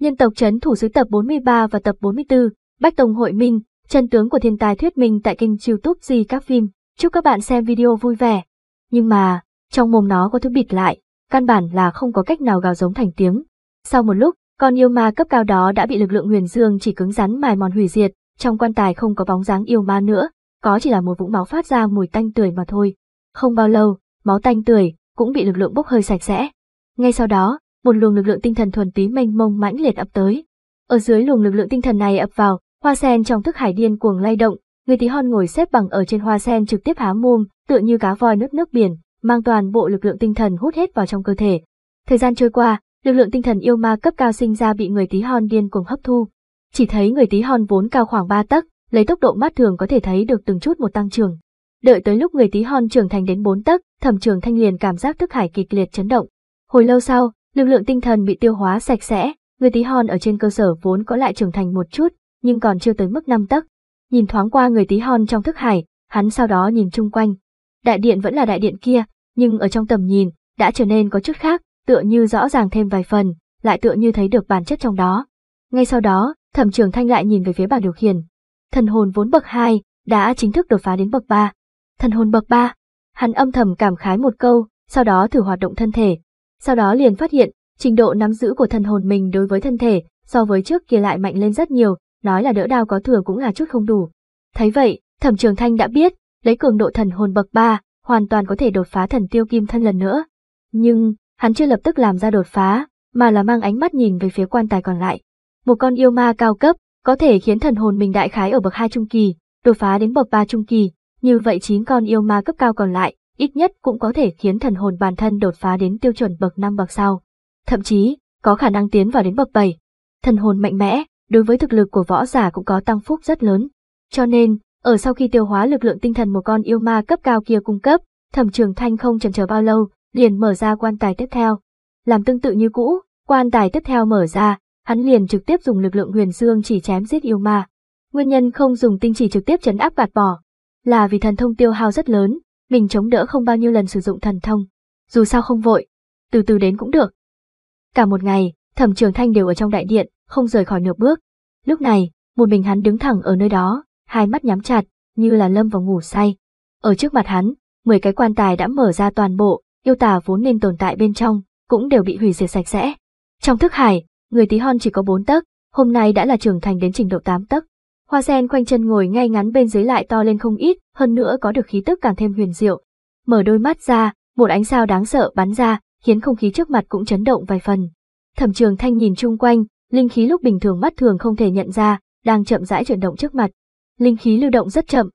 nhân tộc chấn thủ sứ tập 43 và tập 44, Bách Tông Hội Minh, chân tướng của thiên tài thuyết minh tại kênh youtube gì các phim. Chúc các bạn xem video vui vẻ. Nhưng mà, trong mồm nó có thứ bịt lại, căn bản là không có cách nào gào giống thành tiếng. Sau một lúc, con yêu ma cấp cao đó đã bị lực lượng huyền dương chỉ cứng rắn mài mòn hủy diệt, trong quan tài không có bóng dáng yêu ma nữa, có chỉ là một vũng máu phát ra mùi tanh tưởi mà thôi. Không bao lâu, máu tanh tưởi cũng bị lực lượng bốc hơi sạch sẽ. Ngay sau đó, một luồng lực lượng tinh thần thuần túy mênh mông mãnh liệt ập tới. Ở dưới luồng lực lượng tinh thần này ập vào, hoa sen trong thức hải điên cuồng lay động, người tí hon ngồi xếp bằng ở trên hoa sen trực tiếp há mồm, tựa như cá voi nước nước biển, mang toàn bộ lực lượng tinh thần hút hết vào trong cơ thể. Thời gian trôi qua, lực lượng tinh thần yêu ma cấp cao sinh ra bị người tí hon điên cuồng hấp thu. Chỉ thấy người tí hon vốn cao khoảng 3 tấc, lấy tốc độ mắt thường có thể thấy được từng chút một tăng trưởng. Đợi tới lúc người tí hon trưởng thành đến 4 tấc, Thẩm Trường Thanh liền cảm giác thức hải kịch liệt chấn động. Hồi lâu sau, Lực lượng tinh thần bị tiêu hóa sạch sẽ, người tí hon ở trên cơ sở vốn có lại trưởng thành một chút, nhưng còn chưa tới mức năm tấc. Nhìn thoáng qua người tí hon trong thức hải, hắn sau đó nhìn chung quanh. Đại điện vẫn là đại điện kia, nhưng ở trong tầm nhìn, đã trở nên có chút khác, tựa như rõ ràng thêm vài phần, lại tựa như thấy được bản chất trong đó. Ngay sau đó, thẩm trường thanh lại nhìn về phía bảng điều khiển. Thần hồn vốn bậc hai đã chính thức đột phá đến bậc ba, Thần hồn bậc ba. Hắn âm thầm cảm khái một câu, sau đó thử hoạt động thân thể, sau đó liền phát hiện, trình độ nắm giữ của thần hồn mình đối với thân thể, so với trước kia lại mạnh lên rất nhiều, nói là đỡ đau có thừa cũng là chút không đủ. Thấy vậy, thẩm trường thanh đã biết, lấy cường độ thần hồn bậc 3, hoàn toàn có thể đột phá thần tiêu kim thân lần nữa. Nhưng, hắn chưa lập tức làm ra đột phá, mà là mang ánh mắt nhìn về phía quan tài còn lại. Một con yêu ma cao cấp, có thể khiến thần hồn mình đại khái ở bậc 2 trung kỳ, đột phá đến bậc 3 trung kỳ, như vậy chín con yêu ma cấp cao còn lại, ít nhất cũng có thể khiến thần hồn bản thân đột phá đến tiêu chuẩn bậc 5 bậc sau, thậm chí có khả năng tiến vào đến bậc 7. Thần hồn mạnh mẽ, đối với thực lực của võ giả cũng có tăng phúc rất lớn. Cho nên, ở sau khi tiêu hóa lực lượng tinh thần một con yêu ma cấp cao kia cung cấp, Thẩm Trường Thanh không chần chờ bao lâu, liền mở ra quan tài tiếp theo. Làm tương tự như cũ, quan tài tiếp theo mở ra, hắn liền trực tiếp dùng lực lượng huyền dương chỉ chém giết yêu ma. Nguyên nhân không dùng tinh chỉ trực tiếp chấn áp gạt bỏ, là vì thần thông tiêu hao rất lớn, mình chống đỡ không bao nhiêu lần sử dụng thần thông, dù sao không vội, từ từ đến cũng được. Cả một ngày, thẩm trường thanh đều ở trong đại điện, không rời khỏi nửa bước. Lúc này, một mình hắn đứng thẳng ở nơi đó, hai mắt nhắm chặt, như là lâm vào ngủ say. Ở trước mặt hắn, mười cái quan tài đã mở ra toàn bộ, yêu tà vốn nên tồn tại bên trong, cũng đều bị hủy diệt sạch sẽ. Trong thức hải, người tí hon chỉ có bốn tấc, hôm nay đã là trưởng thành đến trình độ tám tấc, Hoa sen khoanh chân ngồi ngay ngắn bên dưới lại to lên không ít, hơn nữa có được khí tức càng thêm huyền diệu. Mở đôi mắt ra, một ánh sao đáng sợ bắn ra, khiến không khí trước mặt cũng chấn động vài phần. Thẩm Trường Thanh nhìn chung quanh, linh khí lúc bình thường mắt thường không thể nhận ra, đang chậm rãi chuyển động trước mặt. Linh khí lưu động rất chậm.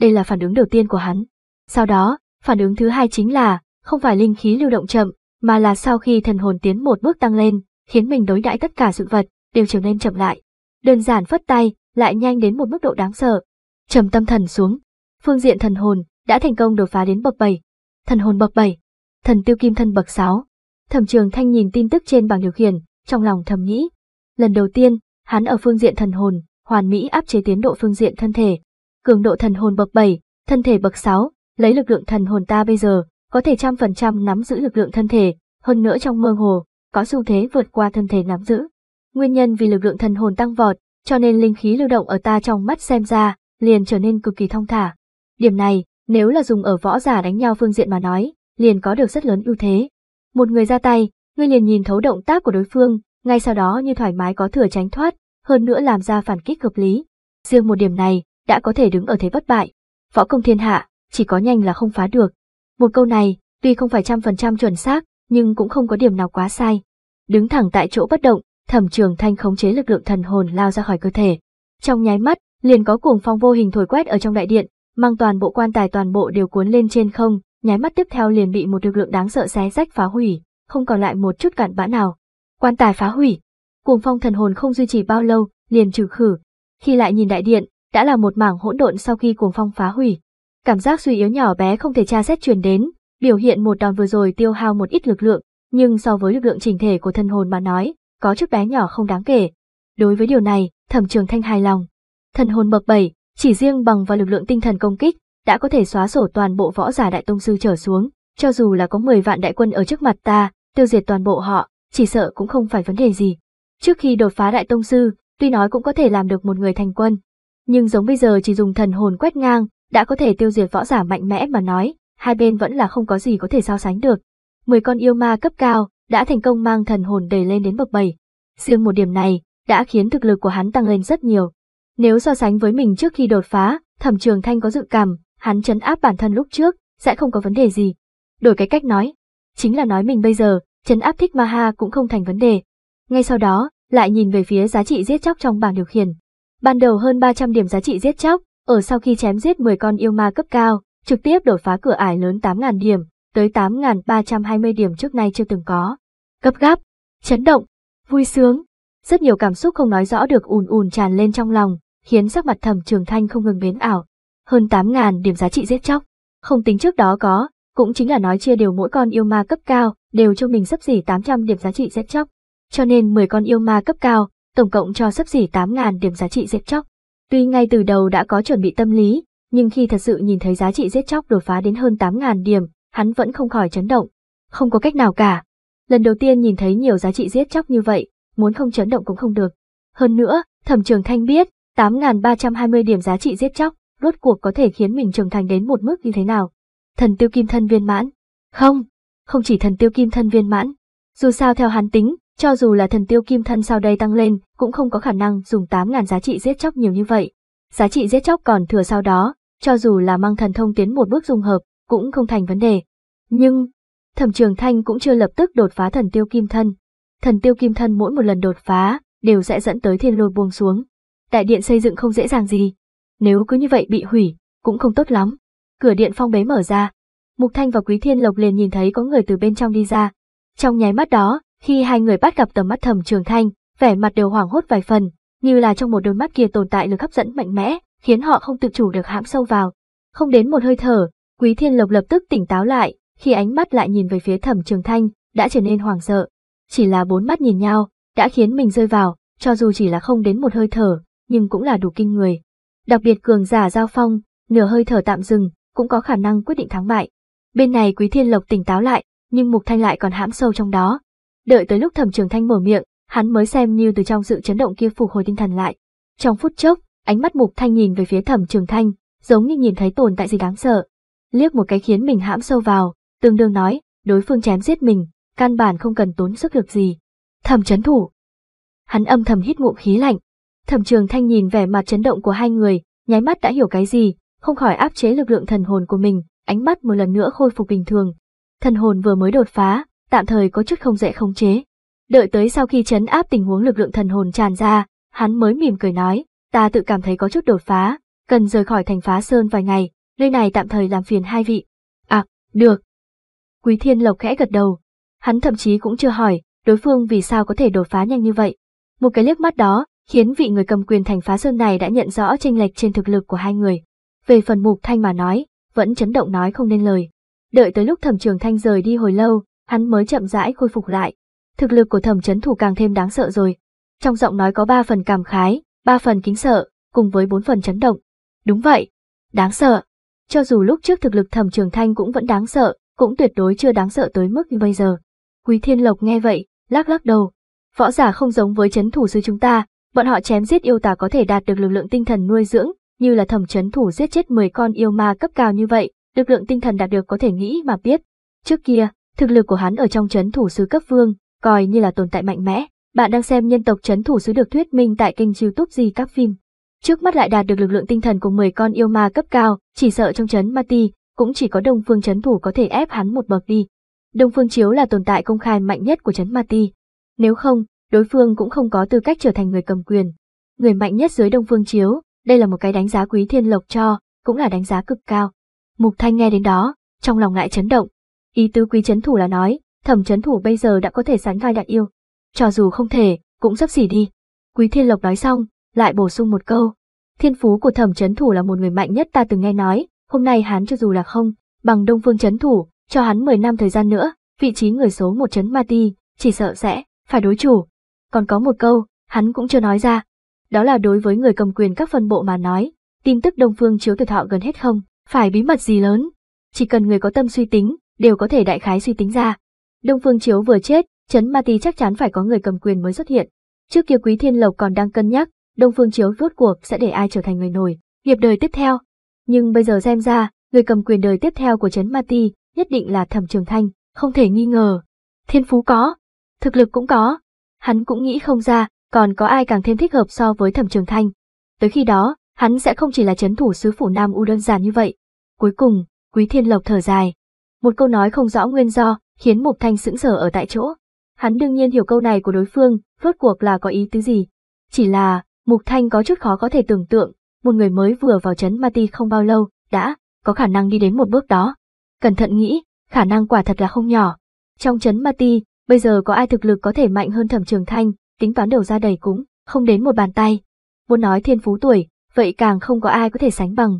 Đây là phản ứng đầu tiên của hắn. Sau đó, phản ứng thứ hai chính là, không phải linh khí lưu động chậm, mà là sau khi thần hồn tiến một bước tăng lên, khiến mình đối đãi tất cả sự vật đều trở nên chậm lại. Đơn giản phất tay, lại nhanh đến một mức độ đáng sợ. Trầm tâm thần xuống, phương diện thần hồn đã thành công đột phá đến bậc 7. Thần hồn bậc 7, thần tiêu kim thân bậc 6. Thẩm Trường Thanh nhìn tin tức trên bảng điều khiển, trong lòng thầm nghĩ, lần đầu tiên, hắn ở phương diện thần hồn, hoàn mỹ áp chế tiến độ phương diện thân thể. Cường độ thần hồn bậc 7, thân thể bậc 6, lấy lực lượng thần hồn ta bây giờ, có thể trăm phần trăm nắm giữ lực lượng thân thể, hơn nữa trong mơ hồ, có xu thế vượt qua thân thể nắm giữ. Nguyên nhân vì lực lượng thần hồn tăng vọt, cho nên linh khí lưu động ở ta trong mắt xem ra, liền trở nên cực kỳ thông thả. Điểm này, nếu là dùng ở võ giả đánh nhau phương diện mà nói, liền có được rất lớn ưu thế. Một người ra tay, ngươi liền nhìn thấu động tác của đối phương, ngay sau đó như thoải mái có thừa tránh thoát, hơn nữa làm ra phản kích hợp lý. Riêng một điểm này, đã có thể đứng ở thế bất bại. Võ công thiên hạ, chỉ có nhanh là không phá được. Một câu này, tuy không phải trăm phần trăm chuẩn xác, nhưng cũng không có điểm nào quá sai. Đứng thẳng tại chỗ bất động, Thẩm Trường Thanh khống chế lực lượng thần hồn lao ra khỏi cơ thể. Trong nháy mắt, liền có cuồng phong vô hình thổi quét ở trong đại điện, mang toàn bộ quan tài toàn bộ đều cuốn lên trên không, nháy mắt tiếp theo liền bị một lực lượng đáng sợ xé rách phá hủy, không còn lại một chút cặn bã nào. Quan tài phá hủy, cuồng phong thần hồn không duy trì bao lâu, liền trừ khử. Khi lại nhìn đại điện, đã là một mảng hỗn độn sau khi cuồng phong phá hủy. Cảm giác suy yếu nhỏ bé không thể tra xét truyền đến, biểu hiện một đòn vừa rồi tiêu hao một ít lực lượng, nhưng so với lực lượng chỉnh thể của thân hồn mà nói, có chút bé nhỏ không đáng kể. Đối với điều này, thẩm trường thanh hài lòng. Thần hồn bậc 7, chỉ riêng bằng vào lực lượng tinh thần công kích, đã có thể xóa sổ toàn bộ võ giả đại tông sư trở xuống, cho dù là có 10 vạn đại quân ở trước mặt ta, tiêu diệt toàn bộ họ, chỉ sợ cũng không phải vấn đề gì. Trước khi đột phá đại tông sư, tuy nói cũng có thể làm được một người thành quân, nhưng giống bây giờ chỉ dùng thần hồn quét ngang, đã có thể tiêu diệt võ giả mạnh mẽ mà nói, hai bên vẫn là không có gì có thể so sánh được. 10 con yêu ma cấp cao, đã thành công mang thần hồn đầy lên đến bậc bảy. Riêng một điểm này, đã khiến thực lực của hắn tăng lên rất nhiều. Nếu so sánh với mình trước khi đột phá, thẩm trường thanh có dự cảm, hắn chấn áp bản thân lúc trước, sẽ không có vấn đề gì. Đổi cái cách nói, chính là nói mình bây giờ, chấn áp thích ma ha cũng không thành vấn đề. Ngay sau đó, lại nhìn về phía giá trị giết chóc trong bảng điều khiển. Ban đầu hơn 300 điểm giá trị giết chóc, ở sau khi chém giết 10 con yêu ma cấp cao, trực tiếp đột phá cửa ải lớn 8.000 điểm, tới 8.320 điểm trước nay chưa từng có. Gấp gáp, chấn động, vui sướng, rất nhiều cảm xúc không nói rõ được ùn ùn tràn lên trong lòng, khiến sắc mặt thẩm trường thanh không ngừng biến ảo. Hơn 8.000 điểm giá trị giết chóc, không tính trước đó có, cũng chính là nói chia đều mỗi con yêu ma cấp cao, đều cho mình sấp xỉ 800 điểm giá trị giết chóc. Cho nên 10 con yêu ma cấp cao, tổng cộng cho sấp xỉ 8.000 điểm giá trị giết chóc. Tuy ngay từ đầu đã có chuẩn bị tâm lý, nhưng khi thật sự nhìn thấy giá trị giết chóc đột phá đến hơn 8.000 điểm, hắn vẫn không khỏi chấn động. Không có cách nào cả. Lần đầu tiên nhìn thấy nhiều giá trị giết chóc như vậy, muốn không chấn động cũng không được. Hơn nữa, thẩm trường thanh biết, 8.320 điểm giá trị giết chóc, rốt cuộc có thể khiến mình trưởng thành đến một mức như thế nào. Thần tiêu kim thân viên mãn. Không, không chỉ thần tiêu kim thân viên mãn. Dù sao theo hắn tính, cho dù là thần tiêu kim thân sau đây tăng lên, cũng không có khả năng dùng 8.000 giá trị giết chóc nhiều như vậy. Giá trị giết chóc còn thừa sau đó, cho dù là mang thần thông tiến một bước dung hợp, cũng không thành vấn đề. Nhưng, thẩm trường thanh cũng chưa lập tức đột phá thần tiêu kim thân. Thần tiêu kim thân mỗi một lần đột phá, đều sẽ dẫn tới thiên lôi buông xuống. Đại điện xây dựng không dễ dàng gì. Nếu cứ như vậy bị hủy, cũng không tốt lắm. Cửa điện phong bế mở ra. Mục Thanh và Quý Thiên Lộc liền nhìn thấy có người từ bên trong đi ra. Trong nháy mắt đó, khi hai người bắt gặp tầm mắt thẩm trường thanh, vẻ mặt đều hoảng hốt vài phần, như là trong một đôi mắt kia tồn tại lực hấp dẫn mạnh mẽ, khiến họ không tự chủ được hãm sâu vào. Không đến một hơi thở, Quý Thiên Lộc lập tức tỉnh táo lại, khi ánh mắt lại nhìn về phía Thẩm Trường Thanh, đã trở nên hoảng sợ. Chỉ là bốn mắt nhìn nhau, đã khiến mình rơi vào, cho dù chỉ là không đến một hơi thở, nhưng cũng là đủ kinh người. Đặc biệt cường giả giao phong, nửa hơi thở tạm dừng, cũng có khả năng quyết định thắng bại. Bên này Quý Thiên Lộc tỉnh táo lại, nhưng Mục Thanh lại còn hãm sâu trong đó. Đợi tới lúc Thẩm Trường Thanh mở miệng, hắn mới xem như từ trong sự chấn động kia phục hồi tinh thần lại. Trong phút chốc, ánh mắt Mục Thanh nhìn về phía Thẩm Trường Thanh, giống như nhìn thấy tồn tại gì đáng sợ liếc một cái khiến mình hãm sâu vào, tương đương nói, đối phương chém giết mình, căn bản không cần tốn sức lực gì. Thẩm chấn thủ. Hắn âm thầm hít ngụm khí lạnh. Thẩm trường thanh nhìn vẻ mặt chấn động của hai người, nháy mắt đã hiểu cái gì, không khỏi áp chế lực lượng thần hồn của mình, ánh mắt một lần nữa khôi phục bình thường. Thần hồn vừa mới đột phá, tạm thời có chút không dễ khống chế. Đợi tới sau khi chấn áp tình huống lực lượng thần hồn tràn ra, hắn mới mỉm cười nói, ta tự cảm thấy có chút đột phá, cần rời khỏi thành phá sơn vài ngày, nơi này tạm thời làm phiền hai vị. À, được. Quý Thiên Lộc khẽ gật đầu. Hắn thậm chí cũng chưa hỏi, đối phương vì sao có thể đột phá nhanh như vậy. Một cái liếc mắt đó, khiến vị người cầm quyền thành phá sơn này đã nhận rõ tranh lệch trên thực lực của hai người. Về phần mục thanh mà nói, vẫn chấn động nói không nên lời. Đợi tới lúc thẩm trường thanh rời đi hồi lâu, hắn mới chậm rãi khôi phục lại. Thực lực của thẩm chấn thủ càng thêm đáng sợ rồi. Trong giọng nói có ba phần cảm khái, ba phần kính sợ, cùng với bốn phần chấn động. Đúng vậy, đáng sợ. Cho dù lúc trước thực lực thẩm trường thanh cũng vẫn đáng sợ, cũng tuyệt đối chưa đáng sợ tới mức như bây giờ. Quý Thiên Lộc nghe vậy, lắc lắc đầu. Võ giả không giống với chấn thủ sư chúng ta, bọn họ chém giết yêu tà có thể đạt được lực lượng tinh thần nuôi dưỡng, như là thẩm chấn thủ giết chết 10 con yêu ma cấp cao như vậy, lực lượng tinh thần đạt được có thể nghĩ mà biết. Trước kia, thực lực của hắn ở trong chấn thủ sứ cấp vương, coi như là tồn tại mạnh mẽ. Bạn đang xem nhân tộc chấn thủ sứ được thuyết minh tại kênh youtube gì các phim trước mắt lại đạt được lực lượng tinh thần của 10 con yêu ma cấp cao, chỉ sợ trong chấn mati cũng chỉ có Đông Phương chấn thủ có thể ép hắn một bậc đi. Đông Phương Chiếu là tồn tại công khai mạnh nhất của chấn mati Nếu không, đối phương cũng không có tư cách trở thành người cầm quyền. Người mạnh nhất dưới Đông Phương Chiếu, đây là một cái đánh giá quý thiên lộc cho, cũng là đánh giá cực cao. Mục Thanh nghe đến đó, trong lòng ngại chấn động. Ý tứ quý chấn thủ là nói, thẩm chấn thủ bây giờ đã có thể sánh vai đại yêu. Cho dù không thể, cũng sắp xỉ đi. Quý thiên lộc nói xong, lại bổ sung một câu. Thiên phú của thẩm chấn thủ là một người mạnh nhất ta từng nghe nói, hôm nay hắn cho dù là không, bằng đông phương chấn thủ, cho hắn 10 năm thời gian nữa, vị trí người số một chấn ma ti, chỉ sợ sẽ, phải đối chủ. Còn có một câu, hắn cũng chưa nói ra. Đó là đối với người cầm quyền các phân bộ mà nói, tin tức đông phương chiếu từ thọ gần hết không, phải bí mật gì lớn. Chỉ cần người có tâm suy tính, đều có thể đại khái suy tính ra. Đông Phương Chiếu vừa chết, chấn Ma Ti chắc chắn phải có người cầm quyền mới xuất hiện. Trước kia Quý Thiên Lộc còn đang cân nhắc, Đông Phương Chiếu rốt cuộc sẽ để ai trở thành người nổi, nghiệp đời tiếp theo. Nhưng bây giờ xem ra, người cầm quyền đời tiếp theo của Trấn Ma Ti nhất định là Thẩm Trường Thanh, không thể nghi ngờ. Thiên phú có, thực lực cũng có. Hắn cũng nghĩ không ra, còn có ai càng thêm thích hợp so với Thẩm Trường Thanh. Tới khi đó, hắn sẽ không chỉ là chấn thủ sứ phủ Nam U đơn giản như vậy. Cuối cùng, Quý Thiên Lộc thở dài. Một câu nói không rõ nguyên do, khiến Mục Thanh sững sờ ở tại chỗ. Hắn đương nhiên hiểu câu này của đối phương, rốt cuộc là có ý tứ gì. Chỉ là, Mục Thanh có chút khó có thể tưởng tượng, một người mới vừa vào chấn Mati không bao lâu, đã có khả năng đi đến một bước đó. Cẩn thận nghĩ, khả năng quả thật là không nhỏ. Trong chấn Mati, bây giờ có ai thực lực có thể mạnh hơn Thẩm Trường Thanh, tính toán đầu ra đầy cúng, không đến một bàn tay. Muốn nói thiên phú tuổi, vậy càng không có ai có thể sánh bằng.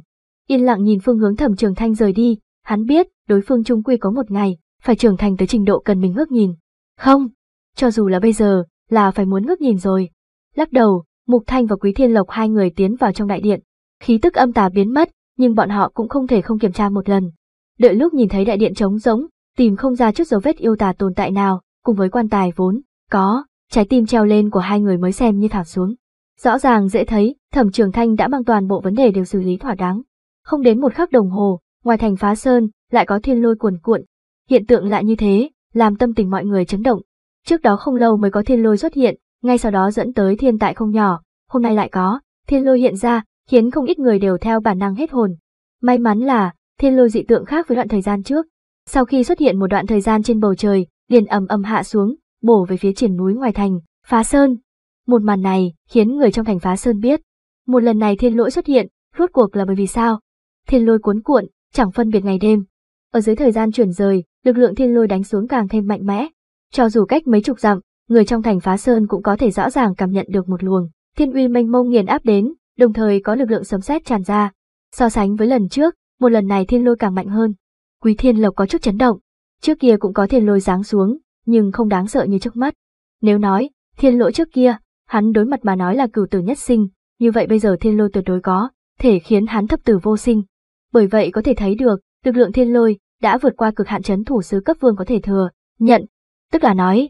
Yên lặng nhìn phương hướng Thẩm Trường Thanh rời đi, hắn biết, đối phương trung quy có một ngày phải trưởng thành tới trình độ cần mình ngước nhìn. Không, cho dù là bây giờ, là phải muốn ngước nhìn rồi. Lắc đầu, Mục Thanh và Quý Thiên Lộc hai người tiến vào trong đại điện. Khí tức âm tà biến mất, nhưng bọn họ cũng không thể không kiểm tra một lần. Đợi lúc nhìn thấy đại điện trống rỗng, tìm không ra chút dấu vết yêu tà tồn tại nào, cùng với quan tài vốn có, trái tim treo lên của hai người mới xem như thả xuống. Rõ ràng dễ thấy, Thẩm Trường Thanh đã mang toàn bộ vấn đề đều xử lý thỏa đáng. Không đến một khắc đồng hồ, ngoài thành phá sơn, lại có thiên lôi cuồn cuộn. Hiện tượng lại như thế, làm tâm tình mọi người chấn động. Trước đó không lâu mới có thiên lôi xuất hiện, ngay sau đó dẫn tới thiên tại không nhỏ, hôm nay lại có, thiên lôi hiện ra, khiến không ít người đều theo bản năng hết hồn. May mắn là, thiên lôi dị tượng khác với đoạn thời gian trước. Sau khi xuất hiện một đoạn thời gian trên bầu trời, liền ầm ầm hạ xuống, bổ về phía triển núi ngoài thành, phá sơn. Một màn này khiến người trong thành phá sơn biết. Một lần này thiên lỗi xuất hiện, rốt cuộc là bởi vì sao? Thiên lôi cuốn cuộn, chẳng phân biệt ngày đêm. Ở dưới thời gian chuyển rời, lực lượng thiên lôi đánh xuống càng thêm mạnh mẽ. Cho dù cách mấy chục dặm, người trong thành phá sơn cũng có thể rõ ràng cảm nhận được một luồng thiên uy mênh mông nghiền áp đến, đồng thời có lực lượng sấm sét tràn ra. So sánh với lần trước, một lần này thiên lôi càng mạnh hơn. Quý thiên lộc có chút chấn động, trước kia cũng có thiên lôi giáng xuống, nhưng không đáng sợ như trước mắt. Nếu nói, thiên lỗi trước kia, hắn đối mặt mà nói là cửu tử nhất sinh, như vậy bây giờ thiên lôi tuyệt đối có, thể khiến hắn thấp tử vô sinh. Bởi vậy có thể thấy được, lực lượng thiên lôi đã vượt qua cực hạn chấn thủ sứ cấp vương có thể thừa, nhận. Tức là nói,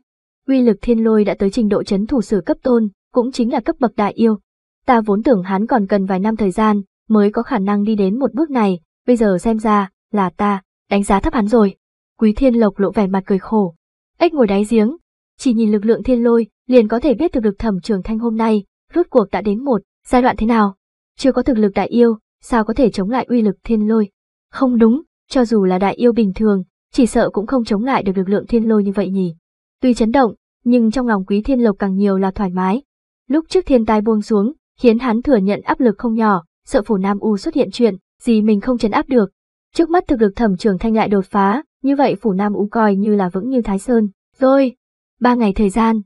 uy lực thiên lôi đã tới trình độ chấn thủ sử cấp tôn, cũng chính là cấp bậc đại yêu. Ta vốn tưởng hắn còn cần vài năm thời gian, mới có khả năng đi đến một bước này, bây giờ xem ra, là ta, đánh giá thấp hắn rồi. Quý thiên lộc lộ vẻ mặt cười khổ. Ếch ngồi đáy giếng, chỉ nhìn lực lượng thiên lôi, liền có thể biết thực lực thẩm trường thanh hôm nay, rốt cuộc đã đến một, giai đoạn thế nào. Chưa có thực lực đại yêu, sao có thể chống lại uy lực thiên lôi. Không đúng, cho dù là đại yêu bình thường, chỉ sợ cũng không chống lại được lực lượng thiên lôi như vậy nhỉ. Tuy chấn động, nhưng trong lòng Quý Thiên Lộc càng nhiều là thoải mái. Lúc trước thiên tai buông xuống, khiến hắn thừa nhận áp lực không nhỏ, sợ phủ Nam U xuất hiện chuyện, gì mình không chấn áp được. Trước mắt thực lực thẩm trường thanh lại đột phá, như vậy phủ Nam U coi như là vững như Thái Sơn. Rồi, ba ngày thời gian,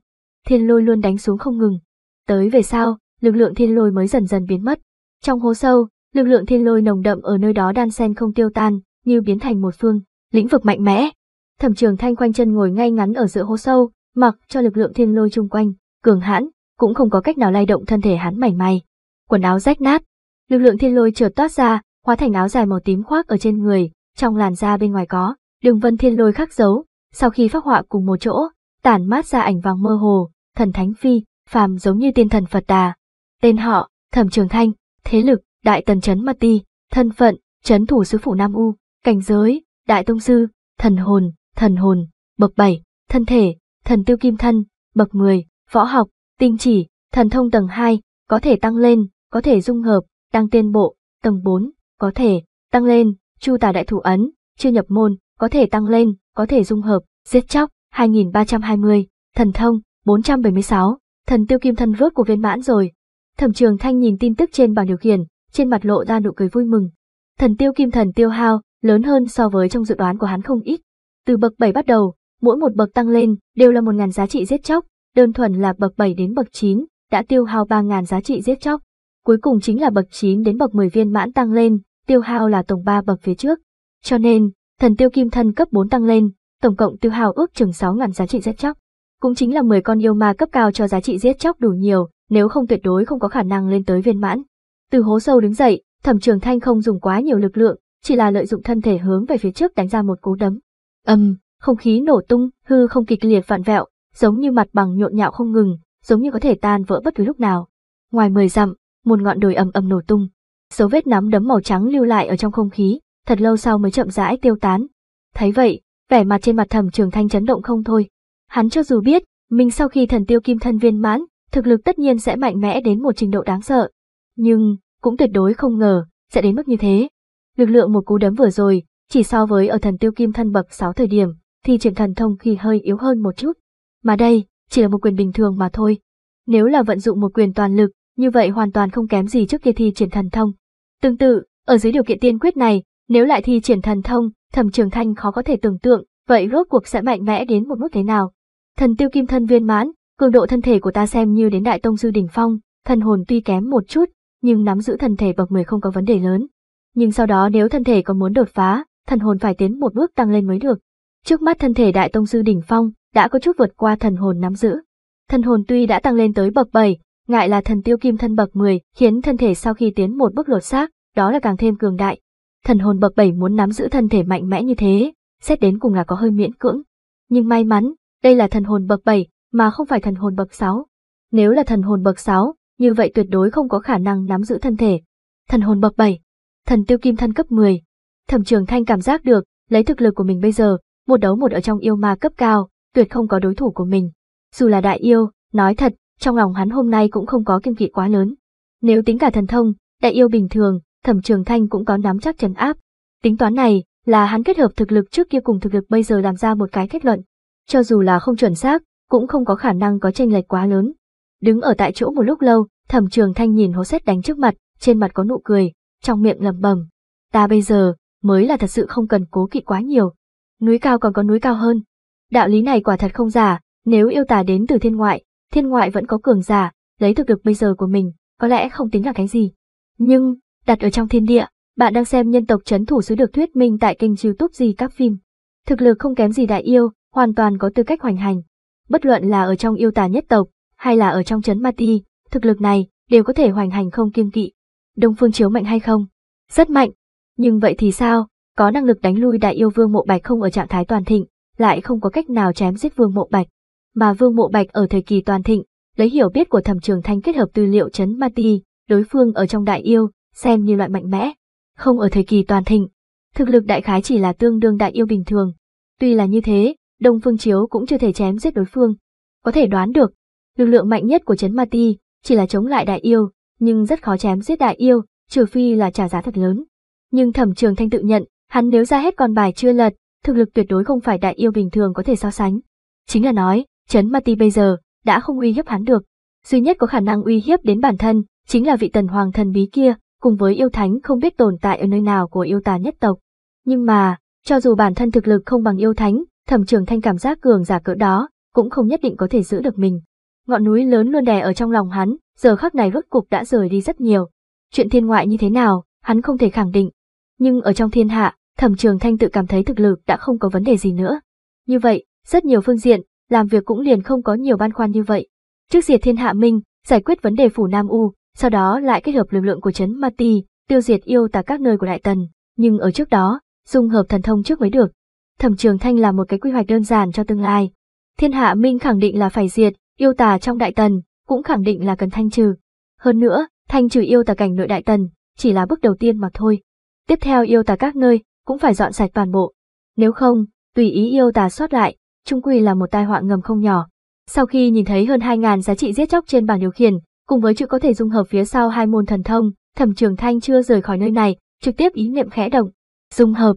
thiên lôi luôn đánh xuống không ngừng. Tới về sau, lực lượng thiên lôi mới dần dần biến mất. Trong hố sâu, lực lượng thiên lôi nồng đậm ở nơi đó đan sen không tiêu tan, như biến thành một phương, lĩnh vực mạnh mẽ, Thẩm Trường Thanh quanh chân ngồi ngay ngắn ở giữa hố sâu, mặc cho lực lượng thiên lôi chung quanh, cường hãn, cũng không có cách nào lay động thân thể hắn mảnh may. Quần áo rách nát, lực lượng thiên lôi trượt toát ra, hóa thành áo dài màu tím khoác ở trên người, trong làn da bên ngoài có đường vân thiên lôi khắc dấu, sau khi phát họa cùng một chỗ, tản mát ra ảnh vàng mơ hồ, thần thánh phi, phàm giống như tiên thần Phật Đà. Tên họ, Thẩm Trường Thanh, thế lực, Đại Tần Trấn Mật Ti, thân phận, trấn thủ sứ phủ Nam U, cảnh giới, Đại Tông Sư, thần hồn, thần hồn, bậc 7, thân thể, thần tiêu kim thân, bậc 10, võ học, tinh chỉ, thần thông tầng 2, có thể tăng lên, có thể dung hợp, đang tiên bộ, tầng 4, có thể, tăng lên, chu tà đại thủ ấn, chưa nhập môn, có thể tăng lên, có thể dung hợp, giết chóc, 2320, thần thông, 476, thần tiêu kim thân vớt của viên mãn rồi. Thẩm trường thanh nhìn tin tức trên bảng điều khiển, trên mặt lộ ra nụ cười vui mừng. Thần tiêu kim thần tiêu hao, lớn hơn so với trong dự đoán của hắn không ít, từ bậc 7 bắt đầu, mỗi một bậc tăng lên đều là 1.000 giá trị giết chóc, đơn thuần là bậc 7 đến bậc 9 đã tiêu hao 3.000 giá trị giết chóc. Cuối cùng chính là bậc 9 đến bậc 10 viên mãn tăng lên, tiêu hao là tổng 3 bậc phía trước. Cho nên, thần tiêu kim thân cấp 4 tăng lên, tổng cộng tiêu hao ước chừng 6.000 giá trị giết chóc. Cũng chính là 10 con yêu ma cấp cao cho giá trị giết chóc đủ nhiều, nếu không tuyệt đối không có khả năng lên tới viên mãn. Từ hố sâu đứng dậy, thẩm trường thanh không dùng quá nhiều lực lượng, chỉ là lợi dụng thân thể hướng về phía trước đánh ra một cú đấm. Âm, um, không khí nổ tung, hư không kịch liệt vạn vẹo, giống như mặt bằng nhộn nhạo không ngừng, giống như có thể tan vỡ bất cứ lúc nào. Ngoài mười dặm, một ngọn đồi ầm ầm nổ tung, dấu vết nắm đấm màu trắng lưu lại ở trong không khí, thật lâu sau mới chậm rãi tiêu tán. Thấy vậy, vẻ mặt trên mặt Thẩm Trường Thanh chấn động không thôi. Hắn cho dù biết, mình sau khi thần tiêu kim thân viên mãn, thực lực tất nhiên sẽ mạnh mẽ đến một trình độ đáng sợ, nhưng cũng tuyệt đối không ngờ sẽ đến mức như thế. Lực lượng một cú đấm vừa rồi, chỉ so với ở thần tiêu kim thân bậc 6 thời điểm, thì triển thần thông khi hơi yếu hơn một chút. Mà đây, chỉ là một quyền bình thường mà thôi. Nếu là vận dụng một quyền toàn lực, như vậy hoàn toàn không kém gì trước kia thi triển thần thông. Tương tự, ở dưới điều kiện tiên quyết này, nếu lại thi triển thần thông, thẩm trường thanh khó có thể tưởng tượng, vậy rốt cuộc sẽ mạnh mẽ đến một mức thế nào. Thần tiêu kim thân viên mãn, cường độ thân thể của ta xem như đến đại tông sư đỉnh phong, thần hồn tuy kém một chút, nhưng nắm giữ thần thể bậc 10 không có vấn đề lớn. Nhưng sau đó nếu thân thể có muốn đột phá, thần hồn phải tiến một bước tăng lên mới được. Trước mắt thân thể đại tông sư đỉnh phong đã có chút vượt qua thần hồn nắm giữ. Thần hồn tuy đã tăng lên tới bậc 7, ngại là thần tiêu kim thân bậc 10, khiến thân thể sau khi tiến một bước lột xác, đó là càng thêm cường đại. Thần hồn bậc 7 muốn nắm giữ thân thể mạnh mẽ như thế, xét đến cùng là có hơi miễn cưỡng. Nhưng may mắn, đây là thần hồn bậc 7 mà không phải thần hồn bậc 6. Nếu là thần hồn bậc 6, như vậy tuyệt đối không có khả năng nắm giữ thân thể. Thần hồn bậc 7, thần tiêu kim thân cấp 10, Thẩm Trường Thanh cảm giác được, lấy thực lực của mình bây giờ, một đấu một ở trong yêu ma cấp cao, tuyệt không có đối thủ của mình. Dù là đại yêu, nói thật, trong lòng hắn hôm nay cũng không có kiêng kỵ quá lớn. Nếu tính cả thần thông, đại yêu bình thường, Thẩm Trường Thanh cũng có nắm chắc trấn áp. Tính toán này là hắn kết hợp thực lực trước kia cùng thực lực bây giờ làm ra một cái kết luận. Cho dù là không chuẩn xác, cũng không có khả năng có chênh lệch quá lớn. Đứng ở tại chỗ một lúc lâu, Thẩm Trường Thanh nhìn hố xét đánh trước mặt, trên mặt có nụ cười, trong miệng lẩm bẩm: "Ta bây giờ mới là thật sự không cần cố kỵ quá nhiều. Núi cao còn có núi cao hơn. Đạo lý này quả thật không giả, nếu yêu tà đến từ thiên ngoại, thiên ngoại vẫn có cường giả, lấy thực lực bây giờ của mình, có lẽ không tính là cái gì. Nhưng, đặt ở trong thiên địa, bạn đang xem nhân tộc chấn thủ sứ được thuyết minh tại kênh youtube gì các phim. Thực lực không kém gì đại yêu, hoàn toàn có tư cách hoành hành. Bất luận là ở trong yêu tà nhất tộc, hay là ở trong chấn ma ti, thực lực này đều có thể hoành hành không kiêng kỵ. Đông Phương Chiếu mạnh hay không? Rất mạnh, nhưng vậy thì sao, có năng lực đánh lui đại yêu vương mộ bạch không ở trạng thái toàn thịnh, lại không có cách nào chém giết vương mộ bạch. Mà vương mộ bạch ở thời kỳ toàn thịnh, lấy hiểu biết của thẩm trường thanh kết hợp tư liệu chấn ma ti, đối phương ở trong đại yêu, xem như loại mạnh mẽ, không ở thời kỳ toàn thịnh. Thực lực đại khái chỉ là tương đương đại yêu bình thường. Tuy là như thế, Đông Phương Chiếu cũng chưa thể chém giết đối phương. Có thể đoán được, lực lượng mạnh nhất của chấn ma ti chỉ là chống lại đại yêu, nhưng rất khó chém giết đại yêu, trừ phi là trả giá thật lớn. Nhưng thẩm trường thanh tự nhận, hắn nếu ra hết con bài chưa lật, thực lực tuyệt đối không phải đại yêu bình thường có thể so sánh. Chính là nói, Trấn ti bây giờ, đã không uy hiếp hắn được. Duy nhất có khả năng uy hiếp đến bản thân, chính là vị tần hoàng thần bí kia, cùng với yêu thánh không biết tồn tại ở nơi nào của yêu tà nhất tộc. Nhưng mà, cho dù bản thân thực lực không bằng yêu thánh, thẩm trường thanh cảm giác cường giả cỡ đó, cũng không nhất định có thể giữ được mình. Ngọn núi lớn luôn đè ở trong lòng hắn, giờ khắc này rốt cục đã rời đi rất nhiều. Chuyện thiên ngoại như thế nào, hắn không thể khẳng định, nhưng ở trong thiên hạ, Thẩm Trường Thanh tự cảm thấy thực lực đã không có vấn đề gì nữa. Như vậy, rất nhiều phương diện, làm việc cũng liền không có nhiều băn khoăn như vậy. Trước diệt thiên hạ minh, giải quyết vấn đề phủ Nam U, sau đó lại kết hợp lực lượng của trấn Ma Ti, tiêu diệt yêu tà các nơi của Đại Tần, nhưng ở trước đó, dung hợp thần thông trước mới được. Thẩm Trường Thanh là một cái quy hoạch đơn giản cho tương lai. Thiên hạ minh khẳng định là phải diệt, yêu tà trong Đại Tần cũng khẳng định là cần thanh trừ. Hơn nữa, thanh trừ yêu tà cảnh nội Đại Tần chỉ là bước đầu tiên mà thôi. Tiếp theo yêu tà các nơi, cũng phải dọn sạch toàn bộ. Nếu không, tùy ý yêu tà sót lại, trung quy là một tai họa ngầm không nhỏ. Sau khi nhìn thấy hơn 2.000 giá trị giết chóc trên bảng điều khiển, cùng với chữ có thể dung hợp phía sau hai môn thần thông, thẩm trường thanh chưa rời khỏi nơi này, trực tiếp ý niệm khẽ động. Dung hợp,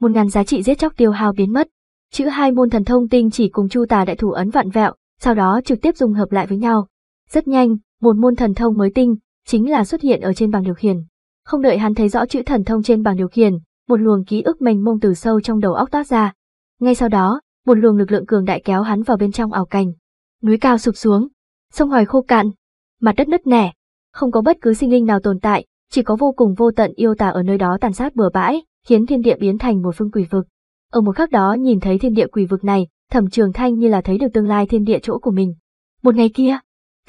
một ngàn giá trị giết chóc tiêu hao biến mất. Chữ hai môn thần thông tinh chỉ cùng chu tà đại thủ ấn vặn vẹo, sau đó trực tiếp dung hợp lại với nhau. Rất nhanh, một môn thần thông mới tinh, chính là xuất hiện ở trên bảng điều khiển. Không đợi hắn thấy rõ chữ thần thông trên bảng điều khiển, một luồng ký ức mênh mông từ sâu trong đầu óc toát ra. Ngay sau đó, một luồng lực lượng cường đại kéo hắn vào bên trong ảo cảnh. Núi cao sụp xuống, sông hoài khô cạn, mặt đất nứt nẻ, không có bất cứ sinh linh nào tồn tại, chỉ có vô cùng vô tận yêu tà ở nơi đó tàn sát bừa bãi, khiến thiên địa biến thành một phương quỷ vực. Ở một khắc đó nhìn thấy thiên địa quỷ vực này, Thẩm Trường Thanh như là thấy được tương lai thiên địa chỗ của mình. Một ngày kia,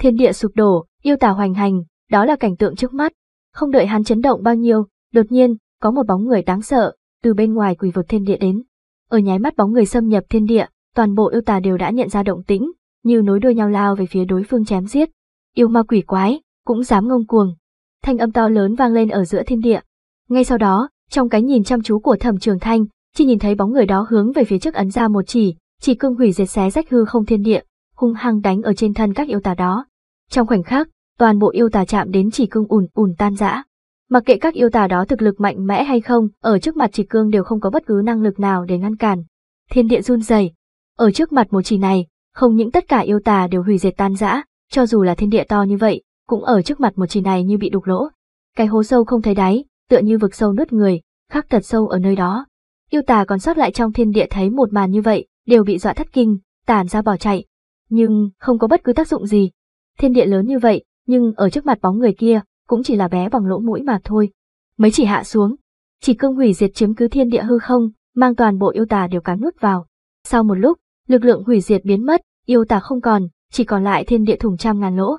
thiên địa sụp đổ, yêu tà hoành hành, đó là cảnh tượng trước mắt, không đợi hắn chấn động bao nhiêu, đột nhiên, có một bóng người đáng sợ, từ bên ngoài quỷ vực thiên địa đến. Ở nháy mắt bóng người xâm nhập thiên địa, toàn bộ yêu tà đều đã nhận ra động tĩnh, như nối đuôi nhau lao về phía đối phương chém giết. Yêu ma quỷ quái, cũng dám ngông cuồng. Thanh âm to lớn vang lên ở giữa thiên địa. Ngay sau đó, trong cái nhìn chăm chú của Thẩm Trường Thanh, chỉ nhìn thấy bóng người đó hướng về phía trước ấn ra một chỉ, chỉ cương hủy diệt xé rách hư không thiên địa, hung hăng đánh ở trên thân các yêu tà đó. Trong khoảnh khắc, toàn bộ yêu tà chạm đến chỉ cương ùn ùn tan rã. Mặc kệ các yêu tà đó thực lực mạnh mẽ hay không, ở trước mặt chỉ cương đều không có bất cứ năng lực nào để ngăn cản. Thiên địa run rẩy. Ở trước mặt một chỉ này, không những tất cả yêu tà đều hủy diệt tan rã, cho dù là thiên địa to như vậy, cũng ở trước mặt một chỉ này như bị đục lỗ. Cái hố sâu không thấy đáy, tựa như vực sâu nuốt người, khắc thật sâu ở nơi đó. Yêu tà còn sót lại trong thiên địa thấy một màn như vậy, đều bị dọa thất kinh, tản ra bỏ chạy. Nhưng không có bất cứ tác dụng gì. Thiên địa lớn như vậy, nhưng ở trước mặt bóng người kia, cũng chỉ là bé bằng lỗ mũi mà thôi. Mấy chỉ hạ xuống, chỉ cương hủy diệt chiếm cứ thiên địa hư không, mang toàn bộ yêu tà đều cắn nuốt vào. Sau một lúc, lực lượng hủy diệt biến mất, yêu tà không còn, chỉ còn lại thiên địa thủng trăm ngàn lỗ.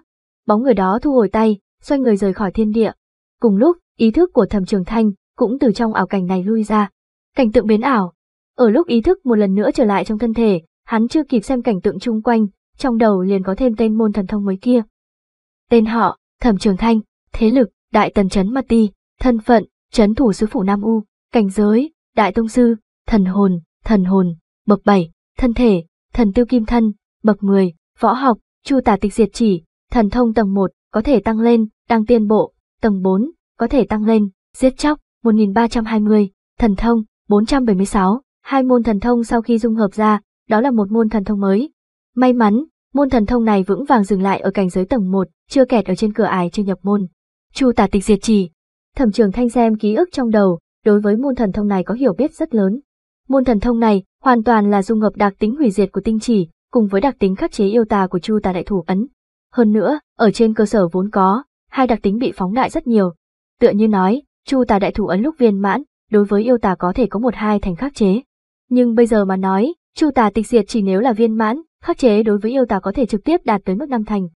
Bóng người đó thu hồi tay, xoay người rời khỏi thiên địa. Cùng lúc, ý thức của Thẩm Trường Thanh cũng từ trong ảo cảnh này lui ra. Cảnh tượng biến ảo. Ở lúc ý thức một lần nữa trở lại trong thân thể, hắn chưa kịp xem cảnh tượng chung quanh, trong đầu liền có thêm tên môn thần thông mới kia tên họ, Thẩm Trường Thanh, thế lực, Đại Tần Trấn Ma Ti, thân phận, Trấn Thủ Sứ Phủ Nam U, cảnh giới, Đại Tông Sư, thần hồn, thần hồn, bậc bảy, thân thể, thần tiêu kim thân, bậc 10, võ học, chu tả tịch diệt chỉ, thần thông tầng 1, có thể tăng lên, đang tiên bộ, tầng 4, có thể tăng lên, giết chóc, 1320, thần thông, 476, hai môn thần thông sau khi dung hợp ra, đó là một môn thần thông mới. May mắn, Môn thần thông này vững vàng dừng lại ở cảnh giới tầng 1, chưa kẹt ở trên cửa ải chưa nhập môn. Chu tả tịch diệt chỉ. Thẩm trường thanh xem ký ức trong đầu, đối với môn thần thông này có hiểu biết rất lớn. Môn thần thông này hoàn toàn là dung hợp đặc tính hủy diệt của tinh chỉ, cùng với đặc tính khắc chế yêu tà của Chu Tả đại thủ ấn. Hơn nữa, ở trên cơ sở vốn có, hai đặc tính bị phóng đại rất nhiều. Tựa như nói, Chu Tả đại thủ ấn lúc viên mãn, đối với yêu tà có thể có một hai thành khắc chế. Nhưng bây giờ mà nói, Chu tà tịch diệt chỉ nếu là viên mãn, khắc chế đối với yêu tà có thể trực tiếp đạt tới mức năm thành.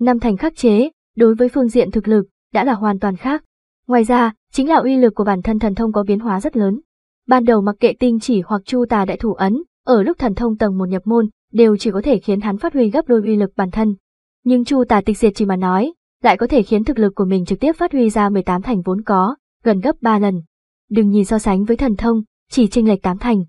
Năm thành khắc chế, đối với phương diện thực lực, đã là hoàn toàn khác. Ngoài ra, chính là uy lực của bản thân thần thông có biến hóa rất lớn. Ban đầu mặc kệ tinh chỉ hoặc chu tà đại thủ ấn, ở lúc thần thông tầng một nhập môn, đều chỉ có thể khiến hắn phát huy gấp đôi uy lực bản thân. Nhưng chu tà tịch diệt chỉ mà nói, lại có thể khiến thực lực của mình trực tiếp phát huy ra 18 thành vốn có, gần gấp 3 lần. Đừng nhìn so sánh với thần thông, chỉ chênh lệch 8 thành.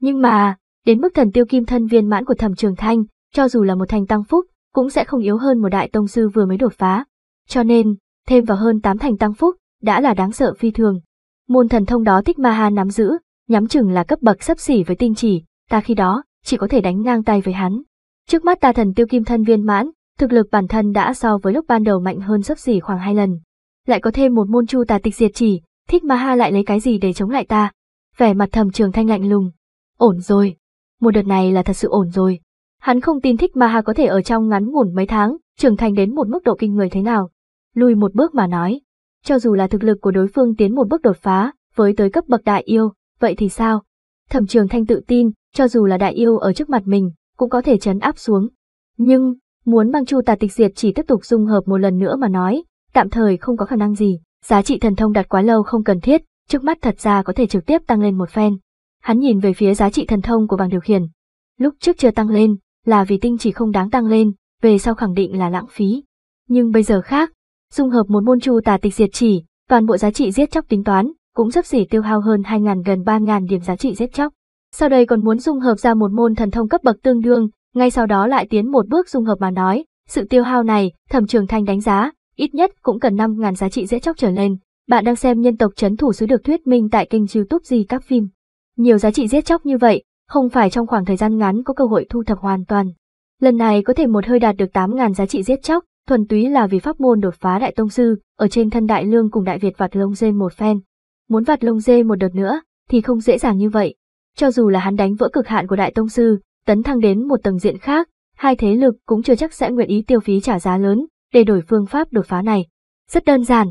Nhưng mà, Đến mức thần tiêu kim thân viên mãn của Thẩm Trường Thanh, cho dù là một thành tăng phúc, cũng sẽ không yếu hơn một đại tông sư vừa mới đột phá. Cho nên, thêm vào hơn tám thành tăng phúc, đã là đáng sợ phi thường. Môn thần thông đó Thích Ma Ha nắm giữ, nhắm chừng là cấp bậc sấp xỉ với tinh chỉ, ta khi đó chỉ có thể đánh ngang tay với hắn. Trước mắt ta thần tiêu kim thân viên mãn, thực lực bản thân đã so với lúc ban đầu mạnh hơn sấp xỉ khoảng hai lần. Lại có thêm một môn chu tà tịch diệt chỉ, Thích Ma Ha lại lấy cái gì để chống lại ta? Vẻ mặt thầm Trường Thanh lạnh lùng. Ổn rồi, một đợt này là thật sự ổn rồi. Hắn không tin thích Maha có thể ở trong ngắn ngủn mấy tháng, trưởng thành đến một mức độ kinh người thế nào. Lùi một bước mà nói, cho dù là thực lực của đối phương tiến một bước đột phá, với tới cấp bậc đại yêu, vậy thì sao? Thẩm trường thanh tự tin, cho dù là đại yêu ở trước mặt mình, cũng có thể chấn áp xuống. Nhưng, muốn băng chu tà tịch diệt chỉ tiếp tục dung hợp một lần nữa mà nói, tạm thời không có khả năng gì, giá trị thần thông đặt quá lâu không cần thiết, trước mắt thật ra có thể trực tiếp tăng lên một phen. Hắn nhìn về phía giá trị thần thông của bảng điều khiển. Lúc trước chưa tăng lên, là vì tinh chỉ không đáng tăng lên, về sau khẳng định là lãng phí. Nhưng bây giờ khác, dung hợp một môn chu tà tịch diệt chỉ, toàn bộ giá trị giết chóc tính toán, cũng sắp xỉ tiêu hao hơn 2.000 gần 3.000 điểm giá trị giết chóc. Sau đây còn muốn dung hợp ra một môn thần thông cấp bậc tương đương, ngay sau đó lại tiến một bước dung hợp mà nói, sự tiêu hao này, Thẩm Trường Thanh đánh giá, ít nhất cũng cần 5.000 giá trị giết chóc trở lên. Bạn đang xem nhân tộc chấn thủ sứ được thuyết minh tại kênh youtube gì các phim. Nhiều giá trị giết chóc như vậy, không phải trong khoảng thời gian ngắn có cơ hội thu thập hoàn toàn. Lần này có thể một hơi đạt được 8.000 giá trị giết chóc, thuần túy là vì pháp môn đột phá đại tông sư, ở trên thân đại lương cùng đại Việt vạt lông dê một phen. Muốn vạt lông dê một đợt nữa, thì không dễ dàng như vậy. Cho dù là hắn đánh vỡ cực hạn của đại tông sư, tấn thăng đến một tầng diện khác, hai thế lực cũng chưa chắc sẽ nguyện ý tiêu phí trả giá lớn để đổi phương pháp đột phá này. Rất đơn giản.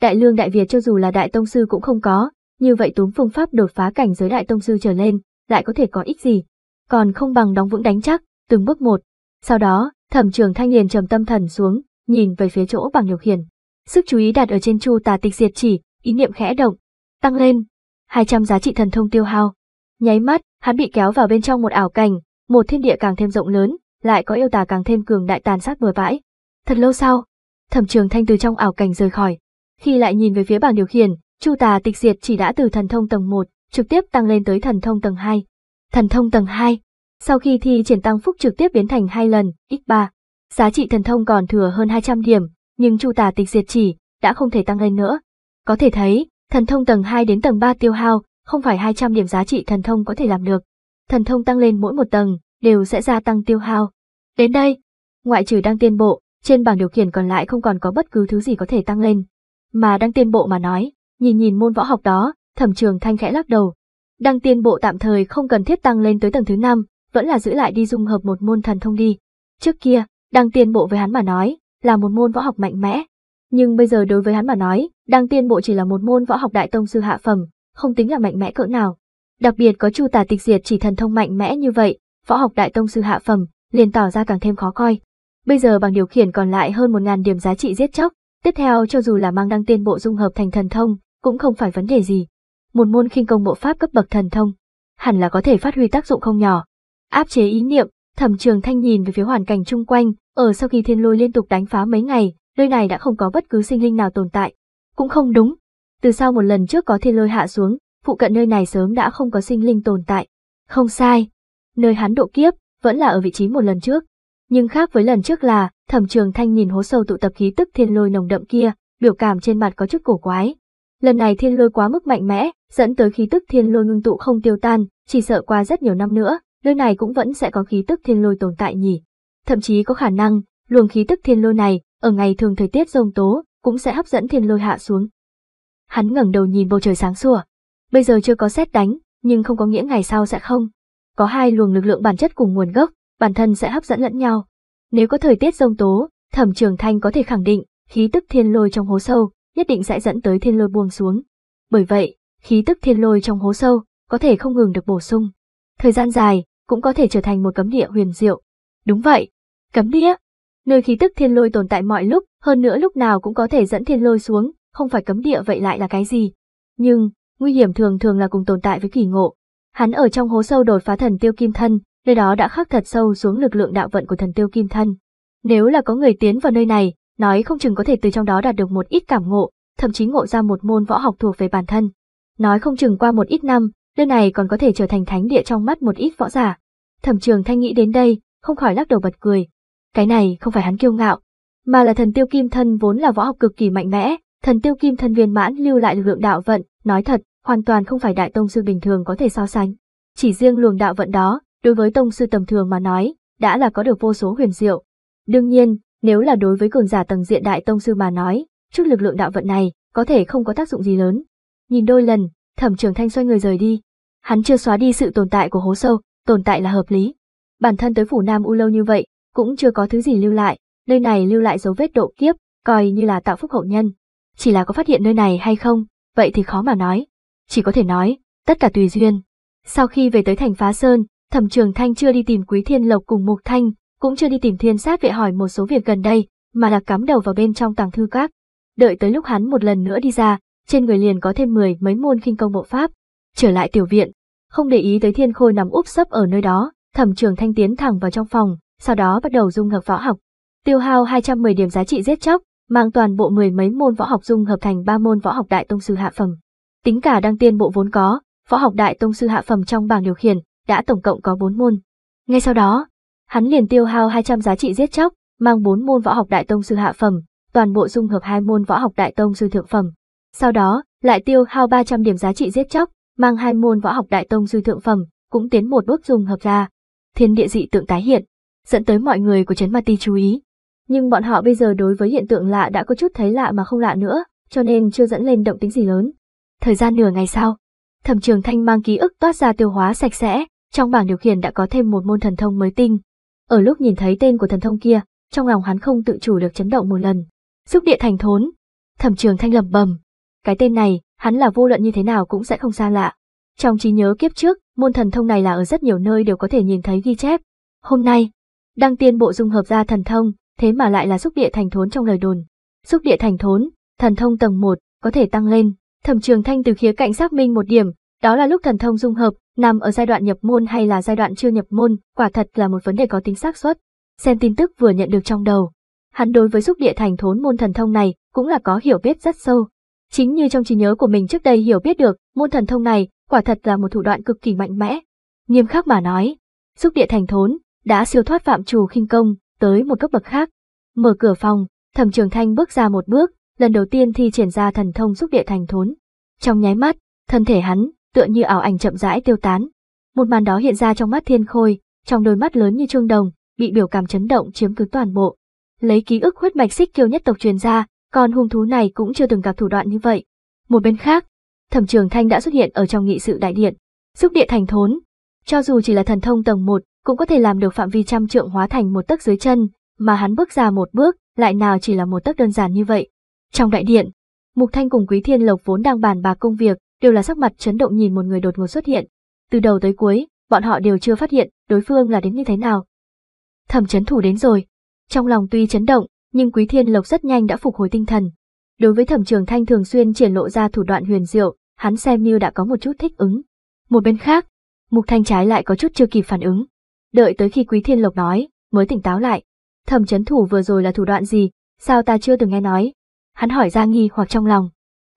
Đại lương đại Việt cho dù là đại tông sư cũng không có, như vậy túm phương pháp đột phá cảnh giới đại tông sư trở lên, lại có thể có ích gì? Còn không bằng đóng vững đánh chắc, từng bước một. Sau đó, thẩm trường thanh liền trầm tâm thần xuống, nhìn về phía chỗ bằng điều khiển Sức chú ý đặt ở trên chu tà tịch diệt chỉ, ý niệm khẽ động, tăng lên. 200 giá trị thần thông tiêu hao. Nháy mắt, hắn bị kéo vào bên trong một ảo cảnh, một thiên địa càng thêm rộng lớn, lại có yêu tà càng thêm cường đại tàn sát bừa bãi. Thật lâu sau, Thẩm Trường Thanh từ trong ảo cảnh rời khỏi, khi lại nhìn về phía bảng điều khiển, Chu tà tịch diệt chỉ đã từ thần thông tầng 1, trực tiếp tăng lên tới thần thông tầng 2. Thần thông tầng 2, sau khi thi triển tăng phúc trực tiếp biến thành 2 lần, x3. Giá trị thần thông còn thừa hơn 200 điểm, nhưng chu tà tịch diệt chỉ đã không thể tăng lên nữa. Có thể thấy, thần thông tầng 2 đến tầng 3 tiêu hao, không phải 200 điểm giá trị thần thông có thể làm được. Thần thông tăng lên mỗi một tầng đều sẽ gia tăng tiêu hao. Đến đây, ngoại trừ đang tiên bộ, trên bảng điều khiển còn lại không còn có bất cứ thứ gì có thể tăng lên. Mà đang tiên bộ mà nói, Nhìn nhìn môn võ học đó, thẩm trường thanh khẽ lắc đầu. Đăng tiên bộ tạm thời không cần thiết tăng lên tới tầng thứ năm, vẫn là giữ lại đi dung hợp một môn thần thông đi. Trước kia, đăng tiên bộ với hắn mà nói, là một môn võ học mạnh mẽ. Nhưng bây giờ đối với hắn mà nói, đăng tiên bộ chỉ là một môn võ học đại tông sư hạ phẩm, không tính là mạnh mẽ cỡ nào. Đặc biệt có chu tà tịch diệt chỉ thần thông mạnh mẽ như vậy, võ học đại tông sư hạ phẩm, liền tỏ ra càng thêm khó coi. Bây giờ bằng điều khiển còn lại hơn 1.000 điểm giá trị giết chóc, tiếp theo cho dù là mang đăng tiên bộ dung hợp thành thần thông, cũng không phải vấn đề gì. Một môn khinh công bộ pháp cấp bậc thần thông, hẳn là có thể phát huy tác dụng không nhỏ. Áp chế ý niệm, Thẩm Trường Thanh nhìn về phía hoàn cảnh chung quanh, ở sau khi thiên lôi liên tục đánh phá mấy ngày, nơi này đã không có bất cứ sinh linh nào tồn tại. Cũng không đúng, từ sau một lần trước có thiên lôi hạ xuống, phụ cận nơi này sớm đã không có sinh linh tồn tại. Không sai, nơi hắn độ kiếp vẫn là ở vị trí một lần trước, nhưng khác với lần trước là, Thẩm Trường Thanh nhìn hố sâu tụ tập khí tức thiên lôi nồng đậm kia, biểu cảm trên mặt có chút cổ quái. Lần này thiên lôi quá mức mạnh mẽ, dẫn tới khí tức thiên lôi ngưng tụ không tiêu tan, chỉ sợ qua rất nhiều năm nữa, nơi này cũng vẫn sẽ có khí tức thiên lôi tồn tại nhỉ. Thậm chí có khả năng, luồng khí tức thiên lôi này, ở ngày thường thời tiết rông tố, cũng sẽ hấp dẫn thiên lôi hạ xuống. Hắn ngẩng đầu nhìn bầu trời sáng sủa. Bây giờ chưa có xét đánh, nhưng không có nghĩa ngày sau sẽ không. Có hai luồng lực lượng bản chất cùng nguồn gốc, bản thân sẽ hấp dẫn lẫn nhau. Nếu có thời tiết rông tố, Thẩm Trường Thanh có thể khẳng định, khí tức thiên lôi trong hố sâu nhất định sẽ dẫn tới thiên lôi buông xuống. Bởi vậy, khí tức thiên lôi trong hố sâu có thể không ngừng được bổ sung. Thời gian dài cũng có thể trở thành một cấm địa huyền diệu. Đúng vậy, cấm địa, nơi khí tức thiên lôi tồn tại mọi lúc, hơn nữa lúc nào cũng có thể dẫn thiên lôi xuống, không phải cấm địa vậy lại là cái gì? Nhưng, nguy hiểm thường thường là cùng tồn tại với kỳ ngộ. Hắn ở trong hố sâu đột phá thần tiêu kim thân, nơi đó đã khắc thật sâu xuống lực lượng đạo vận của thần tiêu kim thân. Nếu là có người tiến vào nơi này, nói không chừng có thể từ trong đó đạt được một ít cảm ngộ, thậm chí ngộ ra một môn võ học thuộc về bản thân. Nói không chừng qua một ít năm, nơi này còn có thể trở thành thánh địa trong mắt một ít võ giả. Thẩm Trường Thanh nghĩ đến đây, không khỏi lắc đầu bật cười. Cái này không phải hắn kiêu ngạo, mà là thần tiêu kim thân vốn là võ học cực kỳ mạnh mẽ, thần tiêu kim thân viên mãn lưu lại lực lượng đạo vận, nói thật, hoàn toàn không phải đại tông sư bình thường có thể so sánh. Chỉ riêng luồng đạo vận đó, đối với tông sư tầm thường mà nói, đã là có được vô số huyền diệu. Đương nhiên, nếu là đối với cường giả tầng diện đại tông sư mà nói, trước lực lượng đạo vận này, có thể không có tác dụng gì lớn. Nhìn đôi lần, thẩm trường thanh xoay người rời đi. Hắn chưa xóa đi sự tồn tại của hố sâu, tồn tại là hợp lý. Bản thân tới phủ Nam U lâu như vậy, cũng chưa có thứ gì lưu lại, nơi này lưu lại dấu vết độ kiếp, coi như là tạo phúc hậu nhân. Chỉ là có phát hiện nơi này hay không, vậy thì khó mà nói. Chỉ có thể nói, tất cả tùy duyên. Sau khi về tới thành Phá Sơn, Thẩm Trường Thanh chưa đi tìm Quý Thiên Lộc cùng Mục Thanh, cũng chưa đi tìm thiên sát vệ hỏi một số việc gần đây, mà là cắm đầu vào bên trong tàng thư các. Đợi tới lúc hắn một lần nữa đi ra, trên người liền có thêm mười mấy môn khinh công bộ pháp. Trở lại tiểu viện, không để ý tới thiên khôi nằm úp sấp ở nơi đó, thẩm trường thanh tiến thẳng vào trong phòng, sau đó bắt đầu dung hợp võ học. Tiêu hao 210 điểm giá trị giết chóc, mang toàn bộ mười mấy môn võ học dung hợp thành ba môn võ học đại tông sư hạ phẩm. Tính cả đăng tiên bộ vốn có, võ học đại tông sư hạ phẩm trong bảng điều khiển, đã tổng cộng có 4 môn. Ngay sau đó, hắn liền tiêu hao 200 giá trị giết chóc, mang bốn môn võ học đại tông sư hạ phẩm, toàn bộ dung hợp hai môn võ học đại tông sư thượng phẩm. Sau đó, lại tiêu hao 300 điểm giá trị giết chóc, mang hai môn võ học đại tông sư thượng phẩm, cũng tiến một bước dung hợp ra. Thiên địa dị tượng tái hiện, dẫn tới mọi người của chấn Ma Ti chú ý. Nhưng bọn họ bây giờ đối với hiện tượng lạ đã có chút thấy lạ mà không lạ nữa, cho nên chưa dẫn lên động tính gì lớn. Thời gian nửa ngày sau, Thẩm Trường Thanh mang ký ức toát ra tiêu hóa sạch sẽ, trong bảng điều khiển đã có thêm một môn thần thông mới tinh, ở lúc nhìn thấy tên của thần thông kia, trong lòng hắn không tự chủ được chấn động một lần. Xúc địa thành thốn. Thẩm trường thanh lầm bầm. Cái tên này, hắn là vô luận như thế nào cũng sẽ không xa lạ. Trong trí nhớ kiếp trước, môn thần thông này là ở rất nhiều nơi đều có thể nhìn thấy ghi chép. Hôm nay, đăng tiên bộ dung hợp ra thần thông, thế mà lại là xúc địa thành thốn trong lời đồn. Xúc địa thành thốn, thần thông tầng 1, có thể tăng lên. Thẩm trường thanh từ khía cạnh xác minh một điểm, đó là lúc thần thông dung hợp, nằm ở giai đoạn nhập môn hay là giai đoạn chưa nhập môn, quả thật là một vấn đề có tính xác suất. Xem tin tức vừa nhận được trong đầu. Hắn đối với xúc địa thành thốn môn thần thông này cũng là có hiểu biết rất sâu. Chính như trong trí nhớ của mình trước đây hiểu biết được, môn thần thông này quả thật là một thủ đoạn cực kỳ mạnh mẽ. Nghiêm khắc mà nói, xúc địa thành thốn đã siêu thoát phạm trù khinh công tới một cấp bậc khác. Mở cửa phòng, Thẩm Trường Thanh bước ra một bước, lần đầu tiên thi triển ra thần thông xúc địa thành thốn. Trong nháy mắt, thân thể hắn tựa như ảo ảnh chậm rãi tiêu tán. Một màn đó hiện ra trong mắt Thiên Khôi, trong đôi mắt lớn như trương đồng, bị biểu cảm chấn động chiếm cứ toàn bộ. Lấy ký ức huyết mạch xích kiêu nhất tộc truyền ra, còn hung thú này cũng chưa từng gặp thủ đoạn như vậy. Một bên khác, Thẩm Trường Thanh đã xuất hiện ở trong nghị sự đại điện, xúc địa thành thốn. Cho dù chỉ là thần thông tầng 1, cũng có thể làm được phạm vi trăm trượng hóa thành một tấc dưới chân, mà hắn bước ra một bước, lại nào chỉ là một tấc đơn giản như vậy. Trong đại điện, Mục Thanh cùng Quý Thiên Lộc vốn đang bàn bạc công việc, đều là sắc mặt chấn động nhìn một người đột ngột xuất hiện. Từ đầu tới cuối, bọn họ đều chưa phát hiện đối phương là đến như thế nào. Thẩm chấn thủ đến rồi. Trong lòng tuy chấn động, nhưng Quý Thiên Lộc rất nhanh đã phục hồi tinh thần. Đối với Thẩm Trường Thanh thường xuyên triển lộ ra thủ đoạn huyền diệu, hắn xem như đã có một chút thích ứng. Một bên khác, Mục Thanh trái lại có chút chưa kịp phản ứng. Đợi tới khi Quý Thiên Lộc nói, mới tỉnh táo lại. Thẩm chấn thủ vừa rồi là thủ đoạn gì, sao ta chưa từng nghe nói? Hắn hỏi ra nghi hoặc trong lòng.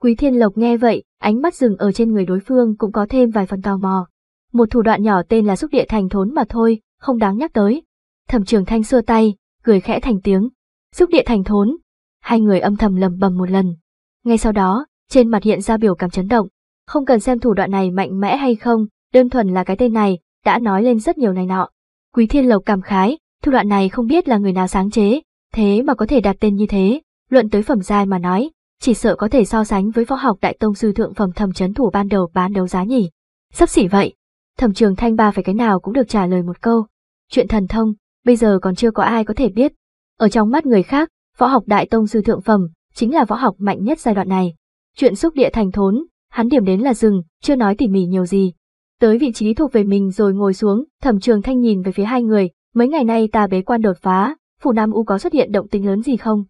Quý Thiên Lộc nghe vậy, ánh mắt dừng ở trên người đối phương cũng có thêm vài phần tò mò. Một thủ đoạn nhỏ tên là xúc địa thành thốn mà thôi, không đáng nhắc tới. Thẩm Trường Thanh xua tay, cười khẽ thành tiếng, xúc địa thành thốn. Hai người âm thầm lầm bầm một lần. Ngay sau đó, trên mặt hiện ra biểu cảm chấn động. Không cần xem thủ đoạn này mạnh mẽ hay không, đơn thuần là cái tên này, đã nói lên rất nhiều này nọ. Quý Thiên Lộc cảm khái, thủ đoạn này không biết là người nào sáng chế, thế mà có thể đặt tên như thế, luận tới phẩm giai mà nói, chỉ sợ có thể so sánh với võ học đại tông sư thượng phẩm thẩm chấn thủ ban đầu bán đấu giá nhỉ. Sắp xỉ vậy, thẩm trường thanh ba phải cái nào cũng được trả lời một câu. Chuyện thần thông, bây giờ còn chưa có ai có thể biết. Ở trong mắt người khác, võ học đại tông sư thượng phẩm chính là võ học mạnh nhất giai đoạn này. Chuyện xúc địa thành thốn, hắn điểm đến là rừng, chưa nói tỉ mỉ nhiều gì. Tới vị trí thuộc về mình rồi ngồi xuống, thẩm trường thanh nhìn về phía hai người, mấy ngày nay ta bế quan đột phá, phủ Nam U có xuất hiện động tính lớn gì không?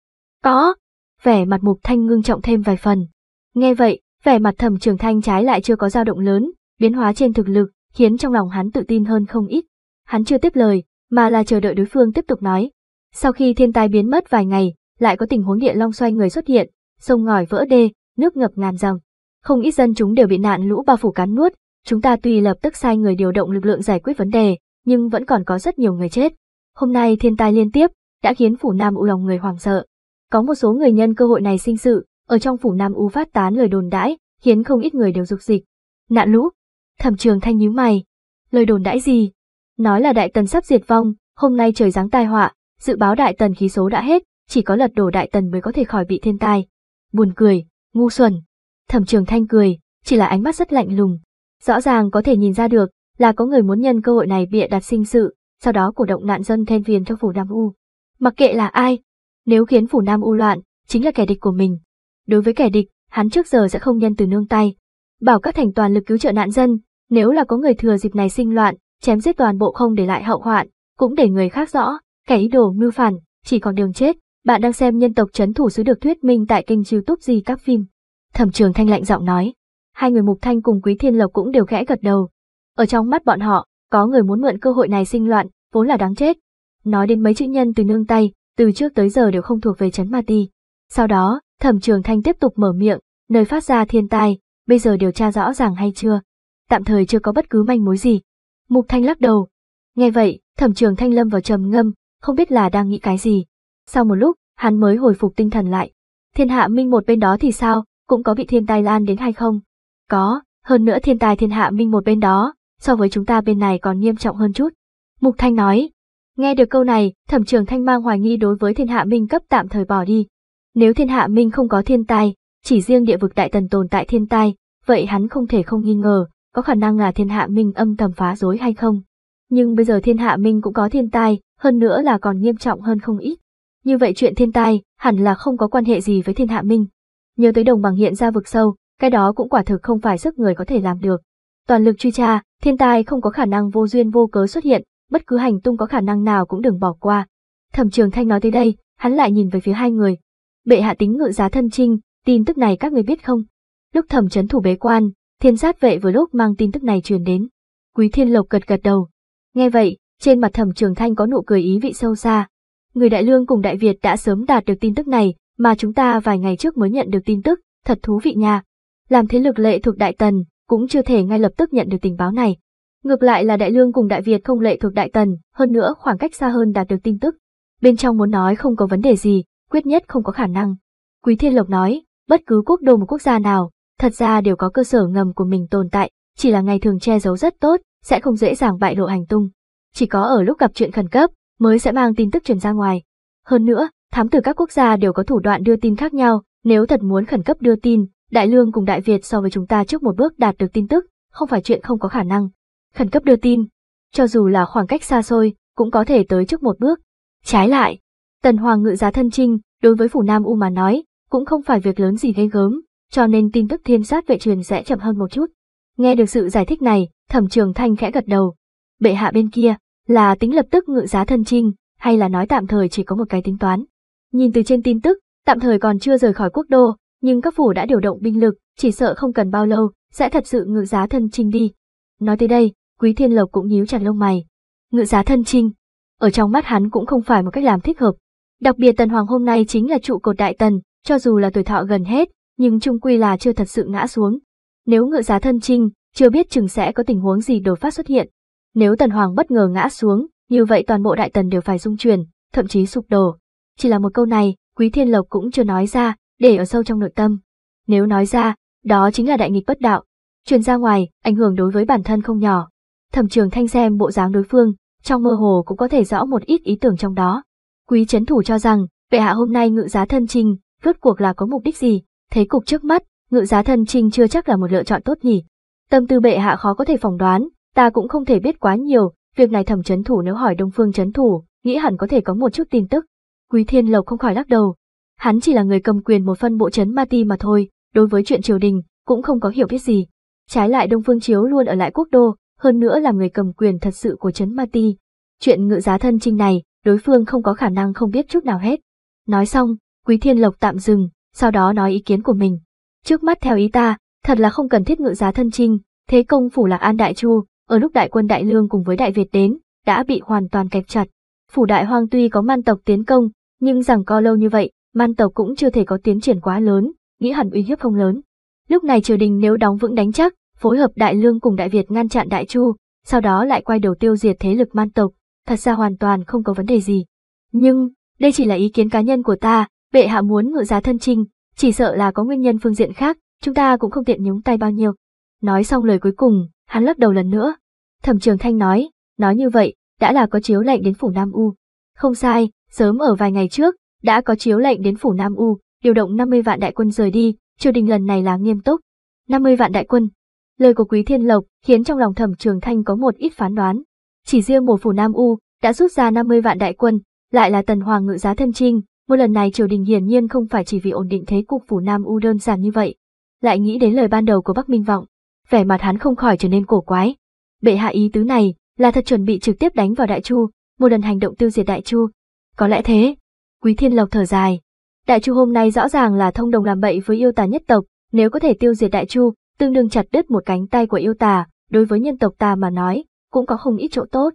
Có, vẻ mặt Mục Thanh ngưng trọng thêm vài phần. Nghe vậy, vẻ mặt Thẩm Trường Thanh trái lại chưa có dao động lớn, biến hóa trên thực lực, khiến trong lòng hắn tự tin hơn không ít. Hắn chưa tiếp lời, mà là chờ đợi đối phương tiếp tục nói. Sau khi thiên tai biến mất vài ngày, lại có tình huống địa long xoay người xuất hiện, sông ngòi vỡ đê, nước ngập ngàn dòng. Không ít dân chúng đều bị nạn lũ bao phủ cắn nuốt, chúng ta tuy lập tức sai người điều động lực lượng giải quyết vấn đề, nhưng vẫn còn có rất nhiều người chết. Hôm nay thiên tai liên tiếp, đã khiến phủ Nam U lòng người hoảng sợ. Có một số người nhân cơ hội này sinh sự, ở trong phủ Nam U phát tán lời đồn đãi, khiến không ít người đều dục dịch. Nạn lũ. Thẩm trường thanh nhíu mày. Lời đồn đãi gì? Nói là đại tần sắp diệt vong, hôm nay trời giáng tai họa, dự báo đại tần khí số đã hết, chỉ có lật đổ đại tần mới có thể khỏi bị thiên tai. Buồn cười, ngu xuẩn. Thẩm trường thanh cười, chỉ là ánh mắt rất lạnh lùng. Rõ ràng có thể nhìn ra được, là có người muốn nhân cơ hội này bịa đặt sinh sự, sau đó cổ động nạn dân thêm viên cho phủ Nam U. Mặc kệ là ai, nếu khiến phủ Nam u loạn, chính là kẻ địch của mình. Đối với kẻ địch, hắn trước giờ sẽ không nhân từ nương tay. Bảo các thành toàn lực cứu trợ nạn dân, nếu là có người thừa dịp này sinh loạn, chém giết toàn bộ không để lại hậu hoạn, cũng để người khác rõ, kẻ ý đồ mưu phản, chỉ còn đường chết. Bạn đang xem nhân tộc chấn thủ sứ được thuyết minh tại kênh youtube gì các phim. Thẩm trường thanh lạnh giọng nói. Hai người mục thanh cùng quý thiên lộc cũng đều khẽ gật đầu. Ở trong mắt bọn họ, có người muốn mượn cơ hội này sinh loạn, vốn là đáng chết. Nói đến mấy chữ nhân từ nương tay, từ trước tới giờ đều không thuộc về chấn ma ti. Sau đó, thẩm trường thanh tiếp tục mở miệng, nơi phát ra thiên tai, bây giờ điều tra rõ ràng hay chưa? Tạm thời chưa có bất cứ manh mối gì. Mục thanh lắc đầu. Nghe vậy, thẩm trường thanh lâm vào trầm ngâm, không biết là đang nghĩ cái gì. Sau một lúc, hắn mới hồi phục tinh thần lại. Thiên hạ minh một bên đó thì sao, cũng có bị thiên tai lan đến hay không? Có, hơn nữa thiên tai thiên hạ minh một bên đó, so với chúng ta bên này còn nghiêm trọng hơn chút. Mục Thanh nói, Nghe được câu này, thẩm trường thanh mang hoài nghi đối với thiên hạ minh cấp tạm thời bỏ đi. Nếu thiên hạ minh không có thiên tai, chỉ riêng địa vực đại tần tồn tại thiên tai, vậy hắn không thể không nghi ngờ, có khả năng là thiên hạ minh âm thầm phá rối hay không. Nhưng bây giờ thiên hạ minh cũng có thiên tai, hơn nữa là còn nghiêm trọng hơn không ít. Như vậy chuyện thiên tai, hẳn là không có quan hệ gì với thiên hạ minh. Nhớ tới đồng bằng hiện ra vực sâu, cái đó cũng quả thực không phải sức người có thể làm được. Toàn lực truy tra, thiên tai không có khả năng vô duyên vô cớ xuất hiện, bất cứ hành tung có khả năng nào cũng đừng bỏ qua. Thẩm Trường Thanh nói tới đây, hắn lại nhìn về phía hai người. Bệ hạ tính ngự giá thân trinh, tin tức này các người biết không? Lúc Thẩm Chấn thủ bế quan, Thiên sát vệ vừa lúc mang tin tức này truyền đến. Quý Thiên Lộc gật gật đầu. Nghe vậy, trên mặt Thẩm Trường Thanh có nụ cười ý vị sâu xa. Người Đại Lương cùng Đại Việt đã sớm đạt được tin tức này, mà chúng ta vài ngày trước mới nhận được tin tức, thật thú vị nha. Làm thế lực lệ thuộc Đại Tần, cũng chưa thể ngay lập tức nhận được tình báo này. Ngược lại là Đại Lương cùng Đại Việt không lệ thuộc Đại Tần, hơn nữa khoảng cách xa hơn đạt được tin tức. Bên trong muốn nói không có vấn đề gì, quyết nhất không có khả năng. Quý Thiên Lộc nói, bất cứ quốc đô một quốc gia nào, thật ra đều có cơ sở ngầm của mình tồn tại, chỉ là ngày thường che giấu rất tốt, sẽ không dễ dàng bại lộ hành tung. Chỉ có ở lúc gặp chuyện khẩn cấp, mới sẽ mang tin tức truyền ra ngoài. Hơn nữa, thám tử các quốc gia đều có thủ đoạn đưa tin khác nhau, nếu thật muốn khẩn cấp đưa tin, Đại Lương cùng Đại Việt so với chúng ta trước một bước đạt được tin tức, không phải chuyện không có khả năng khẩn cấp đưa tin, cho dù là khoảng cách xa xôi, cũng có thể tới trước một bước. Trái lại, Tần Hoàng ngự giá thân trinh, đối với phủ Nam U mà nói, cũng không phải việc lớn gì ghê gớm, cho nên tin tức thiên sát vệ truyền sẽ chậm hơn một chút. Nghe được sự giải thích này, thẩm trường thanh khẽ gật đầu. Bệ hạ bên kia, là tính lập tức ngự giá thân trinh, hay là nói tạm thời chỉ có một cái tính toán. Nhìn từ trên tin tức, tạm thời còn chưa rời khỏi quốc đô, nhưng các phủ đã điều động binh lực, chỉ sợ không cần bao lâu, sẽ thật sự ngự giá thân trinh đi. Nói tới đây, Quý Thiên Lộc cũng nhíu chặt lông mày. Ngự giá thân trinh, ở trong mắt hắn cũng không phải một cách làm thích hợp. Đặc biệt Tần Hoàng hôm nay chính là trụ cột đại tần, cho dù là tuổi thọ gần hết, nhưng trung quy là chưa thật sự ngã xuống. Nếu ngự giá thân trinh, chưa biết chừng sẽ có tình huống gì đột phát xuất hiện. Nếu Tần Hoàng bất ngờ ngã xuống, như vậy toàn bộ đại tần đều phải rung chuyển, thậm chí sụp đổ. Chỉ là một câu này, Quý Thiên Lộc cũng chưa nói ra, để ở sâu trong nội tâm. Nếu nói ra, đó chính là đại nghịch bất đạo. Truyền ra ngoài, ảnh hưởng đối với bản thân không nhỏ thẩm trường thanh xem bộ dáng đối phương, trong mơ hồ cũng có thể rõ một ít ý tưởng trong đó. Quý Trấn thủ cho rằng, vệ hạ hôm nay ngự giá thân trinh, rốt cuộc là có mục đích gì, thế cục trước mắt, ngự giá thân trinh chưa chắc là một lựa chọn tốt nhỉ. Tâm tư bệ hạ khó có thể phỏng đoán, ta cũng không thể biết quá nhiều, việc này thẩm Trấn thủ nếu hỏi đông phương Trấn thủ, nghĩ hẳn có thể có một chút tin tức. Quý thiên lộc không khỏi lắc đầu. Hắn chỉ là người cầm quyền một phân bộ Trấn ma ti mà thôi, đối với chuyện triều đình, cũng không có hiểu biết gì. Trái lại Đông Phương Chiếu luôn ở lại quốc đô, hơn nữa là người cầm quyền thật sự của Trấn Ma Ti. Chuyện ngự giá thân trinh này, đối phương không có khả năng không biết chút nào hết. Nói xong, Quý Thiên Lộc tạm dừng, sau đó nói ý kiến của mình. Trước mắt theo ý ta, thật là không cần thiết ngự giá thân trinh, thế công phủ Lạc An Đại Chu, ở lúc đại quân Đại Lương cùng với Đại Việt đến, đã bị hoàn toàn kẹp chặt. Phủ Đại Hoang tuy có man tộc tiến công, nhưng rằng co lâu như vậy, man tộc cũng chưa thể có tiến triển quá lớn, nghĩ hẳn uy hiếp không lớn. Lúc này triều đình nếu đóng vững đánh chắc, phối hợp Đại Lương cùng Đại Việt ngăn chặn Đại Chu, sau đó lại quay đầu tiêu diệt thế lực man tộc, thật ra hoàn toàn không có vấn đề gì. Nhưng, đây chỉ là ý kiến cá nhân của ta, bệ hạ muốn ngự giá thân trinh, chỉ sợ là có nguyên nhân phương diện khác, chúng ta cũng không tiện nhúng tay bao nhiêu. Nói xong lời cuối cùng, hắn lắc đầu lần nữa. Thẩm Trường Thanh nói, nói như vậy, đã là có chiếu lệnh đến phủ Nam U. Không sai, sớm ở vài ngày trước, đã có chiếu lệnh đến phủ Nam U, điều động 50 vạn đại quân rời đi, triều đình lần này là nghiêm túc. 50 vạn đại quân, Lời của Quý Thiên Lộc khiến trong lòng Thẩm Trường Thanh có một ít phán đoán. Chỉ riêng một phủ Nam U đã rút ra 50 vạn đại quân, lại là tần hoàng ngự giá thân trinh, một lần này triều đình hiển nhiên không phải chỉ vì ổn định thế cục phủ Nam U đơn giản như vậy. Lại nghĩ đến lời ban đầu của Bắc Minh Vọng, vẻ mặt hắn không khỏi trở nên cổ quái. Bệ hạ ý tứ này là thật chuẩn bị trực tiếp đánh vào Đại Chu, một lần hành động tiêu diệt Đại Chu. Có lẽ thế. Quý Thiên Lộc thở dài. Đại Chu hôm nay rõ ràng là thông đồng làm bậy với yêu tà nhất tộc, nếu có thể tiêu diệt Đại Chu, tương đương chặt đứt một cánh tay của yêu tà, đối với nhân tộc ta mà nói, cũng có không ít chỗ tốt.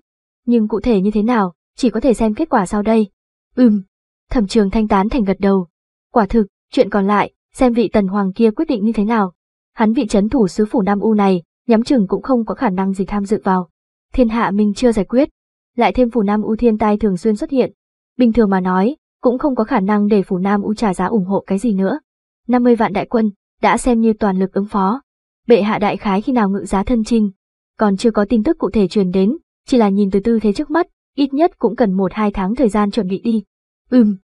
Nhưng cụ thể như thế nào, chỉ có thể xem kết quả sau đây. Ừm, thẩm trường thanh tán thành gật đầu. Quả thực, chuyện còn lại, xem vị tần hoàng kia quyết định như thế nào. Hắn vị chấn thủ sứ phủ Nam U này, nhắm chừng cũng không có khả năng gì tham dự vào. Thiên hạ mình chưa giải quyết. Lại thêm phủ Nam U thiên tai thường xuyên xuất hiện. Bình thường mà nói, cũng không có khả năng để phủ Nam U trả giá ủng hộ cái gì nữa. 50 vạn đại quân, đã xem như toàn lực ứng phó bệ hạ đại khái khi nào ngự giá thân trình, còn chưa có tin tức cụ thể truyền đến, chỉ là nhìn từ tư thế trước mắt, ít nhất cũng cần một hai tháng thời gian chuẩn bị đi. Ừm,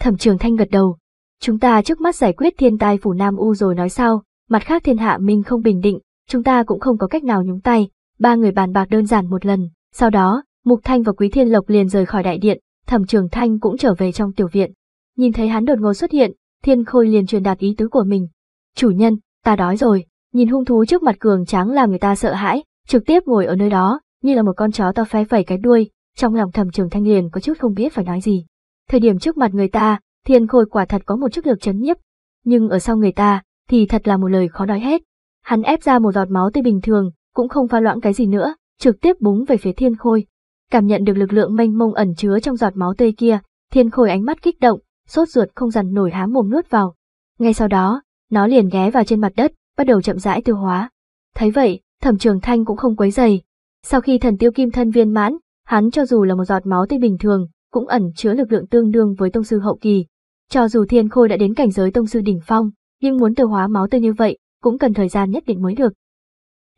thẩm trường thanh gật đầu, chúng ta trước mắt giải quyết thiên tai phủ Nam U rồi nói sau, mặt khác thiên hạ minh không bình định, chúng ta cũng không có cách nào nhúng tay, ba người bàn bạc đơn giản một lần, sau đó, Mục Thanh và Quý Thiên Lộc liền rời khỏi đại điện, thẩm trường thanh cũng trở về trong tiểu viện. Nhìn thấy hắn đột ngột xuất hiện, thiên khôi liền truyền đạt ý tứ của mình. Chủ nhân, ta đói rồi. Nhìn hung thú trước mặt cường tráng làm người ta sợ hãi, trực tiếp ngồi ở nơi đó, như là một con chó to phe phẩy cái đuôi, trong lòng thầm trường thanh liền có chút không biết phải nói gì. Thời điểm trước mặt người ta, thiên khôi quả thật có một chức lực chấn nhiếp, nhưng ở sau người ta, thì thật là một lời khó nói hết. Hắn ép ra một giọt máu tươi bình thường, cũng không pha loãng cái gì nữa, trực tiếp búng về phía thiên khôi. Cảm nhận được lực lượng mênh mông ẩn chứa trong giọt máu tươi kia, thiên khôi ánh mắt kích động, sốt ruột không dằn nổi há mồm nuốt vào. Ngay sau đó, nó liền ghé vào trên mặt đất, bắt đầu chậm rãi tiêu hóa. Thấy vậy, thẩm trường thanh cũng không quấy dày. Sau khi thần tiêu kim thân viên mãn, hắn cho dù là một giọt máu tê bình thường, cũng ẩn chứa lực lượng tương đương với tông sư hậu kỳ. Cho dù thiên khôi đã đến cảnh giới tông sư đỉnh phong, nhưng muốn tiêu hóa máu tươi như vậy, cũng cần thời gian nhất định mới được.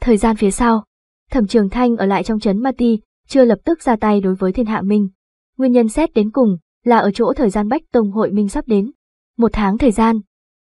Thời gian phía sau, thẩm trường thanh ở lại trong trấn Mati, chưa lập tức ra tay đối với thiên hạ minh. Nguyên nhân xét đến cùng là ở chỗ thời gian bách tông hội minh sắp đến. Một tháng thời gian,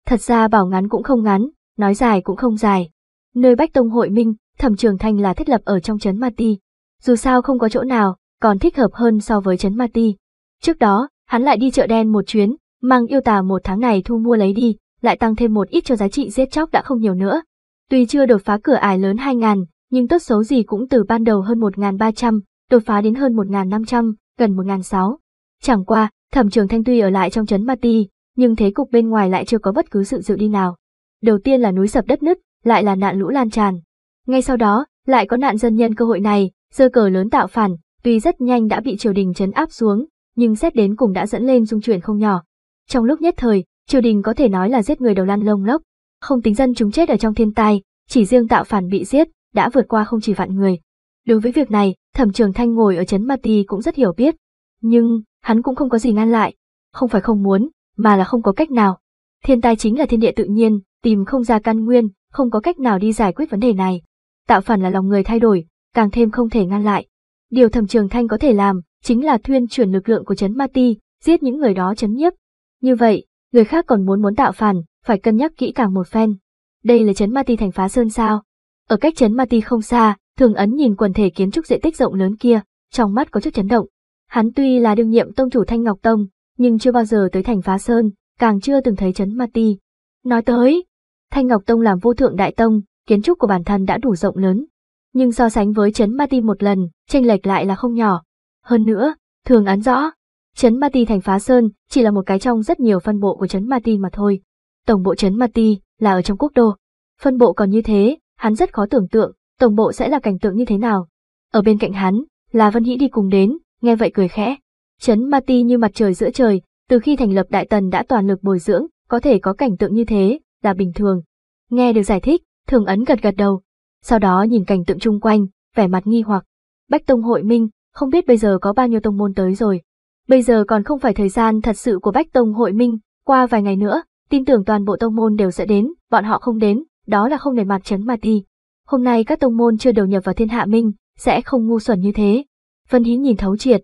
thật ra bảo ngắn cũng không ngắn, nói dài cũng không dài. Nơi Bách Tông hội minh, thẩm trường thanh là thiết lập ở trong trấn Ma Ti. Dù sao không có chỗ nào, còn thích hợp hơn so với trấn Ma Ti. Trước đó, hắn lại đi chợ đen một chuyến, mang yêu tà một tháng này thu mua lấy đi, lại tăng thêm một ít cho giá trị giết chóc đã không nhiều nữa. Tuy chưa đột phá cửa ải lớn 2.000, nhưng tốt xấu gì cũng từ ban đầu hơn 1.300, đột phá đến hơn 1.500, gần 1.600. Chẳng qua, thẩm trường thanh tuy ở lại trong trấn Ma Ti, nhưng thế cục bên ngoài lại chưa có bất cứ sự dự đi nào. Đầu tiên là núi sập đất nứt, lại là nạn lũ lan tràn. Ngay sau đó, lại có nạn dân nhân cơ hội này, dơ cờ lớn tạo phản, tuy rất nhanh đã bị triều đình chấn áp xuống, nhưng xét đến cùng đã dẫn lên dung chuyển không nhỏ. Trong lúc nhất thời, triều đình có thể nói là giết người đầu lan lông lốc, không tính dân chúng chết ở trong thiên tai, chỉ riêng tạo phản bị giết, đã vượt qua không chỉ vạn người. Đối với việc này, thẩm trường thanh ngồi ở chấn Ma Ti cũng rất hiểu biết, nhưng hắn cũng không có gì ngăn lại, không phải không muốn, mà là không có cách nào. Thiên tai chính là thiên địa tự nhiên, tìm không ra căn nguyên, không có cách nào đi giải quyết vấn đề này. Tạo phản là lòng người thay đổi, càng thêm không thể ngăn lại. Điều Thẩm Trường Thanh có thể làm, chính là thuyên chuyển lực lượng của chấn Ma Ti, giết những người đó chấn nhiếp. Như vậy, người khác còn muốn muốn tạo phản, phải cân nhắc kỹ càng một phen. Đây là chấn Ma Ti thành phá sơn sao? Ở cách chấn Ma Ti không xa, Thường Ấn nhìn quần thể kiến trúc diện tích rộng lớn kia, trong mắt có chút chấn động. Hắn tuy là đương nhiệm tông chủ Thanh Ngọc Tông, nhưng chưa bao giờ tới thành phá sơn, càng chưa từng thấy chấn ma ti. Nói tới, Thanh Ngọc Tông làm vô thượng đại tông, kiến trúc của bản thân đã đủ rộng lớn. Nhưng so sánh với chấn ma ti một lần, tranh lệch lại là không nhỏ. Hơn nữa, thường án rõ, chấn ma ti thành phá sơn chỉ là một cái trong rất nhiều phân bộ của chấn ma ti mà thôi. Tổng bộ chấn ma ti là ở trong quốc đô. Phân bộ còn như thế, hắn rất khó tưởng tượng, tổng bộ sẽ là cảnh tượng như thế nào. Ở bên cạnh hắn, là Vân Hĩ đi cùng đến, nghe vậy cười khẽ. Chấn ma ti như mặt trời giữa trời, từ khi thành lập Đại Tần đã toàn lực bồi dưỡng, có thể có cảnh tượng như thế, là bình thường. Nghe được giải thích, thường ấn gật gật đầu. Sau đó nhìn cảnh tượng chung quanh, vẻ mặt nghi hoặc. Bách Tông hội minh, không biết bây giờ có bao nhiêu tông môn tới rồi. Bây giờ còn không phải thời gian thật sự của Bách Tông hội minh, qua vài ngày nữa, tin tưởng toàn bộ tông môn đều sẽ đến, bọn họ không đến, đó là không để mặt chấn mà đi. Hôm nay các tông môn chưa đầu nhập vào thiên hạ minh, sẽ không ngu xuẩn như thế. Vân Hín nhìn thấu triệt.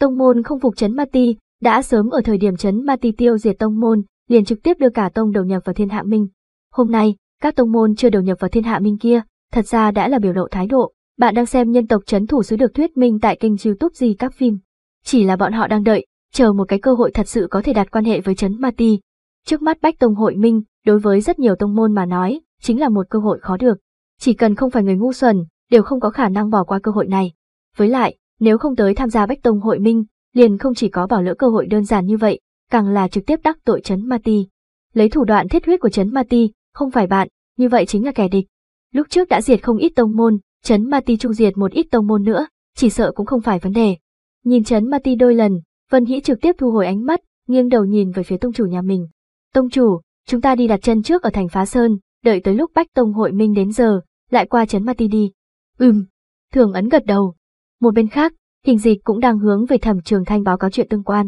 Tông môn không phục chấn Ma Ti, đã sớm ở thời điểm chấn ma ti tiêu diệt tông môn, liền trực tiếp đưa cả tông đầu nhập vào thiên hạ minh. Hôm nay, các tông môn chưa đầu nhập vào thiên hạ minh kia, thật ra đã là biểu lộ thái độ. Bạn đang xem nhân tộc chấn thủ sứ được thuyết minh tại kênh youtube gì các phim. Chỉ là bọn họ đang đợi, chờ một cái cơ hội thật sự có thể đạt quan hệ với chấn ma ti. Trước mắt bách tông hội minh, đối với rất nhiều tông môn mà nói, chính là một cơ hội khó được. Chỉ cần không phải người ngu xuẩn, đều không có khả năng bỏ qua cơ hội này. Với lại, nếu không tới tham gia bách tông hội minh, liền không chỉ có bảo lỡ cơ hội đơn giản như vậy, càng là trực tiếp đắc tội Trấn Ma Ti. Lấy thủ đoạn thiết huyết của Trấn Ma Ti, không phải bạn, như vậy chính là kẻ địch. Lúc trước đã diệt không ít tông môn, Trấn Ma Ti trung diệt một ít tông môn nữa, chỉ sợ cũng không phải vấn đề. Nhìn Trấn Ma Ti đôi lần, Vân Hĩ trực tiếp thu hồi ánh mắt, nghiêng đầu nhìn về phía tông chủ nhà mình. Tông chủ, chúng ta đi đặt chân trước ở thành Phá Sơn, đợi tới lúc Bách Tông hội minh đến giờ, lại qua Trấn Ma Ti đi. Ừm, thường ấn gật đầu. Một bên khác, Hình dịch cũng đang hướng về thẩm trường thanh báo cáo chuyện tương quan.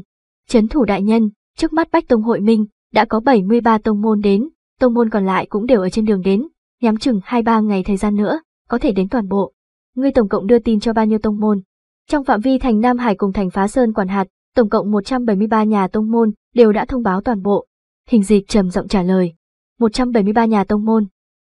Chấn thủ đại nhân, trước mắt Bách Tông Hội Minh, đã có 73 tông môn đến, tông môn còn lại cũng đều ở trên đường đến, nhắm chừng 2-3 ngày thời gian nữa, có thể đến toàn bộ. Ngươi tổng cộng đưa tin cho bao nhiêu tông môn? Trong phạm vi thành Nam Hải cùng thành Phá Sơn quản hạt, tổng cộng 173 nhà tông môn đều đã thông báo toàn bộ. Hình dịch trầm giọng trả lời. 173 nhà tông môn.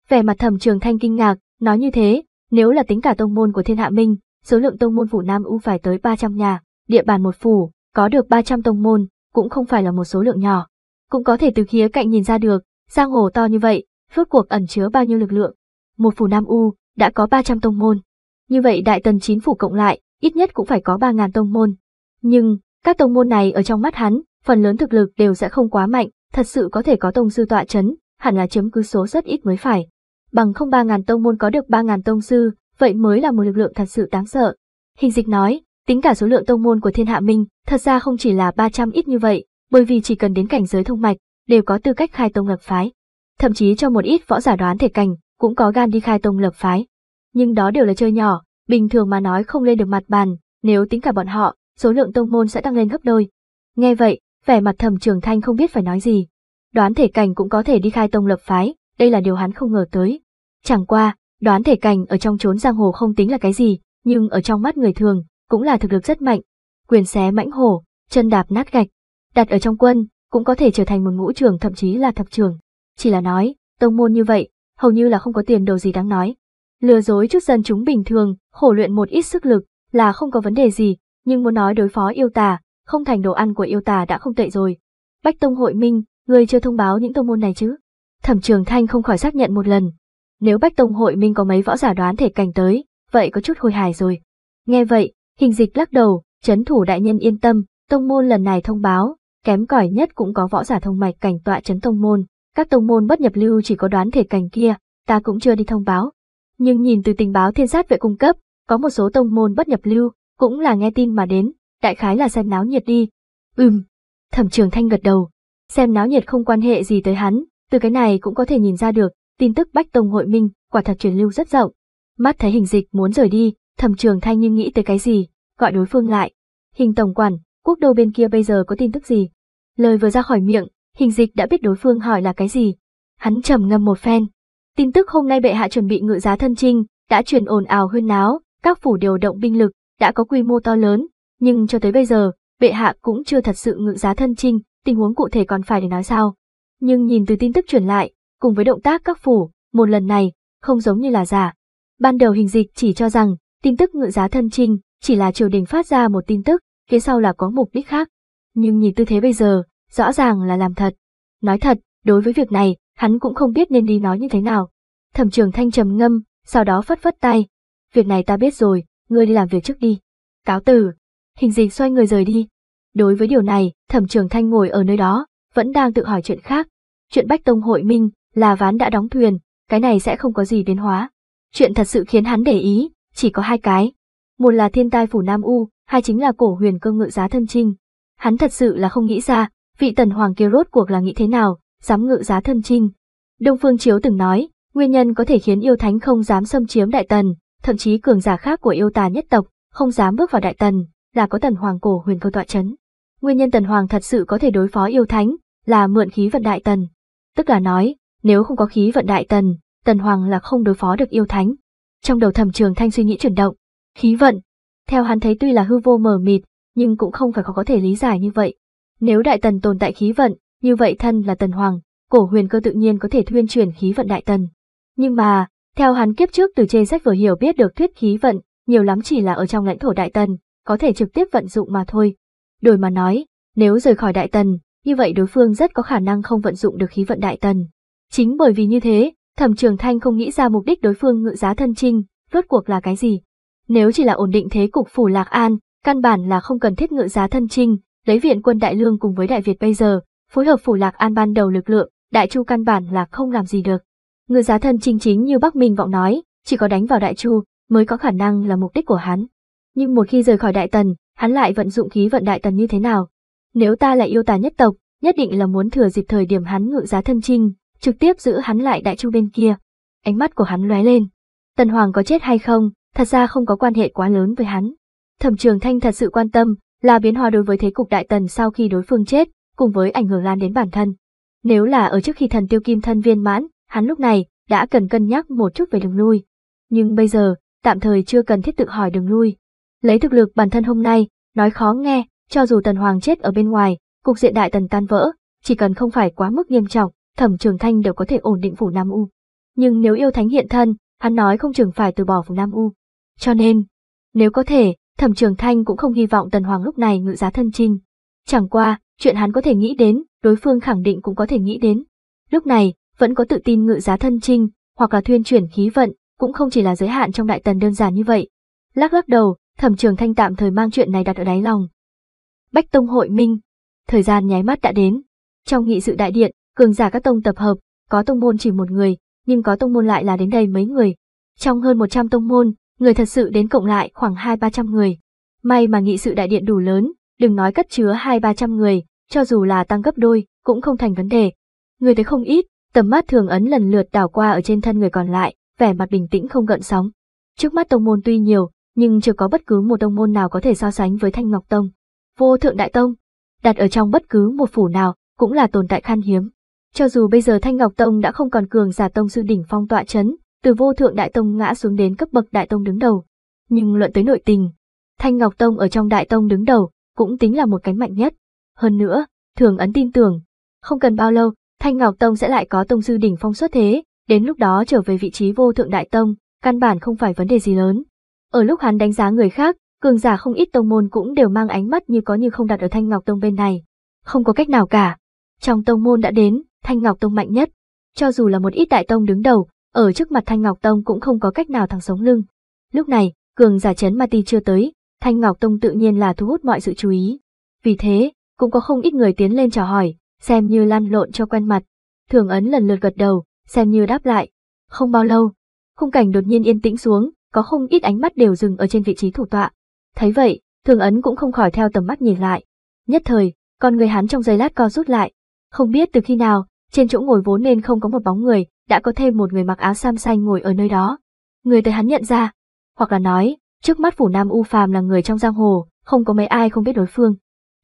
Vẻ mặt thẩm trường thanh kinh ngạc, nói như thế, nếu là tính cả tông môn của thiên hạ minh, số lượng tông môn phủ Nam U phải tới 300 nhà, địa bàn một phủ, có được 300 tông môn, cũng không phải là một số lượng nhỏ. Cũng có thể từ khía cạnh nhìn ra được, giang hồ to như vậy, phước cuộc ẩn chứa bao nhiêu lực lượng. Một phủ Nam U đã có 300 tông môn. Như vậy đại tần chín phủ cộng lại, ít nhất cũng phải có 3.000 tông môn. Nhưng, các tông môn này ở trong mắt hắn, phần lớn thực lực đều sẽ không quá mạnh, thật sự có thể có tông sư tọa chấn, hẳn là chiếm cứ số rất ít mới phải. Bằng không 3.000 tông môn có được 3.000 tông sư, vậy mới là một lực lượng thật sự đáng sợ. Hình dịch nói, tính cả số lượng tông môn của thiên hạ minh, thật ra không chỉ là 300 ít như vậy, bởi vì chỉ cần đến cảnh giới thông mạch, đều có tư cách khai tông lập phái. Thậm chí cho một ít võ giả đoán thể cảnh, cũng có gan đi khai tông lập phái. Nhưng đó đều là chơi nhỏ, bình thường mà nói không lên được mặt bàn, nếu tính cả bọn họ, số lượng tông môn sẽ tăng lên gấp đôi. Nghe vậy, vẻ mặt thẩm trường thanh không biết phải nói gì. Đoán thể cảnh cũng có thể đi khai tông lập phái, đây là điều hắn không ngờ tới. Chẳng qua, Đoán thể cảnh ở trong chốn giang hồ không tính là cái gì, nhưng ở trong mắt người thường, cũng là thực lực rất mạnh. Quyền xé mãnh hổ, chân đạp nát gạch, đặt ở trong quân, cũng có thể trở thành một ngũ trưởng thậm chí là thập trưởng. Chỉ là nói, tông môn như vậy, hầu như là không có tiền đồ gì đáng nói. Lừa dối chút dân chúng bình thường, khổ luyện một ít sức lực, là không có vấn đề gì, nhưng muốn nói đối phó yêu tà, không thành đồ ăn của yêu tà đã không tệ rồi. Bách Tông hội minh, người chưa thông báo những tông môn này chứ? Thẩm Trường Thanh không khỏi xác nhận một lần, nếu Bách Tông hội minh có mấy võ giả đoán thể cảnh tới, vậy có chút hồi hài rồi. Nghe vậy, hình dịch lắc đầu, chấn thủ đại nhân yên tâm, tông môn lần này thông báo, kém cỏi nhất cũng có võ giả thông mạch cảnh tọa chấn tông môn, các tông môn bất nhập lưu chỉ có đoán thể cảnh kia, ta cũng chưa đi thông báo. Nhưng nhìn từ tình báo thiên sát vệ cung cấp, có một số tông môn bất nhập lưu, cũng là nghe tin mà đến, đại khái là xem náo nhiệt đi. Ừm, thẩm trường thanh gật đầu, xem náo nhiệt không quan hệ gì tới hắn, từ cái này cũng có thể nhìn ra được, tin tức Bách Tông hội minh quả thật truyền lưu rất rộng. Mắt thấy hình dịch muốn rời đi, thẩm trường thanh nhưng nghĩ tới cái gì, gọi đối phương lại. Hình tổng quản, quốc đô bên kia bây giờ có tin tức gì? Lời vừa ra khỏi miệng, hình dịch đã biết đối phương hỏi là cái gì. Hắn trầm ngâm một phen. Tin tức hôm nay bệ hạ chuẩn bị ngự giá thân trinh, đã truyền ồn ào huyên náo, các phủ điều động binh lực, đã có quy mô to lớn, nhưng cho tới bây giờ, bệ hạ cũng chưa thật sự ngự giá thân trinh, tình huống cụ thể còn phải để nói sao. Nhưng nhìn từ tin tức truyền lại, cùng với động tác các phủ, một lần này, không giống như là giả. Ban đầu hình dịch chỉ cho rằng, tin tức ngự giá thân trinh chỉ là triều đình phát ra một tin tức, phía sau là có mục đích khác. Nhưng nhìn tư thế bây giờ, rõ ràng là làm thật. Nói thật, đối với việc này, hắn cũng không biết nên đi nói như thế nào. Thẩm trường thanh trầm ngâm, sau đó phất phất tay. Việc này ta biết rồi, ngươi đi làm việc trước đi. Cáo tử. Hình dịch xoay người rời đi. Đối với điều này, thẩm trường thanh ngồi ở nơi đó, vẫn đang tự hỏi chuyện khác. Chuyện Bách Tông hội minh, là ván đã đóng thuyền, cái này sẽ không có gì biến hóa. Chuyện thật sự khiến hắn để ý, chỉ có hai cái. Một là thiên tai phủ Nam U, hai chính là cổ huyền cơ ngự giá thân trinh. Hắn thật sự là không nghĩ ra, vị tần hoàng kia rốt cuộc là nghĩ thế nào, dám ngự giá thân trinh. Đông Phương Chiếu từng nói, nguyên nhân có thể khiến yêu thánh không dám xâm chiếm đại tần, thậm chí cường giả khác của yêu tà nhất tộc, không dám bước vào đại tần, là có tần hoàng cổ huyền cơ tọa chấn. Nguyên nhân tần hoàng thật sự có thể đối phó yêu thánh, là mượn khí vận đại tần. Tức là nói, nếu không có khí vận đại tần, tần hoàng là không đối phó được yêu thánh. Trong đầu thẩm trường thanh suy nghĩ chuyển động, khí vận. Theo hắn thấy tuy là hư vô mờ mịt, nhưng cũng không phải khó có thể lý giải như vậy. Nếu đại tần tồn tại khí vận, như vậy thân là tần hoàng, cổ huyền cơ tự nhiên có thể thuyên chuyển khí vận đại tần. Nhưng mà, theo hắn kiếp trước từ trên sách vừa hiểu biết được thuyết khí vận, nhiều lắm chỉ là ở trong lãnh thổ đại tần, có thể trực tiếp vận dụng mà thôi. Đổi mà nói, nếu rời khỏi đại tần, như vậy đối phương rất có khả năng không vận dụng được khí vận đại tần. Chính bởi vì như thế, thẩm trường thanh không nghĩ ra mục đích đối phương ngự giá thân trinh, rốt cuộc là cái gì. Nếu chỉ là ổn định thế cục phủ lạc an, căn bản là không cần thiết ngự giá thân trinh, lấy viện quân đại lương cùng với đại Việt bây giờ, phối hợp phủ lạc an ban đầu lực lượng, đại chu căn bản là không làm gì được. Ngự giá thân trinh chính như Bắc Minh vọng nói, chỉ có đánh vào đại chu mới có khả năng là mục đích của hắn. Nhưng một khi rời khỏi đại tần, hắn lại vận dụng khí vận đại tần như thế nào? Nếu ta là yêu tà nhất tộc, nhất định là muốn thừa dịp thời điểm hắn ngự giá thân trinh, trực tiếp giữ hắn lại đại chu bên kia. Ánh mắt của hắn lóe lên. Tần Hoàng có chết hay không, thật ra không có quan hệ quá lớn với hắn. Thẩm Trường Thanh thật sự quan tâm là biến hóa đối với thế cục đại tần sau khi đối phương chết, cùng với ảnh hưởng lan đến bản thân. Nếu là ở trước khi thần tiêu kim thân viên mãn, hắn lúc này đã cần cân nhắc một chút về đường lui. Nhưng bây giờ, tạm thời chưa cần thiết tự hỏi đường lui. Lấy thực lực bản thân hôm nay, nói khó nghe, cho dù tần hoàng chết ở bên ngoài, cục diện đại tần tan vỡ, chỉ cần không phải quá mức nghiêm trọng, Thẩm Trường Thanh đều có thể ổn định phủ Nam U. Nhưng nếu yêu thánh hiện thân, hắn nói không chừng phải từ bỏ phủ Nam U. Cho nên, nếu có thể, Thẩm Trường Thanh cũng không hy vọng Tần Hoàng lúc này ngự giá thân trinh. Chẳng qua, chuyện hắn có thể nghĩ đến, đối phương khẳng định cũng có thể nghĩ đến. Lúc này, vẫn có tự tin ngự giá thân trinh hoặc là thuyên chuyển khí vận, cũng không chỉ là giới hạn trong đại tần đơn giản như vậy. Lắc lắc đầu, Thẩm Trường Thanh tạm thời mang chuyện này đặt ở đáy lòng. Bách Tông hội minh, thời gian nháy mắt đã đến. Trong nghị sự đại điện, cường giả các tông tập hợp, có tông môn chỉ một người, nhưng có tông môn lại là đến đây mấy người. Trong hơn 100 tông môn, người thật sự đến cộng lại khoảng 2-300 người. May mà nghị sự đại điện đủ lớn, đừng nói cất chứa 2-300 người, cho dù là tăng gấp đôi, cũng không thành vấn đề. Người tới không ít, tầm mắt thường ấn lần lượt đảo qua ở trên thân người còn lại, vẻ mặt bình tĩnh không gợn sóng. Trước mắt tông môn tuy nhiều, nhưng chưa có bất cứ một tông môn nào có thể so sánh với Thanh Ngọc Tông. Vô Thượng Đại Tông, đặt ở trong bất cứ một phủ nào, cũng là tồn tại khan hiếm. Cho dù bây giờ Thanh Ngọc Tông đã không còn cường giả tông sư đỉnh phong tọa chấn, từ vô thượng đại tông ngã xuống đến cấp bậc đại tông đứng đầu. Nhưng luận tới nội tình, Thanh Ngọc Tông ở trong đại tông đứng đầu cũng tính là một cánh mạnh nhất. Hơn nữa, thường ấn tin tưởng, không cần bao lâu, Thanh Ngọc Tông sẽ lại có tông sư đỉnh phong xuất thế, đến lúc đó trở về vị trí vô thượng đại tông, căn bản không phải vấn đề gì lớn. Ở lúc hắn đánh giá người khác, cường giả không ít tông môn cũng đều mang ánh mắt như có như không đặt ở Thanh Ngọc Tông bên này. Không có cách nào cả. Trong tông môn đã đến, Thanh Ngọc Tông mạnh nhất. Cho dù là một ít đại tông đứng đầu, ở trước mặt Thanh Ngọc Tông cũng không có cách nào thẳng sống lưng. Lúc này, cường giả chấn Ma Ti chưa tới, Thanh Ngọc Tông tự nhiên là thu hút mọi sự chú ý. Vì thế, cũng có không ít người tiến lên chào hỏi, xem như lan lộn cho quen mặt. Thường ấn lần lượt gật đầu, xem như đáp lại. Không bao lâu, khung cảnh đột nhiên yên tĩnh xuống, có không ít ánh mắt đều dừng ở trên vị trí thủ tọa. Thấy vậy, thường ấn cũng không khỏi theo tầm mắt nhìn lại. Nhất thời, con người hắn trong giây lát co rút lại. Không biết từ khi nào, trên chỗ ngồi vốn nên không có một bóng người, đã có thêm một người mặc áo sam xanh ngồi ở nơi đó. Người tới hắn nhận ra, hoặc là nói, trước mắt phủ Nam U Phàm là người trong giang hồ, không có mấy ai không biết đối phương,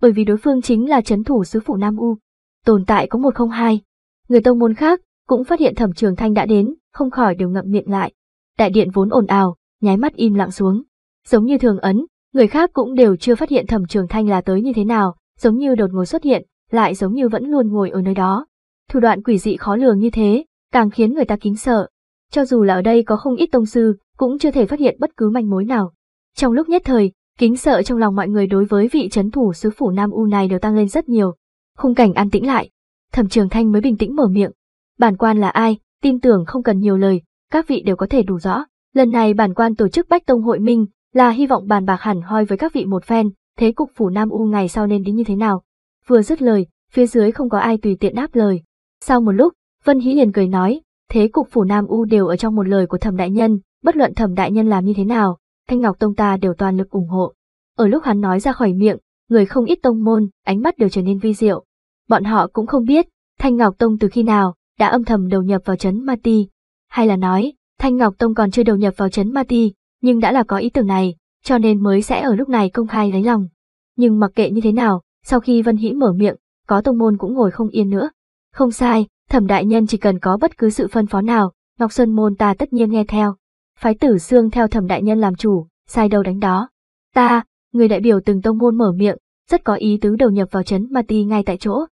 bởi vì đối phương chính là chấn thủ sứ phủ Nam U. Tồn tại có một không hai. Người tông môn khác cũng phát hiện Thẩm Trường Thanh đã đến, không khỏi đều ngậm miệng lại. Đại điện vốn ồn ào, nháy mắt im lặng xuống. Giống như thường ấn, người khác cũng đều chưa phát hiện Thẩm Trường Thanh là tới như thế nào, giống như đột ngột xuất hiện, lại giống như vẫn luôn ngồi ở nơi đó, thủ đoạn quỷ dị khó lường như thế, càng khiến người ta kính sợ. Cho dù là ở đây có không ít tông sư, cũng chưa thể phát hiện bất cứ manh mối nào. Trong lúc nhất thời, kính sợ trong lòng mọi người đối với vị chấn thủ sứ phủ Nam U này đều tăng lên rất nhiều. Khung cảnh an tĩnh lại, Thẩm Trường Thanh mới bình tĩnh mở miệng. Bản quan là ai, tin tưởng không cần nhiều lời, các vị đều có thể đủ rõ. Lần này bản quan tổ chức Bách Tông hội minh, là hy vọng bàn bạc hẳn hoi với các vị một phen, thế cục phủ Nam U ngày sau nên đi như thế nào. Vừa dứt lời, phía dưới không có ai tùy tiện đáp lời. Sau một lúc, Vân Hĩ liền cười nói, thế cục phủ Nam U đều ở trong một lời của thầm đại nhân, bất luận thầm đại nhân làm như thế nào, Thanh Ngọc Tông ta đều toàn lực ủng hộ. Ở lúc hắn nói ra khỏi miệng, người không ít tông môn, ánh mắt đều trở nên vi diệu. Bọn họ cũng không biết, Thanh Ngọc Tông từ khi nào, đã âm thầm đầu nhập vào chấn Ma Ti. Hay là nói, Thanh Ngọc Tông còn chưa đầu nhập vào chấn Ma Ti, nhưng đã là có ý tưởng này, cho nên mới sẽ ở lúc này công khai lấy lòng. Nhưng mặc kệ như thế nào, sau khi Vân Hĩ mở miệng, có tông môn cũng ngồi không yên nữa. Không sai, thẩm đại nhân chỉ cần có bất cứ sự phân phó nào, Ngọc Sơn Môn ta tất nhiên nghe theo. Phái tử xương theo thẩm đại nhân làm chủ, sai đâu đánh đó. Ta, người đại biểu từng tông môn mở miệng, rất có ý tứ đầu nhập vào chấn ma ti ngay tại chỗ.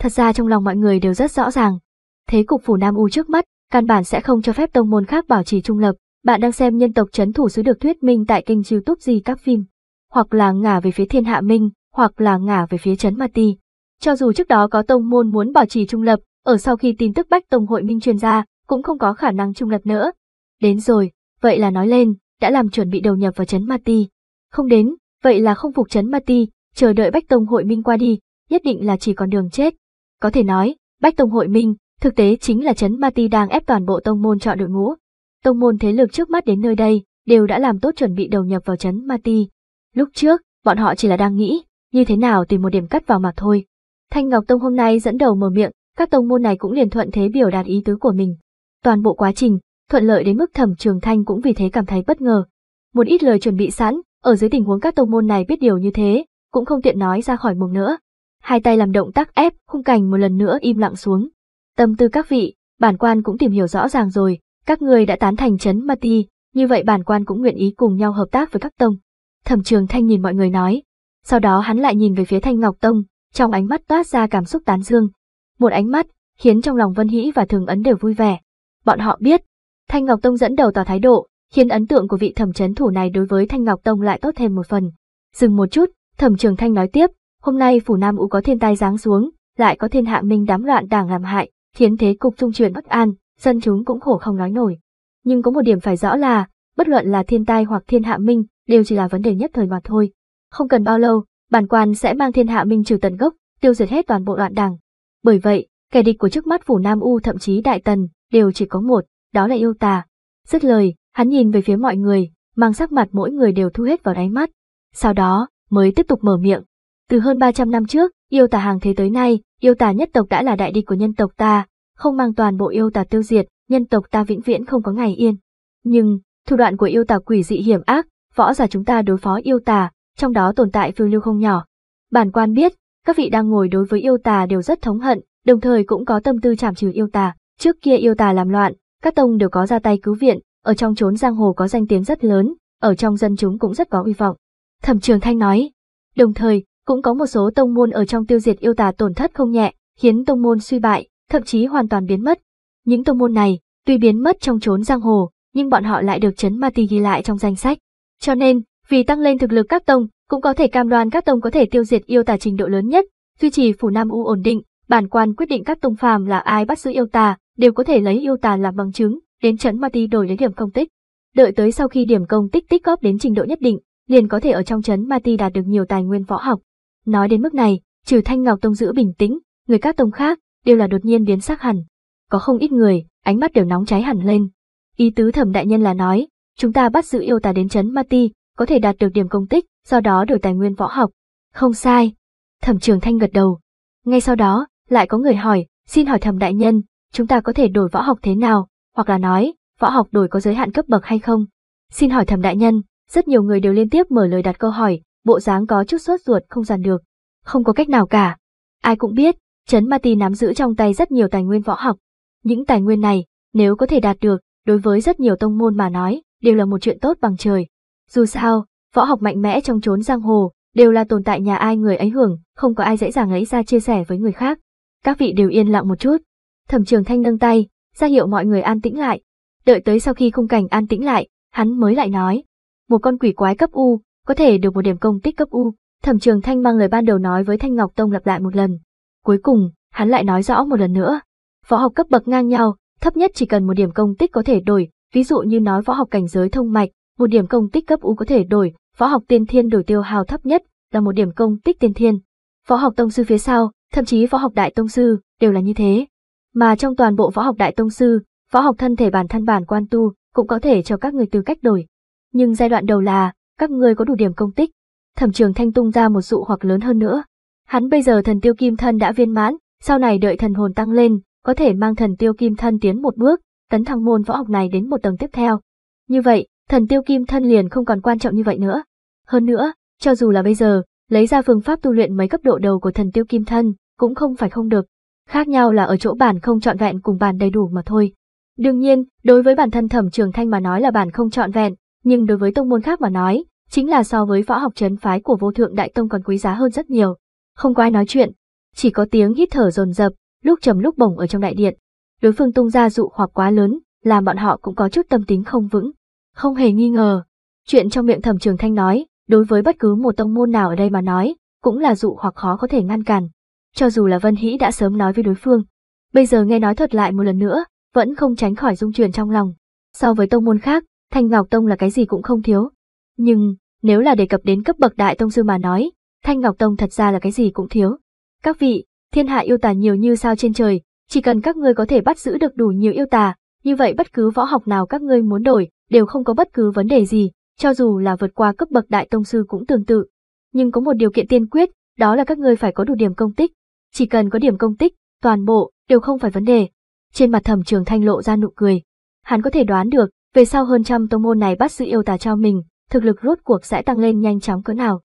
Thật ra trong lòng mọi người đều rất rõ ràng. Thế cục phủ Nam U trước mắt, căn bản sẽ không cho phép tông môn khác bảo trì trung lập. Bạn đang xem nhân tộc chấn thủ sứ được thuyết minh tại kênh youtube gì các phim. Hoặc là ngả về phía thiên hạ minh, hoặc là ngả về phía chấn ma ti. Cho dù trước đó có tông môn muốn bảo trì trung lập, ở sau khi tin tức bách tông hội minh truyền ra, cũng không có khả năng trung lập nữa. Đến rồi, vậy là nói lên, đã làm chuẩn bị đầu nhập vào chấn Ma Ti. Không đến, vậy là không phục chấn Ma Ti, chờ đợi bách tông hội minh qua đi, nhất định là chỉ còn đường chết. Có thể nói, bách tông hội minh, thực tế chính là chấn Ma Ti đang ép toàn bộ tông môn chọn đội ngũ. Tông môn thế lực trước mắt đến nơi đây, đều đã làm tốt chuẩn bị đầu nhập vào chấn Ma Ti. Lúc trước, bọn họ chỉ là đang nghĩ, như thế nào tìm một điểm cắt vào mà thôi. Thanh Ngọc Tông hôm nay dẫn đầu mở miệng, các tông môn này cũng liền thuận thế biểu đạt ý tứ của mình. Toàn bộ quá trình, thuận lợi đến mức Thẩm Trường Thanh cũng vì thế cảm thấy bất ngờ. Một ít lời chuẩn bị sẵn, ở dưới tình huống các tông môn này biết điều như thế, cũng không tiện nói ra khỏi mồm nữa. Hai tay làm động tác ép, khung cảnh một lần nữa im lặng xuống. Tâm tư các vị, bản quan cũng tìm hiểu rõ ràng rồi, các người đã tán thành chấn trấn Mati, như vậy bản quan cũng nguyện ý cùng nhau hợp tác với các tông. Thẩm Trường Thanh nhìn mọi người nói, sau đó hắn lại nhìn về phía Thanh Ngọc Tông, trong ánh mắt toát ra cảm xúc tán dương. Một ánh mắt, khiến trong lòng Vân Hĩ và Thường Ấn đều vui vẻ. Bọn họ biết, Thanh Ngọc Tông dẫn đầu tỏ thái độ, khiến ấn tượng của vị thẩm chấn thủ này đối với Thanh Ngọc Tông lại tốt thêm một phần. Dừng một chút, thẩm trường Thanh nói tiếp, hôm nay phủ Nam U có thiên tai giáng xuống, lại có thiên hạ minh đám loạn đảng làm hại, khiến thế cục trung truyền bất an, dân chúng cũng khổ không nói nổi. Nhưng có một điểm phải rõ là, bất luận là thiên tai hoặc thiên hạ minh, đều chỉ là vấn đề nhất thời mà thôi. Không cần bao lâu, bản quan sẽ mang thiên hạ minh trừ tận gốc, tiêu diệt hết toàn bộ đoạn đằng. Bởi vậy, kẻ địch của trước mắt phủ Nam U thậm chí Đại Tần, đều chỉ có một, đó là yêu tà. Dứt lời, hắn nhìn về phía mọi người, mang sắc mặt mỗi người đều thu hết vào đáy mắt. Sau đó, mới tiếp tục mở miệng. Từ hơn 300 năm trước, yêu tà hàng thế tới nay, yêu tà nhất tộc đã là đại địch của nhân tộc ta, không mang toàn bộ yêu tà tiêu diệt, nhân tộc ta vĩnh viễn không có ngày yên. Nhưng, thủ đoạn của yêu tà quỷ dị hiểm ác, võ giả chúng ta đối phó yêu tà, trong đó tồn tại phiêu lưu không nhỏ. Bản quan biết, các vị đang ngồi đối với yêu tà đều rất thống hận, đồng thời cũng có tâm tư chảm trừ yêu tà. Trước kia yêu tà làm loạn, các tông đều có ra tay cứu viện, ở trong chốn giang hồ có danh tiếng rất lớn, ở trong dân chúng cũng rất có uy vọng. Thẩm Trường Thanh nói, đồng thời cũng có một số tông môn ở trong tiêu diệt yêu tà tổn thất không nhẹ, khiến tông môn suy bại, thậm chí hoàn toàn biến mất. Những tông môn này, tuy biến mất trong chốn giang hồ, nhưng bọn họ lại được chấn ma ti ghi lại trong danh sách. Cho nên, vì tăng lên thực lực các tông, cũng có thể cam đoan các tông có thể tiêu diệt yêu tà trình độ lớn nhất, duy trì phủ Nam U ổn định, bản quan quyết định các tông phàm là ai bắt giữ yêu tà, đều có thể lấy yêu tà làm bằng chứng, đến trấn Ma Ti đổi lấy điểm công tích. Đợi tới sau khi điểm công tích tích góp đến trình độ nhất định, liền có thể ở trong trấn Ma Ti đạt được nhiều tài nguyên võ học. Nói đến mức này, trừ Thanh Ngọc Tông giữ bình tĩnh, người các tông khác đều là đột nhiên biến sắc hẳn. Có không ít người, ánh mắt đều nóng cháy hẳn lên. Ý tứ thẩm đại nhân là nói, chúng ta bắt giữ yêu tà đến trấn Ma Ti, có thể đạt được điểm công tích, do đó đổi tài nguyên võ học. Không sai. Thẩm trường thanh gật đầu. Ngay sau đó, lại có người hỏi, xin hỏi thẩm đại nhân, chúng ta có thể đổi võ học thế nào, hoặc là nói, võ học đổi có giới hạn cấp bậc hay không? Xin hỏi thẩm đại nhân, rất nhiều người đều liên tiếp mở lời đặt câu hỏi, bộ dáng có chút sốt ruột không dàn được. Không có cách nào cả. Ai cũng biết, Trấn Ma tì nắm giữ trong tay rất nhiều tài nguyên võ học. Những tài nguyên này, nếu có thể đạt được, đối với rất nhiều tông môn mà nói, đều là một chuyện tốt bằng trời. Dù sao, võ học mạnh mẽ trong chốn giang hồ, đều là tồn tại nhà ai người ấy hưởng, không có ai dễ dàng ấy ra chia sẻ với người khác. Các vị đều yên lặng một chút. Thẩm trường thanh nâng tay, ra hiệu mọi người an tĩnh lại. Đợi tới sau khi khung cảnh an tĩnh lại, hắn mới lại nói. Một con quỷ quái cấp U, có thể được một điểm công tích cấp U. Thẩm trường thanh mang lời ban đầu nói với Thanh Ngọc Tông lặp lại một lần. Cuối cùng, hắn lại nói rõ một lần nữa. Võ học cấp bậc ngang nhau, thấp nhất chỉ cần một điểm công tích có thể đổi, ví dụ như nói võ học cảnh giới thông mạch, một điểm công tích cấp U có thể đổi, phó học tiên thiên đổi tiêu hào thấp nhất là một điểm công tích tiên thiên. phó học tông sư phía sau, thậm chí phó học đại tông sư đều là như thế. Mà trong toàn bộ võ học đại tông sư, võ học thân thể bản thân bản quan tu cũng có thể cho các người tư cách đổi. Nhưng giai đoạn đầu là các người có đủ điểm công tích. Thẩm Trường Thanh tung ra một dụ hoặc lớn hơn nữa. Hắn bây giờ thần tiêu kim thân đã viên mãn, sau này đợi thần hồn tăng lên, có thể mang thần tiêu kim thân tiến một bước, tấn thăng môn võ học này đến một tầng tiếp theo. Như vậy, thần tiêu kim thân liền không còn quan trọng như vậy nữa. Hơn nữa, cho dù là bây giờ, lấy ra phương pháp tu luyện mấy cấp độ đầu của thần tiêu kim thân, cũng không phải không được. Khác nhau là ở chỗ bản không trọn vẹn cùng bản đầy đủ mà thôi. Đương nhiên, đối với bản thân Thẩm Trường Thanh mà nói là bản không trọn vẹn, nhưng đối với tông môn khác mà nói, chính là so với võ học chấn phái của vô thượng đại tông còn quý giá hơn rất nhiều. Không có ai nói chuyện, chỉ có tiếng hít thở rồn rập, lúc trầm lúc bổng ở trong đại điện. Đối phương tung ra dụ hoặc quá lớn, làm bọn họ cũng có chút tâm tính không vững. Không hề nghi ngờ, chuyện trong miệng thẩm trường thanh nói, đối với bất cứ một tông môn nào ở đây mà nói, cũng là dụ hoặc khó có thể ngăn cản. Cho dù là Vân Hĩ đã sớm nói với đối phương, bây giờ nghe nói thật lại một lần nữa, vẫn không tránh khỏi dung truyền trong lòng. So với tông môn khác, Thanh Ngọc Tông là cái gì cũng không thiếu. Nhưng, nếu là đề cập đến cấp bậc đại tông sư mà nói, Thanh Ngọc Tông thật ra là cái gì cũng thiếu. Các vị, thiên hạ yêu tà nhiều như sao trên trời, chỉ cần các ngươi có thể bắt giữ được đủ nhiều yêu tà, như vậy bất cứ võ học nào các ngươi muốn đổi, đều không có bất cứ vấn đề gì, cho dù là vượt qua cấp bậc đại tông sư cũng tương tự. Nhưng có một điều kiện tiên quyết, đó là các ngươi phải có đủ điểm công tích. Chỉ cần có điểm công tích, toàn bộ đều không phải vấn đề. Trên mặt Thẩm Trường Thanh lộ ra nụ cười. Hắn có thể đoán được, về sau hơn trăm tông môn này bắt giữ yêu tà cho mình, thực lực rốt cuộc sẽ tăng lên nhanh chóng cỡ nào.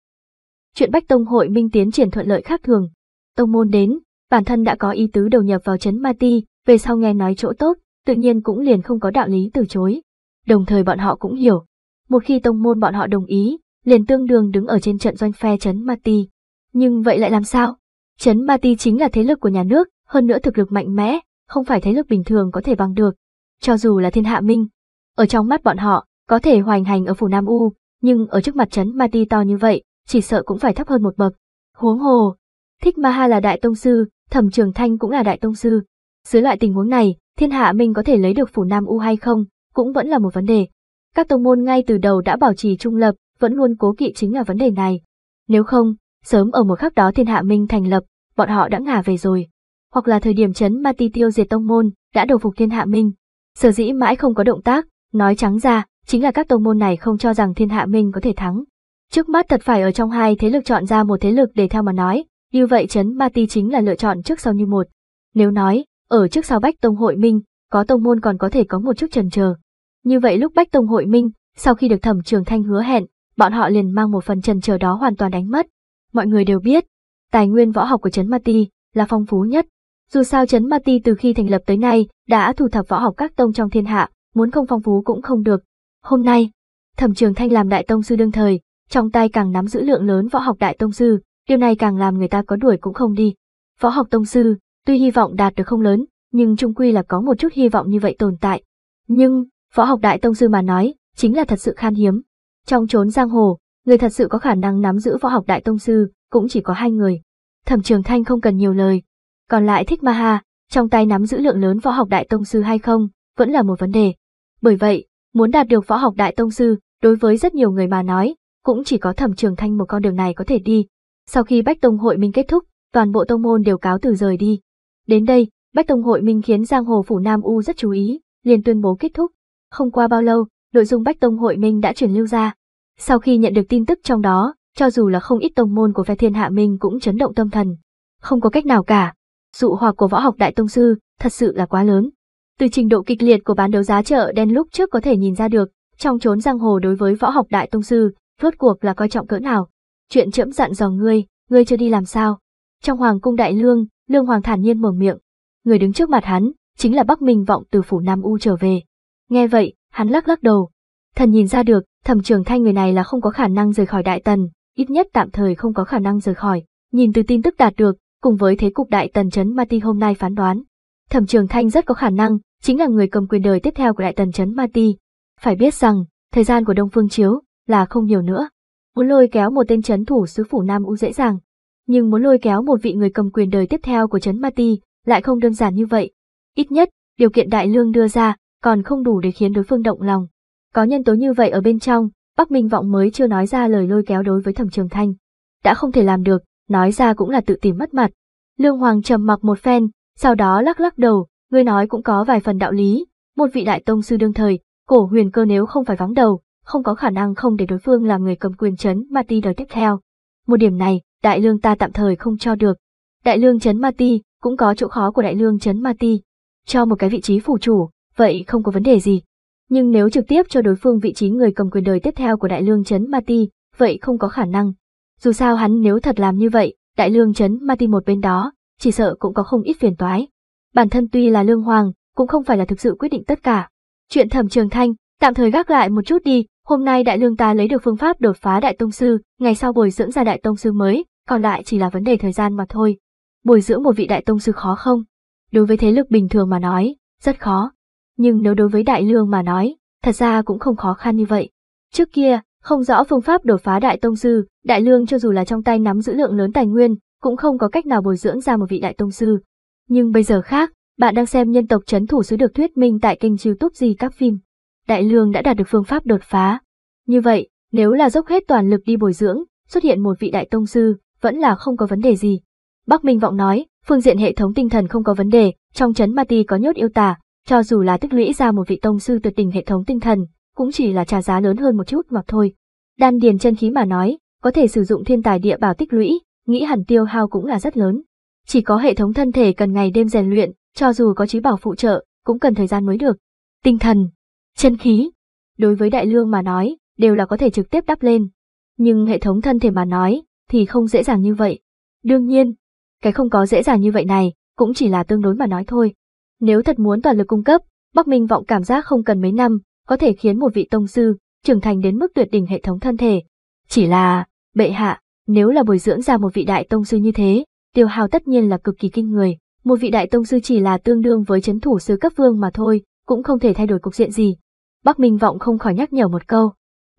Chuyện Bách Tông hội minh tiến triển thuận lợi khác thường. Tông môn đến, bản thân đã có ý tứ đầu nhập vào chấn Ma Ti, về sau nghe nói chỗ tốt, tự nhiên cũng liền không có đạo lý từ chối đồng thời bọn họ cũng hiểu. Một khi tông môn bọn họ đồng ý, liền tương đương đứng ở trên trận doanh phe Trấn Ma Ti. Nhưng vậy lại làm sao? Trấn Ma Ti chính là thế lực của nhà nước, hơn nữa thực lực mạnh mẽ, không phải thế lực bình thường có thể bằng được. Cho dù là thiên hạ minh, ở trong mắt bọn họ, có thể hoành hành ở phủ Nam U, nhưng ở trước mặt Trấn Ma Ti to như vậy, chỉ sợ cũng phải thấp hơn một bậc. Huống hồ, Thích Ma Ha là đại tông sư, Thẩm Trường Thanh cũng là đại tông sư. Dưới loại tình huống này, thiên hạ minh có thể lấy được phủ Nam U hay không, cũng vẫn là một vấn đề. Các tông môn ngay từ đầu đã bảo trì trung lập, vẫn luôn cố kỵ chính là vấn đề này. Nếu không, sớm ở một khắc đó thiên hạ minh thành lập, bọn họ đã ngả về rồi. Hoặc là thời điểm chấn ma ti tiêu diệt tông môn, đã đầu phục thiên hạ minh. Sở dĩ mãi không có động tác, nói trắng ra, chính là các tông môn này không cho rằng thiên hạ minh có thể thắng. Trước mắt thật phải ở trong hai thế lực chọn ra một thế lực để theo mà nói, như vậy chấn ma ti chính là lựa chọn trước sau như một. Nếu nói, ở trước sau bách tông hội minh, có tông môn còn có thể có một chút trần chờ. Như vậy lúc Bách Tông hội minh, sau khi được Thẩm Trường Thanh hứa hẹn, bọn họ liền mang một phần trần chờ đó hoàn toàn đánh mất. Mọi người đều biết, tài nguyên võ học của Trấn Ma Ti là phong phú nhất. Dù sao Trấn Ma Ti từ khi thành lập tới nay đã thu thập võ học các tông trong thiên hạ, muốn không phong phú cũng không được. Hôm nay, Thẩm Trường Thanh làm đại tông sư đương thời, trong tay càng nắm giữ lượng lớn võ học đại tông sư, điều này càng làm người ta có đuổi cũng không đi. Võ học tông sư, tuy hy vọng đạt được không lớn, nhưng trung quy là có một chút hy vọng như vậy tồn tại. Nhưng, võ học đại tông sư mà nói, chính là thật sự khan hiếm. Trong chốn giang hồ, người thật sự có khả năng nắm giữ võ học đại tông sư, cũng chỉ có hai người. Thẩm Trường Thanh không cần nhiều lời. Còn lại Thích Ma Ha, trong tay nắm giữ lượng lớn võ học đại tông sư hay không, vẫn là một vấn đề. Bởi vậy, muốn đạt được võ học đại tông sư, đối với rất nhiều người mà nói, cũng chỉ có Thẩm Trường Thanh một con đường này có thể đi. Sau khi Bách Tông hội minh kết thúc, toàn bộ tông môn đều cáo từ rời đi. Đến đây, Bách Tông hội minh khiến giang hồ phủ Nam U rất chú ý, liền tuyên bố kết thúc. Không qua bao lâu, nội dung Bách Tông hội minh đã truyền lưu ra. Sau khi nhận được tin tức trong đó, cho dù là không ít tông môn của phe thiên hạ minh cũng chấn động tâm thần. Không có cách nào cả. Dụ hòa của võ học đại tông sư thật sự là quá lớn. Từ trình độ kịch liệt của bán đấu giá chợ đen lúc trước có thể nhìn ra được, trong chốn giang hồ đối với võ học đại tông sư, rốt cuộc là coi trọng cỡ nào. Chuyện chậm dặn dò ngươi, ngươi chưa đi làm sao? Trong hoàng cung đại lương, Lương Hoàng thản nhiên mở miệng, người đứng trước mặt hắn, chính là Bắc Minh vọng từ phủ Nam U trở về. Nghe vậy, hắn lắc lắc đầu. Thần nhìn ra được, thẩm trường thanh người này là không có khả năng rời khỏi đại tần, ít nhất tạm thời không có khả năng rời khỏi. Nhìn từ tin tức đạt được, cùng với thế cục đại tần chấn ti hôm nay phán đoán, thẩm trường thanh rất có khả năng, chính là người cầm quyền đời tiếp theo của đại tần chấn ti. Phải biết rằng, thời gian của Đông Phương Chiếu là không nhiều nữa. Muốn lôi kéo một tên chấn thủ sứ phủ Nam U dễ dàng, nhưng muốn lôi kéo một vị người cầm quyền đời tiếp theo của chấn ti lại không đơn giản như vậy. Ít nhất, điều kiện đại lương đưa ra, còn không đủ để khiến đối phương động lòng. Có nhân tố như vậy ở bên trong, Bắc Minh Vọng mới chưa nói ra lời lôi kéo đối với Thẩm Trường Thanh. Đã không thể làm được, nói ra cũng là tự tìm mất mặt. Lương Hoàng trầm mặc một phen, sau đó lắc lắc đầu, ngươi nói cũng có vài phần đạo lý, một vị đại tông sư đương thời, cổ huyền cơ nếu không phải vắng đầu, không có khả năng không để đối phương làm người cầm quyền chấn Mati đời tiếp theo. Một điểm này, đại lương ta tạm thời không cho được. Đại lương chấn Mati, cũng có chỗ khó của đại lương chấn Ma Ti. Cho một cái vị trí phủ chủ, vậy không có vấn đề gì. Nhưng nếu trực tiếp cho đối phương vị trí người cầm quyền đời tiếp theo của đại lương chấn Ma Ti, vậy không có khả năng. Dù sao hắn nếu thật làm như vậy, đại lương chấn Ma Ti một bên đó, chỉ sợ cũng có không ít phiền toái. Bản thân tuy là lương hoàng, cũng không phải là thực sự quyết định tất cả. Chuyện thẩm trường thanh, tạm thời gác lại một chút đi, hôm nay đại lương ta lấy được phương pháp đột phá đại tông sư, ngày sau bồi dưỡng ra đại tông sư mới, còn lại chỉ là vấn đề thời gian mà thôi bồi dưỡng một vị đại tông sư khó không? Đối với thế lực bình thường mà nói, rất khó. Nhưng nếu đối với đại lương mà nói, thật ra cũng không khó khăn như vậy. Trước kia, không rõ phương pháp đột phá đại tông sư, đại lương cho dù là trong tay nắm giữ lượng lớn tài nguyên, cũng không có cách nào bồi dưỡng ra một vị đại tông sư. Nhưng bây giờ khác, bạn đang xem nhân tộc chấn thủ sứ được thuyết minh tại kênh youtube gì các phim. Đại lương đã đạt được phương pháp đột phá. Như vậy, nếu là dốc hết toàn lực đi bồi dưỡng, xuất hiện một vị đại tông sư, vẫn là không có vấn đề gì. Bắc Minh Vọng nói, phương diện hệ thống tinh thần không có vấn đề, trong chấn ma ti có nhốt yêu tà, cho dù là tích lũy ra một vị tông sư tuyệt tình hệ thống tinh thần, cũng chỉ là trả giá lớn hơn một chút mà thôi. Đan điền chân khí mà nói, có thể sử dụng thiên tài địa bảo tích lũy, nghĩ hẳn tiêu hao cũng là rất lớn. Chỉ có hệ thống thân thể cần ngày đêm rèn luyện, cho dù có trí bảo phụ trợ, cũng cần thời gian mới được. Tinh thần, chân khí, đối với đại lương mà nói, đều là có thể trực tiếp đắp lên. Nhưng hệ thống thân thể mà nói, thì không dễ dàng như vậy. Đương nhiên, cái không có dễ dàng như vậy này, cũng chỉ là tương đối mà nói thôi. Nếu thật muốn toàn lực cung cấp, Bắc Minh vọng cảm giác không cần mấy năm, có thể khiến một vị tông sư trưởng thành đến mức tuyệt đỉnh hệ thống thân thể. Chỉ là, bệ hạ, nếu là bồi dưỡng ra một vị đại tông sư như thế, tiêu hao tất nhiên là cực kỳ kinh người, một vị đại tông sư chỉ là tương đương với chấn thủ sư cấp vương mà thôi, cũng không thể thay đổi cục diện gì. Bắc Minh vọng không khỏi nhắc nhở một câu,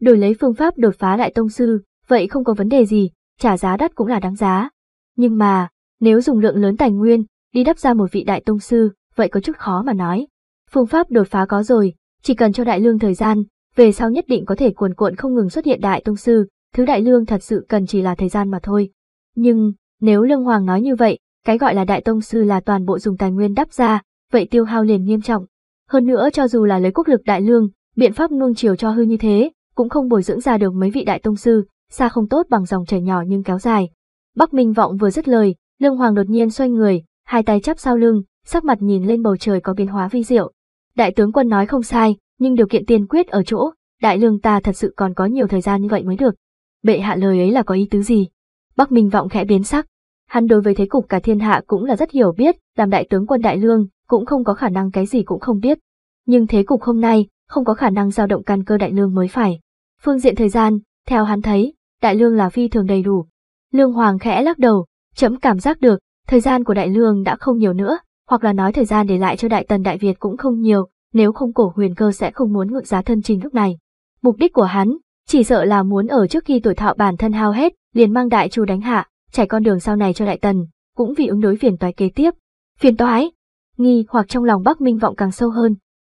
đổi lấy phương pháp đột phá đại tông sư, vậy không có vấn đề gì, trả giá đắt cũng là đáng giá. Nhưng mà, nếu dùng lượng lớn tài nguyên, đi đắp ra một vị đại tông sư, vậy có chút khó mà nói. Phương pháp đột phá có rồi, chỉ cần cho đại lương thời gian, về sau nhất định có thể cuồn cuộn không ngừng xuất hiện đại tông sư, thứ đại lương thật sự cần chỉ là thời gian mà thôi. Nhưng, nếu Lương Hoàng nói như vậy, cái gọi là đại tông sư là toàn bộ dùng tài nguyên đắp ra, vậy tiêu hao liền nghiêm trọng. Hơn nữa cho dù là lấy quốc lực đại lương, biện pháp nuông chiều cho hư như thế, cũng không bồi dưỡng ra được mấy vị đại tông sư, xa không tốt bằng dòng chảy nhỏ nhưng kéo dài. Bắc Minh Vọng vừa dứt lời, Lương Hoàng đột nhiên xoay người, hai tay chắp sau lưng, sắc mặt nhìn lên bầu trời có biến hóa vi diệu. Đại tướng quân nói không sai, nhưng điều kiện tiên quyết ở chỗ, đại lương ta thật sự còn có nhiều thời gian như vậy mới được. Bệ hạ lời ấy là có ý tứ gì? Bắc Minh vọng khẽ biến sắc. Hắn đối với thế cục cả thiên hạ cũng là rất hiểu biết, làm đại tướng quân đại lương, cũng không có khả năng cái gì cũng không biết. Nhưng thế cục hôm nay, không có khả năng dao động căn cơ đại lương mới phải. Phương diện thời gian, theo hắn thấy, đại lương là phi thường đầy đủ. Lương Hoàng khẽ lắc đầu, Chấm cảm giác được, thời gian của Đại Lương đã không nhiều nữa, hoặc là nói thời gian để lại cho Đại Tần Đại Việt cũng không nhiều, nếu không cổ huyền cơ sẽ không muốn ngự giá thân trình lúc này. Mục đích của hắn, chỉ sợ là muốn ở trước khi tuổi thọ bản thân hao hết, liền mang đại chu đánh hạ, trải con đường sau này cho Đại Tần, cũng vì ứng đối phiền toái kế tiếp. Phiền toái, nghi hoặc trong lòng Bắc Minh vọng càng sâu hơn.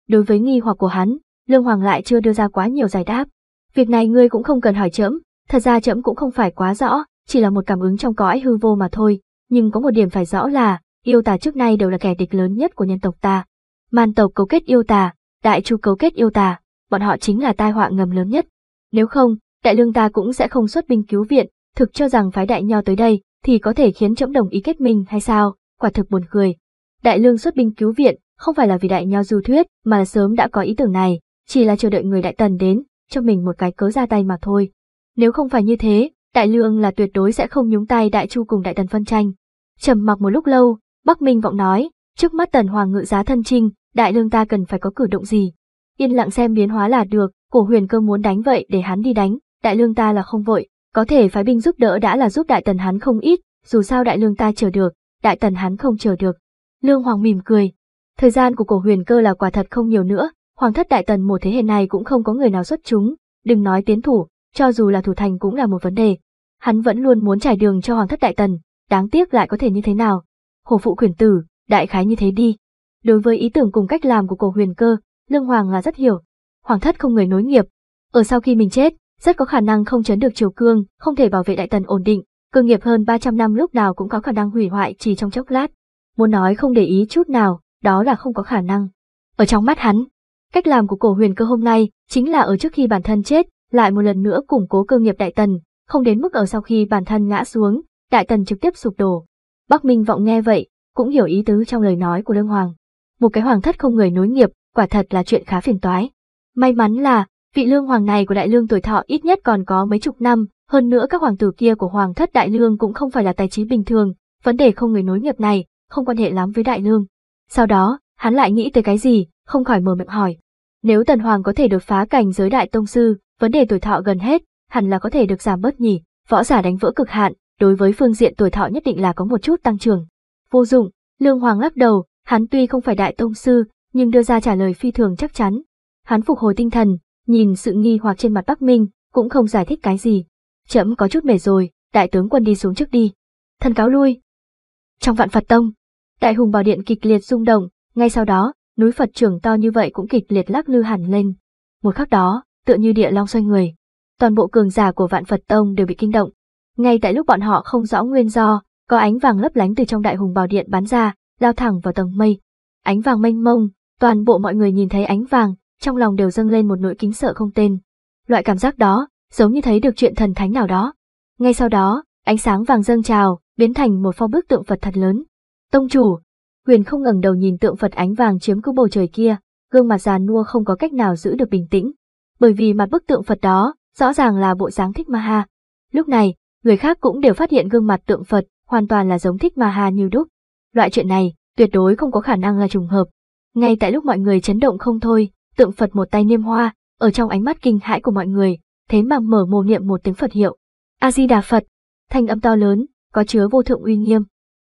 Đối với nghi hoặc của hắn, Lương Hoàng lại chưa đưa ra quá nhiều giải đáp. Việc này ngươi cũng không cần hỏi chấm thật ra chấm cũng không phải quá rõ, chỉ là một cảm ứng trong cõi hư vô mà thôi, nhưng có một điểm phải rõ là, yêu tà trước nay đều là kẻ địch lớn nhất của nhân tộc ta. Man tộc cấu kết yêu tà, đại chu cấu kết yêu tà, bọn họ chính là tai họa ngầm lớn nhất. Nếu không, đại lương ta cũng sẽ không xuất binh cứu viện, thực cho rằng phái đại nho tới đây thì có thể khiến trẫm đồng ý kết minh hay sao, quả thực buồn cười. Đại lương xuất binh cứu viện, không phải là vì đại nho du thuyết mà là sớm đã có ý tưởng này, chỉ là chờ đợi người đại tần đến, cho mình một cái cớ ra tay mà thôi. Nếu không phải như thế, Đại Lương là tuyệt đối sẽ không nhúng tay Đại Chu cùng Đại Tần phân tranh. Trầm mặc một lúc lâu, Bắc Minh vọng nói, trước mắt Tần Hoàng ngự giá thân trinh, Đại Lương ta cần phải có cử động gì? Yên lặng xem biến hóa là được, cổ huyền cơ muốn đánh vậy để hắn đi đánh, Đại Lương ta là không vội, có thể phái binh giúp đỡ đã là giúp Đại Tần hắn không ít, dù sao Đại Lương ta chờ được, Đại Tần hắn không chờ được. Lương Hoàng mỉm cười. Thời gian của cổ huyền cơ là quả thật không nhiều nữa, Hoàng thất Đại Tần một thế hệ này cũng không có người nào xuất chúng, đừng nói tiến thủ, cho dù là thủ thành cũng là một vấn đề. Hắn vẫn luôn muốn trải đường cho Hoàng thất Đại Tần, đáng tiếc lại có thể như thế nào. Hồ phụ quyền tử, đại khái như thế đi. Đối với ý tưởng cùng cách làm của cổ huyền cơ, Lương Hoàng là rất hiểu. Hoàng thất không người nối nghiệp. Ở sau khi mình chết, rất có khả năng không chấn được triều cương, không thể bảo vệ Đại Tần ổn định. Cơ nghiệp hơn 300 năm lúc nào cũng có khả năng hủy hoại chỉ trong chốc lát. Muốn nói không để ý chút nào, đó là không có khả năng. Ở trong mắt hắn, cách làm của cổ huyền cơ hôm nay chính là ở trước khi bản thân chết, lại một lần nữa củng cố cơ nghiệp Đại Tần, không đến mức ở sau khi bản thân ngã xuống, đại tần trực tiếp sụp đổ. Bắc Minh vọng nghe vậy, cũng hiểu ý tứ trong lời nói của Lương Hoàng. Một cái hoàng thất không người nối nghiệp, quả thật là chuyện khá phiền toái. May mắn là, vị lương hoàng này của đại lương tuổi thọ ít nhất còn có mấy chục năm, hơn nữa các hoàng tử kia của hoàng thất đại lương cũng không phải là tài trí bình thường, vấn đề không người nối nghiệp này, không quan hệ lắm với đại lương. Sau đó, hắn lại nghĩ tới cái gì, không khỏi mở miệng hỏi. Nếu tần hoàng có thể đột phá cảnh giới đại tông sư, vấn đề tuổi thọ gần hết, hẳn là có thể được giảm bớt nhỉ, võ giả đánh vỡ cực hạn, đối với phương diện tuổi thọ nhất định là có một chút tăng trưởng. Vô dụng, Lương Hoàng lắc đầu, hắn tuy không phải đại tông sư, nhưng đưa ra trả lời phi thường chắc chắn. Hắn phục hồi tinh thần, nhìn sự nghi hoặc trên mặt Bắc Minh, cũng không giải thích cái gì. Chậm có chút mệt rồi, đại tướng quân đi xuống trước đi. Thân cáo lui. Trong vạn Phật Tông, đại hùng bảo điện kịch liệt rung động, ngay sau đó, núi Phật trưởng to như vậy cũng kịch liệt lắc lư hẳn lên. Một khắc đó, tựa như địa long xoay người, toàn bộ cường giả của vạn Phật Tông đều bị kinh động. Ngay tại lúc bọn họ không rõ nguyên do, có ánh vàng lấp lánh từ trong đại hùng bảo điện bắn ra, lao thẳng vào tầng mây. Ánh vàng mênh mông, toàn bộ mọi người nhìn thấy ánh vàng, trong lòng đều dâng lên một nỗi kính sợ không tên. Loại cảm giác đó, giống như thấy được chuyện thần thánh nào đó. Ngay sau đó, ánh sáng vàng dâng trào, biến thành một pho bức tượng Phật thật lớn. Tông chủ, Huyền không ngẩng đầu nhìn tượng Phật ánh vàng chiếm cứ bầu trời kia, gương mặt già nua không có cách nào giữ được bình tĩnh, bởi vì mặt bức tượng Phật đó rõ ràng là bộ dáng Thích Ma Ha. Lúc này, người khác cũng đều phát hiện gương mặt tượng Phật hoàn toàn là giống Thích Ma Ha như đúc. Loại chuyện này tuyệt đối không có khả năng là trùng hợp. Ngay tại lúc mọi người chấn động không thôi, tượng Phật một tay niêm hoa, ở trong ánh mắt kinh hãi của mọi người, thế mà mở mồm niệm một tiếng Phật hiệu. A Di Đà Phật, thanh âm to lớn, có chứa vô thượng uy nghiêm.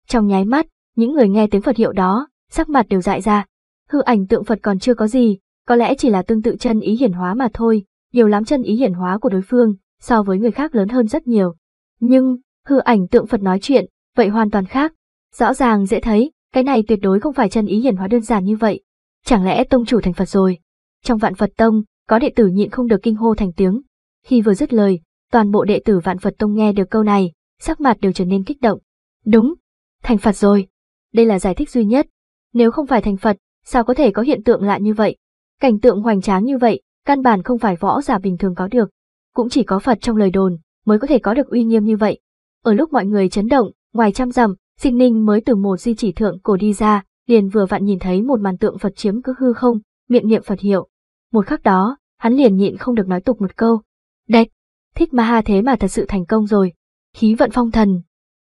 Trong nháy mắt, những người nghe tiếng Phật hiệu đó, sắc mặt đều dại ra. Hư ảnh tượng Phật còn chưa có gì, có lẽ chỉ là tương tự chân ý hiển hóa mà thôi, nhiều lắm chân ý hiển hóa của đối phương, so với người khác lớn hơn rất nhiều. Nhưng, hư ảnh tượng Phật nói chuyện, vậy hoàn toàn khác. Rõ ràng dễ thấy, cái này tuyệt đối không phải chân ý hiển hóa đơn giản như vậy. Chẳng lẽ tông chủ thành Phật rồi? Trong vạn Phật tông, có đệ tử nhịn không được kinh hô thành tiếng. Khi vừa dứt lời, toàn bộ đệ tử vạn Phật tông nghe được câu này, sắc mặt đều trở nên kích động. Đúng, thành Phật rồi. Đây là giải thích duy nhất. Nếu không phải thành Phật, sao có thể có hiện tượng lạ như vậy? Cảnh tượng hoành tráng như vậy, căn bản không phải võ giả bình thường có được, cũng chỉ có Phật trong lời đồn mới có thể có được uy nghiêm như vậy. Ở lúc mọi người chấn động, ngoài trăm dặm, Sinh Ninh mới từ một di chỉ thượng cổ đi ra, liền vừa vặn nhìn thấy một màn tượng Phật chiếm cứ hư không, miệng niệm Phật hiệu. Một khắc đó, hắn liền nhịn không được nói tục một câu. Đạch, thích ma ha thế mà thật sự thành công rồi. Khí vận phong thần.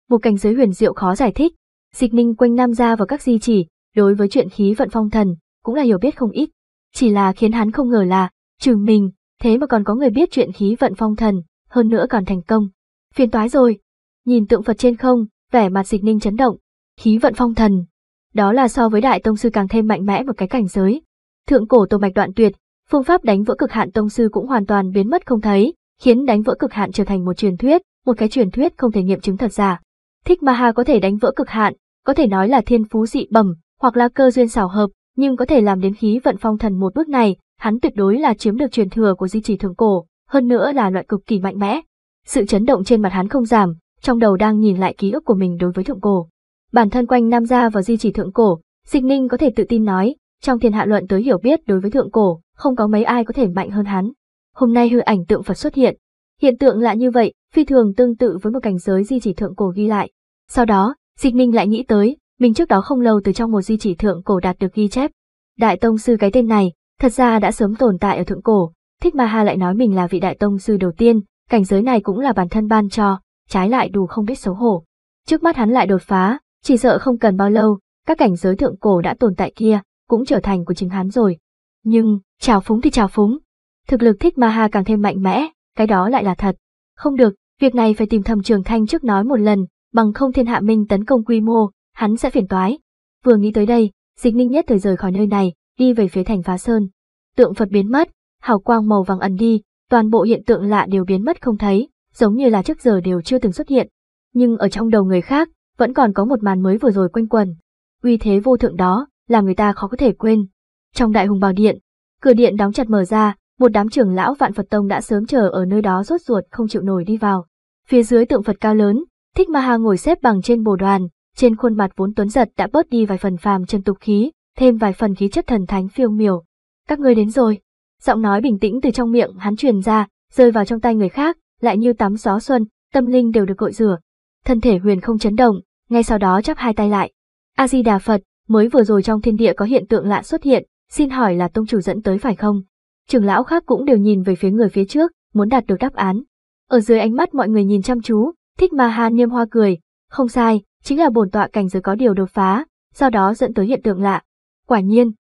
Một cảnh giới huyền diệu khó giải thích. Dịch ninh quanh nam ra vào các di chỉ, đối với chuyện khí vận phong thần, cũng là hiểu biết không ít. Chỉ là khiến hắn không ngờ là, trừ mình, thế mà còn có người biết chuyện khí vận phong thần, hơn nữa còn thành công. Phiền toái rồi. Nhìn tượng Phật trên không, vẻ mặt dịch ninh chấn động. Khí vận phong thần. Đó là so với đại tông sư càng thêm mạnh mẽ một cái cảnh giới. Thượng cổ tổ mạch đoạn tuyệt, phương pháp đánh vỡ cực hạn tông sư cũng hoàn toàn biến mất không thấy, khiến đánh vỡ cực hạn trở thành một truyền thuyết, một cái truyền thuyết không thể nghiệm chứng thật giả. Thích Ma Ha có thể đánh vỡ cực hạn, có thể nói là thiên phú dị bẩm, hoặc là cơ duyên xảo hợp, nhưng có thể làm đến khí vận phong thần một bước này, hắn tuyệt đối là chiếm được truyền thừa của di chỉ thường cổ, hơn nữa là loại cực kỳ mạnh mẽ. Sự chấn động trên mặt hắn không giảm, trong đầu đang nhìn lại ký ức của mình đối với thượng cổ. Bản thân quanh Nam Gia và di chỉ thượng cổ, Dịch Ninh có thể tự tin nói, trong thiên hạ luận tới hiểu biết đối với thượng cổ, không có mấy ai có thể mạnh hơn hắn. Hôm nay hư ảnh tượng Phật xuất hiện. Hiện tượng lạ như vậy, phi thường tương tự với một cảnh giới di chỉ thượng cổ ghi lại. Sau đó, Dịch Ninh lại nghĩ tới, mình trước đó không lâu từ trong một di chỉ thượng cổ đạt được ghi chép. Đại tông sư cái tên này, thật ra đã sớm tồn tại ở thượng cổ, Thích Ma Ha lại nói mình là vị đại tông sư đầu tiên, cảnh giới này cũng là bản thân ban cho, trái lại đủ không biết xấu hổ. Trước mắt hắn lại đột phá, chỉ sợ không cần bao lâu, các cảnh giới thượng cổ đã tồn tại kia, cũng trở thành của chính hắn rồi. Nhưng, trào phúng thì trào phúng. Thực lực Thích Ma Ha càng thêm mạnh mẽ, cái đó lại là thật. Không được, việc này phải tìm thầm trường thanh trước nói một lần, bằng không thiên hạ minh tấn công quy mô, hắn sẽ phiền toái. Vừa nghĩ tới đây, dịch ninh nhất thời rời khỏi nơi này, đi về phía thành phá sơn. Tượng Phật biến mất, hào quang màu vàng ẩn đi, toàn bộ hiện tượng lạ đều biến mất không thấy, giống như là trước giờ đều chưa từng xuất hiện. Nhưng ở trong đầu người khác, vẫn còn có một màn mới vừa rồi quanh quần. Uy thế vô thượng đó, làm người ta khó có thể quên. Trong đại hùng bào điện, cửa điện đóng chặt mở ra, một đám trưởng lão vạn Phật Tông đã sớm chờ ở nơi đó rốt ruột không chịu nổi đi vào. Phía dưới tượng Phật cao lớn, Thích Ma Ha ngồi xếp bằng trên bồ đoàn, trên khuôn mặt vốn tuấn giật đã bớt đi vài phần phàm trần tục khí, thêm vài phần khí chất thần thánh phiêu miểu. Các ngươi đến rồi. Giọng nói bình tĩnh từ trong miệng hắn truyền ra, rơi vào trong tay người khác, lại như tắm gió xuân, tâm linh đều được gội rửa. Thân thể huyền không chấn động, ngay sau đó chắp hai tay lại. A-di-đà Phật, mới vừa rồi trong thiên địa có hiện tượng lạ xuất hiện, xin hỏi là tông chủ dẫn tới phải không? Trường lão khác cũng đều nhìn về phía người phía trước, muốn đạt được đáp án. Ở dưới ánh mắt mọi người nhìn chăm chú, thích ma ha niêm hoa cười, không sai, chính là bổn tọa cảnh giới có điều đột phá, do đó dẫn tới hiện tượng lạ. Quả nhiên,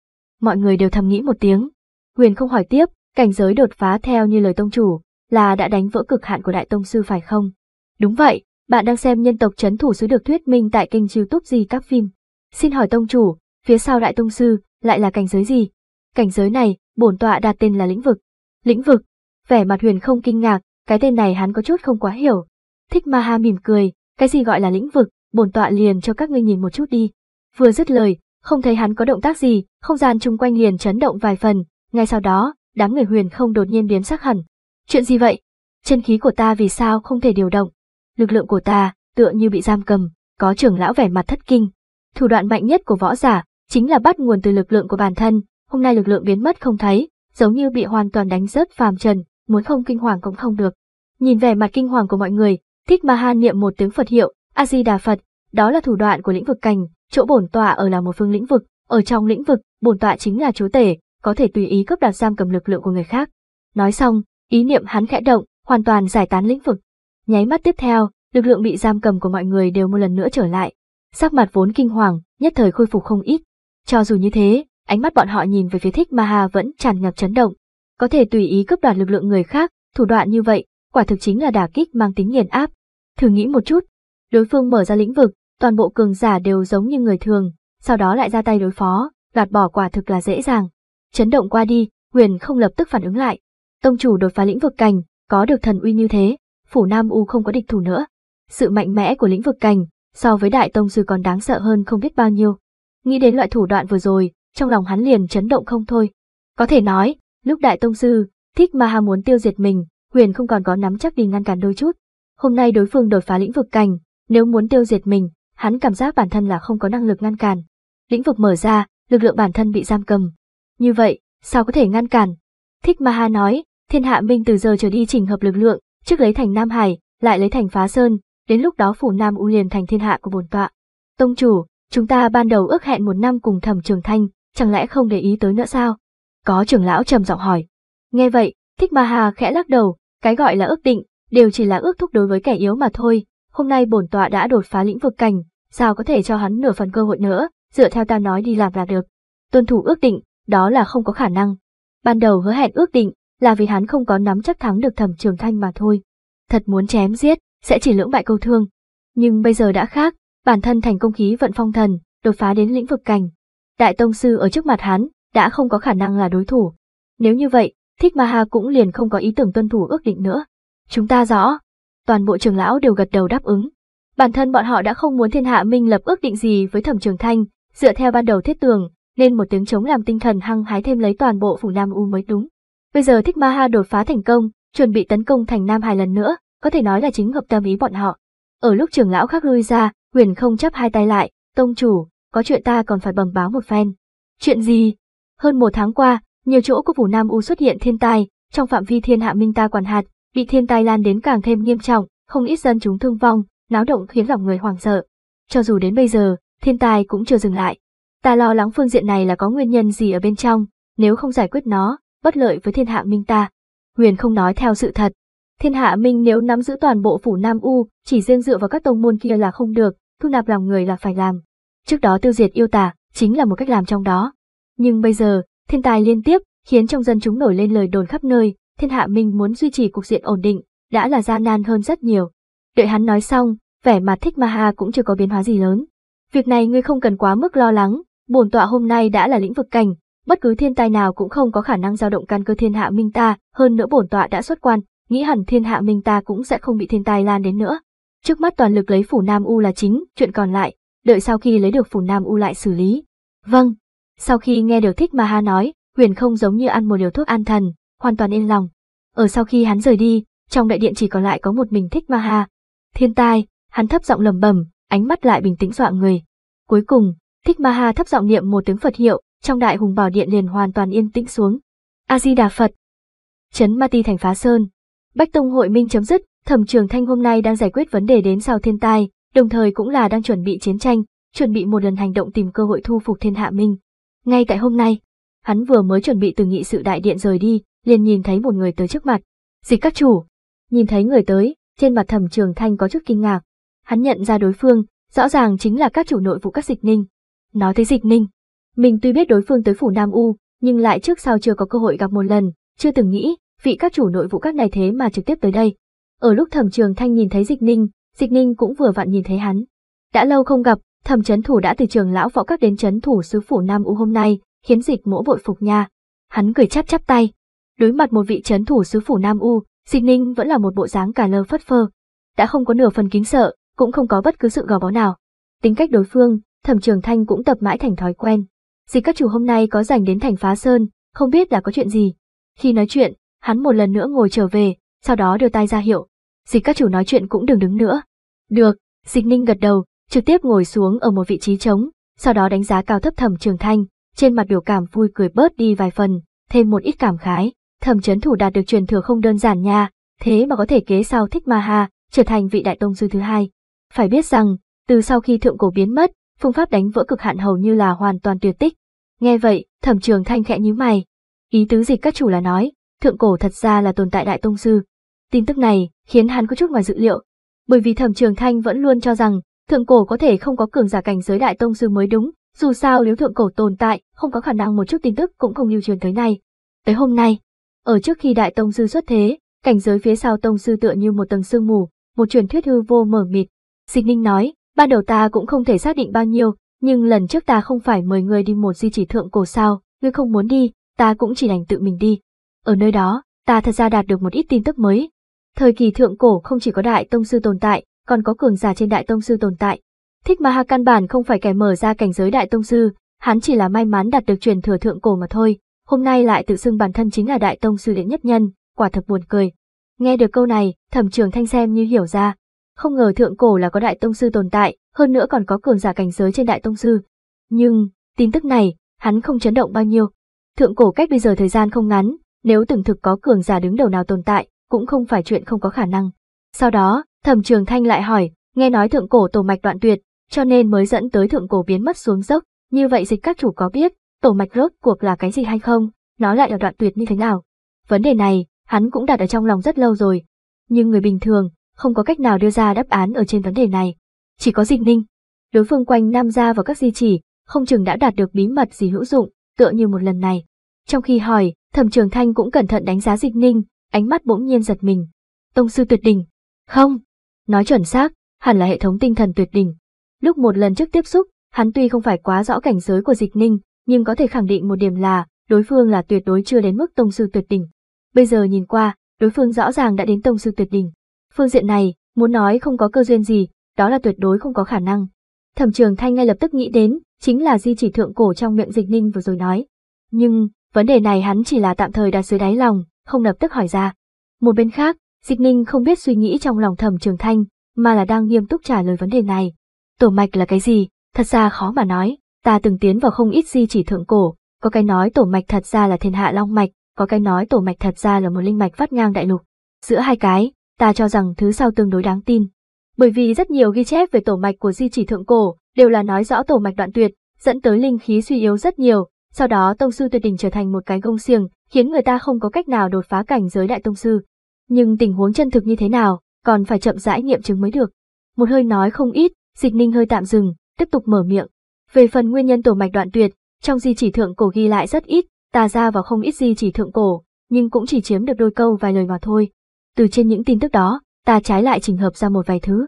mọi người đều thầm nghĩ một tiếng. Huyền không hỏi tiếp, cảnh giới đột phá theo như lời tông chủ, là đã đánh vỡ cực hạn của đại tông sư phải không? Đúng vậy, bạn đang xem nhân tộc chấn thủ sứ được thuyết minh tại kênh youtube gì các phim. Xin hỏi tông chủ, phía sau đại tông sư lại là cảnh giới gì? Cảnh giới này, bổn tọa đặt tên là lĩnh vực. Lĩnh vực, vẻ mặt huyền không kinh ngạc, cái tên này hắn có chút không quá hiểu. Thích ma ha mỉm cười, cái gì gọi là lĩnh vực, bổn tọa liền cho các ngươi nhìn một chút đi. Vừa dứt lời, không thấy hắn có động tác gì, không gian chung quanh liền chấn động vài phần, ngay sau đó, đám người huyền không đột nhiên biến sắc hẳn. Chuyện gì vậy? Chân khí của ta vì sao không thể điều động? Lực lượng của ta, tựa như bị giam cầm, có trưởng lão vẻ mặt thất kinh. Thủ đoạn mạnh nhất của võ giả, chính là bắt nguồn từ lực lượng của bản thân, hôm nay lực lượng biến mất không thấy, giống như bị hoàn toàn đánh rớt phàm trần, muốn không kinh hoàng cũng không được. Nhìn vẻ mặt kinh hoàng của mọi người, Thích Ma ha niệm một tiếng Phật hiệu, A Di Đà Phật, đó là thủ đoạn của lĩnh vực cảnh, chỗ bổn tọa ở là một phương lĩnh vực, ở trong lĩnh vực, bổn tọa chính là chủ tể, có thể tùy ý cướp đoạt giam cầm lực lượng của người khác. Nói xong, ý niệm hắn khẽ động, hoàn toàn giải tán lĩnh vực. Nháy mắt tiếp theo, lực lượng bị giam cầm của mọi người đều một lần nữa trở lại. Sắc mặt vốn kinh hoàng, nhất thời khôi phục không ít. Cho dù như thế, ánh mắt bọn họ nhìn về phía Thích Maha vẫn tràn ngập chấn động. Có thể tùy ý cướp đoạt lực lượng người khác, thủ đoạn như vậy, quả thực chính là đả kích mang tính nghiền áp. Thử nghĩ một chút, đối phương mở ra lĩnh vực, toàn bộ cường giả đều giống như người thường, sau đó lại ra tay đối phó, gạt bỏ quả thực là dễ dàng. Chấn động qua đi, Huyền không lập tức phản ứng lại. Tông chủ đột phá lĩnh vực cảnh, có được thần uy như thế, phủ Nam U không có địch thủ nữa. Sự mạnh mẽ của lĩnh vực cảnh so với đại tông sư còn đáng sợ hơn không biết bao nhiêu. Nghĩ đến loại thủ đoạn vừa rồi, trong lòng hắn liền chấn động không thôi. Có thể nói, lúc đại tông sư, thích ma ha muốn tiêu diệt mình, Huyền không còn có nắm chắc đi ngăn cản đôi chút. Hôm nay đối phương đột phá lĩnh vực cảnh, nếu muốn tiêu diệt mình, hắn cảm giác bản thân là không có năng lực ngăn cản. Lĩnh vực mở ra, lực lượng bản thân bị giam cầm. Như vậy, sao có thể ngăn cản? Thích Ma Ha nói, thiên hạ minh từ giờ trở đi chỉnh hợp lực lượng, trước lấy thành Nam Hải, lại lấy thành Phá Sơn, đến lúc đó phủ Nam U liền thành thiên hạ của bổn tọa. Tông chủ, chúng ta ban đầu ước hẹn một năm cùng thẩm trường thanh, chẳng lẽ không để ý tới nữa sao? Có trưởng lão trầm giọng hỏi. Nghe vậy, Thích Ma Hà khẽ lắc đầu, cái gọi là ước định, đều chỉ là ước thúc đối với kẻ yếu mà thôi, hôm nay bổn tọa đã đột phá lĩnh vực cảnh, sao có thể cho hắn nửa phần cơ hội nữa, dựa theo ta nói đi làm là được. Tuân thủ ước định, đó là không có khả năng. Ban đầu hứa hẹn ước định là vì hắn không có nắm chắc thắng được thẩm trường thanh mà thôi. Thật muốn chém giết, sẽ chỉ lưỡng bại câu thương. Nhưng bây giờ đã khác, bản thân thành công khí vận phong thần, đột phá đến lĩnh vực cảnh. Đại tông sư ở trước mặt hắn, đã không có khả năng là đối thủ. Nếu như vậy, Thích Ma Ha cũng liền không có ý tưởng tuân thủ ước định nữa. Chúng ta rõ, toàn bộ trưởng lão đều gật đầu đáp ứng. Bản thân bọn họ đã không muốn thiên hạ minh lập ước định gì với thẩm trường thanh, dựa theo ban đầu thiết tường, nên một tiếng chống làm tinh thần hăng hái thêm lấy toàn bộ phủ Nam U mới đúng. Bây giờ Thích Ma Ha đột phá thành công, chuẩn bị tấn công thành Nam Hải lần nữa, có thể nói là chính hợp tâm ý bọn họ. Ở lúc trưởng lão khác lui ra, Huyền không chấp hai tay lại, tông chủ, có chuyện ta còn phải bẩm báo một phen. Chuyện gì? Hơn một tháng qua, nhiều chỗ của phủ Nam U xuất hiện thiên tai, trong phạm vi thiên hạ minh ta quản hạt, bị thiên tai lan đến càng thêm nghiêm trọng, không ít dân chúng thương vong, náo động khiến lòng người hoảng sợ. Cho dù đến bây giờ, thiên tai cũng chưa dừng lại. Ta lo lắng phương diện này là có nguyên nhân gì ở bên trong, nếu không giải quyết nó, bất lợi với thiên hạ minh ta. Huyền không nói theo sự thật. Thiên hạ minh nếu nắm giữ toàn bộ phủ Nam U, chỉ riêng dựa vào các tông môn kia là không được, thu nạp lòng người là phải làm. Trước đó tiêu diệt yêu tả, chính là một cách làm trong đó. Nhưng bây giờ, thiên tai liên tiếp, khiến trong dân chúng nổi lên lời đồn khắp nơi, thiên hạ minh muốn duy trì cục diện ổn định, đã là gian nan hơn rất nhiều. Đợi hắn nói xong, vẻ mặt thích ma ha cũng chưa có biến hóa gì lớn. Việc này ngươi không cần quá mức lo lắng, bổn tọa hôm nay đã là lĩnh vực cảnh, bất cứ thiên tai nào cũng không có khả năng dao động căn cơ thiên hạ minh ta, hơn nữa bổn tọa đã xuất quan, nghĩ hẳn thiên hạ minh ta cũng sẽ không bị thiên tai lan đến nữa. Trước mắt toàn lực lấy phủ Nam U là chính, chuyện còn lại, đợi sau khi lấy được phủ Nam U lại xử lý. Vâng. Sau khi nghe điều thích ma ha nói, huyền không giống như ăn một liều thuốc an thần, hoàn toàn yên lòng. Ở sau khi hắn rời đi, trong đại điện chỉ còn lại có một mình thích ma ha. Thiên tai, hắn thấp giọng lầm bầm, ánh mắt lại bình tĩnh dọa người. Cuối cùng, thích ma ha thấp giọng niệm một tiếng Phật hiệu, trong đại hùng bảo điện liền hoàn toàn yên tĩnh xuống. A-di-đà Phật Trấn Ma Ti Thành Phá Sơn Bách Tông hội minh chấm dứt, thẩm trường thanh hôm nay đang giải quyết vấn đề đến sau thiên tai, đồng thời cũng là đang chuẩn bị chiến tranh, chuẩn bị một lần hành động tìm cơ hội thu phục thiên hạ minh. Ngay tại hôm nay, hắn vừa mới chuẩn bị từ nghị sự đại điện rời đi, liền nhìn thấy một người tới trước mặt. Dịch các chủ. Nhìn thấy người tới, trên mặt thẩm trường thanh có chút kinh ngạc. Hắn nhận ra đối phương, rõ ràng chính là các chủ nội vụ các dịch ninh. Nói tới dịch ninh. Mình tuy biết đối phương tới phủ Nam U, nhưng lại trước sau chưa có cơ hội gặp một lần, chưa từng nghĩ, vị các chủ nội vụ các này thế mà trực tiếp tới đây. Ở lúc thẩm trường thanh nhìn thấy dịch ninh, dịch ninh cũng vừa vặn nhìn thấy hắn. Đã lâu không gặp, thẩm chấn thủ đã từ trường lão võ các đến chấn thủ sứ phủ Nam U hôm nay, khiến dịch mỗ vội phục nha. Hắn cười chắp chắp tay, đối mặt một vị chấn thủ sứ phủ Nam U, Dịch Ninh vẫn là một bộ dáng cả lơ phất phơ, đã không có nửa phần kính sợ, cũng không có bất cứ sự gò bó nào. Tính cách đối phương, Thẩm Trường Thanh cũng tập mãi thành thói quen. Dịch các chủ hôm nay có dành đến thành Phá Sơn, không biết là có chuyện gì. Khi nói chuyện, hắn một lần nữa ngồi trở về, sau đó đưa tay ra hiệu. Dịch các chủ nói chuyện cũng đừng đứng nữa. Được, Dịch Ninh gật đầu, trực tiếp ngồi xuống ở một vị trí trống, sau đó đánh giá cao thấp Thẩm Trường Thanh, trên mặt biểu cảm vui cười bớt đi vài phần, thêm một ít cảm khái thẩm chấn thủ đạt được truyền thừa không đơn giản nha, thế mà có thể kế sau Thích Ma Ha, trở thành vị đại tông sư thứ hai. Phải biết rằng, từ sau khi thượng cổ biến mất, phương pháp đánh vỡ cực hạn hầu như là hoàn toàn tuyệt tích. Nghe vậy, thẩm trường thanh khẽ nhíu mày. Ý tứ dịch các chủ là nói, thượng cổ thật ra là tồn tại đại tông sư. Tin tức này khiến hắn có chút ngoài dự liệu, bởi vì thẩm trường thanh vẫn luôn cho rằng thượng cổ có thể không có cường giả cảnh giới đại tông sư mới đúng, dù sao nếu thượng cổ tồn tại, không có khả năng một chút tin tức cũng không lưu truyền tới nay. Tới hôm nay, ở trước khi Đại Tông Sư xuất thế, cảnh giới phía sau Tông Sư tựa như một tầng sương mù, một truyền thuyết hư vô mờ mịt. Dịch Ninh nói, ban đầu ta cũng không thể xác định bao nhiêu, nhưng lần trước ta không phải mời người đi một di chỉ thượng cổ sao, ngươi không muốn đi, ta cũng chỉ đành tự mình đi. Ở nơi đó, ta thật ra đạt được một ít tin tức mới. Thời kỳ thượng cổ không chỉ có Đại Tông Sư tồn tại, còn có cường giả trên Đại Tông Sư tồn tại. Thích Ma Ha căn bản không phải kẻ mở ra cảnh giới Đại Tông Sư, hắn chỉ là may mắn đạt được truyền thừa thượng cổ mà thôi hôm nay lại tự xưng bản thân chính là đại tông sư đệ nhất nhân, quả thật buồn cười. Nghe được câu này, thẩm trường thanh xem như hiểu ra. Không ngờ thượng cổ là có đại tông sư tồn tại, hơn nữa còn có cường giả cảnh giới trên đại tông sư. Nhưng, tin tức này, hắn không chấn động bao nhiêu. Thượng cổ cách bây giờ thời gian không ngắn, nếu từng thực có cường giả đứng đầu nào tồn tại, cũng không phải chuyện không có khả năng. Sau đó, thẩm trường thanh lại hỏi, nghe nói thượng cổ tổ mạch đoạn tuyệt, cho nên mới dẫn tới thượng cổ biến mất xuống dốc, như vậy dịch các chủ có biết, tổ mạch rốt cuộc là cái gì hay không, nó lại ở đoạn tuyệt như thế nào. Vấn đề này, hắn cũng đặt ở trong lòng rất lâu rồi, nhưng người bình thường, không có cách nào đưa ra đáp án ở trên vấn đề này. Chỉ có dịch ninh, đối phương quanh nam ra vào các di chỉ, không chừng đã đạt được bí mật gì hữu dụng, tựa như một lần này. Trong khi hỏi, thẩm trường thanh cũng cẩn thận đánh giá dịch ninh, ánh mắt bỗng nhiên giật mình. Tông sư tuyệt đỉnh. Không, nói chuẩn xác, hẳn là hệ thống tinh thần tuyệt đỉnh. Lúc một lần trước tiếp xúc, hắn tuy không phải quá rõ cảnh giới của dịch ninh, nhưng có thể khẳng định một điểm là, đối phương là tuyệt đối chưa đến mức tông sư tuyệt đỉnh. Bây giờ nhìn qua, đối phương rõ ràng đã đến tông sư tuyệt đỉnh. Phương diện này, muốn nói không có cơ duyên gì, đó là tuyệt đối không có khả năng. Thẩm trường thanh ngay lập tức nghĩ đến, chính là di chỉ thượng cổ trong miệng dịch ninh vừa rồi nói. Nhưng, vấn đề này hắn chỉ là tạm thời đặt dưới đáy lòng, không lập tức hỏi ra. Một bên khác, dịch ninh không biết suy nghĩ trong lòng thẩm trường thanh, mà là đang nghiêm túc trả lời vấn đề này. Tổ mạch là cái gì, thật ra khó mà nói. Ta từng tiến vào không ít di chỉ thượng cổ, có cái nói tổ mạch thật ra là thiên hạ long mạch, có cái nói tổ mạch thật ra là một linh mạch phát ngang đại lục. Giữa hai cái, ta cho rằng thứ sau tương đối đáng tin. Bởi vì rất nhiều ghi chép về tổ mạch của di chỉ thượng cổ đều là nói rõ tổ mạch đoạn tuyệt, dẫn tới linh khí suy yếu rất nhiều, sau đó tông sư tuyệt đỉnh trở thành một cái gông xiềng, khiến người ta không có cách nào đột phá cảnh giới đại tông sư. Nhưng tình huống chân thực như thế nào, còn phải chậm rãi nghiệm chứng mới được. Một hơi nói không ít, Dịch Ninh hơi tạm dừng, tiếp tục mở miệng, về phần nguyên nhân tổ mạch đoạn tuyệt, trong di chỉ thượng cổ ghi lại rất ít, tà ra vào không ít di chỉ thượng cổ, nhưng cũng chỉ chiếm được đôi câu vài lời mà thôi. Từ trên những tin tức đó, ta trái lại chỉnh hợp ra một vài thứ.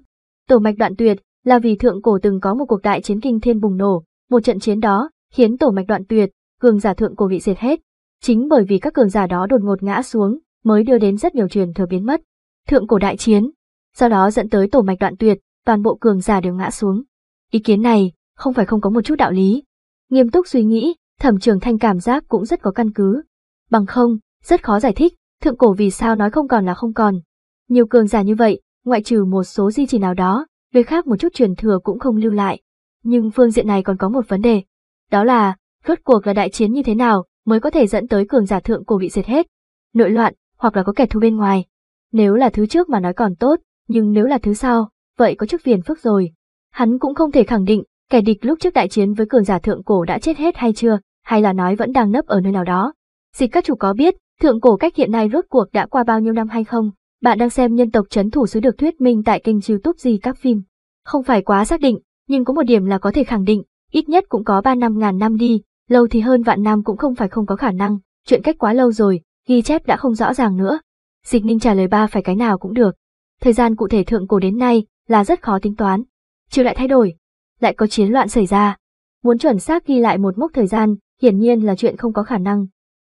Tổ mạch đoạn tuyệt là vì thượng cổ từng có một cuộc đại chiến kinh thiên bùng nổ, một trận chiến đó khiến tổ mạch đoạn tuyệt, cường giả thượng cổ bị diệt hết. Chính bởi vì các cường giả đó đột ngột ngã xuống, mới đưa đến rất nhiều truyền thừa biến mất. Thượng cổ đại chiến, sau đó dẫn tới tổ mạch đoạn tuyệt, toàn bộ cường giả đều ngã xuống. Ý kiến này, không phải không có một chút đạo lý. Nghiêm túc suy nghĩ, thẩm trường thanh cảm giác cũng rất có căn cứ. Bằng không, rất khó giải thích, thượng cổ vì sao nói không còn là không còn. Nhiều cường giả như vậy, ngoại trừ một số di chỉ nào đó, người khác một chút truyền thừa cũng không lưu lại. Nhưng phương diện này còn có một vấn đề. Đó là, rốt cuộc là đại chiến như thế nào mới có thể dẫn tới cường giả thượng cổ bị diệt hết. Nội loạn, hoặc là có kẻ thù bên ngoài. Nếu là thứ trước mà nói còn tốt, nhưng nếu là thứ sau, vậy có chức phiền phức rồi. Hắn cũng không thể khẳng định Kẻ địch lúc trước đại chiến với cường giả thượng cổ đã chết hết hay chưa, hay là nói vẫn đang nấp ở nơi nào đó. Dịch các chủ có biết, thượng cổ cách hiện nay rốt cuộc đã qua bao nhiêu năm hay không? Bạn đang xem nhân tộc chấn thủ sứ được thuyết minh tại kênh youtube gì các phim. Không phải quá xác định, nhưng có một điểm là có thể khẳng định, ít nhất cũng có ba năm ngàn năm đi, lâu thì hơn vạn năm cũng không phải không có khả năng, chuyện cách quá lâu rồi, ghi chép đã không rõ ràng nữa. Dịch Ninh trả lời ba phải cái nào cũng được. Thời gian cụ thể thượng cổ đến nay là rất khó tính toán. Trừ lại thay đổi, lại có chiến loạn xảy ra. Muốn chuẩn xác ghi lại một mốc thời gian, hiển nhiên là chuyện không có khả năng.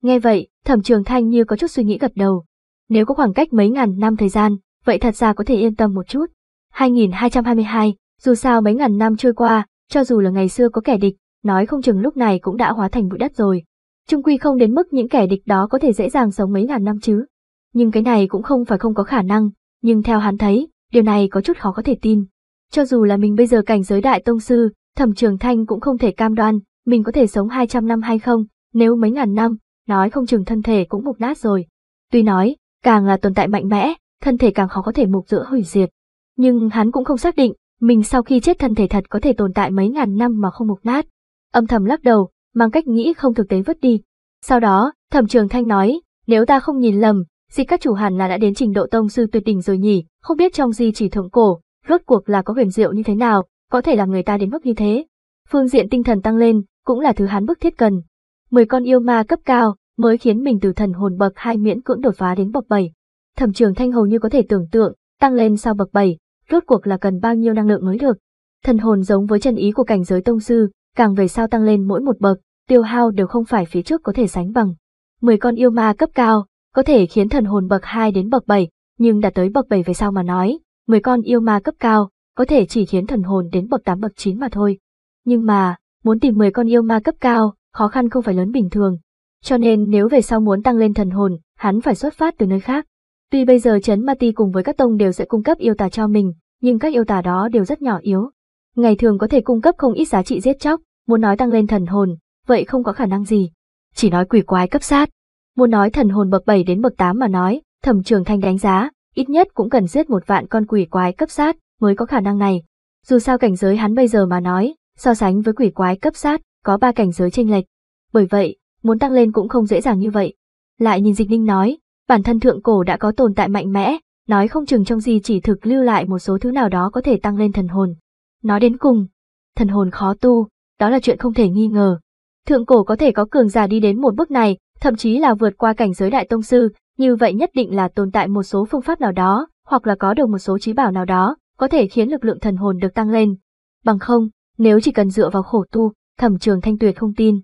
Nghe vậy, thẩm trường thanh như có chút suy nghĩ gật đầu. Nếu có khoảng cách mấy ngàn năm thời gian, vậy thật ra có thể yên tâm một chút. 2222, dù sao mấy ngàn năm trôi qua, cho dù là ngày xưa có kẻ địch, nói không chừng lúc này cũng đã hóa thành bụi đất rồi. Trung quy không đến mức những kẻ địch đó có thể dễ dàng sống mấy ngàn năm chứ. Nhưng cái này cũng không phải không có khả năng, nhưng theo hắn thấy, điều này có chút khó có thể tin. Cho dù là mình bây giờ cảnh giới đại tông sư, thẩm trường thanh cũng không thể cam đoan, mình có thể sống 200 năm hay không, nếu mấy ngàn năm, nói không chừng thân thể cũng mục nát rồi. Tuy nói, càng là tồn tại mạnh mẽ, thân thể càng khó có thể mục giữa hủy diệt. Nhưng hắn cũng không xác định, mình sau khi chết thân thể thật có thể tồn tại mấy ngàn năm mà không mục nát. Âm thầm lắc đầu, mang cách nghĩ không thực tế vứt đi. Sau đó, thẩm trường thanh nói, nếu ta không nhìn lầm, di các chủ hẳn là đã đến trình độ tông sư tuyệt đỉnh rồi nhỉ, không biết trong di chỉ thượng cổ, rốt cuộc là có huyền diệu như thế nào, có thể làm người ta đến mức như thế. Phương diện tinh thần tăng lên, cũng là thứ hắn bức thiết cần. Mười con yêu ma cấp cao, mới khiến mình từ thần hồn bậc hai miễn cưỡng đột phá đến bậc 7. Thẩm trường thanh hầu như có thể tưởng tượng, tăng lên sau bậc 7, rốt cuộc là cần bao nhiêu năng lượng mới được. Thần hồn giống với chân ý của cảnh giới tông sư, càng về sau tăng lên mỗi một bậc, tiêu hao đều không phải phía trước có thể sánh bằng. Mười con yêu ma cấp cao, có thể khiến thần hồn bậc 2 đến bậc 7, nhưng đã tới bậc 7 về sau mà nói, Người con yêu ma cấp cao, có thể chỉ khiến thần hồn đến bậc 8 bậc 9 mà thôi. Nhưng mà, muốn tìm 10 con yêu ma cấp cao, khó khăn không phải lớn bình thường. Cho nên nếu về sau muốn tăng lên thần hồn, hắn phải xuất phát từ nơi khác. Tuy bây giờ chấn Ma Ti cùng với các tông đều sẽ cung cấp yêu tà cho mình, nhưng các yêu tà đó đều rất nhỏ yếu. Ngày thường có thể cung cấp không ít giá trị giết chóc, muốn nói tăng lên thần hồn, vậy không có khả năng gì. Chỉ nói quỷ quái cấp sát. Muốn nói thần hồn bậc 7 đến bậc 8 mà nói, thẩm trường thanh đánh giá, ít nhất cũng cần giết một vạn con quỷ quái cấp sát mới có khả năng này. Dù sao cảnh giới hắn bây giờ mà nói, so sánh với quỷ quái cấp sát, có ba cảnh giới chênh lệch. Bởi vậy, muốn tăng lên cũng không dễ dàng như vậy. Lại nhìn Dịch Ninh nói, bản thân thượng cổ đã có tồn tại mạnh mẽ, nói không chừng trong gì chỉ thực lưu lại một số thứ nào đó có thể tăng lên thần hồn. Nói đến cùng, thần hồn khó tu, đó là chuyện không thể nghi ngờ. Thượng cổ có thể có cường giả đi đến một bước này, thậm chí là vượt qua cảnh giới đại tông sư, như vậy nhất định là tồn tại một số phương pháp nào đó, hoặc là có được một số trí bảo nào đó, có thể khiến lực lượng thần hồn được tăng lên. Bằng không, nếu chỉ cần dựa vào khổ tu, thẩm trường thanh tuyệt không tin.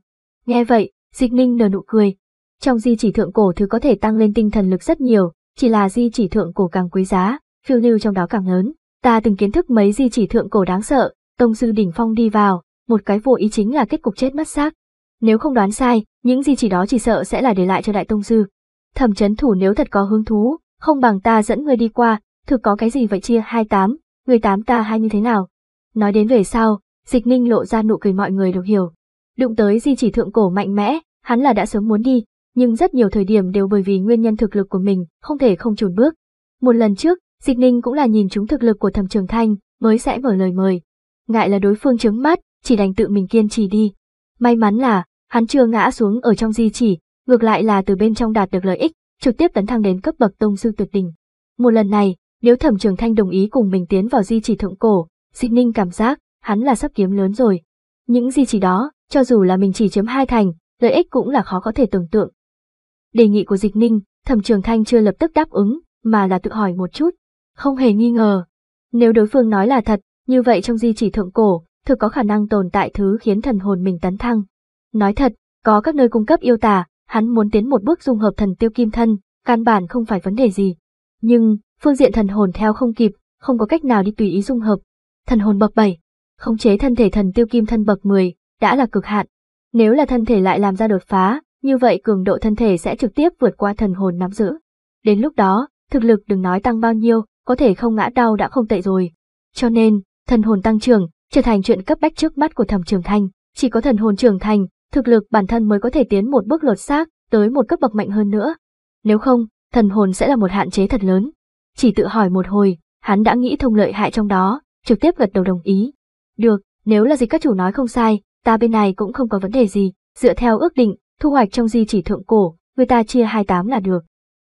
Nghe vậy, dịch ninh nở nụ cười. Trong di chỉ thượng cổ thứ có thể tăng lên tinh thần lực rất nhiều, chỉ là di chỉ thượng cổ càng quý giá, phiêu lưu trong đó càng lớn. Ta từng kiến thức mấy di chỉ thượng cổ đáng sợ, tông sư đỉnh phong đi vào, một cái vô ý chính là kết cục chết mất xác, nếu không đoán sai, những gì chỉ đó chỉ sợ sẽ là để lại cho đại tông sư. Thẩm chấn thủ nếu thật có hứng thú, không bằng ta dẫn người đi qua, thực có cái gì vậy chia hai tám, người tám ta hai như thế nào. Nói đến về sau, dịch ninh lộ ra nụ cười mọi người đều hiểu. Đụng tới di chỉ thượng cổ mạnh mẽ, hắn là đã sớm muốn đi, nhưng rất nhiều thời điểm đều bởi vì nguyên nhân thực lực của mình, không thể không chùn bước. Một lần trước, dịch ninh cũng là nhìn chúng thực lực của thẩm trường thanh, mới sẽ mở lời mời. Ngại là đối phương chứng mắt, chỉ đành tự mình kiên trì đi. May mắn là, hắn chưa ngã xuống ở trong di chỉ, ngược lại là từ bên trong đạt được lợi ích, trực tiếp tấn thăng đến cấp bậc tông sư tuyệt đỉnh. Một lần này, nếu Thẩm Trường Thanh đồng ý cùng mình tiến vào di chỉ thượng cổ, Dịch Ninh cảm giác hắn là sắp kiếm lớn rồi. Những di chỉ đó, cho dù là mình chỉ chiếm hai thành, lợi ích cũng là khó có thể tưởng tượng. Đề nghị của Dịch Ninh, Thẩm Trường Thanh chưa lập tức đáp ứng, mà là tự hỏi một chút, không hề nghi ngờ. Nếu đối phương nói là thật, như vậy trong di chỉ thượng cổ, thực có khả năng tồn tại thứ khiến thần hồn mình tấn thăng. Nói thật, có các nơi cung cấp yêu tà, hắn muốn tiến một bước dung hợp thần tiêu kim thân, căn bản không phải vấn đề gì. Nhưng, phương diện thần hồn theo không kịp, không có cách nào đi tùy ý dung hợp. Thần hồn bậc 7, khống chế thân thể thần tiêu kim thân bậc 10, đã là cực hạn. Nếu là thân thể lại làm ra đột phá, như vậy cường độ thân thể sẽ trực tiếp vượt qua thần hồn nắm giữ. Đến lúc đó, thực lực đừng nói tăng bao nhiêu, có thể không ngã đau đã không tệ rồi. Cho nên, thần hồn tăng trưởng trở thành chuyện cấp bách trước mắt của Thẩm trưởng thành, chỉ có thần hồn trưởng thành thực lực bản thân mới có thể tiến một bước lột xác, tới một cấp bậc mạnh hơn nữa. Nếu không, thần hồn sẽ là một hạn chế thật lớn. Chỉ tự hỏi một hồi, hắn đã nghĩ thông lợi hại trong đó, trực tiếp gật đầu đồng ý. Được, nếu là gì các chủ nói không sai, ta bên này cũng không có vấn đề gì, dựa theo ước định, thu hoạch trong di chỉ thượng cổ, người ta chia 28 là được.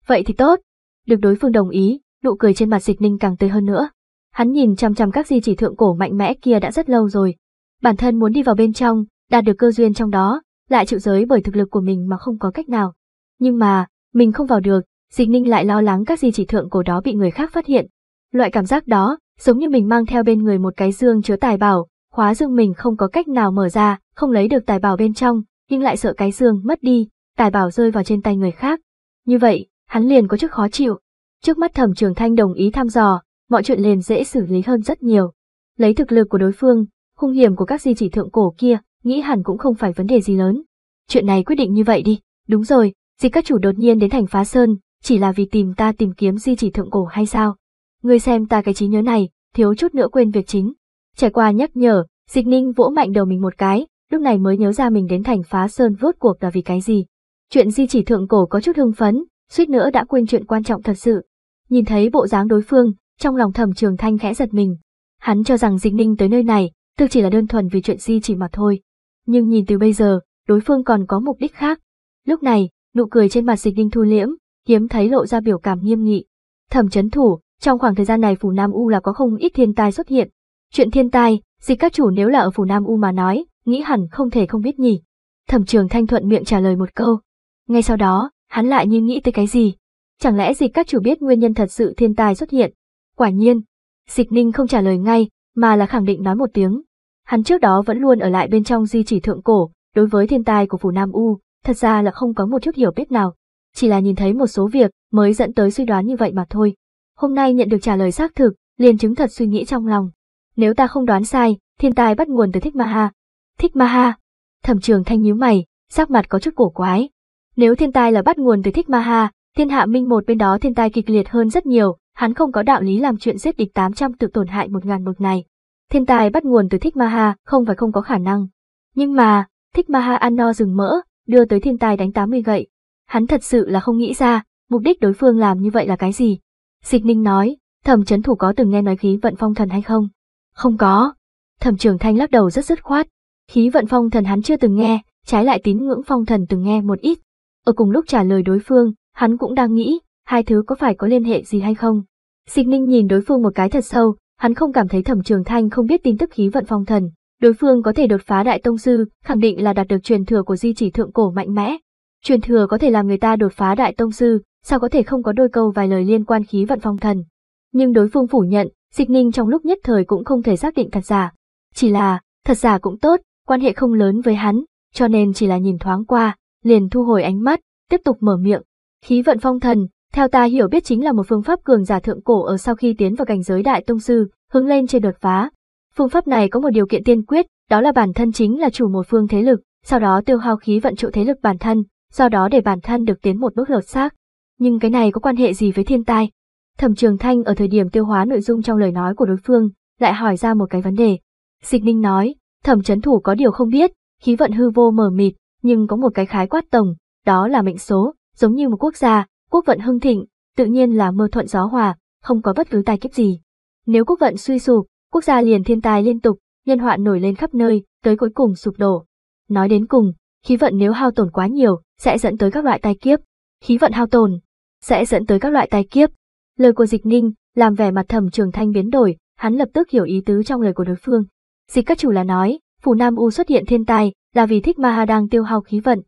Vậy thì tốt. Được đối phương đồng ý, nụ cười trên mặt dịch ninh càng tươi hơn nữa. Hắn nhìn chăm chăm các di chỉ thượng cổ mạnh mẽ kia đã rất lâu rồi. Bản thân muốn đi vào bên trong, đạt được cơ duyên trong đó, lại chịu giới bởi thực lực của mình mà không có cách nào. Nhưng mà, mình không vào được, Dịch Ninh lại lo lắng các di chỉ thượng cổ đó bị người khác phát hiện. Loại cảm giác đó, giống như mình mang theo bên người một cái dương chứa tài bảo, khóa dương mình không có cách nào mở ra, không lấy được tài bảo bên trong, nhưng lại sợ cái dương mất đi, tài bảo rơi vào trên tay người khác. Như vậy, hắn liền có chút khó chịu. Trước mắt Thẩm Trường Thanh đồng ý thăm dò, mọi chuyện liền dễ xử lý hơn rất nhiều. Lấy thực lực của đối phương, hung hiểm của các di chỉ thượng cổ kia, nghĩ hẳn cũng không phải vấn đề gì lớn. Chuyện này quyết định như vậy đi, đúng rồi, gì các chủ đột nhiên đến thành phá sơn, chỉ là vì tìm ta tìm kiếm di chỉ thượng cổ hay sao? Ngươi xem ta cái trí nhớ này, thiếu chút nữa quên việc chính. Trải qua nhắc nhở, dịch ninh vỗ mạnh đầu mình một cái, lúc này mới nhớ ra mình đến thành phá sơn vốt cuộc là vì cái gì. Chuyện di chỉ thượng cổ có chút hưng phấn, suýt nữa đã quên chuyện quan trọng thật sự. Nhìn thấy bộ dáng đối phương, trong lòng thầm trường thanh khẽ giật mình. Hắn cho rằng dịch ninh tới nơi này, thực chỉ là đơn thuần vì chuyện di chỉ mà thôi nhưng nhìn từ bây giờ, đối phương còn có mục đích khác. Lúc này, nụ cười trên mặt dịch ninh thu liễm, hiếm thấy lộ ra biểu cảm nghiêm nghị. Thẩm chấn thủ, trong khoảng thời gian này phủ Nam U là có không ít thiên tai xuất hiện. Chuyện thiên tai, dịch các chủ nếu là ở phủ Nam U mà nói, nghĩ hẳn không thể không biết nhỉ. Thẩm trường thanh thuận miệng trả lời một câu. Ngay sau đó, hắn lại như nghĩ tới cái gì. Chẳng lẽ dịch các chủ biết nguyên nhân thật sự thiên tai xuất hiện? Quả nhiên, dịch ninh không trả lời ngay, mà là khẳng định nói một tiếng, Hắn trước đó vẫn luôn ở lại bên trong di chỉ thượng cổ, đối với thiên tai của phủ Nam U, thật ra là không có một chút hiểu biết nào, chỉ là nhìn thấy một số việc mới dẫn tới suy đoán như vậy mà thôi. Hôm nay nhận được trả lời xác thực, liền chứng thật suy nghĩ trong lòng. Nếu ta không đoán sai, thiên tai bắt nguồn từ Thích Ma Ha. Thích Ma Ha? Thẩm Trường Thanh nhíu mày, sắc mặt có chút cổ quái. Nếu thiên tai là bắt nguồn từ Thích Ma Ha, thiên hạ minh một bên đó thiên tai kịch liệt hơn rất nhiều, hắn không có đạo lý làm chuyện giết địch 800 tự tổn hại một ngàn một ngày. Thiên tài bắt nguồn từ Thích Maha không phải không có khả năng. Nhưng mà, Thích Maha ăn no rừng mỡ, đưa tới thiên tài đánh tám mươi gậy. Hắn thật sự là không nghĩ ra, mục đích đối phương làm như vậy là cái gì. Dịch Ninh nói, thẩm chấn thủ có từng nghe nói khí vận phong thần hay không? Không có. Thẩm trưởng thanh lắc đầu rất dứt khoát. Khí vận phong thần hắn chưa từng nghe, trái lại tín ngưỡng phong thần từng nghe một ít. Ở cùng lúc trả lời đối phương, hắn cũng đang nghĩ, hai thứ có phải có liên hệ gì hay không. Dịch Ninh nhìn đối phương một cái thật sâu, hắn không cảm thấy Thẩm Trường Thanh không biết tin tức khí vận phong thần, đối phương có thể đột phá đại tông sư, khẳng định là đạt được truyền thừa của di chỉ thượng cổ mạnh mẽ. Truyền thừa có thể làm người ta đột phá đại tông sư, sao có thể không có đôi câu vài lời liên quan khí vận phong thần. Nhưng đối phương phủ nhận, Dịch Ninh trong lúc nhất thời cũng không thể xác định thật giả. Chỉ là, thật giả cũng tốt, quan hệ không lớn với hắn, cho nên chỉ là nhìn thoáng qua, liền thu hồi ánh mắt, tiếp tục mở miệng. Khí vận phong thần, theo ta hiểu biết chính là một phương pháp cường giả thượng cổ ở sau khi tiến vào cảnh giới đại tông sư, hướng lên trên đột phá. Phương pháp này có một điều kiện tiên quyết, đó là bản thân chính là chủ một phương thế lực, sau đó tiêu hao khí vận trụ thế lực bản thân, do đó để bản thân được tiến một bước lột xác. Nhưng cái này có quan hệ gì với thiên tai? Thẩm Trường Thanh ở thời điểm tiêu hóa nội dung trong lời nói của đối phương, lại hỏi ra một cái vấn đề. Dịch Ninh nói, thẩm chấn thủ có điều không biết, khí vận hư vô mờ mịt, nhưng có một cái khái quát tổng, đó là mệnh số, giống như một quốc gia, Quốc vận hưng thịnh, tự nhiên là mưa thuận gió hòa, không có bất cứ tai kiếp gì. Nếu quốc vận suy sụp, quốc gia liền thiên tai liên tục, nhân họa nổi lên khắp nơi, tới cuối cùng sụp đổ. Nói đến cùng, khí vận nếu hao tổn quá nhiều, sẽ dẫn tới các loại tai kiếp. Khí vận hao tổn, sẽ dẫn tới các loại tai kiếp. Lời của Dịch Ninh làm vẻ mặt Thẩm Trường Thanh biến đổi, hắn lập tức hiểu ý tứ trong lời của đối phương. Dịch các chủ là nói, phủ Nam U xuất hiện thiên tai là vì Thích Ma Ha đang tiêu hao khí vận.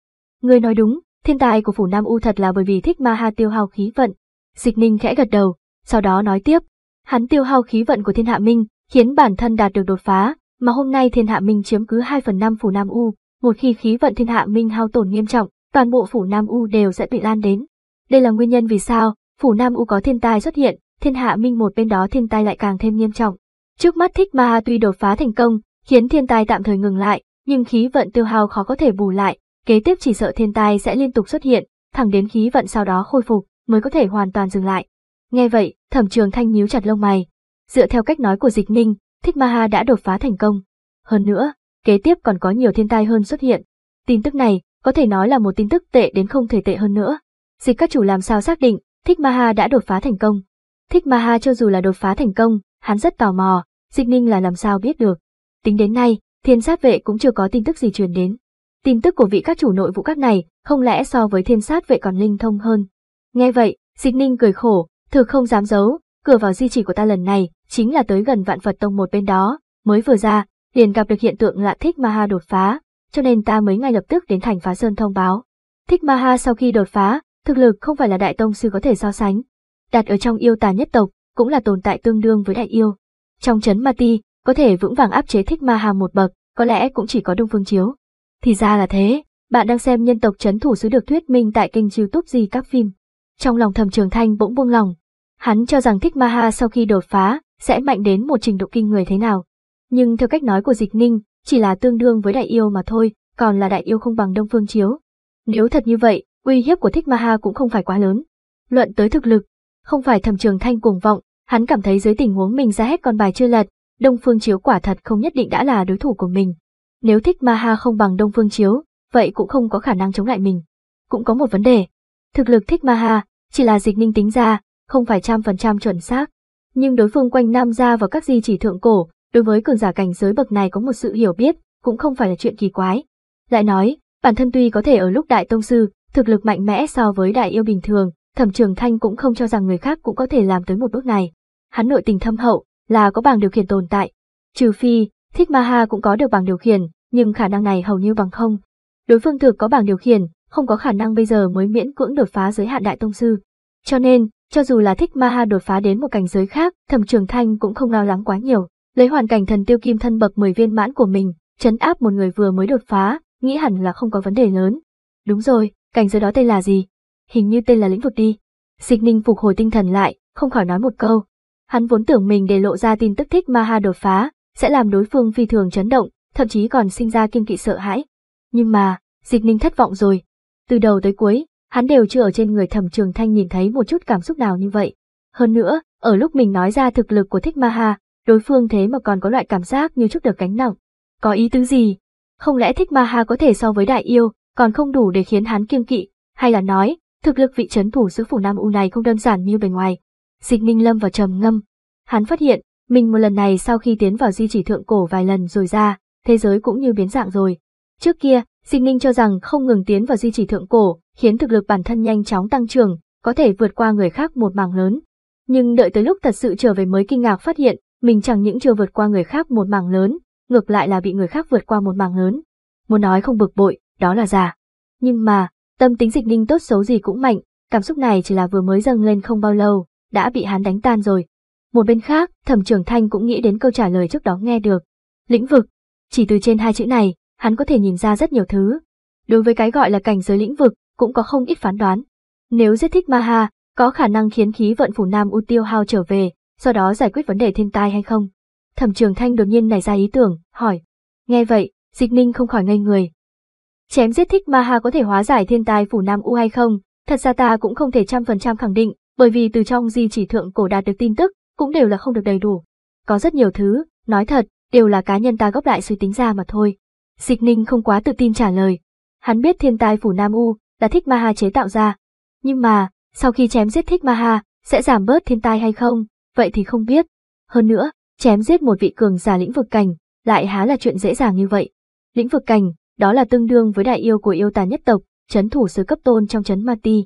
Người nói đúng, Thiên tài của phủ Nam U thật là bởi vì thích ma ha tiêu hao khí vận. Dịch Ninh khẽ gật đầu, sau đó nói tiếp. Hắn tiêu hao khí vận của thiên hạ minh, khiến bản thân đạt được đột phá, mà hôm nay thiên hạ minh chiếm cứ hai phần năm phủ Nam U. Một khi khí vận thiên hạ minh hao tổn nghiêm trọng, toàn bộ phủ Nam U đều sẽ bị lan đến. Đây là nguyên nhân vì sao, phủ Nam U có thiên tai xuất hiện, thiên hạ minh một bên đó thiên tai lại càng thêm nghiêm trọng. Trước mắt thích ma ha tuy đột phá thành công, khiến thiên tai tạm thời ngừng lại, nhưng khí vận tiêu hao khó có thể bù lại, kế tiếp chỉ sợ thiên tai sẽ liên tục xuất hiện, thẳng đến khí vận sau đó khôi phục mới có thể hoàn toàn dừng lại. Nghe vậy, Thẩm Trường Thanh nhíu chặt lông mày. Dựa theo cách nói của Dịch Ninh, Thích Ma Ha đã đột phá thành công. Hơn nữa, kế tiếp còn có nhiều thiên tai hơn xuất hiện. Tin tức này có thể nói là một tin tức tệ đến không thể tệ hơn nữa. Dịch các chủ làm sao xác định Thích Ma Ha đã đột phá thành công? Thích Ma Ha cho dù là đột phá thành công, hắn rất tò mò, Dịch Ninh là làm sao biết được. Tính đến nay, thiên sát vệ cũng chưa có tin tức gì truyền đến tin tức của vị các chủ nội vụ các này không lẽ so với thiên sát vệ còn linh thông hơn. Nghe vậy, Dịch Ninh cười khổ, thực không dám giấu, cửa vào di chỉ của ta lần này chính là tới gần vạn Phật Tông một bên đó, mới vừa ra, liền gặp được hiện tượng lạ Thích Maha đột phá, cho nên ta mới ngay lập tức đến thành phá sơn thông báo. Thích Maha sau khi đột phá, thực lực không phải là đại tông sư có thể so sánh, đạt ở trong yêu tà nhất tộc cũng là tồn tại tương đương với đại yêu. Trong chấn Ma Ti, có thể vững vàng áp chế Thích Maha một bậc, có lẽ cũng chỉ có Đông Phương Chiếu. Thì ra là thế, bạn đang xem nhân tộc chấn thủ sứ được thuyết minh tại kênh youtube gì các phim. Trong lòng thầm trường thanh bỗng buông lòng. Hắn cho rằng thích Maha sau khi đột phá, sẽ mạnh đến một trình độ kinh người thế nào. Nhưng theo cách nói của dịch ninh, chỉ là tương đương với đại yêu mà thôi, còn là đại yêu không bằng đông phương chiếu. Nếu thật như vậy, uy hiếp của thích Maha cũng không phải quá lớn. Luận tới thực lực, không phải thầm trường thanh cuồng vọng, hắn cảm thấy dưới tình huống mình ra hết con bài chưa lật, đông phương chiếu quả thật không nhất định đã là đối thủ của mình. Nếu thích Maha không bằng Đông Phương Chiếu, vậy cũng không có khả năng chống lại mình. Cũng có một vấn đề. Thực lực thích Maha, chỉ là dịch ninh tính ra, không phải trăm phần trăm chuẩn xác. Nhưng đối phương quanh Nam gia và các di chỉ thượng cổ, đối với cường giả cảnh giới bậc này có một sự hiểu biết, cũng không phải là chuyện kỳ quái. Lại nói, bản thân tuy có thể ở lúc đại tông sư, thực lực mạnh mẽ so với đại yêu bình thường, thẩm trường thanh cũng không cho rằng người khác cũng có thể làm tới một bước này. Hắn nội tình thâm hậu, là có bảng điều khiển tồn tại. Trừ phi, Thích Maha cũng có được bảng điều khiển, nhưng khả năng này hầu như bằng không. Đối phương thực có bảng điều khiển, không có khả năng bây giờ mới miễn cưỡng đột phá giới hạn đại tông sư. Cho nên, cho dù là Thích Maha đột phá đến một cảnh giới khác, Thẩm Trường Thanh cũng không lo lắng quá nhiều. Lấy hoàn cảnh thần tiêu kim thân bậc 10 viên mãn của mình, chấn áp một người vừa mới đột phá, nghĩ hẳn là không có vấn đề lớn. Đúng rồi, cảnh giới đó tên là gì? Hình như tên là lĩnh vực đi. Dịch Ninh phục hồi tinh thần lại, không khỏi nói một câu. Hắn vốn tưởng mình để lộ ra tin tức Thích Maha đột phá, sẽ làm đối phương phi thường chấn động, thậm chí còn sinh ra kiên kỵ sợ hãi. Nhưng mà, Dịch Ninh thất vọng rồi. Từ đầu tới cuối, hắn đều chưa ở trên người Thẩm Trường Thanh nhìn thấy một chút cảm xúc nào như vậy. Hơn nữa, ở lúc mình nói ra thực lực của Thích Ma ha, đối phương thế mà còn có loại cảm giác như chút được cánh nặng. Có ý tứ gì? Không lẽ Thích Ma ha có thể so với Đại Yêu, còn không đủ để khiến hắn kiêng kỵ, hay là nói, thực lực vị trấn thủ sứ phủ Nam U này không đơn giản như bề ngoài. Dịch Ninh Lâm vào trầm ngâm. Hắn phát hiện, mình một lần này sau khi tiến vào di chỉ thượng cổ vài lần rồi ra, thế giới cũng như biến dạng rồi. Trước kia, Sinh Ninh cho rằng không ngừng tiến vào di chỉ thượng cổ, khiến thực lực bản thân nhanh chóng tăng trưởng, có thể vượt qua người khác một mảng lớn. Nhưng đợi tới lúc thật sự trở về mới kinh ngạc phát hiện, mình chẳng những chưa vượt qua người khác một mảng lớn, ngược lại là bị người khác vượt qua một mảng lớn. Muốn nói không bực bội, đó là giả. Nhưng mà, tâm tính dịch ninh tốt xấu gì cũng mạnh, cảm xúc này chỉ là vừa mới dâng lên không bao lâu, đã bị hắn đánh tan rồi. Một bên khác, thẩm trưởng thanh cũng nghĩ đến câu trả lời trước đó nghe được. Lĩnh vực. Chỉ từ trên hai chữ này, hắn có thể nhìn ra rất nhiều thứ. Đối với cái gọi là cảnh giới lĩnh vực, cũng có không ít phán đoán. Nếu giết thích Maha, có khả năng khiến khí vận phủ Nam U tiêu hao trở về, sau đó giải quyết vấn đề thiên tai hay không? Thẩm trường thanh đột nhiên nảy ra ý tưởng, hỏi. Nghe vậy, dịch ninh không khỏi ngây người. Chém giết thích Maha có thể hóa giải thiên tai phủ Nam U hay không? Thật ra ta cũng không thể trăm phần trăm khẳng định, bởi vì từ trong di chỉ thượng cổ đạt được tin tức, cũng đều là không được đầy đủ. Có rất nhiều thứ, nói thật, đều là cá nhân ta góp lại suy tính ra mà thôi. Dịch Ninh không quá tự tin trả lời. Hắn biết thiên tai phủ Nam U là Thích Maha chế tạo ra. Nhưng mà, sau khi chém giết Thích Maha, sẽ giảm bớt thiên tai hay không, vậy thì không biết. Hơn nữa, chém giết một vị cường giả lĩnh vực cảnh, lại há là chuyện dễ dàng như vậy. Lĩnh vực cảnh, đó là tương đương với đại yêu của yêu tà nhất tộc, chấn thủ sứ cấp tôn trong chấn Ma Ti.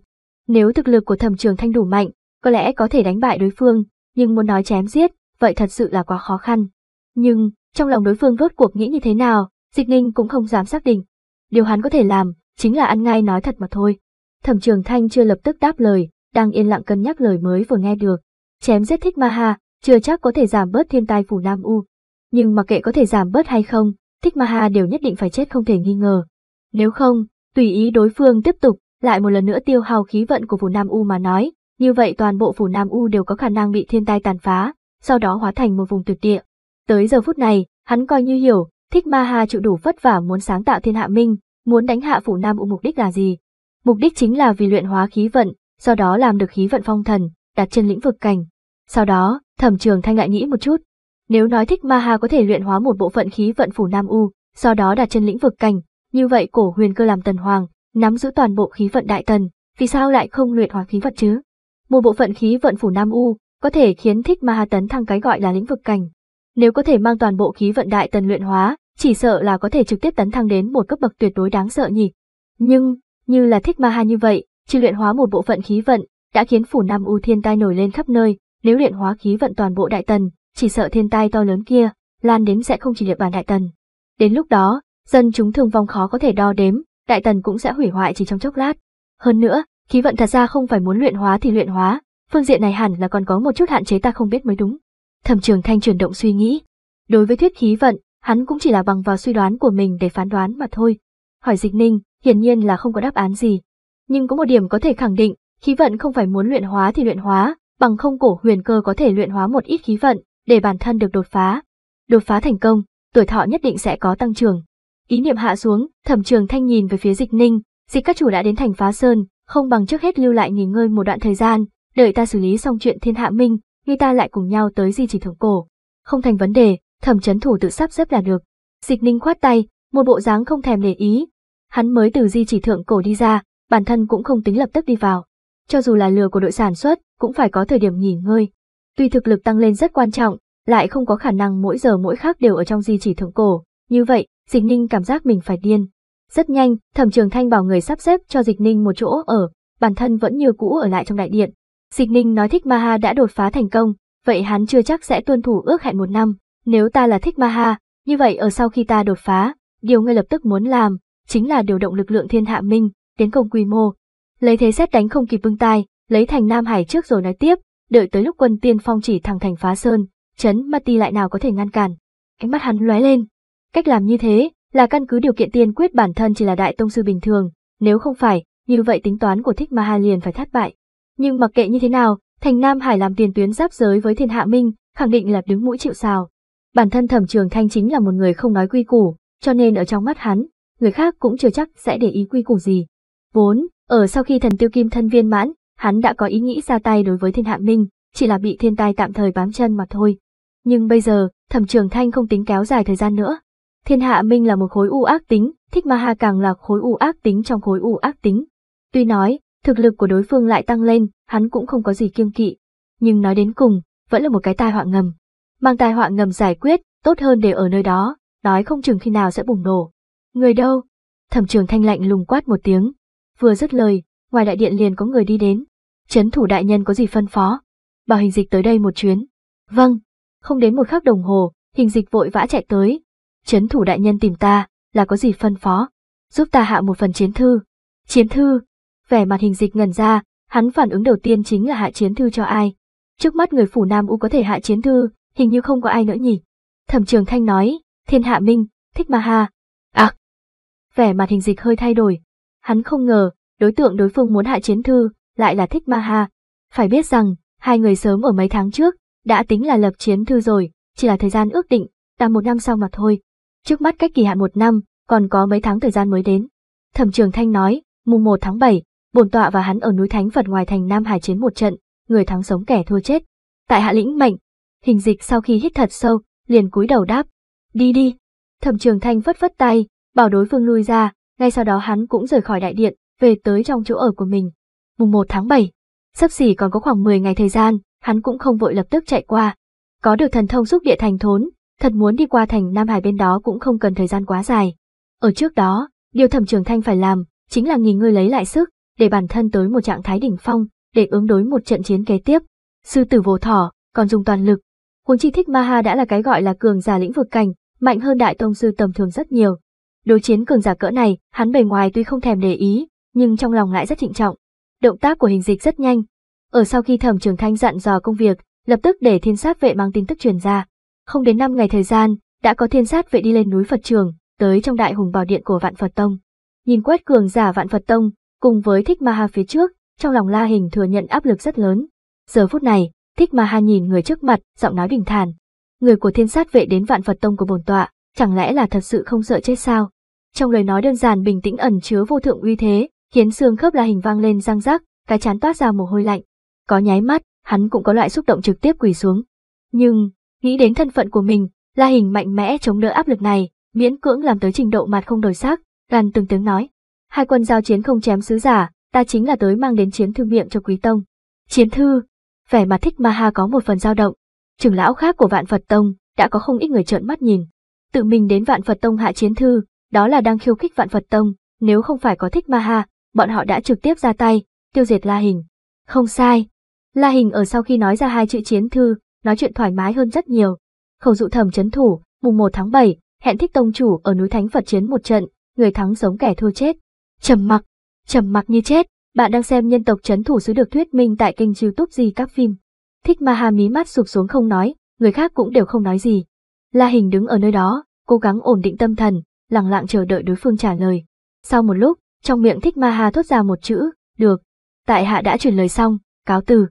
Nếu thực lực của thẩm trường thanh đủ mạnh, có lẽ có thể đánh bại đối phương, nhưng muốn nói chém giết, vậy thật sự là quá khó khăn. Nhưng, trong lòng đối phương rốt cuộc nghĩ như thế nào, Dịch Ninh cũng không dám xác định. Điều hắn có thể làm, chính là ăn ngay nói thật mà thôi. Thẩm Trường Thanh chưa lập tức đáp lời, đang yên lặng cân nhắc lời mới vừa nghe được. Chém giết thích ma ha, chưa chắc có thể giảm bớt thiên tai phủ Nam U. Nhưng mặc kệ có thể giảm bớt hay không, thích ma ha đều nhất định phải chết không thể nghi ngờ. Nếu không, tùy ý đối phương tiếp tục, lại một lần nữa tiêu hao khí vận của phủ Nam U mà nói, như vậy toàn bộ phủ Nam U đều có khả năng bị thiên tai tàn phá, sau đó hóa thành một vùng tuyệt địa. Tới giờ phút này, hắn coi như hiểu, Thích Ma Ha chịu đủ vất vả muốn sáng tạo thiên hạ minh, muốn đánh hạ phủ Nam U mục đích là gì? Mục đích chính là vì luyện hóa khí vận, sau đó làm được khí vận phong thần, đặt chân lĩnh vực cảnh. Sau đó, Thẩm Trường Thanh lại nghĩ một chút, nếu nói Thích Ma Ha có thể luyện hóa một bộ phận khí vận phủ Nam U, sau đó đặt chân lĩnh vực cảnh, như vậy cổ huyền cơ làm tần hoàng, nắm giữ toàn bộ khí vận đại tần, vì sao lại không luyện hóa khí vận chứ? Một bộ phận khí vận phủ Nam U có thể khiến Thích Ma Hà Tấn thăng cái gọi là lĩnh vực cảnh. Nếu có thể mang toàn bộ khí vận đại tần luyện hóa, chỉ sợ là có thể trực tiếp tấn thăng đến một cấp bậc tuyệt đối đáng sợ nhỉ. Nhưng, như là Thích Ma Hà như vậy, chỉ luyện hóa một bộ phận khí vận, đã khiến phủ Nam U thiên tai nổi lên khắp nơi, nếu luyện hóa khí vận toàn bộ đại tần, chỉ sợ thiên tai to lớn kia, lan đến sẽ không chỉ địa bàn đại tần. Đến lúc đó, dân chúng thường vong khó có thể đo đếm, đại tần cũng sẽ hủy hoại chỉ trong chốc lát. Hơn nữa, khí vận thật ra không phải muốn luyện hóa thì luyện hóa, phương diện này hẳn là còn có một chút hạn chế ta không biết mới đúng. Thẩm Trường Thanh chuyển động suy nghĩ. Đối với thuyết khí vận, hắn cũng chỉ là bằng vào suy đoán của mình để phán đoán mà thôi. Hỏi Dịch Ninh, hiển nhiên là không có đáp án gì. Nhưng có một điểm có thể khẳng định, khí vận không phải muốn luyện hóa thì luyện hóa, bằng không cổ huyền cơ có thể luyện hóa một ít khí vận để bản thân được đột phá. Đột phá thành công, tuổi thọ nhất định sẽ có tăng trưởng. Ý niệm hạ xuống, Thẩm Trường Thanh nhìn về phía Dịch Ninh, Dịch các chủ đã đến thành Phá Sơn, không bằng trước hết lưu lại nghỉ ngơi một đoạn thời gian, đợi ta xử lý xong chuyện thiên hạ minh, người ta lại cùng nhau tới di chỉ thượng cổ. Không thành vấn đề, thẩm chấn thủ tự sắp xếp là được. Dịch ninh khoát tay, một bộ dáng không thèm để ý. Hắn mới từ di chỉ thượng cổ đi ra, bản thân cũng không tính lập tức đi vào. Cho dù là lừa của đội sản xuất, cũng phải có thời điểm nghỉ ngơi. Tuy thực lực tăng lên rất quan trọng, lại không có khả năng mỗi giờ mỗi khác đều ở trong di chỉ thượng cổ. Như vậy, dịch ninh cảm giác mình phải điên. Rất nhanh, Thẩm Trường Thanh bảo người sắp xếp cho Dịch Ninh một chỗ ở, bản thân vẫn như cũ ở lại trong đại điện. Dịch Ninh nói Thích Ma Ha đã đột phá thành công, vậy hắn chưa chắc sẽ tuân thủ ước hẹn một năm. Nếu ta là Thích Ma Ha, như vậy ở sau khi ta đột phá, điều ngươi lập tức muốn làm, chính là điều động lực lượng thiên hạ minh, tiến công quy mô. Lấy thế xét đánh không kịp bưng tai, lấy thành Nam Hải trước rồi nói tiếp, đợi tới lúc quân tiên phong chỉ thẳng thành phá sơn, chấn mati lại nào có thể ngăn cản. Ánh mắt hắn lóe lên. Cách làm như thế, là căn cứ điều kiện tiên quyết bản thân chỉ là đại tông sư bình thường, nếu không phải, như vậy tính toán của Thích Ma Ha liền phải thất bại. Nhưng mặc kệ như thế nào, thành Nam Hải làm tiền tuyến giáp giới với Thiên Hạ Minh, khẳng định là đứng mũi chịu sào. Bản thân Thẩm Trường Thanh chính là một người không nói quy củ, cho nên ở trong mắt hắn, người khác cũng chưa chắc sẽ để ý quy củ gì. Vốn, ở sau khi thần tiêu kim thân viên mãn, hắn đã có ý nghĩ ra tay đối với Thiên Hạ Minh, chỉ là bị thiên tai tạm thời bám chân mà thôi. Nhưng bây giờ, Thẩm Trường Thanh không tính kéo dài thời gian nữa, Thiên Hạ Minh là một khối u ác tính, Thích Ma Ha càng là khối u ác tính trong khối u ác tính. Tuy nói, thực lực của đối phương lại tăng lên, hắn cũng không có gì kiêng kỵ. Nhưng nói đến cùng, vẫn là một cái tai họa ngầm. Mang tai họa ngầm giải quyết, tốt hơn để ở nơi đó, nói không chừng khi nào sẽ bùng nổ. Người đâu? Thẩm trường thanh lạnh lùng quát một tiếng. Vừa dứt lời, ngoài đại điện liền có người đi đến. Chấn thủ đại nhân có gì phân phó? Bảo hình dịch tới đây một chuyến. Vâng. Không đến một khắc đồng hồ, hình dịch vội vã chạy tới, chấn thủ đại nhân tìm ta, là có gì phân phó, giúp ta hạ một phần chiến thư. Chiến thư, vẻ mặt hình dịch ngần ra, hắn phản ứng đầu tiên chính là hạ chiến thư cho ai. Trước mắt người phủ Nam U có thể hạ chiến thư, hình như không có ai nữa nhỉ. Thẩm trường thanh nói, thiên hạ minh, thích ma ha. À, vẻ mặt hình dịch hơi thay đổi. Hắn không ngờ, đối tượng đối phương muốn hạ chiến thư, lại là thích ma ha. Phải biết rằng, hai người sớm ở mấy tháng trước, đã tính là lập chiến thư rồi, chỉ là thời gian ước định, tầm một năm sau mà thôi. Trước mắt cách kỳ hạn một năm, còn có mấy tháng thời gian mới đến. Thẩm Trường Thanh nói, mùng một tháng bảy bổn tọa và hắn ở núi Thánh Phật ngoài thành Nam Hải chiến một trận, người thắng sống kẻ thua chết. Tại hạ lĩnh mệnh. Hình dịch sau khi hít thật sâu, liền cúi đầu đáp, "Đi đi." Thẩm Trường Thanh phất phất tay, bảo đối phương lui ra, ngay sau đó hắn cũng rời khỏi đại điện, về tới trong chỗ ở của mình. Mùng một tháng bảy sắp xỉ còn có khoảng 10 ngày thời gian, hắn cũng không vội lập tức chạy qua. Có được thần thông xúc địa thành thốn, thật muốn đi qua thành Nam Hải bên đó cũng không cần thời gian quá dài. Ở trước đó, điều thẩm trường thanh phải làm, chính là nghỉ ngơi lấy lại sức, để bản thân tới một trạng thái đỉnh phong, để ứng đối một trận chiến kế tiếp. Sư tử vô thỏ, còn dùng toàn lực. Huống chi thích Maha đã là cái gọi là cường giả lĩnh vực cảnh, mạnh hơn đại tông sư tầm thường rất nhiều. Đối chiến cường giả cỡ này, hắn bề ngoài tuy không thèm để ý, nhưng trong lòng lại rất trịnh trọng. Động tác của hình dịch rất nhanh. Ở sau khi thẩm trường thanh dặn dò công việc, lập tức để thiên sát vệ mang tin tức truyền ra. Không đến năm ngày thời gian, đã có thiên sát vệ đi lên núi Phật Trường, tới trong đại hùng bảo điện của Vạn Phật Tông. Nhìn quét cường giả Vạn Phật Tông, cùng với Thích Ma Ha phía trước, trong lòng La Hình thừa nhận áp lực rất lớn. Giờ phút này, Thích Ma Ha nhìn người trước mặt, giọng nói bình thản. Người của thiên sát vệ đến Vạn Phật Tông của bổn tọa, chẳng lẽ là thật sự không sợ chết sao? Trong lời nói đơn giản bình tĩnh ẩn chứa vô thượng uy thế, khiến xương khớp La Hình vang lên răng rắc, cái chán toát ra mồ hôi lạnh. Có nháy mắt, hắn cũng có loại xúc động trực tiếp quỳ xuống. Nhưng, Nghĩ đến thân phận của mình, La Hình mạnh mẽ chống đỡ áp lực này, miễn cưỡng làm tới trình độ mặt không đổi sắc, gằn từng tiếng nói: "Hai quân giao chiến không chém sứ giả, ta chính là tới mang đến chiến thư miệng cho Quý tông." Chiến thư? Vẻ mặt Thích Ma Ha có một phần dao động. Trưởng lão khác của Vạn Phật Tông đã có không ít người trợn mắt nhìn. Tự mình đến Vạn Phật Tông hạ chiến thư, đó là đang khiêu khích Vạn Phật Tông, nếu không phải có Thích Ma Ha, bọn họ đã trực tiếp ra tay, tiêu diệt La Hình. Không sai. La Hình ở sau khi nói ra hai chữ chiến thư, nói chuyện thoải mái hơn rất nhiều. Khẩu dụ thầm chấn thủ, mùng 1 tháng 7, hẹn thích tông chủ ở núi Thánh Phật chiến một trận, người thắng sống kẻ thua chết. Trầm mặc, trầm mặc như chết, bạn đang xem nhân tộc chấn thủ sứ được thuyết minh tại kênh youtube gì các phim. Thích ma hà mí mắt sụp xuống không nói, người khác cũng đều không nói gì. La hình đứng ở nơi đó, cố gắng ổn định tâm thần, lặng lặng chờ đợi đối phương trả lời. Sau một lúc, trong miệng thích ma hà thốt ra một chữ, được. Tại hạ đã truyền lời xong, cáo từ.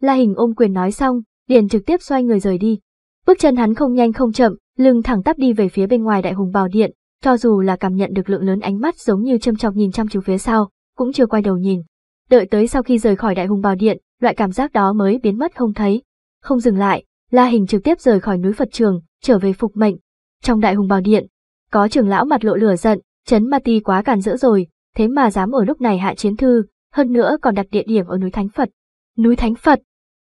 La hình ôm quyền nói xong, liền trực tiếp xoay người rời đi. Bước chân hắn không nhanh không chậm, lưng thẳng tắp đi về phía bên ngoài đại hùng bào điện, cho dù là cảm nhận được lượng lớn ánh mắt giống như châm chọc nhìn chăm chú phía sau, cũng chưa quay đầu nhìn. Đợi tới sau khi rời khỏi đại hùng bào điện, loại cảm giác đó mới biến mất không thấy. Không dừng lại, La Hình trực tiếp rời khỏi núi Phật Trường, trở về phục mệnh. Trong đại hùng bào điện, có trưởng lão mặt lộ lửa giận, chấn ma ti quá càn dỡ rồi, thế mà dám ở lúc này hạ chiến thư, hơn nữa còn đặt địa điểm ở núi Thánh Phật. Núi Thánh Phật,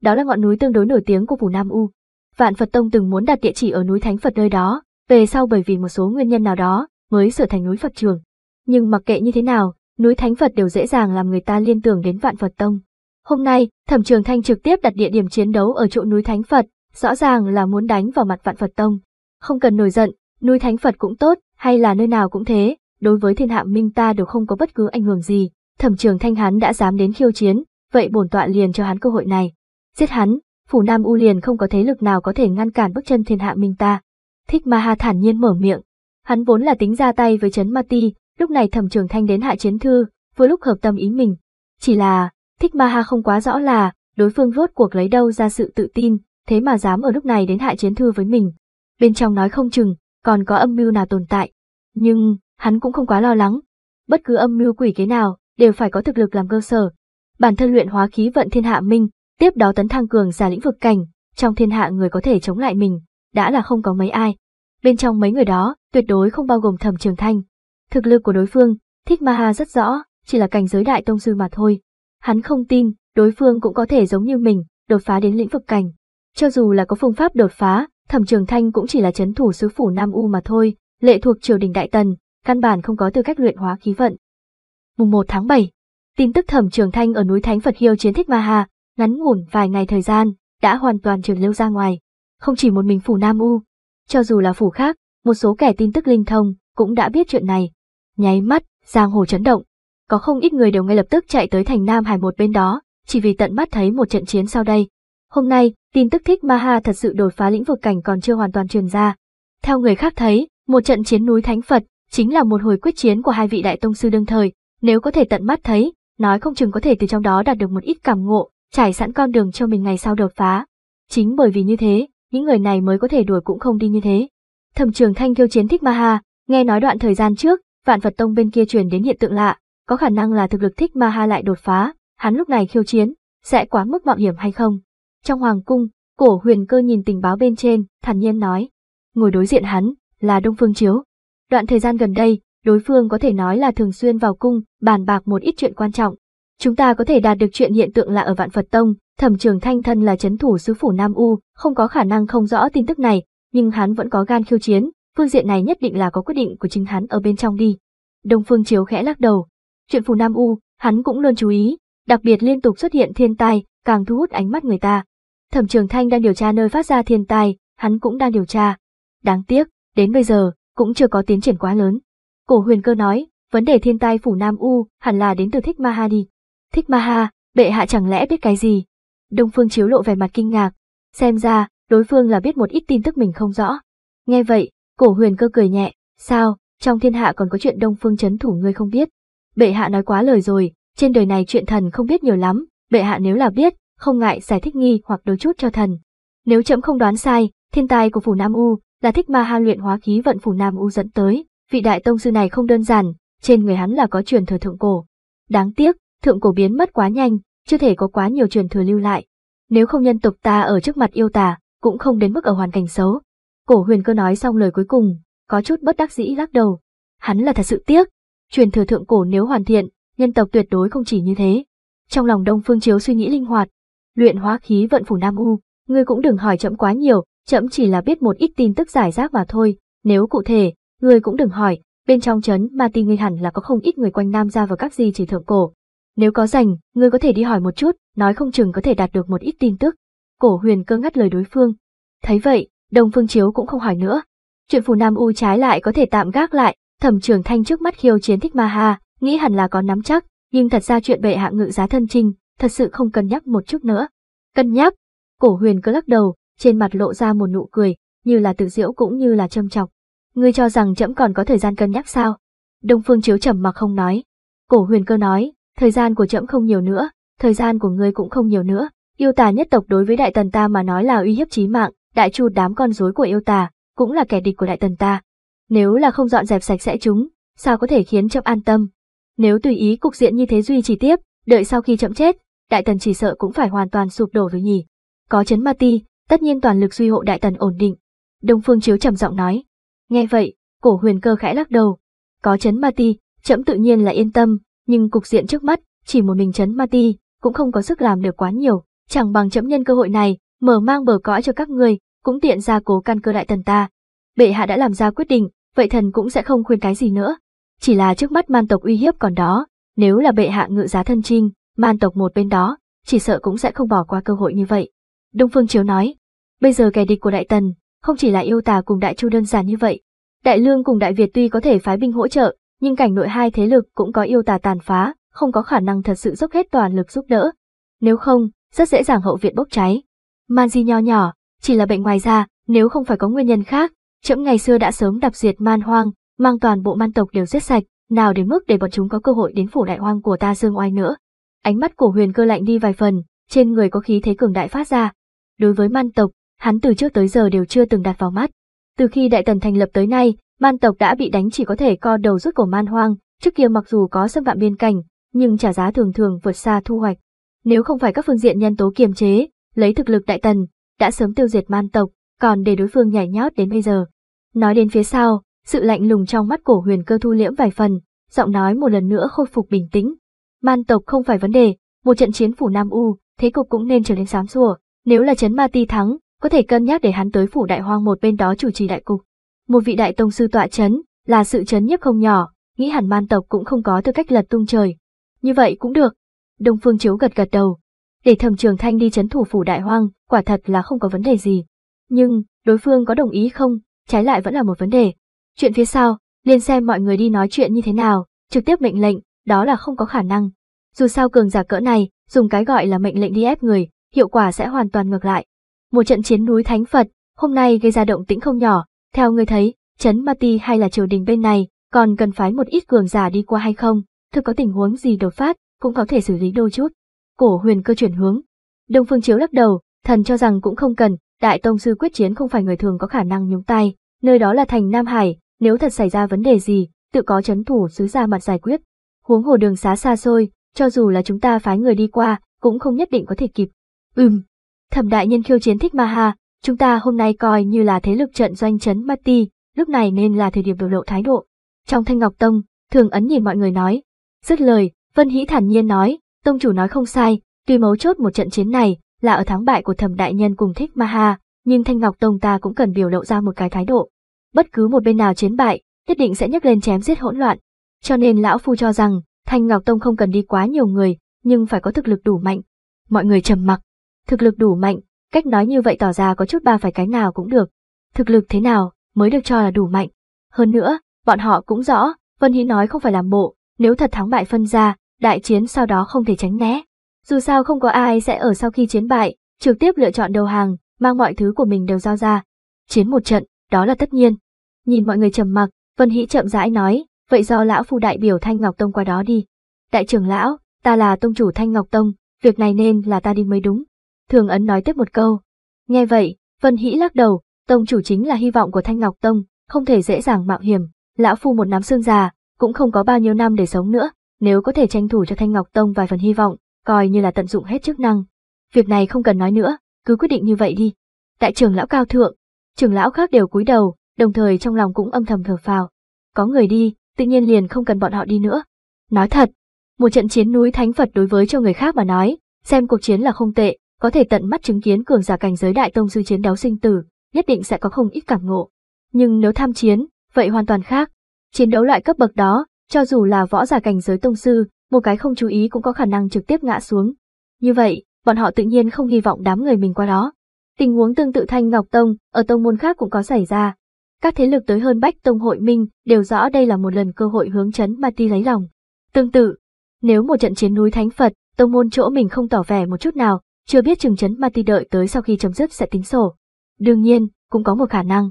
đó là ngọn núi tương đối nổi tiếng của vùng Nam U. Vạn Phật Tông từng muốn đặt địa chỉ ở núi Thánh Phật nơi đó, về sau bởi vì một số nguyên nhân nào đó mới trở thành núi Phật Trường. Nhưng mặc kệ như thế nào, núi Thánh Phật đều dễ dàng làm người ta liên tưởng đến Vạn Phật Tông. Hôm nay, Thẩm Trường Thanh trực tiếp đặt địa điểm chiến đấu ở chỗ núi Thánh Phật, rõ ràng là muốn đánh vào mặt Vạn Phật Tông. Không cần nổi giận, núi Thánh Phật cũng tốt, hay là nơi nào cũng thế, đối với thiên hạ minh ta đều không có bất cứ ảnh hưởng gì. Thẩm Trường Thanh hắn đã dám đến khiêu chiến, vậy bổn tọa liền cho hắn cơ hội này. Giết hắn, phủ Nam U liền không có thế lực nào có thể ngăn cản bước chân thiên hạ minh ta. Thích Ma Ha thản nhiên mở miệng. Hắn vốn là tính ra tay với Trấn Ma Ti, lúc này thẩm trường thanh đến hạ chiến thư, vừa lúc hợp tâm ý mình. Chỉ là, Thích Ma Ha không quá rõ là, đối phương rốt cuộc lấy đâu ra sự tự tin, thế mà dám ở lúc này đến hạ chiến thư với mình. Bên trong nói không chừng, còn có âm mưu nào tồn tại. Nhưng, hắn cũng không quá lo lắng. Bất cứ âm mưu quỷ kế nào, đều phải có thực lực làm cơ sở. Bản thân luyện hóa khí vận thiên hạ minh, Tiếp đó tấn thăng cường giả lĩnh vực cảnh, trong thiên hạ người có thể chống lại mình, đã là không có mấy ai. Bên trong mấy người đó, tuyệt đối không bao gồm Thẩm Trường Thanh. Thực lực của đối phương, Thích Ma Ha rất rõ, chỉ là cảnh giới đại tông sư mà thôi. Hắn không tin, đối phương cũng có thể giống như mình, đột phá đến lĩnh vực cảnh. Cho dù là có phương pháp đột phá, Thẩm Trường Thanh cũng chỉ là chấn thủ sứ phủ Nam U mà thôi, lệ thuộc triều đình Đại Tần, căn bản không có tư cách luyện hóa khí vận. Mùng 1 tháng 7, tin tức Thẩm Trường Thanh ở núi Thánh Phật Hiêu chiến thích Ma Hà, ngắn ngủn vài ngày thời gian, đã hoàn toàn trường lưu ra ngoài. Không chỉ một mình phủ Nam U, cho dù là phủ khác, một số kẻ tin tức linh thông cũng đã biết chuyện này. Nháy mắt, giang hồ chấn động. Có không ít người đều ngay lập tức chạy tới thành Nam Hải một bên đó, chỉ vì tận mắt thấy một trận chiến sau đây. Hôm nay, tin tức thích Maha thật sự đột phá lĩnh vực cảnh còn chưa hoàn toàn truyền ra. Theo người khác thấy, một trận chiến núi Thánh Phật chính là một hồi quyết chiến của hai vị đại tông sư đương thời, nếu có thể tận mắt thấy, nói không chừng có thể từ trong đó đạt được một ít cảm ngộ, trải sẵn con đường cho mình ngày sau đột phá. Chính bởi vì như thế, những người này mới có thể đuổi cũng không đi như thế. Thẩm trường thanh kêu chiến thích ma ha, nghe nói đoạn thời gian trước, vạn Phật Tông bên kia truyền đến hiện tượng lạ, có khả năng là thực lực thích ma ha lại đột phá, hắn lúc này khiêu chiến, sẽ quá mức mạo hiểm hay không? Trong hoàng cung, cổ huyền cơ nhìn tình báo bên trên, thản nhiên nói. Ngồi đối diện hắn, là Đông Phương Chiếu. Đoạn thời gian gần đây, đối phương có thể nói là thường xuyên vào cung, bàn bạc một ít chuyện quan trọng, Chúng ta có thể đạt được chuyện hiện tượng là ở Vạn Phật Tông, Thẩm Trường Thanh thân là chấn thủ sứ phủ Nam U, không có khả năng không rõ tin tức này, nhưng hắn vẫn có gan khiêu chiến, phương diện này nhất định là có quyết định của chính hắn ở bên trong đi. Đông Phương Chiếu khẽ lắc đầu. Chuyện phủ Nam U, hắn cũng luôn chú ý, đặc biệt liên tục xuất hiện thiên tai, càng thu hút ánh mắt người ta. Thẩm Trường Thanh đang điều tra nơi phát ra thiên tai, hắn cũng đang điều tra. Đáng tiếc, đến bây giờ cũng chưa có tiến triển quá lớn. Cổ Huyền Cơ nói, vấn đề thiên tai phủ Nam U hẳn là đến từ Thích Mahadi. Thích ma ha, bệ hạ chẳng lẽ biết cái gì? Đông Phương chiếu lộ vẻ mặt kinh ngạc, xem ra, đối phương là biết một ít tin tức mình không rõ. Nghe vậy, cổ huyền cơ cười nhẹ, sao, trong thiên hạ còn có chuyện Đông Phương chấn thủ ngươi không biết. Bệ hạ nói quá lời rồi, trên đời này chuyện thần không biết nhiều lắm, bệ hạ nếu là biết, không ngại giải thích nghi hoặc đôi chút cho thần. Nếu trẫm không đoán sai, thiên tài của phủ Nam U là thích ma ha luyện hóa khí vận phủ Nam U dẫn tới, vị đại tông sư này không đơn giản, trên người hắn là có truyền thừa thượng cổ. Đáng tiếc, thượng cổ biến mất quá nhanh, chưa thể có quá nhiều truyền thừa lưu lại. Nếu không nhân tộc ta ở trước mặt yêu tà, cũng không đến mức ở hoàn cảnh xấu. Cổ huyền cơ nói xong lời cuối cùng, có chút bất đắc dĩ lắc đầu. Hắn là thật sự tiếc, truyền thừa thượng cổ nếu hoàn thiện, nhân tộc tuyệt đối không chỉ như thế. Trong lòng Đông Phương Chiếu suy nghĩ linh hoạt, luyện hóa khí vận phủ Nam U, ngươi cũng đừng hỏi chậm quá nhiều, chậm chỉ là biết một ít tin tức giải rác mà thôi, nếu cụ thể, ngươi cũng đừng hỏi, bên trong chấn ma ti ngươi hẳn là có không ít người quanh Nam gia vào các gì chỉ thượng cổ, nếu có rảnh, ngươi có thể đi hỏi một chút, nói không chừng có thể đạt được một ít tin tức. Cổ huyền cơ ngắt lời đối phương. Thấy vậy, đồng Phương Chiếu cũng không hỏi nữa. Chuyện phù Nam U trái lại có thể tạm gác lại, thẩm trường thanh trước mắt khiêu chiến thích ma ha, nghĩ hẳn là có nắm chắc, nhưng thật ra chuyện bệ hạ ngự giá thân trinh, thật sự không cân nhắc một chút nữa. Cân nhắc? Cổ huyền cơ lắc đầu, trên mặt lộ ra một nụ cười, như là tự diễu cũng như là châm chọc. Ngươi cho rằng chậm còn có thời gian cân nhắc sao? Đông Phương Chiếu trầm mặc không nói. Cổ huyền cơ nói, thời gian của trẫm không nhiều nữa, thời gian của ngươi cũng không nhiều nữa. Yêu tà nhất tộc đối với đại tần ta mà nói là uy hiếp chí mạng, đại chu đám con rối của yêu tà, cũng là kẻ địch của đại tần ta. Nếu là không dọn dẹp sạch sẽ chúng, sao có thể khiến trẫm an tâm? Nếu tùy ý cục diện như thế duy trì tiếp, đợi sau khi trẫm chết, đại tần chỉ sợ cũng phải hoàn toàn sụp đổ với nhỉ. Có chấn ma ti, tất nhiên toàn lực duy hộ đại tần ổn định. Đông Phương Chiếu trầm giọng nói. Nghe vậy, cổ huyền cơ khẽ lắc đầu. Có chấn ma ti, trẫm tự nhiên là yên tâm, nhưng cục diện trước mắt, chỉ một mình chấn ma ti, cũng không có sức làm được quá nhiều, chẳng bằng chấm nhân cơ hội này, mở mang bờ cõi cho các người cũng tiện ra cố căn cơ đại tần ta. Bệ hạ đã làm ra quyết định, vậy thần cũng sẽ không khuyên cái gì nữa. Chỉ là trước mắt man tộc uy hiếp còn đó, nếu là bệ hạ ngự giá thân trinh, man tộc một bên đó, chỉ sợ cũng sẽ không bỏ qua cơ hội như vậy. Đông Phương Chiếu nói, bây giờ kẻ địch của Đại Tần, không chỉ là yêu tà cùng Đại Chu đơn giản như vậy. Đại Lương cùng Đại Việt tuy có thể phái binh hỗ trợ, nhưng cảnh nội hai thế lực cũng có yêu tà tàn phá, không có khả năng thật sự dốc hết toàn lực giúp đỡ. Nếu không, rất dễ dàng hậu viện bốc cháy. Man di nho nhỏ, chỉ là bệnh ngoài da, nếu không phải có nguyên nhân khác, chậm ngày xưa đã sớm đập diệt man hoang, mang toàn bộ man tộc đều giết sạch, nào đến mức để bọn chúng có cơ hội đến phủ đại hoang của ta dương oai nữa. Ánh mắt của huyền cơ lạnh đi vài phần, trên người có khí thế cường đại phát ra. Đối với man tộc, hắn từ trước tới giờ đều chưa từng đặt vào mắt. Từ khi đại tần thành lập tới nay, Man tộc đã bị đánh chỉ có thể co đầu rút cổ man hoang, trước kia mặc dù có xâm phạm biên cảnh, nhưng trả giá thường thường vượt xa thu hoạch. Nếu không phải các phương diện nhân tố kiềm chế, lấy thực lực đại tần, đã sớm tiêu diệt man tộc, còn để đối phương nhảy nhót đến bây giờ. Nói đến phía sau, sự lạnh lùng trong mắt cổ huyền cơ thu liễm vài phần, giọng nói một lần nữa khôi phục bình tĩnh. Man tộc không phải vấn đề, một trận chiến phủ Nam U, thế cục cũng nên trở nên xám xùa, nếu là Trấn ma ti thắng, có thể cân nhắc để hắn tới phủ đại hoang một bên đó chủ trì đại cục một vị đại tông sư tọa chấn, là sự chấn nhiếp không nhỏ, nghĩ hẳn man tộc cũng không có tư cách lật tung trời. Như vậy cũng được. Đông Phương Chiếu gật gật đầu. Để Thẩm Trường Thanh đi chấn thủ phủ Đại Hoang, quả thật là không có vấn đề gì. Nhưng, đối phương có đồng ý không, trái lại vẫn là một vấn đề. Chuyện phía sau, liên xem mọi người đi nói chuyện như thế nào, trực tiếp mệnh lệnh, đó là không có khả năng. Dù sao cường giả cỡ này, dùng cái gọi là mệnh lệnh đi ép người, hiệu quả sẽ hoàn toàn ngược lại. Một trận chiến núi thánh Phật, hôm nay gây ra động tĩnh không nhỏ, theo người thấy, chấn Ma Ti hay là triều đình bên này, còn cần phái một ít cường giả đi qua hay không, thực có tình huống gì đột phát, cũng có thể xử lý đôi chút. Cổ huyền cơ chuyển hướng. Đông Phương Chiếu lắc đầu, thần cho rằng cũng không cần, Đại Tông Sư quyết chiến không phải người thường có khả năng nhúng tay, nơi đó là thành Nam Hải, nếu thật xảy ra vấn đề gì, tự có chấn thủ sứ ra mặt giải quyết. Huống hồ đường xá xa xôi, cho dù là chúng ta phái người đi qua, cũng không nhất định có thể kịp. Ừm. thầm đại nhân khiêu chiến thích ma ha, Chúng ta hôm nay coi như là thế lực trận doanh chấn Mati, lúc này nên là thời điểm biểu lộ thái độ. Trong Thanh Ngọc Tông, Thường Ấn nhìn mọi người nói. Dứt lời, Vân Hĩ thản nhiên nói, Tông chủ nói không sai, tuy mấu chốt một trận chiến này là ở thắng bại của thẩm đại nhân cùng thích Maha, nhưng Thanh Ngọc Tông ta cũng cần biểu lộ ra một cái thái độ. Bất cứ một bên nào chiến bại, nhất định sẽ nhấc lên chém giết hỗn loạn. Cho nên Lão Phu cho rằng, Thanh Ngọc Tông không cần đi quá nhiều người, nhưng phải có thực lực đủ mạnh. Mọi người trầm mặc. Thực lực đủ mạnh, Cách nói như vậy tỏ ra có chút ba phải cái nào cũng được, thực lực thế nào mới được cho là đủ mạnh. Hơn nữa, bọn họ cũng rõ, Vân Hí nói không phải làm bộ, nếu thật thắng bại phân ra, đại chiến sau đó không thể tránh né. Dù sao không có ai sẽ ở sau khi chiến bại, trực tiếp lựa chọn đầu hàng, mang mọi thứ của mình đều giao ra. Chiến một trận, đó là tất nhiên. Nhìn mọi người trầm mặc, Vân Hĩ chậm rãi nói, vậy do lão phu đại biểu Thanh Ngọc Tông qua đó đi. Đại trưởng lão, ta là tông chủ Thanh Ngọc Tông, việc này nên là ta đi mới đúng. Thường Ấn nói tiếp một câu. Nghe vậy, Vân Hĩ lắc đầu, tông chủ chính là hy vọng của Thanh Ngọc Tông, không thể dễ dàng mạo hiểm, lão phu một nắm xương già, cũng không có bao nhiêu năm để sống nữa, nếu có thể tranh thủ cho Thanh Ngọc Tông vài phần hy vọng, coi như là tận dụng hết chức năng. Việc này không cần nói nữa, cứ quyết định như vậy đi. đại trưởng lão cao thượng, trưởng lão khác đều cúi đầu, đồng thời trong lòng cũng âm thầm thở phào. Có người đi, tự nhiên liền không cần bọn họ đi nữa. Nói thật, một trận chiến núi thánh Phật đối với cho người khác mà nói, xem cuộc chiến là không tệ, có thể tận mắt chứng kiến cường giả cảnh giới đại tông sư chiến đấu sinh tử, nhất định sẽ có không ít cảm ngộ. Nhưng nếu tham chiến, vậy hoàn toàn khác. Chiến đấu loại cấp bậc đó, cho dù là võ giả cảnh giới tông sư, một cái không chú ý cũng có khả năng trực tiếp ngã xuống. Như vậy, bọn họ tự nhiên không hy vọng đám người mình qua đó. Tình huống tương tự Thanh Ngọc Tông, ở tông môn khác cũng có xảy ra. Các thế lực tới hơn Bách Tông hội minh đều rõ đây là một lần cơ hội hướng chấn mà Ti lấy lòng. Tương tự, nếu một trận chiến núi Thánh Phật, tông môn chỗ mình không tỏ vẻ một chút nào, chưa biết chừng chấn ti đợi tới sau khi chấm dứt sẽ tính sổ. Đương nhiên, cũng có một khả năng.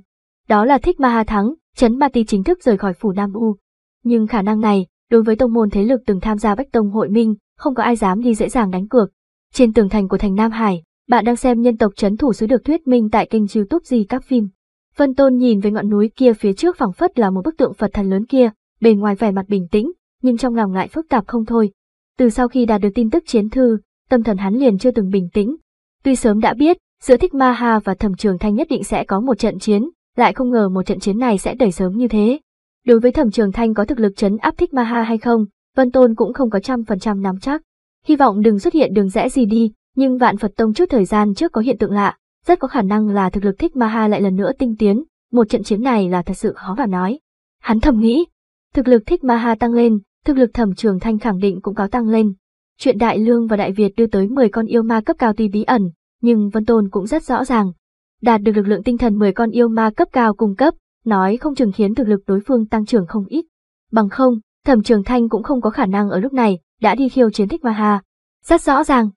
Đó là thích ma Maha thắng, chấn ma ti chính thức rời khỏi phủ Nam U. Nhưng khả năng này, đối với tông môn thế lực từng tham gia bách tông hội minh, không có ai dám đi dễ dàng đánh cược. Trên tường thành của thành Nam Hải, bạn đang xem nhân tộc chấn thủ sứ được thuyết minh tại kênh youtube gì các phim. Vân Tôn nhìn về ngọn núi kia phía trước phẳng phất là một bức tượng Phật thần lớn kia, bề ngoài vẻ mặt bình tĩnh, nhưng trong lòng ngại phức tạp không thôi. Từ sau khi đạt được tin tức chiến thư, tâm thần hắn liền chưa từng bình tĩnh. Tuy sớm đã biết, giữa Thích Ma Ha và Thẩm Trường Thanh nhất định sẽ có một trận chiến, lại không ngờ một trận chiến này sẽ đẩy sớm như thế. Đối với Thẩm Trường Thanh có thực lực chấn áp Thích Ma Ha hay không, Vân Tôn cũng không có trăm phần trăm nắm chắc. Hy vọng đừng xuất hiện đường rẽ gì đi, nhưng Vạn Phật Tông chút thời gian trước có hiện tượng lạ, rất có khả năng là thực lực Thích Ma Ha lại lần nữa tinh tiến, một trận chiến này là thật sự khó mà nói. Hắn thầm nghĩ, thực lực Thích Ma Ha tăng lên, thực lực Thẩm Trường Thanh khẳng định cũng có tăng lên, Chuyện Đại Lương và Đại Việt đưa tới 10 con yêu ma cấp cao tuy bí ẩn, nhưng Vân Tôn cũng rất rõ ràng. Đạt được lực lượng tinh thần 10 con yêu ma cấp cao cung cấp, nói không chừng khiến thực lực đối phương tăng trưởng không ít. Bằng không, Thẩm Trường Thanh cũng không có khả năng ở lúc này, đã đi khiêu chiến Thích Ma Hà. Rất rõ ràng,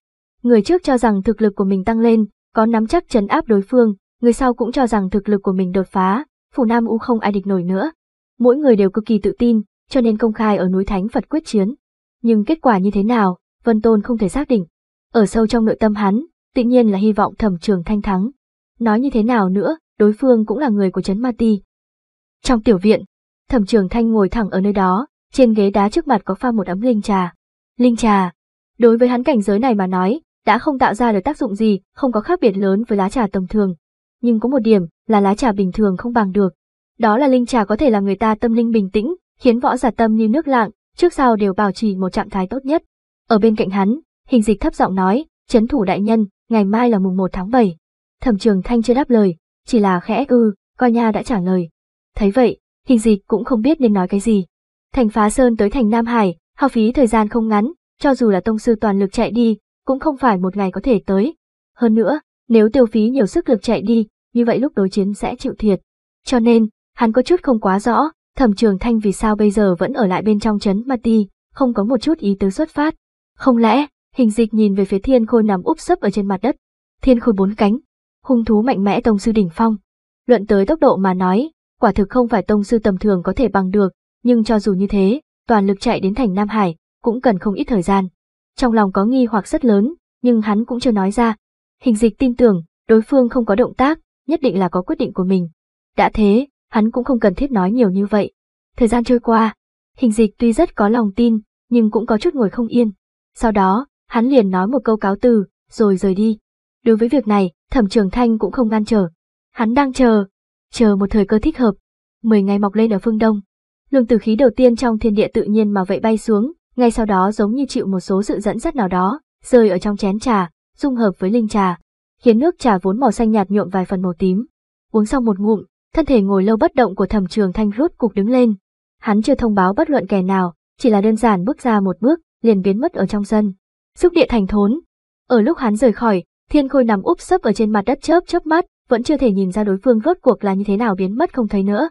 người trước cho rằng thực lực của mình tăng lên, có nắm chắc chấn áp đối phương, người sau cũng cho rằng thực lực của mình đột phá, phủ Nam U không ai địch nổi nữa. Mỗi người đều cực kỳ tự tin, cho nên công khai ở núi Thánh Phật quyết chiến. Nhưng kết quả như thế nào, Vân Tôn không thể xác định. Ở sâu trong nội tâm hắn, tự nhiên là hy vọng thẩm trường thanh thắng. Nói như thế nào nữa, đối phương cũng là người của Trấn Ma Ti. Trong tiểu viện, thẩm trường thanh ngồi thẳng ở nơi đó, trên ghế đá trước mặt có pha một ấm linh trà. Linh trà, đối với hắn cảnh giới này mà nói, đã không tạo ra được tác dụng gì, không có khác biệt lớn với lá trà tầm thường. Nhưng có một điểm là lá trà bình thường không bằng được. Đó là linh trà có thể làm người ta tâm linh bình tĩnh, khiến võ giả tâm như nước lặng, trước sau đều bảo trì một trạng thái tốt nhất. Ở bên cạnh hắn, hình dịch thấp giọng nói, chấn thủ đại nhân, ngày mai là mùng 1 tháng 7. Thẩm trường thanh chưa đáp lời, chỉ là khẽ ư, ừ, coi nha đã trả lời. Thấy vậy, hình dịch cũng không biết nên nói cái gì. Thành phá sơn tới thành Nam Hải, hao phí thời gian không ngắn, cho dù là tông sư toàn lực chạy đi, cũng không phải một ngày có thể tới. Hơn nữa, nếu tiêu phí nhiều sức lực chạy đi, như vậy lúc đối chiến sẽ chịu thiệt. Cho nên, hắn có chút không quá rõ, thẩm trường thanh vì sao bây giờ vẫn ở lại bên trong trấn Mati, không có một chút ý tứ xuất phát, không lẽ, hình dịch nhìn về phía thiên khôi nằm úp sấp ở trên mặt đất. Thiên khôi bốn cánh, hung thú mạnh mẽ tông sư đỉnh phong. Luận tới tốc độ mà nói, quả thực không phải tông sư tầm thường có thể bằng được, nhưng cho dù như thế, toàn lực chạy đến thành Nam Hải, cũng cần không ít thời gian. Trong lòng có nghi hoặc rất lớn, nhưng hắn cũng chưa nói ra. Hình dịch tin tưởng, đối phương không có động tác, nhất định là có quyết định của mình. Đã thế, hắn cũng không cần thiết nói nhiều như vậy. Thời gian trôi qua, hình dịch tuy rất có lòng tin, nhưng cũng có chút ngồi không yên. Sau đó, hắn liền nói một câu cáo từ, rồi rời đi. Đối với việc này, thẩm trường thanh cũng không ngăn trở. Hắn đang chờ, chờ một thời cơ thích hợp. Mười ngày mọc lên ở phương Đông. Luồng tử khí đầu tiên trong thiên địa tự nhiên mà vậy bay xuống, ngay sau đó giống như chịu một số sự dẫn dắt nào đó, rơi ở trong chén trà, dung hợp với linh trà, khiến nước trà vốn màu xanh nhạt nhuộm vài phần màu tím. Uống xong một ngụm, thân thể ngồi lâu bất động của thẩm trường thanh rút cục đứng lên. Hắn chưa thông báo bất luận kẻ nào, chỉ là đơn giản bước ra một bước, liền biến mất ở trong sân. Xúc địa thành thốn. Ở lúc hắn rời khỏi, thiên khôi nằm úp sấp ở trên mặt đất chớp chớp mắt, vẫn chưa thể nhìn ra đối phương rốt cuộc là như thế nào biến mất không thấy nữa.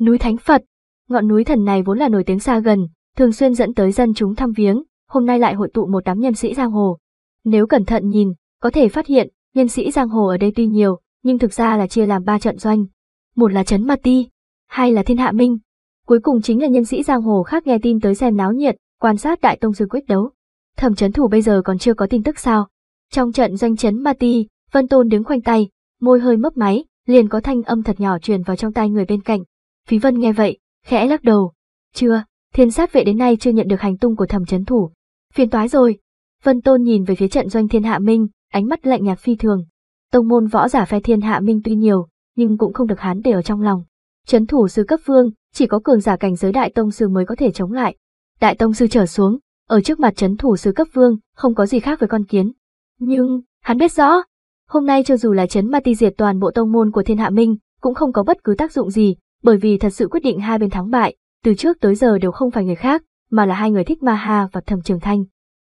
Núi Thánh Phật, ngọn núi thần này vốn là nổi tiếng xa gần, thường xuyên dẫn tới dân chúng thăm viếng, hôm nay lại hội tụ một đám nhân sĩ giang hồ. Nếu cẩn thận nhìn, có thể phát hiện, nhân sĩ giang hồ ở đây tuy nhiều, nhưng thực ra là chia làm ba trận doanh. Một là Trấn Ma Ti, hai là Thiên Hạ Minh. Cuối cùng chính là nhân sĩ giang hồ khác nghe tin tới xem náo nhiệt, quan sát đại tông sư quyết đấu. Thẩm chấn thủ bây giờ còn chưa có tin tức sao? Trong trận doanh chấn Ma Ti, Vân Tôn đứng khoanh tay, môi hơi mấp máy, liền có thanh âm thật nhỏ truyền vào trong tai người bên cạnh. Phí Vân nghe vậy, khẽ lắc đầu. Chưa, thiên sát vệ đến nay chưa nhận được hành tung của thẩm chấn thủ. Phiền toái rồi. Vân Tôn nhìn về phía trận doanh thiên hạ minh, ánh mắt lạnh nhạt phi thường. Tông môn võ giả phe thiên hạ minh tuy nhiều, nhưng cũng không được hán để ở trong lòng. Chấn thủ sư cấp vương, chỉ có cường giả cảnh giới đại tông sư mới có thể chống lại. Đại Tông Sư trở xuống, ở trước mặt chấn thủ sứ cấp vương, không có gì khác với con kiến. Nhưng, hắn biết rõ, hôm nay cho dù là chấn ma ti diệt toàn bộ tông môn của thiên hạ minh, cũng không có bất cứ tác dụng gì, bởi vì thật sự quyết định hai bên thắng bại, từ trước tới giờ đều không phải người khác, mà là hai người thích ma ha và thẩm trường thanh.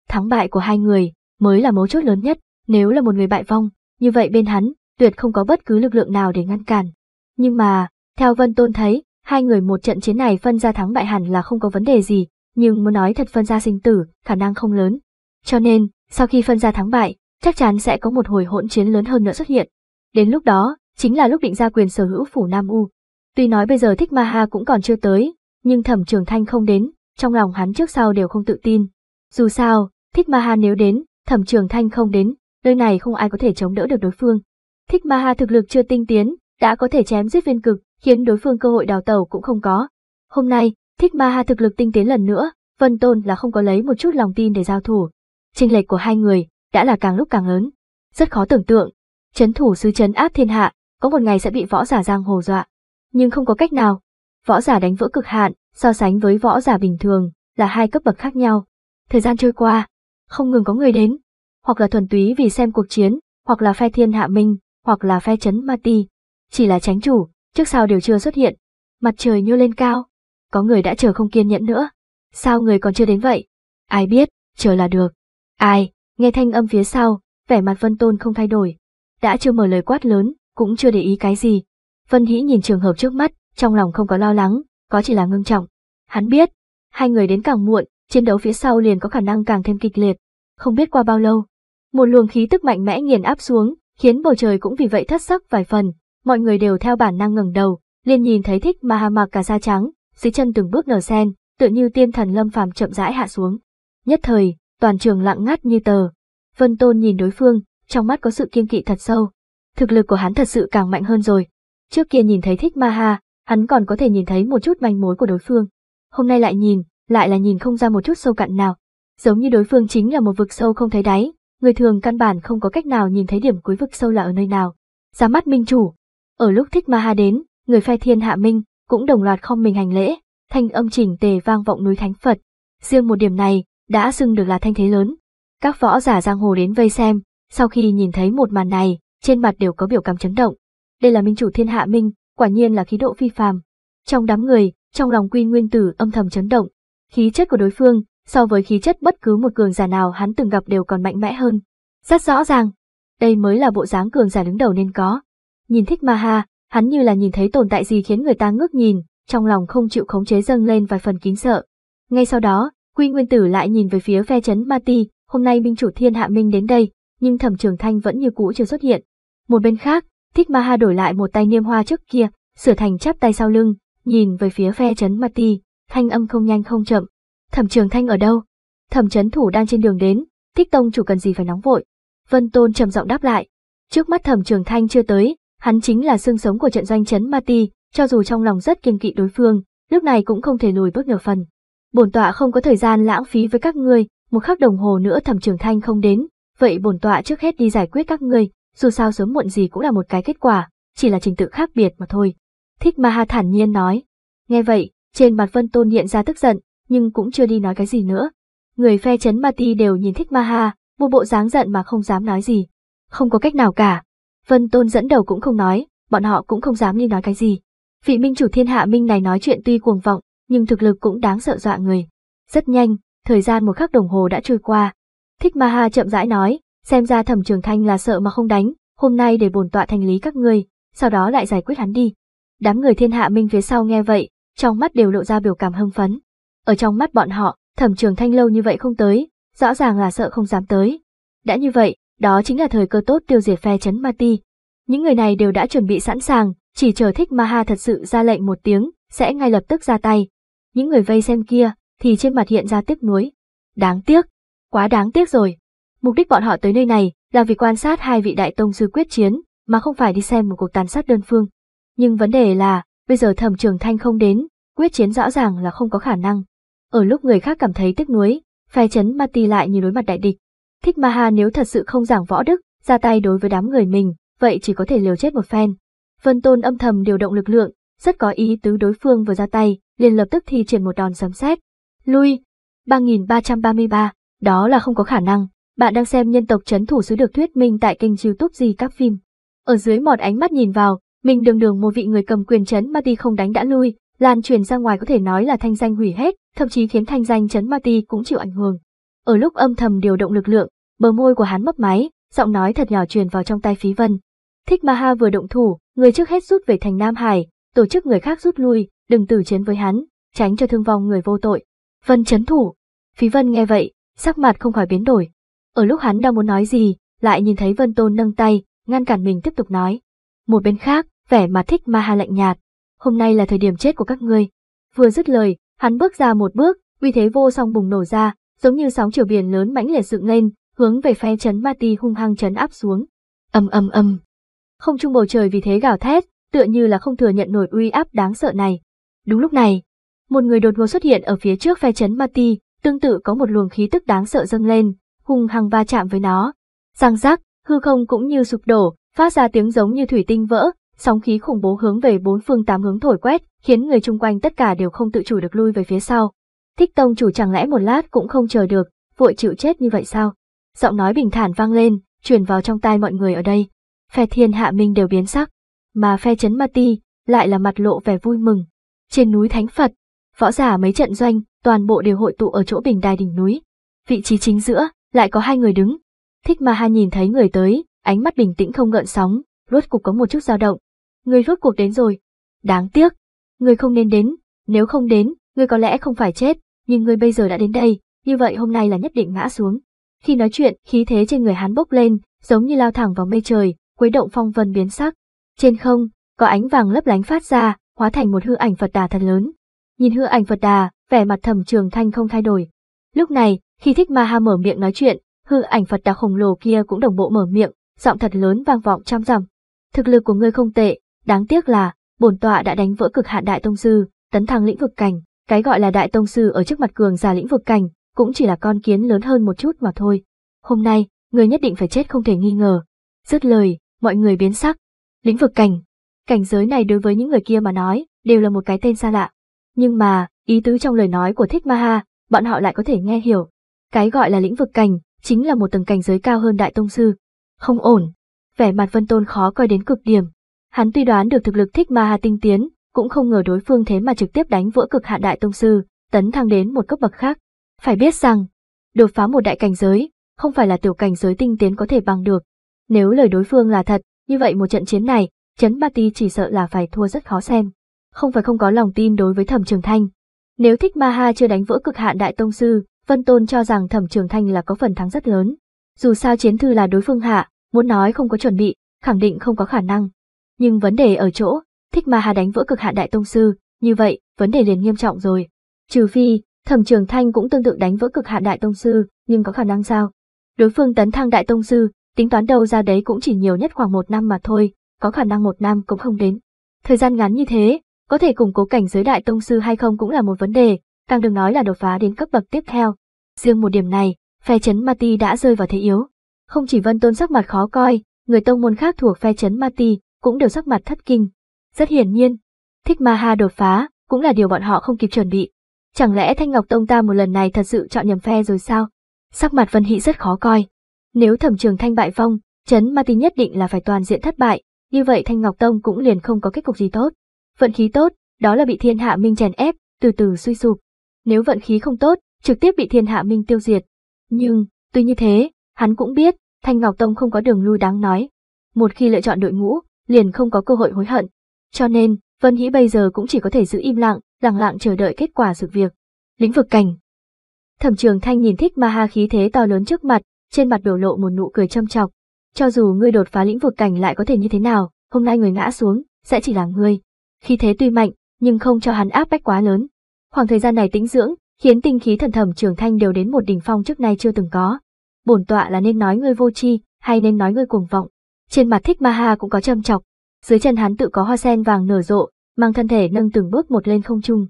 Thắng bại của hai người mới là mấu chốt lớn nhất, nếu là một người bại vong, như vậy bên hắn, tuyệt không có bất cứ lực lượng nào để ngăn cản. Nhưng mà, theo Vân Tôn thấy, hai người một trận chiến này phân ra thắng bại hẳn là không có vấn đề gì, nhưng muốn nói thật phân ra sinh tử, khả năng không lớn. Cho nên, sau khi phân ra thắng bại, chắc chắn sẽ có một hồi hỗn chiến lớn hơn nữa xuất hiện. Đến lúc đó, chính là lúc định ra quyền sở hữu phủ Nam U. Tuy nói bây giờ Thích Ma Ha cũng còn chưa tới, nhưng Thẩm Trường Thanh không đến, trong lòng hắn trước sau đều không tự tin. Dù sao, Thích Ma Ha nếu đến, Thẩm Trường Thanh không đến, nơi này không ai có thể chống đỡ được đối phương. Thích Ma Ha thực lực chưa tinh tiến, đã có thể chém giết viên cực, khiến đối phương cơ hội đào tẩu cũng không có. Hôm nay, Thích Ma Ha thực lực tinh tiến lần nữa, Vân Tôn là không có lấy một chút lòng tin để giao thủ. Chênh lệch của hai người đã là càng lúc càng lớn, rất khó tưởng tượng. Trấn thủ sứ Trấn áp thiên hạ, có một ngày sẽ bị võ giả giang hồ dọa, nhưng không có cách nào. Võ giả đánh vỡ cực hạn, so sánh với võ giả bình thường, là hai cấp bậc khác nhau. Thời gian trôi qua, không ngừng có người đến, hoặc là thuần túy vì xem cuộc chiến, hoặc là phe thiên hạ minh, hoặc là phe Trấn ma ti. Chỉ là tránh chủ, trước sau đều chưa xuất hiện. Mặt trời nhô lên cao, có người đã chờ không kiên nhẫn nữa. Sao người còn chưa đến vậy? Ai biết, chờ là được. Ai, nghe thanh âm phía sau, vẻ mặt Vân Tôn không thay đổi. Đã chưa mở lời quát lớn, cũng chưa để ý cái gì. Vân Hĩ nhìn trường hợp trước mắt, trong lòng không có lo lắng, có chỉ là ngưng trọng. Hắn biết, hai người đến càng muộn, chiến đấu phía sau liền có khả năng càng thêm kịch liệt. Không biết qua bao lâu, một luồng khí tức mạnh mẽ nghiền áp xuống, khiến bầu trời cũng vì vậy thất sắc vài phần. Mọi người đều theo bản năng ngẩng đầu, liền nhìn thấy thích Mahamakasa trắng, dưới chân từng bước nở sen, tựa như tiên thần lâm phàm chậm rãi hạ xuống. Nhất thời, toàn trường lặng ngắt như tờ. Vân Tôn nhìn đối phương, trong mắt có sự kiên kỵ thật sâu. Thực lực của hắn thật sự càng mạnh hơn rồi. Trước kia nhìn thấy thích ma ha, hắn còn có thể nhìn thấy một chút manh mối của đối phương. Hôm nay lại nhìn, lại là nhìn không ra một chút sâu cặn nào. Giống như đối phương chính là một vực sâu không thấy đáy, người thường căn bản không có cách nào nhìn thấy điểm cuối vực sâu là ở nơi nào. Ra mắt minh chủ. Ở lúc thích ma ha đến, người phai thiên hạ minh, cũng đồng loạt không mình hành lễ, thanh âm chỉnh tề vang vọng núi Thánh Phật. Riêng một điểm này, đã xưng được là thanh thế lớn. Các võ giả giang hồ đến vây xem, sau khi nhìn thấy một màn này, trên mặt đều có biểu cảm chấn động. Đây là minh chủ thiên hạ minh, quả nhiên là khí độ phi phàm. Trong đám người, trong lòng quy nguyên tử âm thầm chấn động. Khí chất của đối phương, so với khí chất bất cứ một cường giả nào hắn từng gặp đều còn mạnh mẽ hơn. Rất rõ ràng, đây mới là bộ dáng cường giả đứng đầu nên có. Nhìn thích ma ha, hắn như là nhìn thấy tồn tại gì khiến người ta ngước nhìn, trong lòng không chịu khống chế dâng lên vài phần kính sợ. Ngay sau đó, Quy Nguyên Tử lại nhìn về phía phe chấn Ma Ti, hôm nay binh chủ Thiên Hạ Minh đến đây, nhưng Thẩm Trường Thanh vẫn như cũ chưa xuất hiện. Một bên khác, Thích Ma Ha đổi lại một tay niêm hoa trước kia, sửa thành chắp tay sau lưng, nhìn về phía phe chấn Ma Ti, thanh âm không nhanh không chậm. Thẩm Trường Thanh ở đâu? Thẩm chấn Thủ đang trên đường đến, Thích Tông chủ cần gì phải nóng vội? Vân Tôn trầm giọng đáp lại. Trước mắt Thẩm Trường Thanh chưa tới, Hắn chính là xương sống của trận doanh chấn Ma Ti, cho dù trong lòng rất kiêng kỵ đối phương, lúc này cũng không thể lùi bước nửa phần. Bổn tọa không có thời gian lãng phí với các ngươi, một khắc đồng hồ nữa Thẩm trưởng Thanh không đến, vậy bổn tọa trước hết đi giải quyết các ngươi, dù sao sớm muộn gì cũng là một cái kết quả, chỉ là trình tự khác biệt mà thôi. Thích Ma Ha thản nhiên nói. Nghe vậy, trên mặt Vân Tôn hiện ra tức giận, nhưng cũng chưa đi nói cái gì nữa. Người phe chấn Ma Ti đều nhìn Thích Ma Ha, một bộ dáng giận mà không dám nói gì. Không có cách nào cả, Vân Tôn dẫn đầu cũng không nói, bọn họ cũng không dám đi nói cái gì. Vị minh chủ thiên hạ minh này nói chuyện tuy cuồng vọng, nhưng thực lực cũng đáng sợ dọa người. Rất nhanh, thời gian một khắc đồng hồ đã trôi qua. Thích Ma Ha chậm rãi nói, xem ra thẩm trường thanh là sợ mà không đánh, hôm nay để bổn tọa thành lý các người, sau đó lại giải quyết hắn đi. Đám người thiên hạ minh phía sau nghe vậy, trong mắt đều lộ ra biểu cảm hưng phấn. Ở trong mắt bọn họ, thẩm trường thanh lâu như vậy không tới, rõ ràng là sợ không dám tới. Đã như vậy, đó chính là thời cơ tốt tiêu diệt phe chấn Ma Ti. Những người này đều đã chuẩn bị sẵn sàng, chỉ chờ thích ma ha thật sự ra lệnh một tiếng, sẽ ngay lập tức ra tay. Những người vây xem kia, thì trên mặt hiện ra tiếc nuối. Đáng tiếc, quá đáng tiếc rồi. Mục đích bọn họ tới nơi này là vì quan sát hai vị đại tông sư quyết chiến, mà không phải đi xem một cuộc tàn sát đơn phương. Nhưng vấn đề là, bây giờ thẩm trường thanh không đến, quyết chiến rõ ràng là không có khả năng. Ở lúc người khác cảm thấy tiếc nuối, phe chấn Mati lại như đối mặt đại địch, Thích Ma Ha nếu thật sự không giảng võ đức, ra tay đối với đám người mình, vậy chỉ có thể liều chết một phen. Vân Tôn âm thầm điều động lực lượng, rất có ý tứ đối phương vừa ra tay, liền lập tức thi triển một đòn sấm sét. Lui! 3333, đó là không có khả năng. Bạn đang xem nhân tộc chấn thủ sứ được thuyết minh tại kênh youtube gì các phim. Ở dưới mọt ánh mắt nhìn vào, mình đường đường một vị người cầm quyền chấn Ma Ti không đánh đã lui, lan truyền ra ngoài có thể nói là thanh danh hủy hết, thậm chí khiến thanh danh chấn Ma Ti cũng chịu ảnh hưởng. Ở lúc âm thầm điều động lực lượng, bờ môi của hắn mấp máy, giọng nói thật nhỏ truyền vào trong tai Phí Vân. Thích Ma Ha vừa động thủ, người trước hết rút về thành Nam Hải, tổ chức người khác rút lui, đừng tử chiến với hắn, tránh cho thương vong người vô tội. Vân chấn thủ. Phí Vân nghe vậy, sắc mặt không khỏi biến đổi. Ở lúc hắn đang muốn nói gì, lại nhìn thấy Vân Tôn nâng tay, ngăn cản mình tiếp tục nói. Một bên khác, vẻ mặt Thích Ma Ha lạnh nhạt. Hôm nay là thời điểm chết của các ngươi. Vừa dứt lời, hắn bước ra một bước, uy thế vô song bùng nổ ra, giống như sóng chiều biển lớn mãnh liệt dựng lên, hướng về phe trấn Mati hung hăng chấn áp xuống. Ầm ầm ầm. Không trung bầu trời vì thế gào thét, tựa như là không thừa nhận nổi uy áp đáng sợ này. Đúng lúc này, một người đột ngột xuất hiện ở phía trước phe trấn Mati, tương tự có một luồng khí tức đáng sợ dâng lên, hung hăng va chạm với nó. Giang giác, hư không cũng như sụp đổ, phát ra tiếng giống như thủy tinh vỡ, sóng khí khủng bố hướng về bốn phương tám hướng thổi quét, khiến người chung quanh tất cả đều không tự chủ được lui về phía sau. Thích tông chủ chẳng lẽ một lát cũng không chờ được, vội chịu chết như vậy sao? Giọng nói bình thản vang lên, truyền vào trong tai mọi người ở đây. Phe thiên hạ minh đều biến sắc, mà phe chấn ma ti lại là mặt lộ vẻ vui mừng. Trên núi Thánh Phật, võ giả mấy trận doanh, toàn bộ đều hội tụ ở chỗ bình đài đỉnh núi. Vị trí chính giữa, lại có hai người đứng. Thích ma ha nhìn thấy người tới, ánh mắt bình tĩnh không gợn sóng, rốt cục có một chút dao động. Người rốt cuộc đến rồi. Đáng tiếc, người không nên đến, nếu không đến, Ngươi có lẽ không phải chết, nhưng ngươi bây giờ đã đến đây, như vậy hôm nay là nhất định ngã xuống. Khi nói chuyện, khí thế trên người hắn bốc lên, giống như lao thẳng vào mây trời, quấy động phong vân biến sắc. Trên không, có ánh vàng lấp lánh phát ra, hóa thành một hư ảnh Phật Đà thật lớn. Nhìn hư ảnh Phật Đà, vẻ mặt Thẩm Trường Thanh không thay đổi. Lúc này, khi Thích Ma Ha mở miệng nói chuyện, hư ảnh Phật Đà khổng lồ kia cũng đồng bộ mở miệng, giọng thật lớn vang vọng trăm dặm. Thực lực của ngươi không tệ, đáng tiếc là bổn tọa đã đánh vỡ cực hạn đại tông sư, tấn thăng lĩnh vực cảnh, cái gọi là đại tông sư ở trước mặt cường giả lĩnh vực cảnh, cũng chỉ là con kiến lớn hơn một chút mà thôi. Hôm nay, người nhất định phải chết không thể nghi ngờ. Dứt lời, mọi người biến sắc. Lĩnh vực cảnh. Cảnh giới này đối với những người kia mà nói, đều là một cái tên xa lạ. Nhưng mà, ý tứ trong lời nói của Thích Maha, bọn họ lại có thể nghe hiểu. Cái gọi là lĩnh vực cảnh, chính là một tầng cảnh giới cao hơn đại tông sư. Không ổn. Vẻ mặt Vân Tôn khó coi đến cực điểm. Hắn tuy đoán được thực lực Thích Maha tinh tiến, cũng không ngờ đối phương thế mà trực tiếp đánh vỡ cực hạn đại tông sư, tấn thăng đến một cấp bậc khác. Phải biết rằng, đột phá một đại cảnh giới, không phải là tiểu cảnh giới tinh tiến có thể bằng được. Nếu lời đối phương là thật, như vậy một trận chiến này, chấn Ba Ti chỉ sợ là phải thua rất khó xem. Không phải không có lòng tin đối với Thẩm Trường Thanh. Nếu Thích Ma Ha chưa đánh vỡ cực hạn đại tông sư, Vân Tôn cho rằng Thẩm Trường Thanh là có phần thắng rất lớn. Dù sao chiến thư là đối phương hạ, muốn nói không có chuẩn bị, khẳng định không có khả năng. Nhưng vấn đề ở chỗ, Thích Ma Hà đánh vỡ cực hạn đại tông sư, như vậy, vấn đề liền nghiêm trọng rồi. Trừ phi, Thẩm Trường Thanh cũng tương tự đánh vỡ cực hạn đại tông sư, nhưng có khả năng sao? Đối phương tấn thăng đại tông sư, tính toán đầu ra đấy cũng chỉ nhiều nhất khoảng một năm mà thôi, có khả năng một năm cũng không đến. Thời gian ngắn như thế, có thể củng cố cảnh giới đại tông sư hay không cũng là một vấn đề, càng đừng nói là đột phá đến cấp bậc tiếp theo. Riêng một điểm này, phe chấn ma ti đã rơi vào thế yếu. Không chỉ Vân Tôn sắc mặt khó coi, người tông môn khác thuộc phe chấn ma ti cũng đều sắc mặt thất kinh, rất hiển nhiên, Thích Ma Ha đột phá cũng là điều bọn họ không kịp chuẩn bị. Chẳng lẽ Thanh Ngọc Tông ta một lần này thật sự chọn nhầm phe rồi sao? Sắc mặt Vân Hị rất khó coi. Nếu Thẩm Trường Thanh bại phong, Trấn Ma Tin nhất định là phải toàn diện thất bại, như vậy Thanh Ngọc Tông cũng liền không có kết cục gì tốt. Vận khí tốt, đó là bị Thiên Hạ Minh chèn ép, từ từ suy sụp. Nếu vận khí không tốt, trực tiếp bị Thiên Hạ Minh tiêu diệt. Nhưng, tuy như thế, hắn cũng biết, Thanh Ngọc Tông không có đường lui đáng nói. Một khi lựa chọn đội ngũ, liền không có cơ hội hối hận. Cho nên, Vân Hĩ bây giờ cũng chỉ có thể giữ im lặng, lặng lặng chờ đợi kết quả sự việc. Lĩnh vực cảnh Thẩm trường thanh nhìn thích ma ha khí thế to lớn trước mặt, trên mặt biểu lộ một nụ cười châm chọc. Cho dù ngươi đột phá lĩnh vực cảnh lại có thể như thế nào, hôm nay người ngã xuống, sẽ chỉ là ngươi. Khí thế tuy mạnh, nhưng không cho hắn áp bách quá lớn. Khoảng thời gian này tĩnh dưỡng, khiến tinh khí thần thẩm trường thanh đều đến một đỉnh phong trước nay chưa từng có. Bổn tọa là nên nói ngươi vô tri, hay nên nói ngươi cuồng vọng. Trên mặt thích ma ha cũng có châm chọc, dưới chân hắn tự có hoa sen vàng nở rộ, mang thân thể nâng từng bước một lên không trung.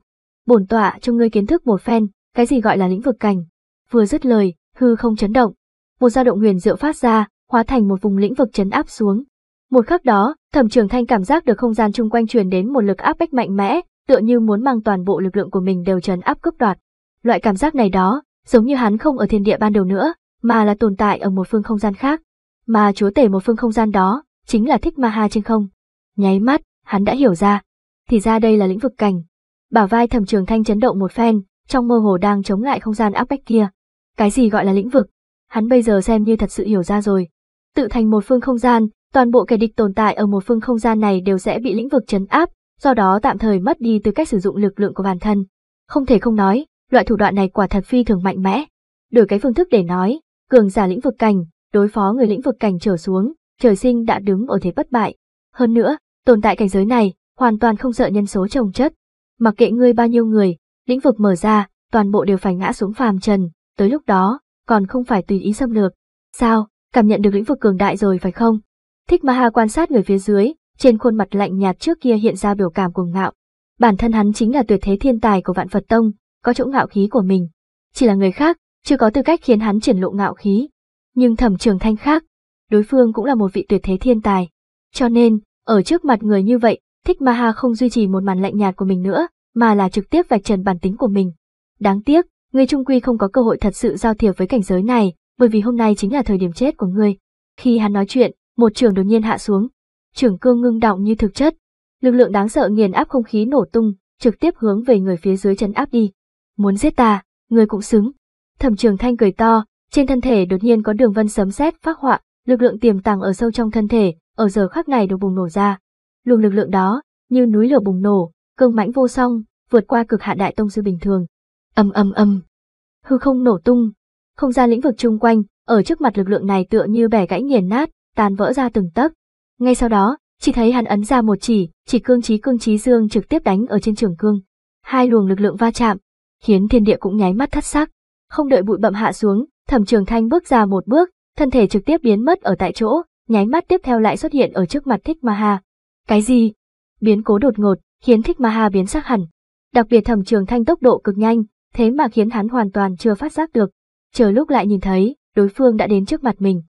Bổn tọa cho ngươi kiến thức một phen, cái gì gọi là lĩnh vực cảnh. Vừa dứt lời, hư không chấn động, một dao động huyền diệu phát ra, hóa thành một vùng lĩnh vực chấn áp xuống. Một khắc đó, Thẩm Trường Thanh cảm giác được không gian chung quanh truyền đến một lực áp bách mạnh mẽ, tựa như muốn mang toàn bộ lực lượng của mình đều chấn áp cướp đoạt. Loại cảm giác này đó, giống như hắn không ở thiên địa ban đầu nữa, mà là tồn tại ở một phương không gian khác. Mà chúa tể một phương không gian đó, chính là Thích Ma Ha trên không. Nháy mắt, hắn đã hiểu ra. Thì ra đây là lĩnh vực cảnh. Bả vai thẩm trường thanh chấn động một phen, trong mơ hồ đang chống lại không gian áp bách kia. Cái gì gọi là lĩnh vực? Hắn bây giờ xem như thật sự hiểu ra rồi. Tự thành một phương không gian, toàn bộ kẻ địch tồn tại ở một phương không gian này đều sẽ bị lĩnh vực chấn áp, do đó tạm thời mất đi tư cách sử dụng lực lượng của bản thân. Không thể không nói, loại thủ đoạn này quả thật phi thường mạnh mẽ. Đổi cái phương thức để nói, cường giả lĩnh vực cảnh, đối phó người lĩnh vực cảnh trở xuống, trời sinh đã đứng ở thế bất bại. Hơn nữa, tồn tại cảnh giới này, hoàn toàn không sợ nhân số trồng chất. Mặc kệ ngươi bao nhiêu người, lĩnh vực mở ra, toàn bộ đều phải ngã xuống phàm trần, tới lúc đó, còn không phải tùy ý xâm lược. Sao, cảm nhận được lĩnh vực cường đại rồi phải không? Thích Maha quan sát người phía dưới, trên khuôn mặt lạnh nhạt trước kia hiện ra biểu cảm cuồng ngạo. Bản thân hắn chính là tuyệt thế thiên tài của vạn Phật Tông, có chỗ ngạo khí của mình. Chỉ là người khác, chưa có tư cách khiến hắn triển lộ ngạo khí. Nhưng thẩm trường thanh khác, đối phương cũng là một vị tuyệt thế thiên tài. Cho nên, ở trước mặt người như vậy, Thích ma ha không duy trì một màn lạnh nhạt của mình nữa, mà là trực tiếp vạch trần bản tính của mình. Đáng tiếc, người trung quy không có cơ hội thật sự giao thiệp với cảnh giới này, bởi vì hôm nay chính là thời điểm chết của ngươi. Khi hắn nói chuyện, một trường đột nhiên hạ xuống. Trường cương ngưng động như thực chất. Lực lượng đáng sợ nghiền áp không khí nổ tung, trực tiếp hướng về người phía dưới chấn áp đi. Muốn giết ta, ngươi cũng xứng. Thẩm trường thanh cười to, trên thân thể đột nhiên có đường vân sấm sét phát họa, lực lượng tiềm tàng ở sâu trong thân thể, ở giờ khắc này đều bùng nổ ra. Luồng lực lượng đó, như núi lửa bùng nổ, cương mãnh vô song, vượt qua cực hạn đại tông sư bình thường. Âm âm âm. Hư không nổ tung, không gian lĩnh vực chung quanh, ở trước mặt lực lượng này tựa như bẻ gãy nghiền nát, tan vỡ ra từng tấc. Ngay sau đó, chỉ thấy hắn ấn ra một chỉ, chỉ cương trí cương trí dương trực tiếp đánh ở trên trường cương. Hai luồng lực lượng va chạm, khiến thiên địa cũng nháy mắt thất sắc. Không đợi bụi bậm hạ xuống, Thẩm Trường Thanh bước ra một bước, thân thể trực tiếp biến mất ở tại chỗ, nháy mắt tiếp theo lại xuất hiện ở trước mặt Thích Ma Ha. Cái gì? Biến cố đột ngột, khiến Thích Ma Ha biến sắc hẳn. Đặc biệt Thẩm Trường Thanh tốc độ cực nhanh, thế mà khiến hắn hoàn toàn chưa phát giác được. Chờ lúc lại nhìn thấy, đối phương đã đến trước mặt mình.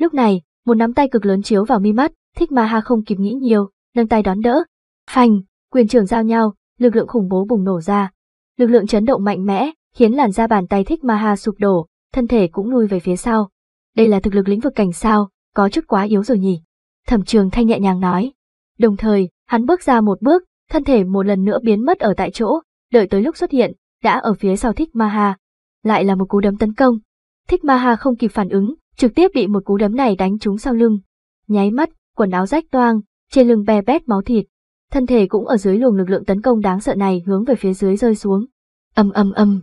Lúc này, một nắm tay cực lớn chiếu vào mi mắt, Thích Ma Ha không kịp nghĩ nhiều, nâng tay đón đỡ. Phanh, quyền trưởng giao nhau, lực lượng khủng bố bùng nổ ra. Lực lượng chấn động mạnh mẽ, khiến làn da bàn tay Thích Ma Ha sụp đổ, thân thể cũng lùi về phía sau. Đây là thực lực lĩnh vực cảnh sao? có chút quá yếu rồi nhỉ. Thẩm trường thanh nhẹ nhàng nói. Đồng thời, hắn bước ra một bước, thân thể một lần nữa biến mất ở tại chỗ, đợi tới lúc xuất hiện, đã ở phía sau Thích Ma Ha. Lại là một cú đấm tấn công. Thích Ma Ha không kịp phản ứng, trực tiếp bị một cú đấm này đánh trúng sau lưng. Nháy mắt, quần áo rách toang, trên lưng bè bét máu thịt. Thân thể cũng ở dưới luồng lực lượng tấn công đáng sợ này hướng về phía dưới rơi xuống. Âm âm âm.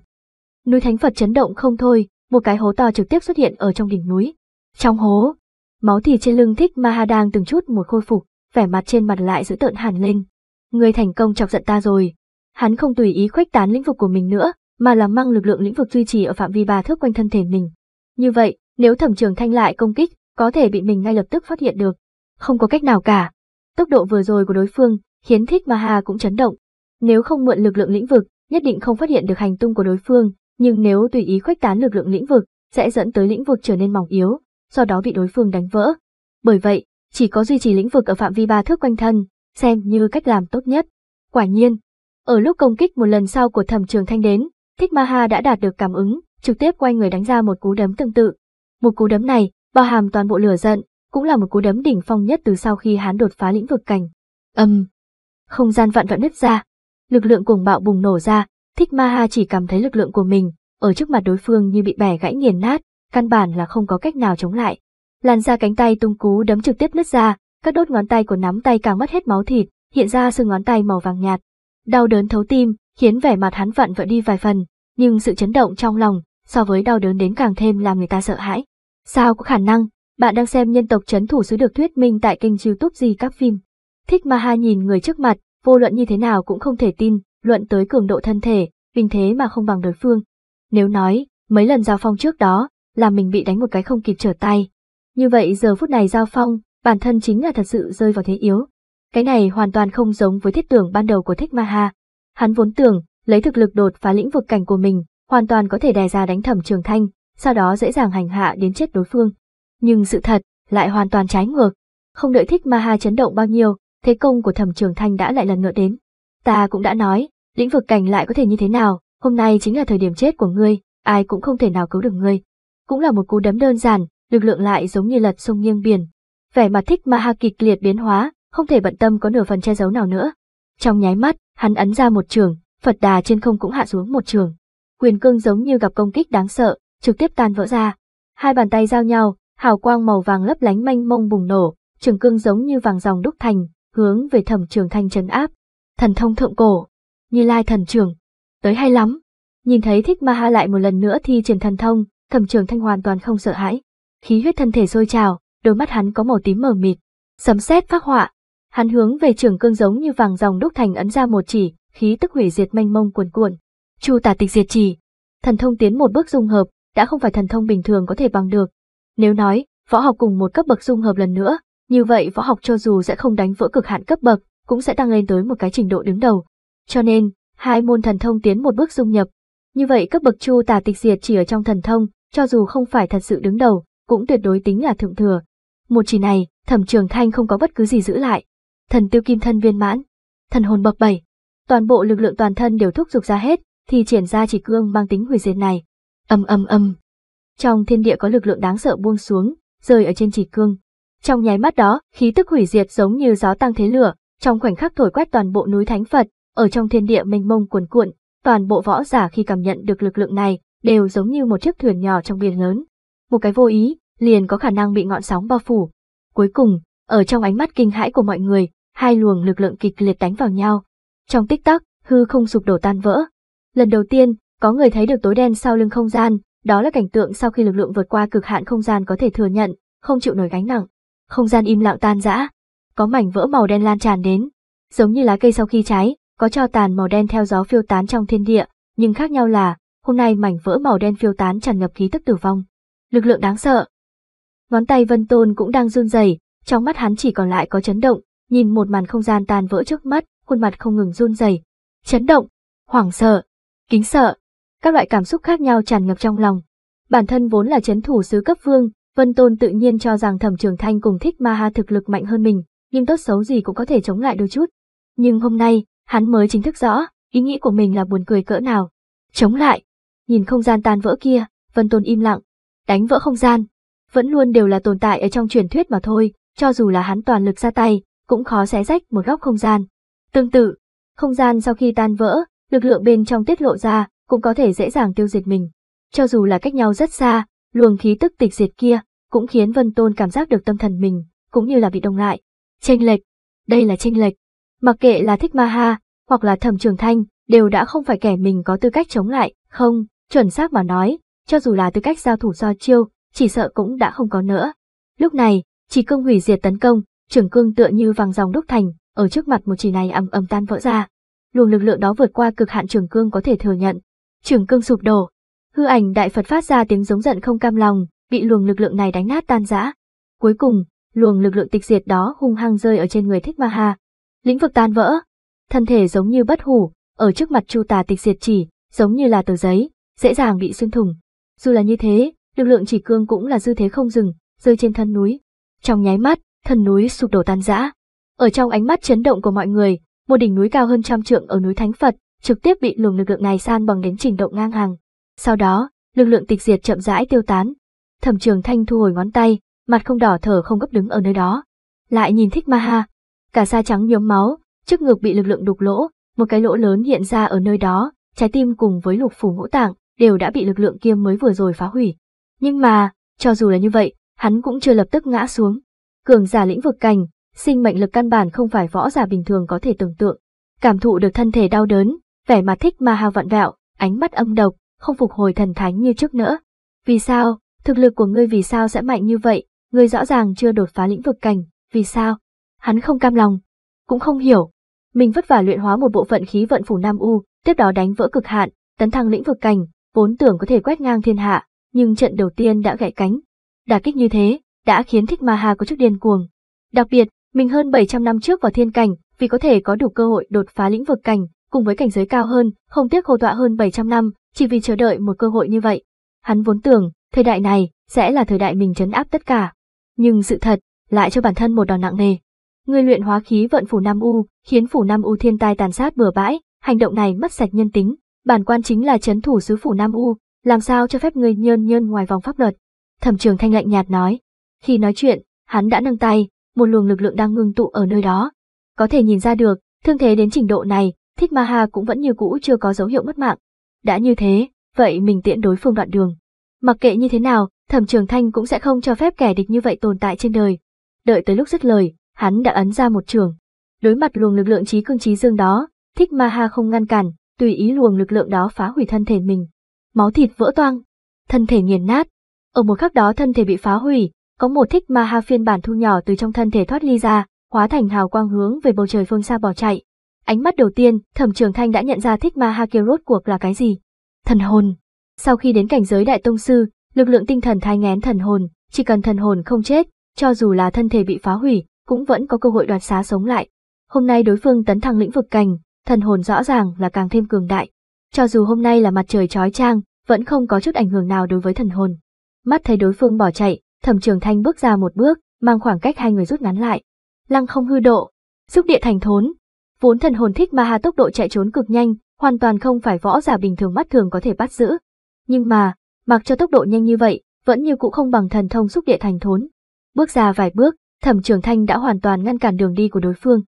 Núi thánh Phật chấn động không thôi, một cái hố to trực tiếp xuất hiện ở trong đỉnh núi. Trong hố, Máu thì trên lưng thích Maha đang từng chút một khôi phục, vẻ mặt trên mặt lại giữ tợn hẳn lên. Người thành công chọc giận ta rồi. Hắn không tùy ý khuếch tán lĩnh vực của mình nữa, mà là mang lực lượng lĩnh vực duy trì ở phạm vi ba thước quanh thân thể mình. Như vậy, nếu thẩm trường thanh lại công kích, có thể bị mình ngay lập tức phát hiện được. Không có cách nào cả. Tốc độ vừa rồi của đối phương khiến Thích Maha cũng chấn động. Nếu không mượn lực lượng lĩnh vực, nhất định không phát hiện được hành tung của đối phương, nhưng nếu tùy ý khuếch tán lực lượng lĩnh vực, sẽ dẫn tới lĩnh vực trở nên mỏng yếu, do đó bị đối phương đánh vỡ. Bởi vậy, chỉ có duy trì lĩnh vực ở phạm vi ba thước quanh thân, xem như cách làm tốt nhất. Quả nhiên, ở lúc công kích một lần sau của thẩm trường thanh đến, Thích Ma Ha đã đạt được cảm ứng, trực tiếp quay người đánh ra một cú đấm tương tự. Một cú đấm này, bao hàm toàn bộ lửa giận, cũng là một cú đấm đỉnh phong nhất từ sau khi hắn đột phá lĩnh vực cảnh. Âm! không gian vạn vạn nứt ra, lực lượng cuồng bạo bùng nổ ra, Thích Ma Ha chỉ cảm thấy lực lượng của mình ở trước mặt đối phương như bị bẻ gãy nghiền nát, căn bản là không có cách nào chống lại. Làn da cánh tay tung cú đấm trực tiếp nứt ra, các đốt ngón tay của nắm tay càng mất hết máu thịt, hiện ra xương ngón tay màu vàng nhạt. Đau đớn thấu tim, khiến vẻ mặt hắn vặn vỡ đi vài phần, nhưng sự chấn động trong lòng so với đau đớn đến càng thêm làm người ta sợ hãi. Sao có khả năng, bạn đang xem nhân tộc chấn thủ sứ được thuyết minh tại kênh youtube gì các phim. Thích ma ha nhìn người trước mặt, vô luận như thế nào cũng không thể tin, luận tới cường độ thân thể, bình thế mà không bằng đối phương. Nếu nói, mấy lần giao phong trước đó, làm mình bị đánh một cái không kịp trở tay. Như vậy giờ phút này Giao Phong, bản thân chính là thật sự rơi vào thế yếu. Cái này hoàn toàn không giống với thiết tưởng ban đầu của Thích Ma Ha. Hắn vốn tưởng, lấy thực lực đột phá lĩnh vực cảnh của mình, hoàn toàn có thể đè ra đánh thẩm trường thanh, sau đó dễ dàng hành hạ đến chết đối phương. Nhưng sự thật, lại hoàn toàn trái ngược. Không đợi Thích Ma Ha chấn động bao nhiêu, thế công của thẩm trường thanh đã lại lần nữa đến. Ta cũng đã nói, lĩnh vực cảnh lại có thể như thế nào, hôm nay chính là thời điểm chết của ngươi, ai cũng không thể nào cứu được ngươi cũng là một cú đấm đơn giản, lực lượng lại giống như lật sông nghiêng biển. Vẻ mặt thích ma ha kịch liệt biến hóa, không thể bận tâm có nửa phần che giấu nào nữa. Trong nháy mắt, hắn ấn ra một trường, Phật đà trên không cũng hạ xuống một trường. Quyền cương giống như gặp công kích đáng sợ, trực tiếp tan vỡ ra. Hai bàn tay giao nhau, hào quang màu vàng lấp lánh manh mông bùng nổ, trường cương giống như vàng dòng đúc thành, hướng về thẩm trường thanh chấn áp. Thần thông thượng cổ, như lai thần trường, tới hay lắm. Nhìn thấy thích ma ha lại một lần nữa thi triển thần thông, thẩm trường thanh hoàn toàn không sợ hãi. Khí huyết thân thể sôi trào, đôi mắt hắn có màu tím mờ mịt. Sấm sét phát họa, hắn hướng về trường cương giống như vàng dòng đúc thành ấn ra một chỉ, khí tức hủy diệt mênh mông cuồn cuộn. Chu tả tịch diệt chỉ, thần thông tiến một bước dung hợp, đã không phải thần thông bình thường có thể bằng được. Nếu nói, võ học cùng một cấp bậc dung hợp lần nữa, như vậy võ học cho dù sẽ không đánh vỡ cực hạn cấp bậc, cũng sẽ tăng lên tới một cái trình độ đứng đầu. Cho nên, hai môn thần thông tiến một bước dung nhập. Như vậy cấp bậc chu tả tịch diệt chỉ ở trong thần thông, cho dù không phải thật sự đứng đầu, cũng tuyệt đối tính là thượng thừa. Một chỉ này, Thẩm Trường Thanh không có bất cứ gì giữ lại. Thần tiêu kim thân viên mãn, thần hồn bậc bảy, toàn bộ lực lượng toàn thân đều thúc giục ra hết, thì triển ra chỉ cương mang tính hủy diệt này. Ầm ầm ầm. Trong thiên địa có lực lượng đáng sợ buông xuống, rơi ở trên chỉ cương. Trong nháy mắt đó, khí tức hủy diệt giống như gió tăng thế lửa, trong khoảnh khắc thổi quét toàn bộ núi thánh Phật, ở trong thiên địa mênh mông cuồn cuộn, toàn bộ võ giả khi cảm nhận được lực lượng này, đều giống như một chiếc thuyền nhỏ trong biển lớn. Một cái vô ý, liền có khả năng bị ngọn sóng bao phủ. Cuối cùng, ở trong ánh mắt kinh hãi của mọi người, hai luồng lực lượng kịch liệt đánh vào nhau. Trong tích tắc, hư không sụp đổ tan vỡ. Lần đầu tiên, có người thấy được tối đen sau lưng không gian, đó là cảnh tượng sau khi lực lượng vượt qua cực hạn không gian có thể thừa nhận, không chịu nổi gánh nặng. Không gian im lặng tan rã, có mảnh vỡ màu đen lan tràn đến, giống như lá cây sau khi cháy, có cho tàn màu đen theo gió phiêu tán trong thiên địa, nhưng khác nhau là, hôm nay mảnh vỡ màu đen phiêu tán tràn ngập khí tức tử vong. Lực lượng đáng sợ. Ngón tay Vân Tôn cũng đang run rẩy, trong mắt hắn chỉ còn lại có chấn động, nhìn một màn không gian tan vỡ trước mắt, khuôn mặt không ngừng run rẩy. Chấn động, hoảng sợ, kính sợ, các loại cảm xúc khác nhau tràn ngập trong lòng. Bản thân vốn là chấn thủ sứ cấp vương, Vân Tôn tự nhiên cho rằng Thẩm Trường Thanh cùng thích ma ha thực lực mạnh hơn mình, nhưng tốt xấu gì cũng có thể chống lại đôi chút. Nhưng hôm nay, hắn mới chính thức rõ, ý nghĩ của mình là buồn cười cỡ nào. Chống lại, Nhìn không gian tan vỡ kia, Vân Tôn im lặng. Đánh vỡ không gian, vẫn luôn đều là tồn tại ở trong truyền thuyết mà thôi, cho dù là hắn toàn lực ra tay, cũng khó xé rách một góc không gian. Tương tự, không gian sau khi tan vỡ, lực lượng bên trong tiết lộ ra, cũng có thể dễ dàng tiêu diệt mình. Cho dù là cách nhau rất xa, luồng khí tức tịch diệt kia, cũng khiến Vân Tôn cảm giác được tâm thần mình, cũng như là bị đông lại. Chênh lệch, đây là chênh lệch. Mặc kệ là Thích Ma Ha, hoặc là Thẩm Trường Thanh, đều đã không phải kẻ mình có tư cách chống lại, không, Chuẩn xác mà nói, cho dù là tư cách giao thủ do chiêu, chỉ sợ cũng đã không có nữa. Lúc này, chỉ cương hủy diệt tấn công, trường cương tựa như vàng dòng đúc thành, ở trước mặt một chỉ này ầm ầm tan vỡ ra. Luồng lực lượng đó vượt qua cực hạn trường cương có thể thừa nhận. Trường cương sụp đổ. Hư ảnh đại Phật phát ra tiếng giống giận không cam lòng, bị luồng lực lượng này đánh nát tan rã. Cuối cùng, luồng lực lượng tịch diệt đó hung hăng rơi ở trên người Thích Ma Hà. Lĩnh vực tan vỡ, thân thể giống như bất hủ, ở trước mặt Chu Tà tịch diệt chỉ, giống như là tờ giấy, dễ dàng bị xuyên thủng. Dù là như thế, lực lượng chỉ cương cũng là dư thế không dừng, rơi trên thân núi. Trong nháy mắt, thân núi sụp đổ tan rã. Ở trong ánh mắt chấn động của mọi người, một đỉnh núi cao hơn trăm trượng ở núi Thánh Phật, trực tiếp bị luồng lực lượng này san bằng đến trình độ ngang hàng. Sau đó, lực lượng tịch diệt chậm rãi tiêu tán. Thẩm Trường Thanh thu hồi ngón tay, mặt không đỏ thở không gấp đứng ở nơi đó. Lại nhìn Thích Ma Ha, cả da trắng nhuốm máu, trước ngực bị lực lượng đục lỗ, một cái lỗ lớn hiện ra ở nơi đó, trái tim cùng với lục phủ ngũ tạng, đều đã bị lực lượng kia mới vừa rồi phá hủy. Nhưng mà, cho dù là như vậy, hắn cũng chưa lập tức ngã xuống. Cường giả lĩnh vực cảnh, sinh mệnh lực căn bản không phải võ giả bình thường có thể tưởng tượng. Cảm thụ được thân thể đau đớn, vẻ mặt thích ma hao vặn vẹo, ánh mắt âm độc, không phục hồi thần thánh như trước nữa. Vì sao, thực lực của ngươi vì sao sẽ mạnh như vậy, ngươi rõ ràng chưa đột phá lĩnh vực cảnh, vì sao? Hắn không cam lòng, cũng không hiểu. Mình vất vả luyện hóa một bộ phận khí vận phủ Nam U, tiếp đó đánh vỡ cực hạn, tấn thăng lĩnh vực cảnh, vốn tưởng có thể quét ngang thiên hạ, nhưng trận đầu tiên đã gãy cánh. Đả kích như thế, đã khiến Thích Ma Hà có chút điên cuồng. Đặc biệt, mình hơn 700 năm trước vào thiên cảnh, vì có thể có đủ cơ hội đột phá lĩnh vực cảnh, cùng với cảnh giới cao hơn, không tiếc hồ tọa hơn 700 năm, chỉ vì chờ đợi một cơ hội như vậy. Hắn vốn tưởng, thời đại này sẽ là thời đại mình chấn áp tất cả, nhưng sự thật lại cho bản thân một đòn nặng nề. Người luyện hóa khí vận phủ Nam U, khiến phủ Nam U thiên tai tàn sát bừa bãi, hành động này mất sạch nhân tính, bản quan chính là chấn thủ sứ phủ Nam U, làm sao cho phép người nhơn nhơn ngoài vòng pháp luật. Thẩm trường thanh lạnh nhạt nói. Khi nói chuyện, hắn đã nâng tay, một luồng lực lượng đang ngưng tụ ở nơi đó. Có thể nhìn ra được, thương thế đến trình độ này, Thích Ma Ha cũng vẫn như cũ chưa có dấu hiệu mất mạng. Đã như thế, vậy mình tiện đối phương đoạn đường. Mặc kệ như thế nào, Thẩm Trường Thanh cũng sẽ không cho phép kẻ địch như vậy tồn tại trên đời. Đợi tới lúc dứt lời, hắn đã ấn ra một trường. Đối mặt luồng lực lượng trí cương trí dương đó, Thích Ma Ha không ngăn cản, tùy ý luồng lực lượng đó phá hủy thân thể mình. Máu thịt vỡ toang, thân thể nghiền nát. Ở một khắc đó thân thể bị phá hủy, có một thích ma ha phiên bản thu nhỏ từ trong thân thể thoát ly ra, hóa thành hào quang hướng về bầu trời phương xa bỏ chạy. Ánh mắt đầu tiên, Thẩm Trường Thanh đã nhận ra thích ma ha kia rốt cuộc là cái gì. Thần hồn. Sau khi đến cảnh giới đại tông sư, lực lượng tinh thần thai ngén thần hồn, chỉ cần thần hồn không chết, cho dù là thân thể bị phá hủy, cũng vẫn có cơ hội đoạt xá sống lại. Hôm nay đối phương tấn thăng lĩnh vực cảnh, thần hồn rõ ràng là càng thêm cường đại. Cho dù hôm nay là mặt trời chói chang, vẫn không có chút ảnh hưởng nào đối với thần hồn. Mắt thấy đối phương bỏ chạy, thẩm trường thanh bước ra một bước, mang khoảng cách hai người rút ngắn lại. Lăng không hư độ, xúc địa thành thốn. Vốn thần hồn thích ma ha tốc độ chạy trốn cực nhanh, hoàn toàn không phải võ giả bình thường mắt thường có thể bắt giữ. Nhưng mà, mặc cho tốc độ nhanh như vậy, vẫn như cũ không bằng thần thông xúc địa thành thốn. Bước ra vài bước, Thẩm Trường Thanh đã hoàn toàn ngăn cản đường đi của đối phương.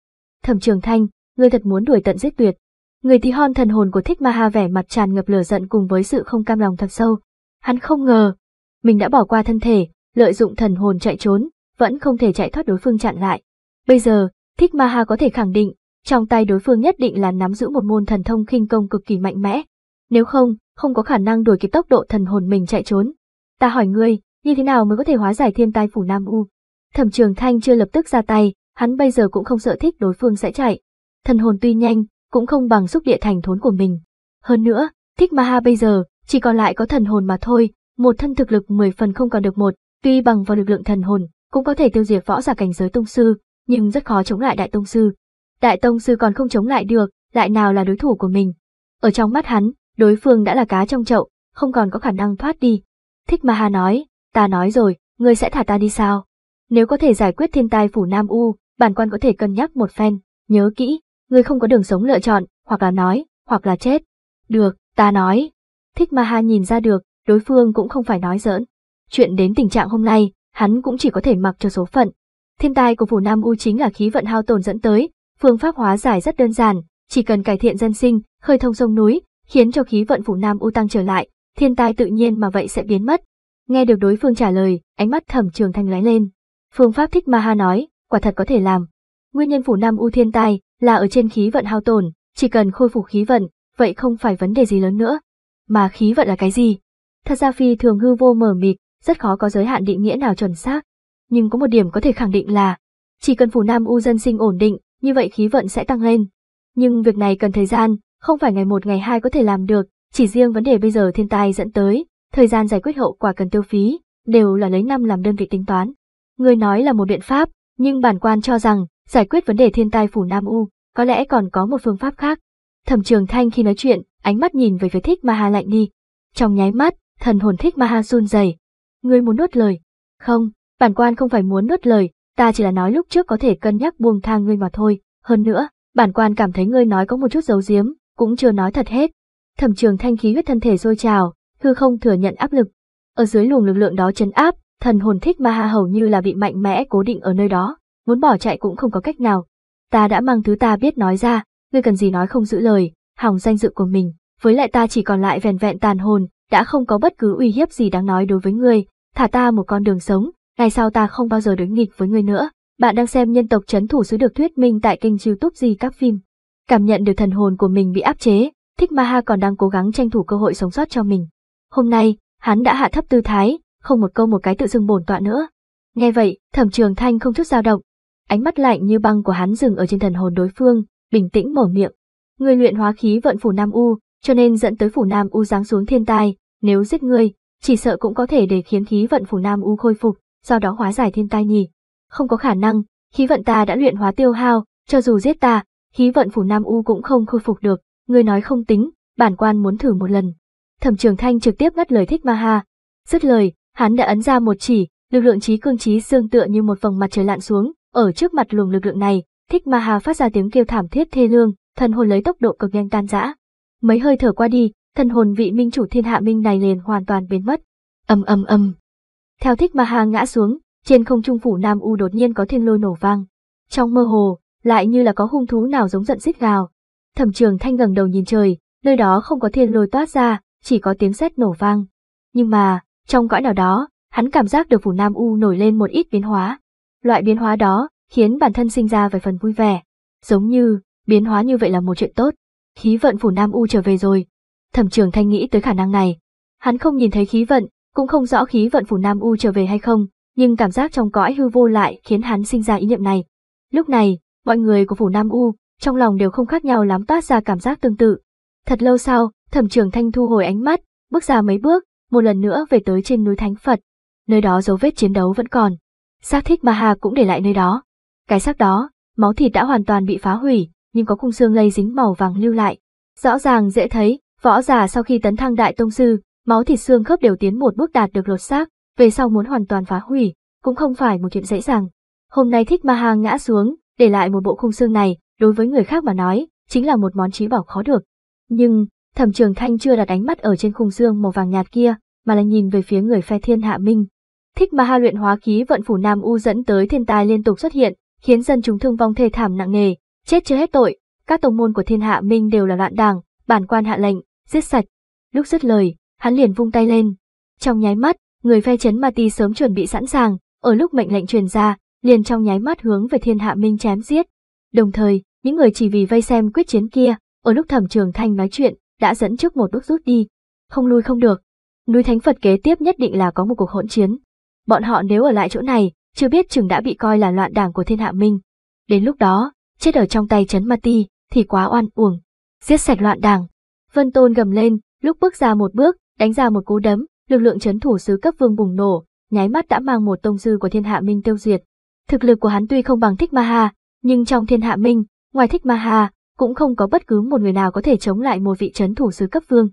Thẩm Trường Thanh, ngươi thật muốn đuổi tận giết tuyệt. Người tí hon thần hồn của Thích Ma Ha vẻ mặt tràn ngập lửa giận cùng với sự không cam lòng thật sâu. Hắn không ngờ, mình đã bỏ qua thân thể, lợi dụng thần hồn chạy trốn, vẫn không thể chạy thoát đối phương chặn lại. Bây giờ, Thích Ma Ha có thể khẳng định, trong tay đối phương nhất định là nắm giữ một môn thần thông khinh công cực kỳ mạnh mẽ. Nếu không, không có khả năng đuổi kịp tốc độ thần hồn mình chạy trốn. Ta hỏi ngươi, như thế nào mới có thể hóa giải thiên tai phủ Nam U? Thẩm Trường Thanh chưa lập tức ra tay, hắn bây giờ cũng không sợ thích đối phương sẽ chạy, thần hồn tuy nhanh, cũng không bằng xúc địa thành thốn của mình. Hơn nữa, Thích Maha bây giờ, chỉ còn lại có thần hồn mà thôi, một thân thực lực 10 phần không còn được một, tuy bằng vào lực lượng thần hồn, cũng có thể tiêu diệt võ giả cảnh giới tông sư, nhưng rất khó chống lại đại tông sư. Đại tông sư còn không chống lại được, lại nào là đối thủ của mình. Ở trong mắt hắn, đối phương đã là cá trong chậu, không còn có khả năng thoát đi. Thích Maha nói, ta nói rồi, ngươi sẽ thả ta đi sao? Nếu có thể giải quyết thiên tai phủ Nam U, bản quan có thể cân nhắc một phen, nhớ kỹ, Người không có đường sống lựa chọn, hoặc là nói, hoặc là chết. Được, ta nói. Thích Ma Ha nhìn ra được, đối phương cũng không phải nói giỡn. Chuyện đến tình trạng hôm nay, hắn cũng chỉ có thể mặc cho số phận. Thiên tai của phủ Nam U chính là khí vận hao tồn dẫn tới, phương pháp hóa giải rất đơn giản, chỉ cần cải thiện dân sinh, khơi thông sông núi, khiến cho khí vận phủ Nam U tăng trở lại, thiên tai tự nhiên mà vậy sẽ biến mất. Nghe được đối phương trả lời, ánh mắt Thẩm Trường Thanh lóe lên. Phương pháp Thích Ma Ha nói, quả thật có thể làm. Nguyên nhân phủ Nam U thiên tai là ở trên khí vận hao tổn, chỉ cần khôi phục khí vận, vậy không phải vấn đề gì lớn nữa. Mà khí vận là cái gì? Thật ra phi thường hư vô mờ mịt, rất khó có giới hạn định nghĩa nào chuẩn xác. Nhưng có một điểm có thể khẳng định là, chỉ cần phủ Nam U dân sinh ổn định, như vậy khí vận sẽ tăng lên. Nhưng việc này cần thời gian, không phải ngày một ngày hai có thể làm được, chỉ riêng vấn đề bây giờ thiên tai dẫn tới, thời gian giải quyết hậu quả cần tiêu phí, đều là lấy năm làm đơn vị tính toán. Người nói là một biện pháp, nhưng bản quan cho rằng, Giải quyết vấn đề thiên tai phủ Nam U, có lẽ còn có một phương pháp khác. Thẩm Trường Thanh khi nói chuyện, ánh mắt nhìn về phía Thích ma Maha lạnh đi. Trong nháy mắt, thần hồn Thích ma Maha run rẩy. Ngươi muốn nuốt lời? Không, bản quan không phải muốn nuốt lời, ta chỉ là nói lúc trước có thể cân nhắc buông thang ngươi mà thôi, hơn nữa, bản quan cảm thấy ngươi nói có một chút giấu giếm, cũng chưa nói thật hết. Thẩm Trường Thanh khí huyết thân thể sôi trào, hư không thừa nhận áp lực. Ở dưới luồng lực lượng đó chấn áp, thần hồn Thích ma Maha hầu như là bị mạnh mẽ cố định ở nơi đó muốn bỏ chạy cũng không có cách nào. Ta đã mang thứ ta biết nói ra, ngươi cần gì nói không giữ lời, hỏng danh dự của mình, với lại ta chỉ còn lại vẹn vẹn tàn hồn, đã không có bất cứ uy hiếp gì đáng nói đối với ngươi, thả ta một con đường sống, ngày sau ta không bao giờ đối nghịch với ngươi nữa. Bạn đang xem nhân tộc chấn thủ sứ được thuyết minh tại kênh youtube gì các phim. Cảm nhận được thần hồn của mình bị áp chế, Thích Ma Ha còn đang cố gắng tranh thủ cơ hội sống sót cho mình. Hôm nay, hắn đã hạ thấp tư thái, không một câu một cái tự dưng bổn tọa nữa. Nghe vậy, Thẩm Trường Thanh không chút dao động, Ánh mắt lạnh như băng của hắn dừng ở trên thần hồn đối phương, bình tĩnh mở miệng. Người luyện hóa khí vận phủ Nam U, cho nên dẫn tới phủ Nam U giáng xuống thiên tai, nếu giết ngươi, chỉ sợ cũng có thể để khiến khí vận phủ Nam U khôi phục, do đó hóa giải thiên tai nhỉ. Không có khả năng, khí vận ta đã luyện hóa tiêu hao, cho dù giết ta, khí vận phủ Nam U cũng không khôi phục được, ngươi nói không tính, bản quan muốn thử một lần. Thẩm Trường Thanh trực tiếp ngắt lời Thích Ma Ha. Dứt lời, hắn đã ấn ra một chỉ, lực lượng trí cương trí xương tựa như một vòng mặt trời lặn xuống, ở trước mặt luồng lực lượng này, Thích Ma Hà phát ra tiếng kêu thảm thiết thê lương, thần hồn lấy tốc độ cực nhanh tan rã. Mấy hơi thở qua đi, thần hồn vị minh chủ thiên hạ minh này liền hoàn toàn biến mất. Ầm ầm ầm. Theo Thích Ma Hà ngã xuống, trên không trung phủ Nam U đột nhiên có thiên lôi nổ vang. Trong mơ hồ, lại như là có hung thú nào giống giận xích gào. Thẩm Trường Thanh ngẩng đầu nhìn trời, nơi đó không có thiên lôi toát ra, chỉ có tiếng sét nổ vang. Nhưng mà, trong cõi nào đó, hắn cảm giác được phủ Nam U nổi lên một ít biến hóa. Loại biến hóa đó khiến bản thân sinh ra vài phần vui vẻ. Giống như, biến hóa như vậy là một chuyện tốt. Khí vận phủ Nam U trở về rồi. Thẩm trường thanh nghĩ tới khả năng này. Hắn không nhìn thấy khí vận, cũng không rõ khí vận phủ Nam U trở về hay không, nhưng cảm giác trong cõi hư vô lại khiến hắn sinh ra ý niệm này. Lúc này, mọi người của phủ Nam U, trong lòng đều không khác nhau lắm toát ra cảm giác tương tự. Thật lâu sau, thẩm trường thanh thu hồi ánh mắt, bước ra mấy bước, một lần nữa về tới trên núi Thánh Phật. Nơi đó dấu vết chiến đấu vẫn còn xác thích mà hà cũng để lại nơi đó. Cái xác đó, máu thịt đã hoàn toàn bị phá hủy, nhưng có khung xương lây dính màu vàng lưu lại. Rõ ràng dễ thấy, võ già sau khi tấn thăng đại tông sư, máu thịt xương khớp đều tiến một bước đạt được lột xác, về sau muốn hoàn toàn phá hủy, cũng không phải một chuyện dễ dàng. Hôm nay thích ma hà ngã xuống, để lại một bộ khung xương này, đối với người khác mà nói, chính là một món trí bảo khó được. Nhưng, thẩm trường thanh chưa đặt ánh mắt ở trên khung xương màu vàng nhạt kia, mà là nhìn về phía người phe thiên hạ minh, Thích mà ha luyện hóa khí vận phủ Nam U dẫn tới thiên tai liên tục xuất hiện, khiến dân chúng thương vong thê thảm nặng nề, chết chưa hết tội, các tông môn của thiên hạ Minh đều là loạn đảng, bản quan hạ lệnh, giết sạch. Lúc dứt lời, hắn liền vung tay lên. Trong nháy mắt, người phe chấn Ma Ti sớm chuẩn bị sẵn sàng, ở lúc mệnh lệnh truyền ra, liền trong nháy mắt hướng về thiên hạ Minh chém giết. Đồng thời, những người chỉ vì vây xem quyết chiến kia, ở lúc Thẩm Trường Thanh nói chuyện, đã dẫn trước một bước rút đi. Không lui không được. Núi Thánh Phật kế tiếp nhất định là có một cuộc hỗn chiến bọn họ nếu ở lại chỗ này, chưa biết chừng đã bị coi là loạn đảng của thiên hạ minh. Đến lúc đó, chết ở trong tay chấn ma ti, thì quá oan uổng. Giết sạch loạn đảng. Vân Tôn gầm lên, lúc bước ra một bước, đánh ra một cú đấm, lực lượng chấn thủ sứ cấp vương bùng nổ, nháy mắt đã mang một tông sư của thiên hạ minh tiêu diệt. Thực lực của hắn tuy không bằng Thích Ma Ha, nhưng trong thiên hạ minh, ngoài Thích Ma Ha, cũng không có bất cứ một người nào có thể chống lại một vị chấn thủ sứ cấp vương.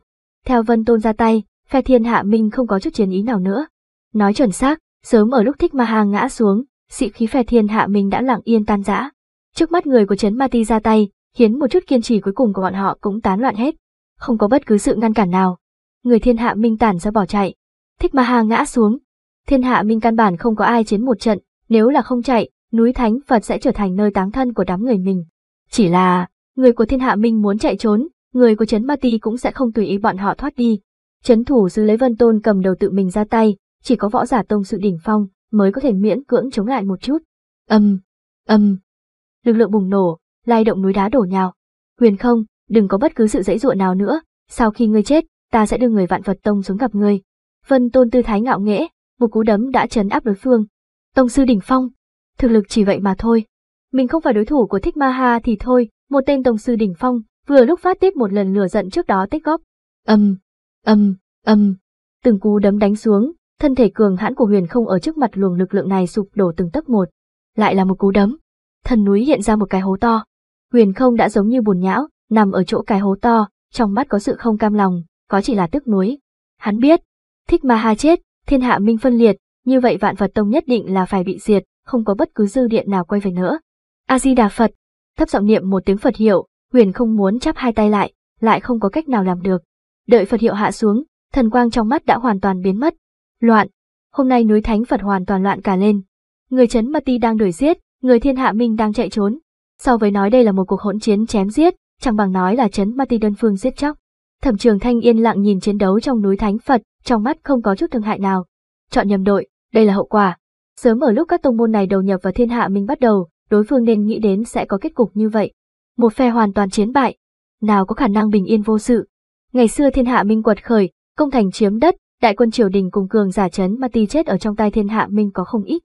Theo Vân Tôn ra tay, phe thiên hạ minh không có chút chiến ý nào nữa. Nói chuẩn xác, Sớm ở lúc thích ma hàng ngã xuống, sĩ khí phè thiên hạ mình đã lặng yên tan rã. Trước mắt người của Trấn Ma Ti ra tay, khiến một chút kiên trì cuối cùng của bọn họ cũng tán loạn hết. Không có bất cứ sự ngăn cản nào. Người thiên hạ minh tản ra bỏ chạy. Thích ma hà ngã xuống. Thiên hạ minh căn bản không có ai chiến một trận, nếu là không chạy, núi Thánh Phật sẽ trở thành nơi táng thân của đám người mình. Chỉ là, người của thiên hạ minh muốn chạy trốn, người của Trấn Ma Ti cũng sẽ không tùy ý bọn họ thoát đi. Trấn thủ Dư Lấy Vân Tôn cầm đầu tự mình ra tay, chỉ có võ giả tông sự đỉnh phong mới có thể miễn cưỡng chống lại một chút. Âm, âm. Lực lượng bùng nổ, lay động núi đá đổ nhào. Huyền không, đừng có bất cứ sự dãy dụa nào nữa, sau khi ngươi chết, ta sẽ đưa người vạn vật tông xuống gặp ngươi. Vân tôn tư thái ngạo nghễ, một cú đấm đã chấn áp đối phương. Tông sư đỉnh phong, thực lực chỉ vậy mà thôi. Mình không phải đối thủ của Thích Ma Ha thì thôi, một tên tông sư đỉnh phong, vừa lúc phát tiết một lần lửa giận trước đó tích góp. Âm, âm, âm. Từng cú đấm đánh xuống, Thân thể cường hãn của huyền không ở trước mặt luồng lực lượng này sụp đổ từng tấc một. Lại là một cú đấm. Thần núi hiện ra một cái hố to. Huyền không đã giống như bùn nhão, nằm ở chỗ cái hố to, trong mắt có sự không cam lòng, có chỉ là tức núi. Hắn biết, thích ma ha chết, thiên hạ minh phân liệt, như vậy vạn vật tông nhất định là phải bị diệt, không có bất cứ dư điện nào quay về nữa. A-di-đà Phật, thấp giọng niệm một tiếng Phật hiệu, huyền không muốn chắp hai tay lại, lại không có cách nào làm được. Đợi Phật hiệu hạ xuống, thần quang trong mắt đã hoàn toàn biến mất, loạn. Hôm nay núi Thánh Phật hoàn toàn loạn cả lên. Người chấn Ma Ti đang đuổi giết, người Thiên Hạ Minh đang chạy trốn. So với nói đây là một cuộc hỗn chiến chém giết, chẳng bằng nói là chấn Ma Ti đơn phương giết chóc. Thẩm Trường Thanh yên lặng nhìn chiến đấu trong núi Thánh Phật, trong mắt không có chút thương hại nào. Chọn nhầm đội, đây là hậu quả. Sớm ở lúc các tông môn này đầu nhập vào Thiên Hạ Minh bắt đầu, đối phương nên nghĩ đến sẽ có kết cục như vậy. Một phe hoàn toàn chiến bại, nào có khả năng bình yên vô sự. Ngày xưa Thiên Hạ Minh quật khởi, công thành chiếm đất, Đại quân triều đình cùng cường giả chấn mà tì chết ở trong tay thiên hạ minh có không ít.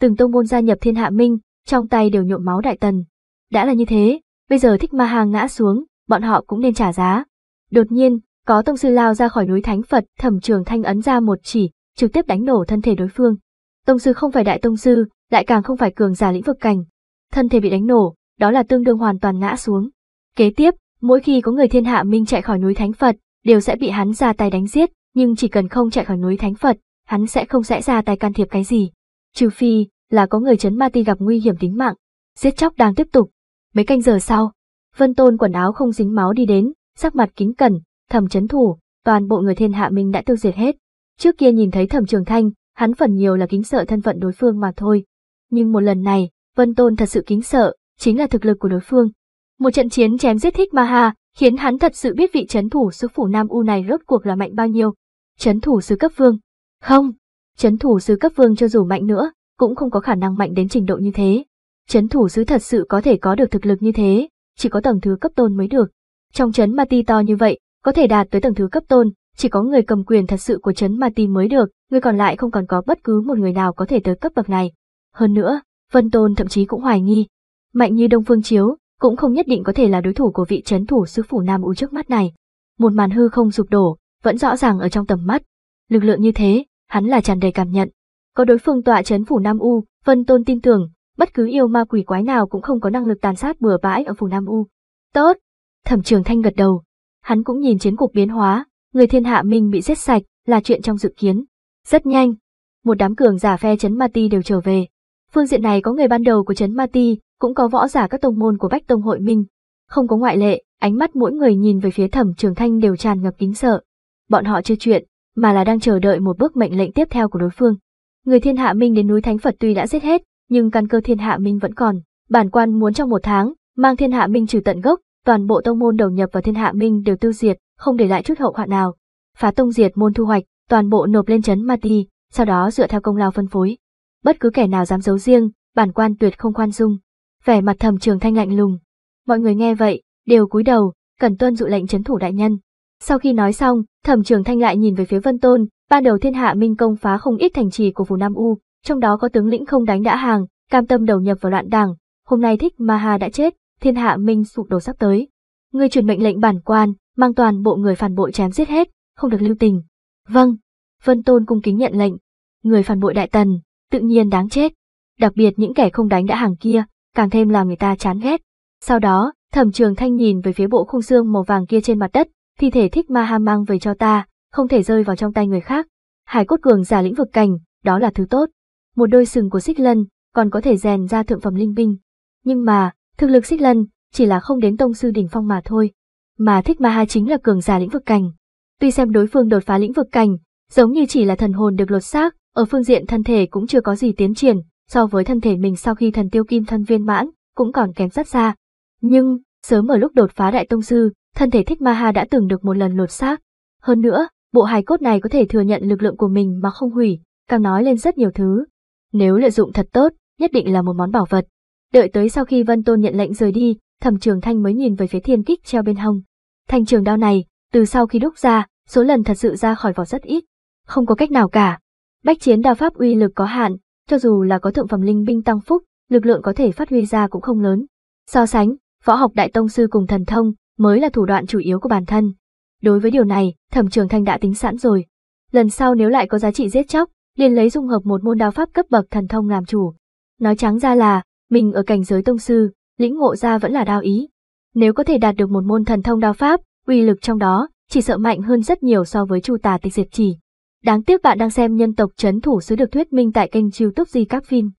Từng tông môn gia nhập thiên hạ minh, trong tay đều nhuộm máu đại tần. Đã là như thế, bây giờ thích ma hàng ngã xuống, bọn họ cũng nên trả giá. Đột nhiên, có tông sư lao ra khỏi núi thánh Phật, thẩm trường thanh ấn ra một chỉ, trực tiếp đánh nổ thân thể đối phương. Tông sư không phải đại tông sư, lại càng không phải cường giả lĩnh vực cảnh. Thân thể bị đánh nổ, đó là tương đương hoàn toàn ngã xuống. Kế tiếp, mỗi khi có người thiên hạ minh chạy khỏi núi thánh Phật, đều sẽ bị hắn ra tay đánh giết, nhưng chỉ cần không chạy khỏi núi thánh Phật, hắn sẽ không sẽ ra tay can thiệp cái gì. Trừ phi, là có người chấn ma ti gặp nguy hiểm tính mạng. Giết chóc đang tiếp tục. Mấy canh giờ sau, Vân Tôn quần áo không dính máu đi đến, sắc mặt kính cẩn, thầm chấn thủ, toàn bộ người thiên hạ mình đã tiêu diệt hết. Trước kia nhìn thấy thẩm trường thanh, hắn phần nhiều là kính sợ thân phận đối phương mà thôi. Nhưng một lần này, Vân Tôn thật sự kính sợ, chính là thực lực của đối phương. Một trận chiến chém giết thích ma ha, khiến hắn thật sự biết vị chấn thủ sư phủ Nam U này rốt cuộc là mạnh bao nhiêu chấn thủ sư cấp vương. Không, chấn thủ sư cấp vương cho dù mạnh nữa, cũng không có khả năng mạnh đến trình độ như thế. Chấn thủ sứ thật sự có thể có được thực lực như thế, chỉ có tầng thứ cấp tôn mới được. Trong chấn ma ti to như vậy, có thể đạt tới tầng thứ cấp tôn, chỉ có người cầm quyền thật sự của chấn ma ti mới được, người còn lại không còn có bất cứ một người nào có thể tới cấp bậc này. Hơn nữa, Vân Tôn thậm chí cũng hoài nghi, mạnh như Đông Phương Chiếu, cũng không nhất định có thể là đối thủ của vị chấn thủ sứ phủ Nam U trước mắt này. Một màn hư không sụp đổ, vẫn rõ ràng ở trong tầm mắt. Lực lượng như thế, hắn là tràn đầy cảm nhận. Có đối phương tọa chấn phủ Nam U, Vân Tôn tin tưởng, bất cứ yêu ma quỷ quái nào cũng không có năng lực tàn sát bừa bãi ở phủ Nam U. Tốt! Thẩm trường thanh gật đầu. Hắn cũng nhìn chiến cục biến hóa, người thiên hạ mình bị giết sạch, là chuyện trong dự kiến. Rất nhanh, một đám cường giả phe chấn Ma Ti đều trở về. Phương diện này có người ban đầu của chấn Ma Ti, cũng có võ giả các tông môn của Bách Tông Hội Minh. Không có ngoại lệ, ánh mắt mỗi người nhìn về phía thẩm trường thanh đều tràn ngập kính sợ bọn họ chưa chuyện, mà là đang chờ đợi một bước mệnh lệnh tiếp theo của đối phương. Người thiên hạ minh đến núi Thánh Phật tuy đã giết hết, nhưng căn cơ thiên hạ minh vẫn còn. Bản quan muốn trong một tháng, mang thiên hạ minh trừ tận gốc, toàn bộ tông môn đầu nhập vào thiên hạ minh đều tiêu diệt, không để lại chút hậu hoạn nào. Phá tông diệt môn thu hoạch, toàn bộ nộp lên chấn Ma Ti, sau đó dựa theo công lao phân phối. Bất cứ kẻ nào dám giấu riêng, bản quan tuyệt không khoan dung. Vẻ mặt thầm trường thanh lạnh lùng. Mọi người nghe vậy, đều cúi đầu, cần tuân dụ lệnh chấn thủ đại nhân. Sau khi nói xong, thẩm trường thanh lại nhìn về phía Vân Tôn, ban đầu thiên hạ minh công phá không ít thành trì của phù Nam U, trong đó có tướng lĩnh không đánh đã hàng, cam tâm đầu nhập vào loạn đảng, hôm nay thích ma hà đã chết, thiên hạ minh sụp đổ sắp tới. Người truyền mệnh lệnh bản quan, mang toàn bộ người phản bội chém giết hết, không được lưu tình. Vâng, Vân Tôn cung kính nhận lệnh. Người phản bội đại tần, tự nhiên đáng chết. Đặc biệt những kẻ không đánh đã hàng kia, càng thêm làm người ta chán ghét. Sau đó, thẩm trường thanh nhìn về phía bộ khung xương màu vàng kia trên mặt đất, thi thể thích ma ham mang về cho ta, không thể rơi vào trong tay người khác. Hải cốt cường giả lĩnh vực cảnh, đó là thứ tốt. Một đôi sừng của xích lân, còn có thể rèn ra thượng phẩm linh binh. Nhưng mà, thực lực xích lân, chỉ là không đến tông sư đỉnh phong mà thôi. Mà thích ma ha chính là cường giả lĩnh vực cảnh. Tuy xem đối phương đột phá lĩnh vực cảnh, giống như chỉ là thần hồn được lột xác, ở phương diện thân thể cũng chưa có gì tiến triển, so với thân thể mình sau khi thần tiêu kim thân viên mãn, cũng còn kém rất xa. Nhưng, sớm ở lúc đột phá đại tông sư, thân thể Thích Ma Ha đã từng được một lần lột xác. Hơn nữa, bộ hài cốt này có thể thừa nhận lực lượng của mình mà không hủy, càng nói lên rất nhiều thứ. Nếu lợi dụng thật tốt, nhất định là một món bảo vật. Đợi tới sau khi Vân Tôn nhận lệnh rời đi, Thẩm Trường Thanh mới nhìn về phía thiên kích treo bên hông. Thanh trường đao này, từ sau khi đúc ra, số lần thật sự ra khỏi vỏ rất ít, không có cách nào cả. Bách chiến đao pháp uy lực có hạn, cho dù là có thượng phẩm linh binh tăng phúc, lực lượng có thể phát huy ra cũng không lớn. So sánh, võ học đại tông sư cùng thần thông, mới là thủ đoạn chủ yếu của bản thân. Đối với điều này, Thẩm Trường Thanh đã tính sẵn rồi. Lần sau nếu lại có giá trị giết chóc, liền lấy dung hợp một môn đao pháp cấp bậc thần thông làm chủ. Nói trắng ra là, mình ở cảnh giới tông sư, lĩnh ngộ ra vẫn là đao ý. Nếu có thể đạt được một môn thần thông đao pháp, uy lực trong đó chỉ sợ mạnh hơn rất nhiều so với Chu Tà Tịch Diệt Chỉ. Đáng tiếc bạn đang xem nhân tộc chấn thủ sứ được thuyết minh tại kênh YouTube Di Các Phim.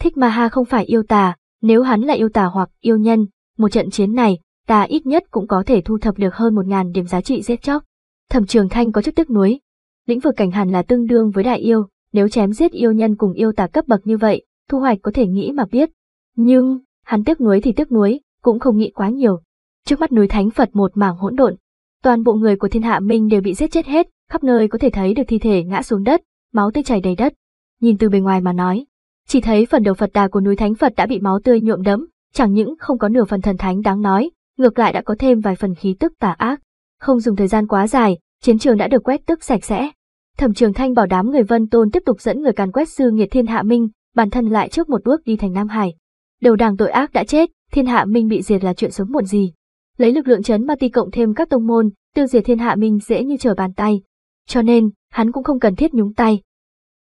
Thích Ma Ha không phải yêu tà, nếu hắn là yêu tà hoặc yêu nhân, một trận chiến này ta ít nhất cũng có thể thu thập được hơn một ngàn điểm giá trị giết chóc. Thẩm Trường Thanh có chút tức nuối. Lĩnh vực cảnh hàn là tương đương với đại yêu, nếu chém giết yêu nhân cùng yêu tà cấp bậc như vậy, thu hoạch có thể nghĩ mà biết. Nhưng, hắn tiếc nuối thì tiếc nuối, cũng không nghĩ quá nhiều. Trước mắt núi Thánh Phật một mảng hỗn độn, toàn bộ người của thiên hạ Minh đều bị giết chết hết, khắp nơi có thể thấy được thi thể ngã xuống đất, máu tươi chảy đầy đất. Nhìn từ bề ngoài mà nói, chỉ thấy phần đầu Phật đà của núi Thánh Phật đã bị máu tươi nhuộm đẫm, chẳng những không có nửa phần thần thánh đáng nói, ngược lại đã có thêm vài phần khí tức tà ác. Không dùng thời gian quá dài, chiến trường đã được quét tức sạch sẽ. Thẩm Trường Thanh bảo đám người Vân Tôn tiếp tục dẫn người càn quét sư nghiệt Thiên Hạ Minh, bản thân lại trước một bước đi thành Nam Hải. Đầu đảng tội ác đã chết, Thiên Hạ Minh bị diệt là chuyện sớm muộn gì. Lấy lực lượng chấn ma ti cộng thêm các tông môn, tiêu diệt Thiên Hạ Minh dễ như trở bàn tay. Cho nên, hắn cũng không cần thiết nhúng tay.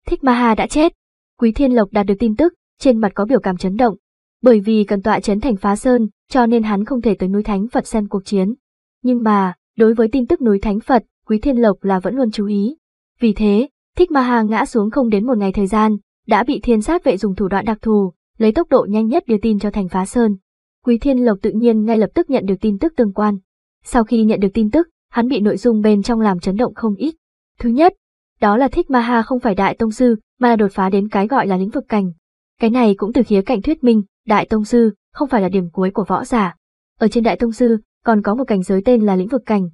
Thích Ma Hà đã chết. Quý Thiên Lộc đạt được tin tức, trên mặt có biểu cảm chấn động, bởi vì cần tọa chấn thành phá sơn, cho nên hắn không thể tới núi Thánh Phật xem cuộc chiến. Nhưng mà, đối với tin tức núi Thánh Phật, Quý Thiên Lộc là vẫn luôn chú ý. Vì thế, Thích Ma Hà ngã xuống không đến một ngày thời gian, đã bị thiên sát vệ dùng thủ đoạn đặc thù, lấy tốc độ nhanh nhất đưa tin cho thành phá sơn. Quý Thiên Lộc tự nhiên ngay lập tức nhận được tin tức tương quan. Sau khi nhận được tin tức, hắn bị nội dung bên trong làm chấn động không ít. Thứ nhất, đó là Thích Ma Hà không phải đại tông sư, mà là đột phá đến cái gọi là lĩnh vực cảnh. Cái này cũng từ khía cạnh thuyết minh, Đại Tông Sư không phải là điểm cuối của võ giả. Ở trên Đại Tông Sư còn có một cảnh giới tên là lĩnh vực cảnh.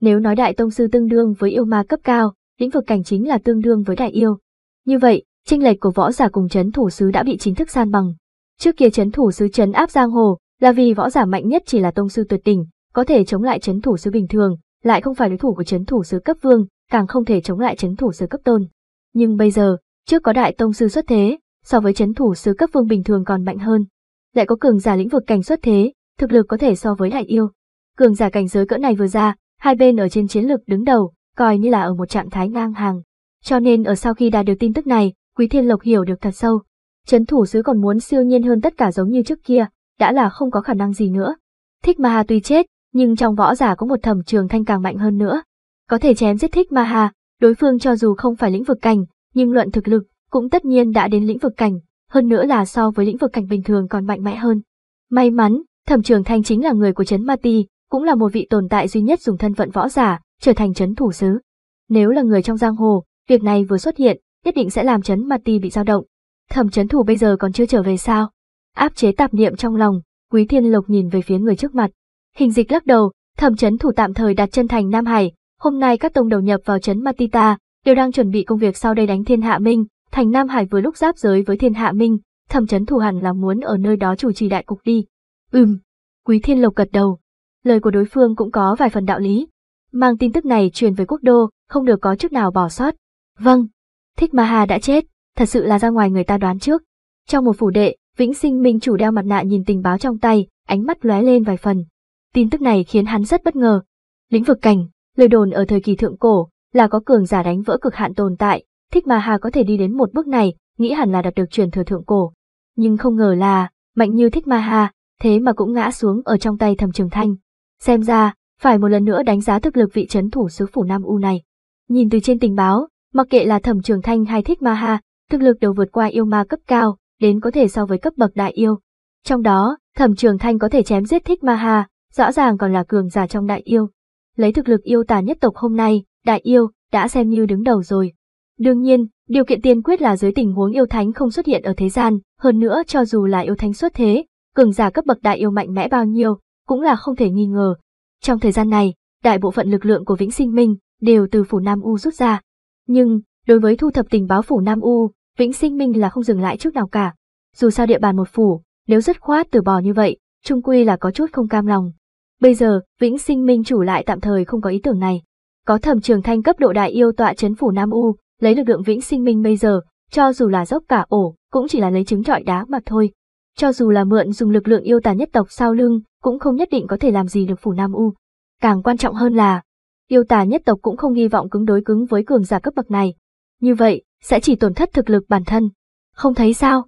Nếu nói Đại Tông Sư tương đương với yêu ma cấp cao, lĩnh vực cảnh chính là tương đương với đại yêu. Như vậy, trinh lệch của võ giả cùng chấn thủ sứ đã bị chính thức san bằng. Trước kia chấn thủ sứ chấn áp giang hồ là vì võ giả mạnh nhất chỉ là tông sư tuyệt đỉnh, có thể chống lại chấn thủ sứ bình thường, lại không phải đối thủ của chấn thủ sứ cấp vương, càng không thể chống lại chấn thủ sứ cấp tôn. Nhưng bây giờ, trước có đại tông sư xuất thế, so với chấn thủ sứ cấp vương bình thường còn mạnh hơn lại có cường giả lĩnh vực cảnh xuất thế, thực lực có thể so với Hải Yêu. Cường giả cảnh giới cỡ này vừa ra, hai bên ở trên chiến lược đứng đầu, coi như là ở một trạng thái ngang hàng. Cho nên ở sau khi đạt được tin tức này, Quý Thiên Lộc hiểu được thật sâu. Chấn thủ sứ còn muốn siêu nhiên hơn tất cả giống như trước kia, đã là không có khả năng gì nữa. Thích Ma Hà tuy chết, nhưng trong võ giả có một thẩm trường thanh càng mạnh hơn nữa. Có thể chém giết Thích Ma Hà, đối phương cho dù không phải lĩnh vực cảnh, nhưng luận thực lực cũng tất nhiên đã đến lĩnh vực cảnh, hơn nữa là so với lĩnh vực cảnh bình thường còn mạnh mẽ hơn. May mắn, Thẩm Trường Thanh chính là người của Trấn Ma Ti, cũng là một vị tồn tại duy nhất dùng thân phận võ giả, trở thành Trấn Thủ Sứ. Nếu là người trong giang hồ, việc này vừa xuất hiện, nhất định sẽ làm Trấn Ma Ti bị dao động. Thẩm Trấn Thủ bây giờ còn chưa trở về sao? Áp chế tạp niệm trong lòng, Quý Thiên Lộc nhìn về phía người trước mặt. Hình dịch lắc đầu, Thẩm Trấn Thủ tạm thời đặt chân thành Nam Hải, hôm nay các tông đầu nhập vào Trấn Ma Ti ta, đều đang chuẩn bị công việc sau đây đánh thiên hạ minh, thành Nam Hải vừa lúc giáp giới với thiên hạ minh, thẩm chấn thủ hẳn là muốn ở nơi đó chủ trì đại cục đi. Ừm, quý thiên lộc gật đầu. Lời của đối phương cũng có vài phần đạo lý. Mang tin tức này truyền về quốc đô, không được có chức nào bỏ sót. Vâng, thích ma hà đã chết, thật sự là ra ngoài người ta đoán trước. Trong một phủ đệ, Vĩnh Sinh Minh chủ đeo mặt nạ nhìn tình báo trong tay, ánh mắt lóe lên vài phần. Tin tức này khiến hắn rất bất ngờ. Lĩnh vực cảnh, lời đồn ở thời kỳ thượng cổ là có cường giả đánh vỡ cực hạn tồn tại, Thích mà Hà có thể đi đến một bước này, nghĩ hẳn là đạt được truyền thừa thượng cổ. Nhưng không ngờ là, mạnh như Thích ma Hà, thế mà cũng ngã xuống ở trong tay thầm trường thanh. Xem ra, phải một lần nữa đánh giá thực lực vị trấn thủ sứ phủ Nam U này. Nhìn từ trên tình báo, mặc kệ là thẩm trường thanh hay thích ma ha, thực lực đều vượt qua yêu ma cấp cao, đến có thể so với cấp bậc đại yêu. Trong đó, thẩm trường thanh có thể chém giết thích ma ha, rõ ràng còn là cường giả trong đại yêu. Lấy thực lực yêu tà nhất tộc hôm nay, đại yêu đã xem như đứng đầu rồi. Đương nhiên, điều kiện tiên quyết là dưới tình huống yêu thánh không xuất hiện ở thế gian, hơn nữa cho dù là yêu thánh xuất thế, cường giả cấp bậc đại yêu mạnh mẽ bao nhiêu, cũng là không thể nghi ngờ. Trong thời gian này, đại bộ phận lực lượng của Vĩnh Sinh Minh đều từ phủ Nam U rút ra. Nhưng, đối với thu thập tình báo phủ Nam U, Vĩnh Sinh Minh là không dừng lại trước nào cả. Dù sao địa bàn một phủ, nếu rất khoát từ bỏ như vậy, trung quy là có chút không cam lòng. Bây giờ, Vĩnh Sinh Minh chủ lại tạm thời không có ý tưởng này. Có thẩm trường thanh cấp độ đại yêu tọa chấn phủ Nam U, lấy lực lượng vĩnh sinh minh bây giờ, cho dù là dốc cả ổ, cũng chỉ là lấy trứng trọi đá mà thôi. Cho dù là mượn dùng lực lượng yêu tà nhất tộc sau lưng, cũng không nhất định có thể làm gì được phủ Nam U. Càng quan trọng hơn là, yêu tà nhất tộc cũng không hy vọng cứng đối cứng với cường giả cấp bậc này. Như vậy, sẽ chỉ tổn thất thực lực bản thân. Không thấy sao?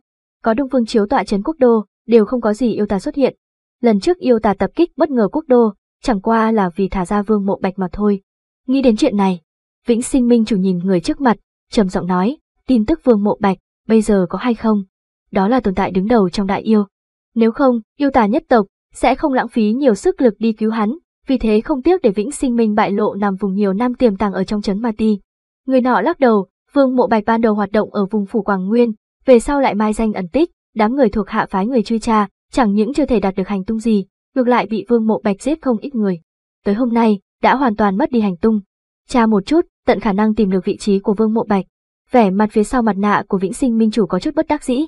Có Đông Vương chiếu tọa chấn quốc đô, đều không có gì yêu tà xuất hiện. Lần trước yêu tà tập kích bất ngờ quốc đô, chẳng qua là vì thả ra vương mộ bạch mà thôi. Nghĩ đến chuyện này, Vĩnh sinh minh chủ nhìn người trước mặt, trầm giọng nói, tin tức vương mộ bạch, bây giờ có hay không? Đó là tồn tại đứng đầu trong đại yêu. Nếu không, yêu tà nhất tộc, sẽ không lãng phí nhiều sức lực đi cứu hắn, vì thế không tiếc để vĩnh sinh minh bại lộ nằm vùng nhiều nam tiềm tàng ở trong trấn Ma Ti. Người nọ lắc đầu, vương mộ bạch ban đầu hoạt động ở vùng phủ Quảng Nguyên, về sau lại mai danh ẩn tích, đám người thuộc hạ phái người truy tra, chẳng những chưa thể đạt được hành tung gì, ngược lại bị vương mộ bạch giết không ít người. Tới hôm nay, đã hoàn toàn mất đi hành tung tra một chút, tận khả năng tìm được vị trí của Vương Mộ Bạch. Vẻ mặt phía sau mặt nạ của Vĩnh Sinh Minh chủ có chút bất đắc dĩ.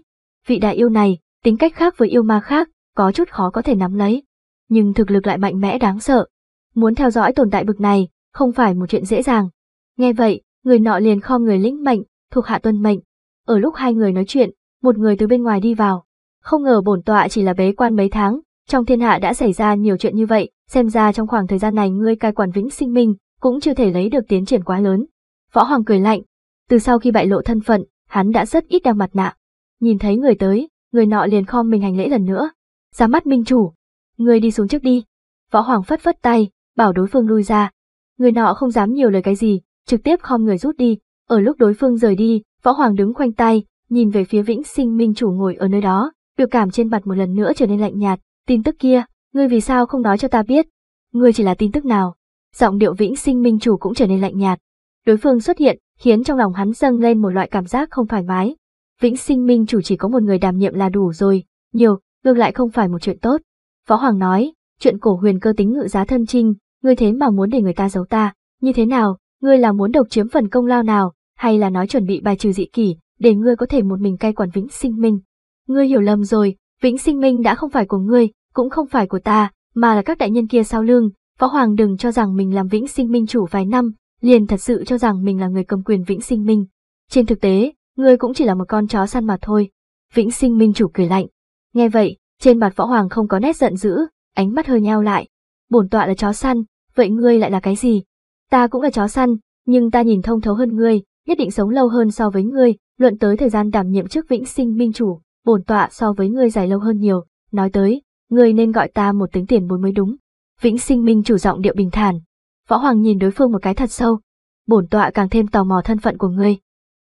Vị đại yêu này, tính cách khác với yêu ma khác, có chút khó có thể nắm lấy, nhưng thực lực lại mạnh mẽ đáng sợ. Muốn theo dõi tồn tại bực này, không phải một chuyện dễ dàng. Nghe vậy, người nọ liền khom người lĩnh mệnh, thuộc hạ tuân mệnh. Ở lúc hai người nói chuyện, một người từ bên ngoài đi vào. Không ngờ bổn tọa chỉ là bế quan mấy tháng, trong thiên hạ đã xảy ra nhiều chuyện như vậy, xem ra trong khoảng thời gian này ngươi cai quản vĩnh sinh minh, cũng chưa thể lấy được tiến triển quá lớn. Võ Hoàng cười lạnh, từ sau khi bại lộ thân phận, hắn đã rất ít đeo mặt nạ. Nhìn thấy người tới, người nọ liền khom mình hành lễ lần nữa. Ra mắt minh chủ, người đi xuống trước đi. Võ Hoàng phất phất tay, bảo đối phương lui ra. Người nọ không dám nhiều lời cái gì, trực tiếp khom người rút đi. Ở lúc đối phương rời đi, Võ Hoàng đứng khoanh tay, nhìn về phía Vĩnh Sinh Minh chủ ngồi ở nơi đó, biểu cảm trên mặt một lần nữa trở nên lạnh nhạt. Tin tức kia, ngươi vì sao không nói cho ta biết? Ngươi chỉ là tin tức nào? giọng điệu vĩnh sinh minh chủ cũng trở nên lạnh nhạt. Đối phương xuất hiện, khiến trong lòng hắn dâng lên một loại cảm giác không thoải mái. Vĩnh sinh minh chủ chỉ có một người đảm nhiệm là đủ rồi, nhiều, ngược lại không phải một chuyện tốt. Võ Hoàng nói, chuyện cổ huyền cơ tính ngự giá thân trinh, ngươi thế mà muốn để người ta giấu ta, như thế nào, ngươi là muốn độc chiếm phần công lao nào, hay là nói chuẩn bị bài trừ dị kỷ, để ngươi có thể một mình cai quản vĩnh sinh minh. Ngươi hiểu lầm rồi, vĩnh sinh minh đã không phải của ngươi, cũng không phải của ta, mà là các đại nhân kia sau lưng, Võ Hoàng đừng cho rằng mình làm vĩnh sinh minh chủ vài năm, liền thật sự cho rằng mình là người cầm quyền vĩnh sinh minh. Trên thực tế, ngươi cũng chỉ là một con chó săn mà thôi. Vĩnh sinh minh chủ cười lạnh. Nghe vậy, trên mặt Võ Hoàng không có nét giận dữ, ánh mắt hơi nheo lại. Bổn tọa là chó săn, vậy ngươi lại là cái gì? Ta cũng là chó săn, nhưng ta nhìn thông thấu hơn ngươi, nhất định sống lâu hơn so với ngươi, luận tới thời gian đảm nhiệm chức vĩnh sinh minh chủ, bổn tọa so với ngươi dài lâu hơn nhiều, nói tới, ngươi nên gọi ta một tiếng tiền bối mới đúng. Vĩnh sinh minh chủ giọng điệu bình thản. Võ Hoàng nhìn đối phương một cái thật sâu. Bổn tọa càng thêm tò mò thân phận của ngươi.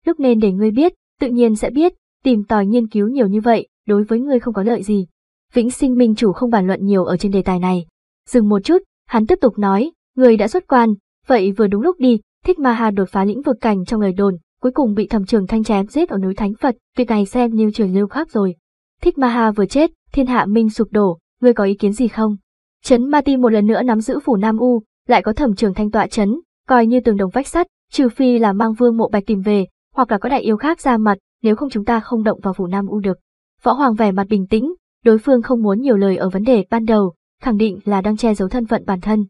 Lúc nên để ngươi biết, tự nhiên sẽ biết, tìm tòi nghiên cứu nhiều như vậy, đối với ngươi không có lợi gì. Vĩnh sinh minh chủ không bàn luận nhiều ở trên đề tài này. Dừng một chút, hắn tiếp tục nói, ngươi đã xuất quan, vậy vừa đúng lúc đi, thích ma hà đột phá lĩnh vực cảnh trong lời đồn, cuối cùng bị thẩm trường thanh chém giết ở núi Thánh Phật, việc này xem như trường lưu khác rồi. Thích ma hà vừa chết, thiên hạ minh sụp đổ, ngươi có ý kiến gì không? Trấn Ma Ti một lần nữa nắm giữ phủ Nam U, lại có thẩm trường thanh tọa trấn, coi như tường đồng vách sắt, trừ phi là mang vương mộ bạch tìm về, hoặc là có đại yêu khác ra mặt, nếu không chúng ta không động vào phủ Nam U được. Võ Hoàng vẻ mặt bình tĩnh, đối phương không muốn nhiều lời ở vấn đề ban đầu, khẳng định là đang che giấu thân phận bản thân.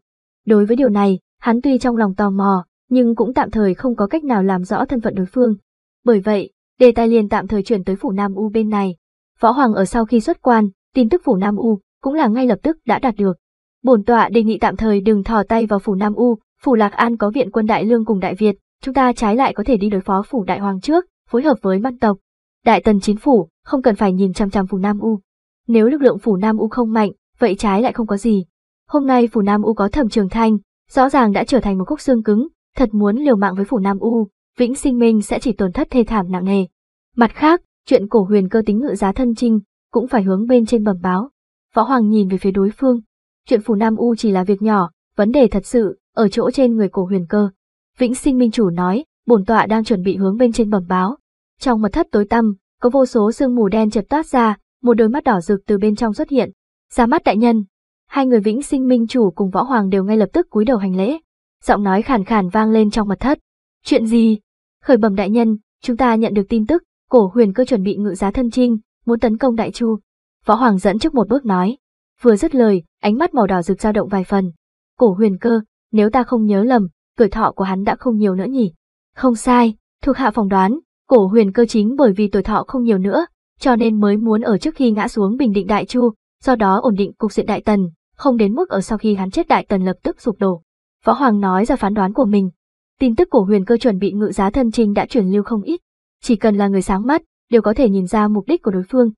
Đối với điều này, hắn tuy trong lòng tò mò, nhưng cũng tạm thời không có cách nào làm rõ thân phận đối phương. Bởi vậy, đề tài liền tạm thời chuyển tới phủ Nam U bên này. Võ Hoàng ở sau khi xuất quan, tin tức phủ Nam U cũng là ngay lập tức đã đạt được. Bổn tọa đề nghị tạm thời đừng thò tay vào phủ Nam U, phủ Lạc An có viện quân đại lương cùng Đại Việt, chúng ta trái lại có thể đi đối phó phủ Đại Hoàng trước, phối hợp với man tộc. Đại tần chính phủ, không cần phải nhìn chăm chăm phủ Nam U. Nếu lực lượng phủ Nam U không mạnh, vậy trái lại không có gì. Hôm nay phủ Nam U có thẩm trường thanh, rõ ràng đã trở thành một khúc xương cứng, thật muốn liều mạng với phủ Nam U, Vĩnh Sinh Minh sẽ chỉ tổn thất thê thảm nặng nề. Mặt khác, chuyện cổ huyền cơ tính ngự giá thân trinh cũng phải hướng bên trên bẩm báo. Võ Hoàng nhìn về phía đối phương, chuyện phù Nam U chỉ là việc nhỏ, vấn đề thật sự, ở chỗ trên người cổ huyền cơ. Vĩnh sinh minh chủ nói, bổn tọa đang chuẩn bị hướng bên trên bẩm báo. Trong mật thất tối tăm, có vô số sương mù đen chợt toát ra, một đôi mắt đỏ rực từ bên trong xuất hiện. Ra mắt đại nhân. Hai người Vĩnh Sinh Minh chủ cùng Võ Hoàng đều ngay lập tức cúi đầu hành lễ. Giọng nói khàn khàn vang lên trong mật thất. "Chuyện gì?" "Khởi bẩm đại nhân, chúng ta nhận được tin tức, Cổ Huyền Cơ chuẩn bị ngự giá thân chinh, muốn tấn công Đại Chu." Võ Hoàng dẫn trước một bước nói. Vừa dứt lời, ánh mắt màu đỏ rực dao động vài phần. Cổ huyền cơ, nếu ta không nhớ lầm, tuổi thọ của hắn đã không nhiều nữa nhỉ? Không sai, thuộc hạ phỏng đoán, cổ huyền cơ chính bởi vì tuổi thọ không nhiều nữa, cho nên mới muốn ở trước khi ngã xuống bình định đại chu, do đó ổn định cục diện đại tần, không đến mức ở sau khi hắn chết đại tần lập tức sụp đổ. Võ Hoàng nói ra phán đoán của mình. Tin tức cổ huyền cơ chuẩn bị ngự giá thân trinh đã truyền lưu không ít, chỉ cần là người sáng mắt, đều có thể nhìn ra mục đích của đối phương.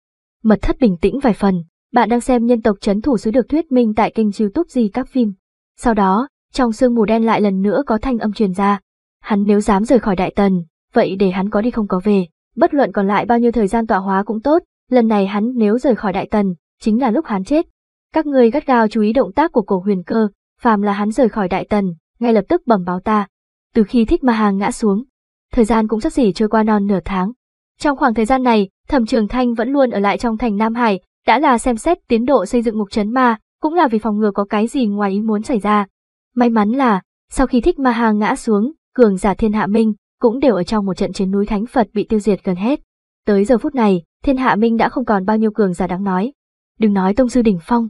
Mật thất bình tĩnh vài phần, bạn đang xem nhân tộc chấn thủ sứ được thuyết minh tại kênh youtube gì các phim. Sau đó, trong sương mù đen lại lần nữa có thanh âm truyền ra. Hắn nếu dám rời khỏi đại tần, vậy để hắn có đi không có về, bất luận còn lại bao nhiêu thời gian tọa hóa cũng tốt, lần này hắn nếu rời khỏi đại tần, chính là lúc hắn chết. Các ngươi gắt gao chú ý động tác của cổ huyền cơ, phàm là hắn rời khỏi đại tần, ngay lập tức bẩm báo ta. Từ khi thích ma hàng ngã xuống, thời gian cũng sắp xỉ trôi qua non nửa tháng. Trong khoảng thời gian này, Thẩm Trường Thanh vẫn luôn ở lại trong thành Nam Hải, đã là xem xét tiến độ xây dựng ngục trấn ma, cũng là vì phòng ngừa có cái gì ngoài ý muốn xảy ra. May mắn là, sau khi thích ma ha ngã xuống, cường giả thiên hạ minh, cũng đều ở trong một trận chiến núi thánh Phật bị tiêu diệt gần hết. Tới giờ phút này, thiên hạ minh đã không còn bao nhiêu cường giả đáng nói. Đừng nói tông sư đỉnh phong.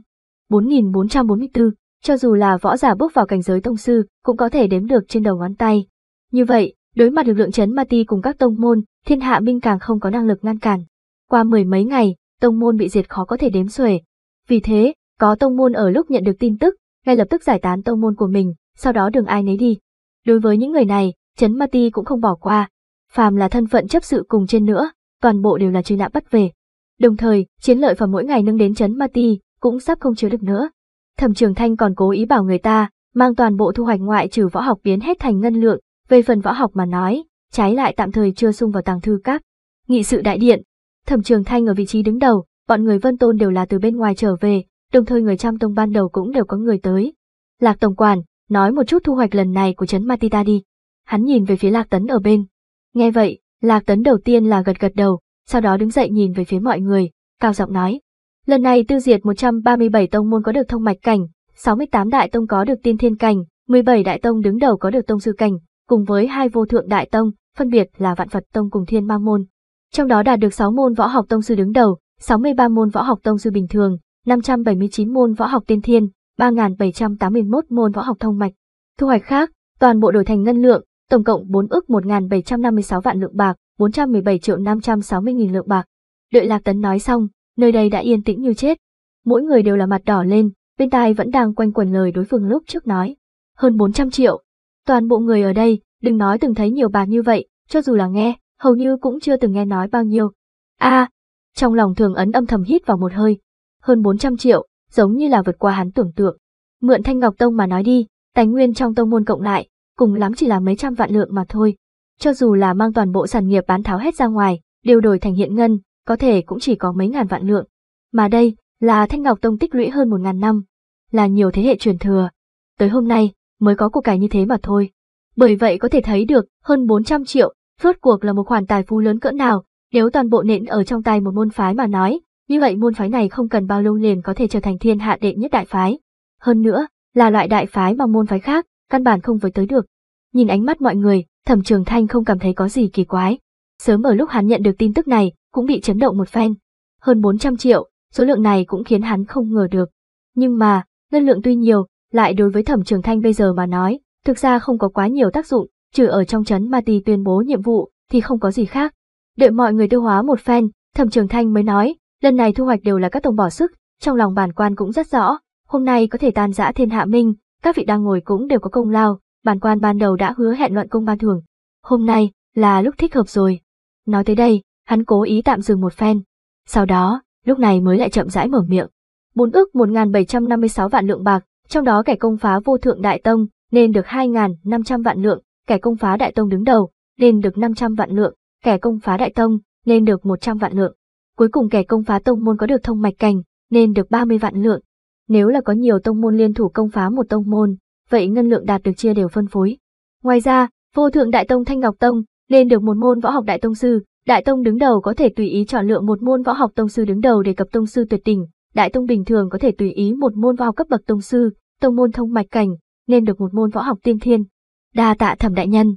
4444, cho dù là võ giả bước vào cảnh giới tông sư, cũng có thể đếm được trên đầu ngón tay. Như vậy, đối mặt lực lượng chấn ma ti cùng các tông môn, thiên hạ minh càng không có năng lực ngăn cản. Qua mười mấy ngày, tông môn bị diệt khó có thể đếm xuể. Vì thế, có tông môn ở lúc nhận được tin tức, ngay lập tức giải tán tông môn của mình, sau đó đường ai nấy đi. Đối với những người này, Trấn Ma Ti cũng không bỏ qua. Phàm là thân phận chấp sự cùng trên nữa, toàn bộ đều là truy nã bắt về. Đồng thời, chiến lợi phẩm mỗi ngày nâng đến Trấn Ma Ti cũng sắp không chứa được nữa. Thẩm Trường Thanh còn cố ý bảo người ta mang toàn bộ thu hoạch ngoại trừ võ học biến hết thành ngân lượng, về phần võ học mà nói, trái lại tạm thời chưa sung vào tàng thư các. Nghị sự đại điện, Thẩm Trường Thanh ở vị trí đứng đầu, bọn người Vân Tôn đều là từ bên ngoài trở về, đồng thời người trăm tông ban đầu cũng đều có người tới. Lạc Tổng Quản, nói một chút thu hoạch lần này của Trấn Matita đi. Hắn nhìn về phía Lạc Tấn ở bên. Nghe vậy, Lạc Tấn đầu tiên là gật gật đầu, sau đó đứng dậy nhìn về phía mọi người, cao giọng nói. Lần này tiêu diệt 137 tông môn có được thông mạch cảnh, 68 đại tông có được tiên thiên cảnh, 17 đại tông đứng đầu có được tông sư cảnh, cùng với hai vô thượng đại tông, phân biệt là vạn Phật tông cùng thiên ma môn, trong đó đạt được 6 môn võ học tông sư đứng đầu, 63 môn võ học tông sư bình thường, 579 môn võ học tiên thiên, 3.781 môn võ học thông mạch. Thu hoạch khác, toàn bộ đổi thành ngân lượng, tổng cộng 4 ước 1.756 vạn lượng bạc, 417 triệu 560 nghìn lượng bạc. Đợi Lạc Tấn nói xong, nơi đây đã yên tĩnh như chết. Mỗi người đều là mặt đỏ lên, bên tai vẫn đang quanh quẩn lời đối phương lúc trước nói. Hơn 400 triệu. Toàn bộ người ở đây, đừng nói từng thấy nhiều bạc như vậy, cho dù là nghe, hầu như cũng chưa từng nghe nói bao nhiêu. a trong lòng thường ấn âm thầm hít vào một hơi, hơn 400 triệu, giống như là vượt qua hắn tưởng tượng. Mượn Thanh Ngọc Tông mà nói đi, tài nguyên trong tông môn cộng lại, cùng lắm chỉ là mấy trăm vạn lượng mà thôi. Cho dù là mang toàn bộ sản nghiệp bán tháo hết ra ngoài, điều đổi thành hiện ngân, có thể cũng chỉ có mấy ngàn vạn lượng. Mà đây, là Thanh Ngọc Tông tích lũy hơn một ngàn năm, là nhiều thế hệ truyền thừa. Tới hôm nay, mới có cuộc cải như thế mà thôi. Bởi vậy có thể thấy được, hơn 400 triệu, Rốt cuộc là một khoản tài phú lớn cỡ nào, nếu toàn bộ nện ở trong tay một môn phái mà nói, như vậy môn phái này không cần bao lâu liền có thể trở thành thiên hạ đệ nhất đại phái. Hơn nữa, là loại đại phái mà môn phái khác, căn bản không với tới được. Nhìn ánh mắt mọi người, thẩm trường thanh không cảm thấy có gì kỳ quái. Sớm ở lúc hắn nhận được tin tức này, cũng bị chấn động một phen. Hơn 400 triệu, số lượng này cũng khiến hắn không ngờ được. Nhưng mà, ngân lượng tuy nhiều, lại đối với thẩm trường thanh bây giờ mà nói, thực ra không có quá nhiều tác dụng, trừ ở trong trấn ma ti tuyên bố nhiệm vụ, thì không có gì khác. Đợi mọi người tiêu hóa một phen, Thẩm Trường Thanh mới nói, lần này thu hoạch đều là các tổng bỏ sức, trong lòng bản quan cũng rất rõ, hôm nay có thể tan rã thiên hạ minh, các vị đang ngồi cũng đều có công lao, bản quan ban đầu đã hứa hẹn luận công ban thưởng. Hôm nay là lúc thích hợp rồi. Nói tới đây, hắn cố ý tạm dừng một phen. Sau đó, lúc này mới lại chậm rãi mở miệng. Bốn ước một bảy trăm năm mươi sáu vạn lượng bạc, trong đó kẻ công phá vô thượng đại tông nên được hai năm trăm vạn lượng, kẻ công phá đại tông đứng đầu, nên được 500 vạn lượng, kẻ công phá đại tông, nên được 100 vạn lượng. Cuối cùng kẻ công phá tông môn có được thông mạch cảnh nên được 30 vạn lượng. Nếu là có nhiều tông môn liên thủ công phá một tông môn, vậy ngân lượng đạt được chia đều phân phối. Ngoài ra, vô thượng đại tông Thanh Ngọc Tông, nên được một môn võ học đại tông sư, đại tông đứng đầu có thể tùy ý chọn lựa một môn võ học tông sư đứng đầu để cập tông sư tuyệt đỉnh, đại tông bình thường có thể tùy ý một môn vào cấp bậc tông sư, tông môn thông mạch cảnh, nên được một môn võ học tiên thiên, Đa tạ thẩm đại nhân,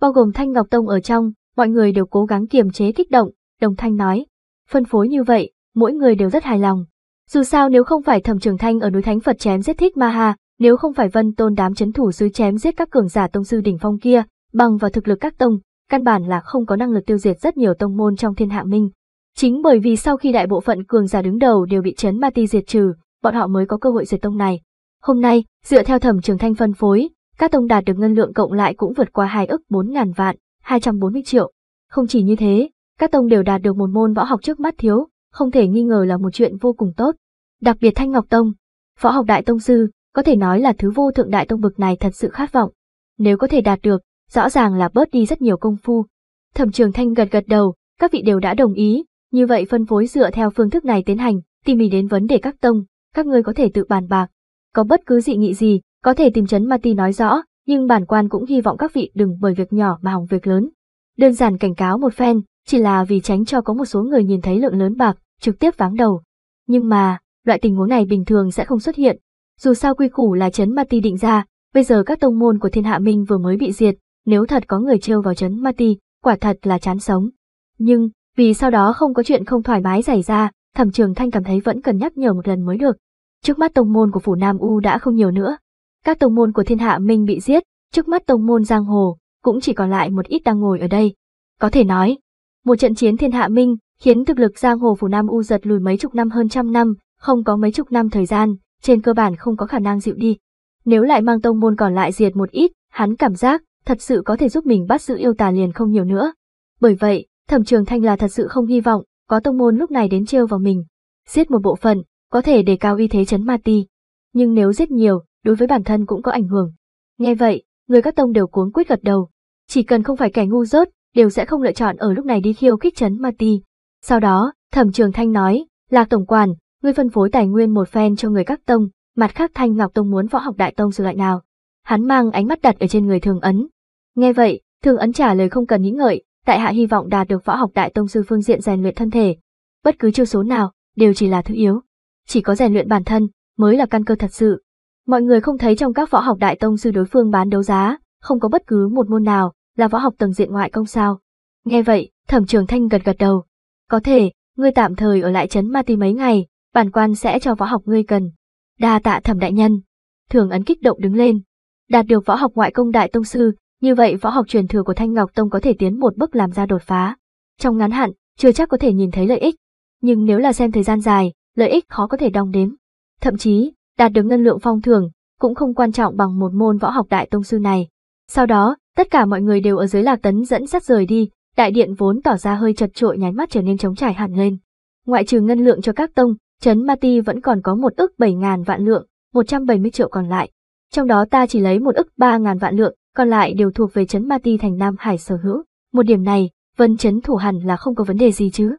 bao gồm Thanh Ngọc Tông ở trong, mọi người đều cố gắng kiềm chế kích động, đồng thanh nói. Phân phối như vậy, mỗi người đều rất hài lòng. Dù sao nếu không phải thẩm trường thanh ở núi thánh Phật chém giết thích ma ha, nếu không phải vân tôn đám chấn thủ dưới chém giết các cường giả tông sư đỉnh phong kia, bằng vào thực lực các tông, căn bản là không có năng lực tiêu diệt rất nhiều tông môn trong thiên hạ minh. Chính bởi vì sau khi đại bộ phận cường giả đứng đầu đều bị chấn ma ti diệt trừ, bọn họ mới có cơ hội diệt tông này. Hôm nay, dựa theo thẩm trường thanh phân phối, các tông đạt được ngân lượng cộng lại cũng vượt qua 2 ức 4.000 vạn, 240 triệu. Không chỉ như thế, các tông đều đạt được một môn võ học trước mắt thiếu, không thể nghi ngờ là một chuyện vô cùng tốt. Đặc biệt Thanh Ngọc Tông, võ học đại tông sư, có thể nói là thứ vô thượng đại tông bực này thật sự khát vọng. Nếu có thể đạt được, rõ ràng là bớt đi rất nhiều công phu. Thẩm trường Thanh gật gật đầu, các vị đều đã đồng ý, như vậy phân phối dựa theo phương thức này tiến hành, tìm mỉ đến vấn đề các tông, các ngươi có thể tự bàn bạc. Có bất cứ dị nghị gì, có thể tìm chấn Ma Ti nói rõ, nhưng bản quan cũng hy vọng các vị đừng bởi việc nhỏ mà hỏng việc lớn. Đơn giản cảnh cáo một phen, chỉ là vì tránh cho có một số người nhìn thấy lượng lớn bạc, trực tiếp váng đầu. Nhưng mà, loại tình huống này bình thường sẽ không xuất hiện. Dù sao quy củ là chấn Ma Ti định ra, bây giờ các tông môn của thiên hạ minh vừa mới bị diệt, nếu thật có người trêu vào chấn Ma Ti, quả thật là chán sống. Nhưng, vì sau đó không có chuyện không thoải mái xảy ra, thẩm trường thanh cảm thấy vẫn cần nhắc nhở một lần mới được. Trước mắt tông môn của phủ Nam U đã không nhiều nữa, các tông môn của thiên hạ Minh bị giết, trước mắt tông môn giang hồ, cũng chỉ còn lại một ít đang ngồi ở đây. Có thể nói, một trận chiến thiên hạ Minh khiến thực lực giang hồ phủ Nam U giật lùi mấy chục năm hơn trăm năm, không có mấy chục năm thời gian, trên cơ bản không có khả năng dịu đi. Nếu lại mang tông môn còn lại diệt một ít, hắn cảm giác thật sự có thể giúp mình bắt giữ yêu tà liền không nhiều nữa. Bởi vậy, Thẩm Trường Thanh là thật sự không hy vọng có tông môn lúc này đến trêu vào mình. Giết một bộ phận, có thể đề cao uy thế chấn Ma Ti, nhưng nếu giết nhiều, đối với bản thân cũng có ảnh hưởng. Nghe vậy, người các tông đều cuốn quyết gật đầu. Chỉ cần không phải kẻ ngu dốt, đều sẽ không lựa chọn ở lúc này đi khiêu khích chấn Mati. Sau đó, Thẩm Trường Thanh nói, Lạc Tổng Quản, ngươi phân phối tài nguyên một phen cho người các tông, mặt khác Thanh Ngọc Tông muốn võ học đại tông sự loại nào. Hắn mang ánh mắt đặt ở trên người Thường Ấn. Nghe vậy, Thường Ấn trả lời không cần nghĩ ngợi, tại hạ hy vọng đạt được võ học đại tông sư phương diện rèn luyện thân thể. Bất cứ chiêu số nào, đều chỉ là thứ yếu. Chỉ có rèn luyện bản thân, mới là căn cơ thật sự. Mọi người không thấy trong các võ học đại tông sư đối phương bán đấu giá, không có bất cứ một môn nào là võ học tầng diện ngoại công sao. Nghe vậy, thẩm trường thanh gật gật đầu. Có thể, ngươi tạm thời ở lại trấn ma tí mấy ngày, bản quan sẽ cho võ học ngươi cần. Đa tạ thẩm đại nhân. Thường ấn kích động đứng lên. Đạt được võ học ngoại công đại tông sư, như vậy võ học truyền thừa của Thanh Ngọc Tông có thể tiến một bước làm ra đột phá. Trong ngắn hạn, chưa chắc có thể nhìn thấy lợi ích. Nhưng nếu là xem thời gian dài, lợi ích khó có thể đong đếm. Thậm chí, đạt được ngân lượng phong thưởng, cũng không quan trọng bằng một môn võ học đại tông sư này. Sau đó, tất cả mọi người đều ở dưới lạc tấn dẫn dắt rời đi, đại điện vốn tỏ ra hơi chật trội nháy mắt trở nên trống trải hẳn lên. Ngoại trừ ngân lượng cho các tông, Trấn Ma Ti vẫn còn có một ức bảy ngàn vạn lượng, một trăm bảy mươi triệu còn lại. Trong đó ta chỉ lấy một ức ba ngàn vạn lượng, còn lại đều thuộc về Trấn Ma Ti thành Nam Hải sở hữu. Một điểm này, Vân Trấn thủ hẳn là không có vấn đề gì chứ.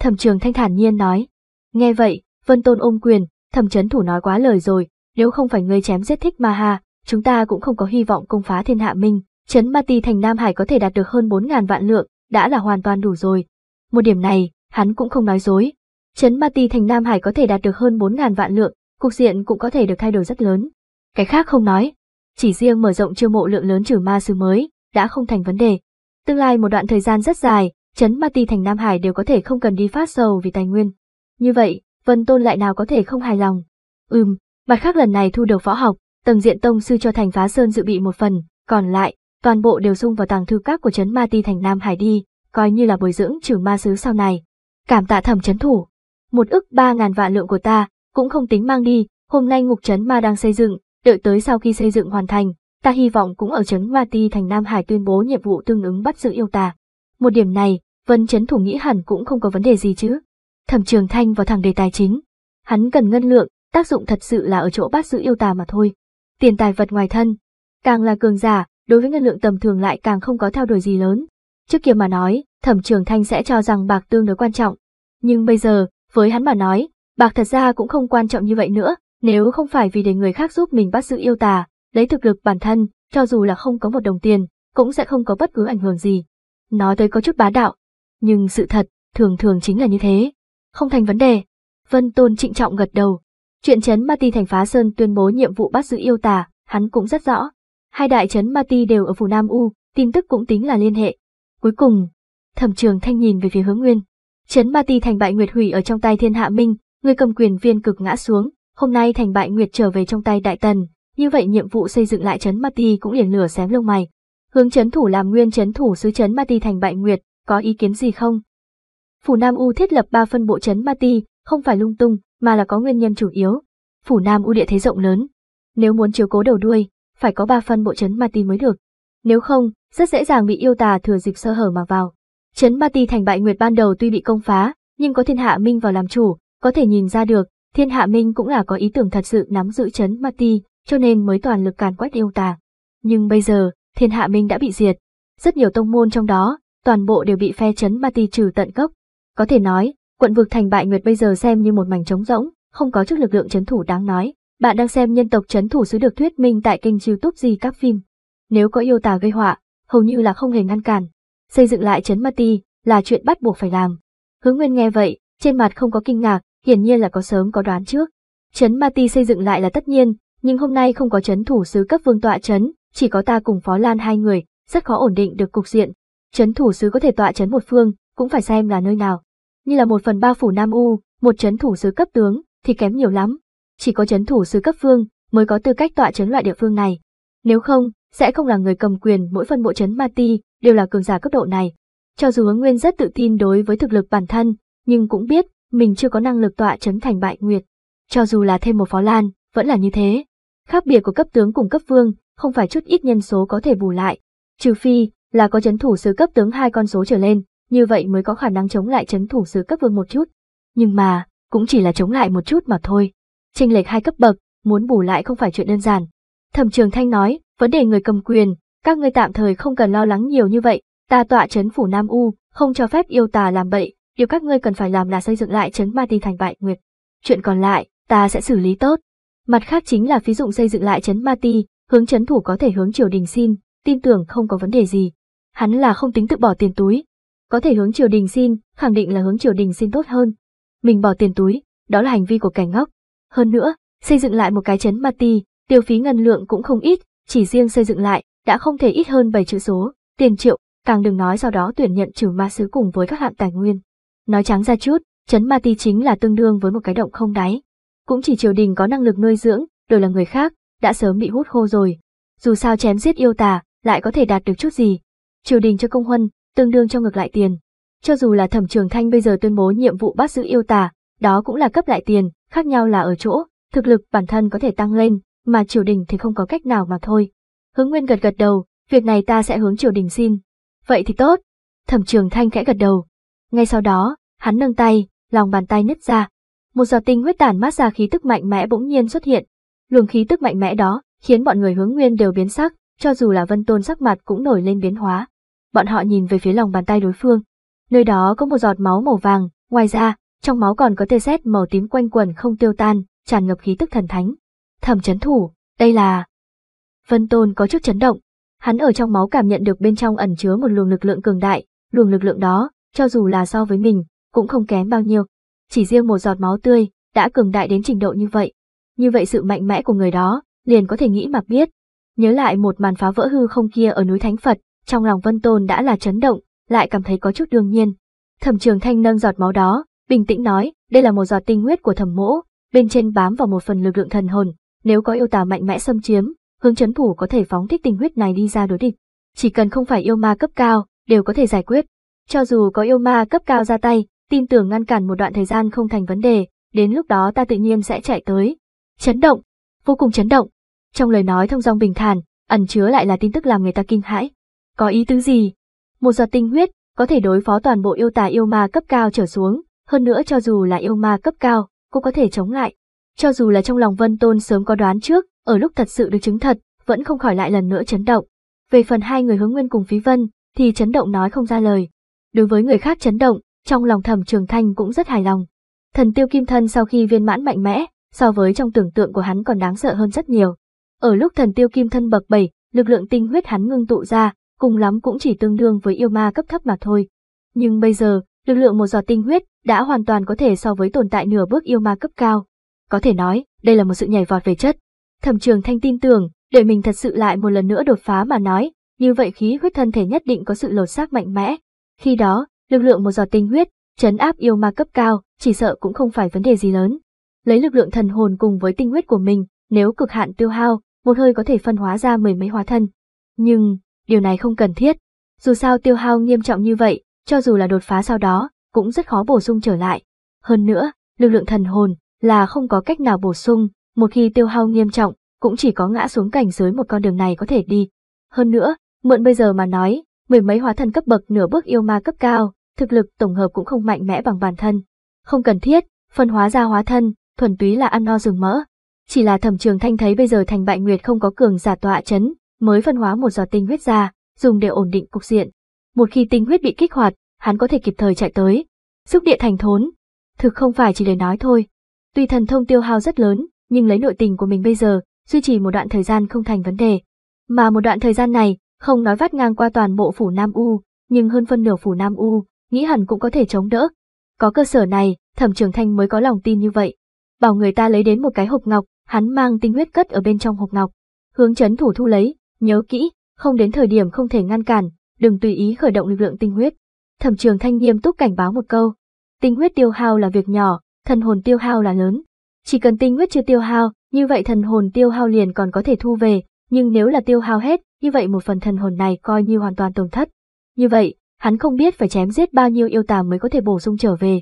Thẩm trường thanh thản nhiên nói. Nghe vậy, Vân Tôn ôm quyền, thẩm chấn thủ nói quá lời rồi, nếu không phải ngươi chém giết thích ma ha, chúng ta cũng không có hy vọng công phá thiên hạ minh. Chấn ma ti thành Nam Hải có thể đạt được hơn bốn ngàn vạn lượng, đã là hoàn toàn đủ rồi. Một điểm này, hắn cũng không nói dối. Chấn ma ti thành Nam Hải có thể đạt được hơn bốn ngàn vạn lượng, cục diện cũng có thể được thay đổi rất lớn. Cái khác không nói, chỉ riêng mở rộng chiêu mộ lượng lớn trừ ma sư mới, đã không thành vấn đề. Tương lai một đoạn thời gian rất dài, chấn ma ti thành Nam Hải đều có thể không cần đi phát sầu vì tài nguyên. Như vậy, Vân Tôn lại nào có thể không hài lòng. Ừm, mặt khác lần này thu được võ học, tầng diện tông sư cho thành phá sơn dự bị một phần, còn lại, toàn bộ đều sung vào tàng thư các của trấn ma ti thành Nam Hải đi, coi như là bồi dưỡng trừ ma sứ sau này. Cảm tạ thẩm trấn thủ. Một ức ba ngàn vạn lượng của ta, cũng không tính mang đi, hôm nay ngục trấn ma đang xây dựng, đợi tới sau khi xây dựng hoàn thành, ta hy vọng cũng ở trấn ma ti thành Nam Hải tuyên bố nhiệm vụ tương ứng bắt giữ yêu tà. Một điểm này, vân trấn thủ nghĩ hẳn cũng không có vấn đề gì chứ. Thẩm Trường Thanh vào thẳng đề tài chính. Hắn cần ngân lượng, tác dụng thật sự là ở chỗ bắt giữ yêu tà mà thôi. Tiền tài vật ngoài thân, càng là cường giả, đối với ngân lượng tầm thường lại càng không có theo đuổi gì lớn. Trước kia mà nói, Thẩm Trường Thanh sẽ cho rằng bạc tương đối quan trọng, nhưng bây giờ, với hắn mà nói, bạc thật ra cũng không quan trọng như vậy nữa, nếu không phải vì để người khác giúp mình bắt giữ yêu tà, lấy thực lực bản thân, cho dù là không có một đồng tiền, cũng sẽ không có bất cứ ảnh hưởng gì. Nói tới có chút bá đạo, nhưng sự thật, thường thường chính là như thế không thành vấn đề. Vân Tôn trịnh trọng gật đầu. Chuyện chấn Ma Ti thành phá sơn tuyên bố nhiệm vụ bắt giữ yêu tà, hắn cũng rất rõ. Hai đại chấn Ma Ti đều ở phủ Nam U, tin tức cũng tính là liên hệ. Cuối cùng, Thẩm Trường Thanh nhìn về phía Hướng Nguyên. Chấn Ma Ti thành bại Nguyệt hủy ở trong tay Thiên Hạ Minh, người cầm quyền viên cực ngã xuống, hôm nay thành bại Nguyệt trở về trong tay Đại Tần, như vậy nhiệm vụ xây dựng lại chấn Ma Ti cũng liền lửa xém lông mày. Hướng chấn thủ làm nguyên chấn thủ sứ chấn Ma Ti thành bại Nguyệt, có ý kiến gì không? Phủ Nam U thiết lập ba phân bộ chấn Ma Ti, không phải lung tung, mà là có nguyên nhân chủ yếu. Phủ Nam U địa thế rộng lớn, nếu muốn chiếu cố đầu đuôi, phải có ba phân bộ chấn Ma Ti mới được. Nếu không, rất dễ dàng bị yêu tà thừa dịp sơ hở mà vào. Chấn Ma Ti thành bại nguyệt ban đầu tuy bị công phá, nhưng có Thiên Hạ Minh vào làm chủ, có thể nhìn ra được, Thiên Hạ Minh cũng là có ý tưởng thật sự nắm giữ chấn Ma Ti, cho nên mới toàn lực càn quét yêu tà. Nhưng bây giờ, Thiên Hạ Minh đã bị diệt, rất nhiều tông môn trong đó, toàn bộ đều bị phe chấn Ma Ti trừ tận gốc, có thể nói, quận vực thành bại nguyệt bây giờ xem như một mảnh trống rỗng, không có chút lực lượng chấn thủ đáng nói. Bạn đang xem nhân tộc chấn thủ sứ được thuyết minh tại kênh youtube gì các phim. Nếu có yêu tà gây họa, hầu như là không hề ngăn cản. Xây dựng lại chấn ma ti là chuyện bắt buộc phải làm. Hướng Nguyên nghe vậy, trên mặt không có kinh ngạc, hiển nhiên là có sớm có đoán trước. Chấn ma ti xây dựng lại là tất nhiên, nhưng hôm nay không có chấn thủ sứ cấp vương tọa chấn, chỉ có ta cùng Phó Lan hai người, rất khó ổn định được cục diện. Chấn thủ sứ có thể tọa chấn một phương, cũng phải xem là nơi nào như là một phần ba phủ Nam U, một chấn thủ sứ cấp tướng, thì kém nhiều lắm. Chỉ có chấn thủ sứ cấp phương mới có tư cách tọa chấn loại địa phương này. Nếu không, sẽ không là người cầm quyền mỗi phân bộ chấn Ma Ti đều là cường giả cấp độ này. Cho dù hướng nguyên rất tự tin đối với thực lực bản thân, nhưng cũng biết mình chưa có năng lực tọa chấn thành bại nguyệt. Cho dù là thêm một phó lan, vẫn là như thế. Khác biệt của cấp tướng cùng cấp vương không phải chút ít nhân số có thể bù lại, trừ phi là có chấn thủ sứ cấp tướng hai con số trở lên như vậy mới có khả năng chống lại chấn thủ sứ cấp vương một chút. Nhưng mà, cũng chỉ là chống lại một chút mà thôi. Chênh lệch hai cấp bậc, muốn bù lại không phải chuyện đơn giản. Thẩm Trường Thanh nói, vấn đề người cầm quyền, các ngươi tạm thời không cần lo lắng nhiều như vậy, ta tọa chấn phủ Nam U, không cho phép yêu tà làm bậy, điều các ngươi cần phải làm là xây dựng lại chấn Ma Ti thành bại nguyệt. Chuyện còn lại, ta sẽ xử lý tốt. Mặt khác chính là phí dụng xây dựng lại chấn Ma Ti, hướng chấn thủ có thể hướng triều đình xin, tin tưởng không có vấn đề gì. Hắn là không tính tự bỏ tiền túi, có thể hướng triều đình xin, khẳng định là hướng triều đình xin tốt hơn. Mình bỏ tiền túi, đó là hành vi của kẻ ngốc. Hơn nữa, xây dựng lại một cái chấn ma ti tiêu phí ngân lượng cũng không ít, chỉ riêng xây dựng lại, đã không thể ít hơn 7 chữ số, tiền triệu, càng đừng nói sau đó tuyển nhận trừ ma sứ cùng với các hạng tài nguyên. Nói trắng ra chút, chấn ma ti chính là tương đương với một cái động không đáy. Cũng chỉ triều đình có năng lực nuôi dưỡng, đổi là người khác, đã sớm bị hút khô rồi. Dù sao chém giết yêu tà, lại có thể đạt được chút gì. Triều đình cho công huân, tương đương cho ngược lại tiền. Cho dù là Thẩm Trường Thanh bây giờ tuyên bố nhiệm vụ bắt giữ yêu tà, đó cũng là cấp lại tiền, khác nhau là ở chỗ, thực lực bản thân có thể tăng lên, mà triều đình thì không có cách nào mà thôi. Hướng Nguyên gật gật đầu, việc này ta sẽ hướng triều đình xin. Vậy thì tốt. Thẩm Trường Thanh khẽ gật đầu. Ngay sau đó, hắn nâng tay, lòng bàn tay nứt ra. Một giọt tinh huyết tản mát ra khí tức mạnh mẽ bỗng nhiên xuất hiện. Luồng khí tức mạnh mẽ đó khiến bọn người Hướng Nguyên đều biến sắc, cho dù là Vân Tôn sắc mặt cũng nổi lên biến hóa bọn họ nhìn về phía lòng bàn tay đối phương. Nơi đó có một giọt máu màu vàng, ngoài ra, trong máu còn có tê xét màu tím quanh quần không tiêu tan, tràn ngập khí tức thần thánh. Thẩm chấn thủ, đây là... Vân Tôn có chút chấn động, hắn ở trong máu cảm nhận được bên trong ẩn chứa một luồng lực lượng cường đại, luồng lực lượng đó, cho dù là so với mình, cũng không kém bao nhiêu. Chỉ riêng một giọt máu tươi, đã cường đại đến trình độ như vậy. Như vậy sự mạnh mẽ của người đó, liền có thể nghĩ mà biết. Nhớ lại một màn phá vỡ hư không kia ở núi Thánh Phật, trong lòng Vân Tôn đã là chấn động, lại cảm thấy có chút đương nhiên. Thẩm Trường Thanh nâng giọt máu đó, bình tĩnh nói, đây là một giọt tinh huyết của Thẩm Mỗ, bên trên bám vào một phần lực lượng thần hồn, nếu có yêu tà mạnh mẽ xâm chiếm, hướng chấn thủ có thể phóng thích tinh huyết này đi ra đối địch. Chỉ cần không phải yêu ma cấp cao, đều có thể giải quyết. Cho dù có yêu ma cấp cao ra tay, tin tưởng ngăn cản một đoạn thời gian không thành vấn đề, đến lúc đó ta tự nhiên sẽ chạy tới. Chấn động, vô cùng chấn động. Trong lời nói thông dong bình thản, ẩn chứa lại là tin tức làm người ta kinh hãi. Có ý tứ gì? Một giọt tinh huyết, có thể đối phó toàn bộ yêu tà yêu ma cấp cao trở xuống, hơn nữa cho dù là yêu ma cấp cao, cũng có thể chống lại. Cho dù là trong lòng Vân Tôn sớm có đoán trước, ở lúc thật sự được chứng thật, vẫn không khỏi lại lần nữa chấn động. Về phần hai người hướng nguyên cùng Phí Vân, thì chấn động nói không ra lời. Đối với người khác chấn động, trong lòng thẩm trường thanh cũng rất hài lòng. Thần tiêu kim thân sau khi viên mãn mạnh mẽ, so với trong tưởng tượng của hắn còn đáng sợ hơn rất nhiều. Ở lúc thần tiêu kim thân bậc 7, lực lượng tinh huyết hắn ngưng tụ ra, cùng lắm cũng chỉ tương đương với yêu ma cấp thấp mà thôi. Nhưng bây giờ, lực lượng một giọt tinh huyết đã hoàn toàn có thể so với tồn tại nửa bước yêu ma cấp cao. Có thể nói, đây là một sự nhảy vọt về chất. Thẩm trường thanh tin tưởng, để mình thật sự lại một lần nữa đột phá mà nói, như vậy khí huyết thân thể nhất định có sự lột xác mạnh mẽ. Khi đó, lực lượng một giọt tinh huyết, chấn áp yêu ma cấp cao, chỉ sợ cũng không phải vấn đề gì lớn. Lấy lực lượng thần hồn cùng với tinh huyết của mình, nếu cực hạn tiêu hao, một hơi có thể phân hóa ra mười mấy hóa thân. Nhưng, điều này không cần thiết. Dù sao tiêu hao nghiêm trọng như vậy, cho dù là đột phá sau đó, cũng rất khó bổ sung trở lại. Hơn nữa, lực lượng thần hồn là không có cách nào bổ sung, một khi tiêu hao nghiêm trọng, cũng chỉ có ngã xuống cảnh giới một con đường này có thể đi. Hơn nữa, mượn bây giờ mà nói, mười mấy hóa thần cấp bậc nửa bước yêu ma cấp cao, thực lực tổng hợp cũng không mạnh mẽ bằng bản thân. Không cần thiết, phân hóa ra hóa thân, thuần túy là ăn no rừng mỡ. Chỉ là thẩm trường thanh thấy bây giờ thành bại nguyệt không có cường giả tọa chấn, mới phân hóa một giọt tinh huyết ra, dùng để ổn định cục diện. Một khi tinh huyết bị kích hoạt, hắn có thể kịp thời chạy tới, xúc địa thành thốn. Thực không phải chỉ lời nói thôi. Tuy thần thông tiêu hao rất lớn, nhưng lấy nội tình của mình bây giờ, duy trì một đoạn thời gian không thành vấn đề. Mà một đoạn thời gian này, không nói vắt ngang qua toàn bộ phủ Nam U, nhưng hơn phân nửa phủ Nam U, nghĩ hẳn cũng có thể chống đỡ. Có cơ sở này, thẩm trường thanh mới có lòng tin như vậy. Bảo người ta lấy đến một cái hộp ngọc, hắn mang tinh huyết cất ở bên trong hộp ngọc. Hướng chấn thủ thu lấy, Nhớ kỹ, không đến thời điểm không thể ngăn cản, đừng tùy ý khởi động lực lượng tinh huyết. Thẩm trường thanh nghiêm túc cảnh báo một câu. Tinh huyết tiêu hao là việc nhỏ, thần hồn tiêu hao là lớn. Chỉ cần tinh huyết chưa tiêu hao, như vậy thần hồn tiêu hao liền còn có thể thu về, nhưng nếu là tiêu hao hết, như vậy một phần thần hồn này coi như hoàn toàn tổn thất. Như vậy, hắn không biết phải chém giết bao nhiêu yêu tà mới có thể bổ sung trở về.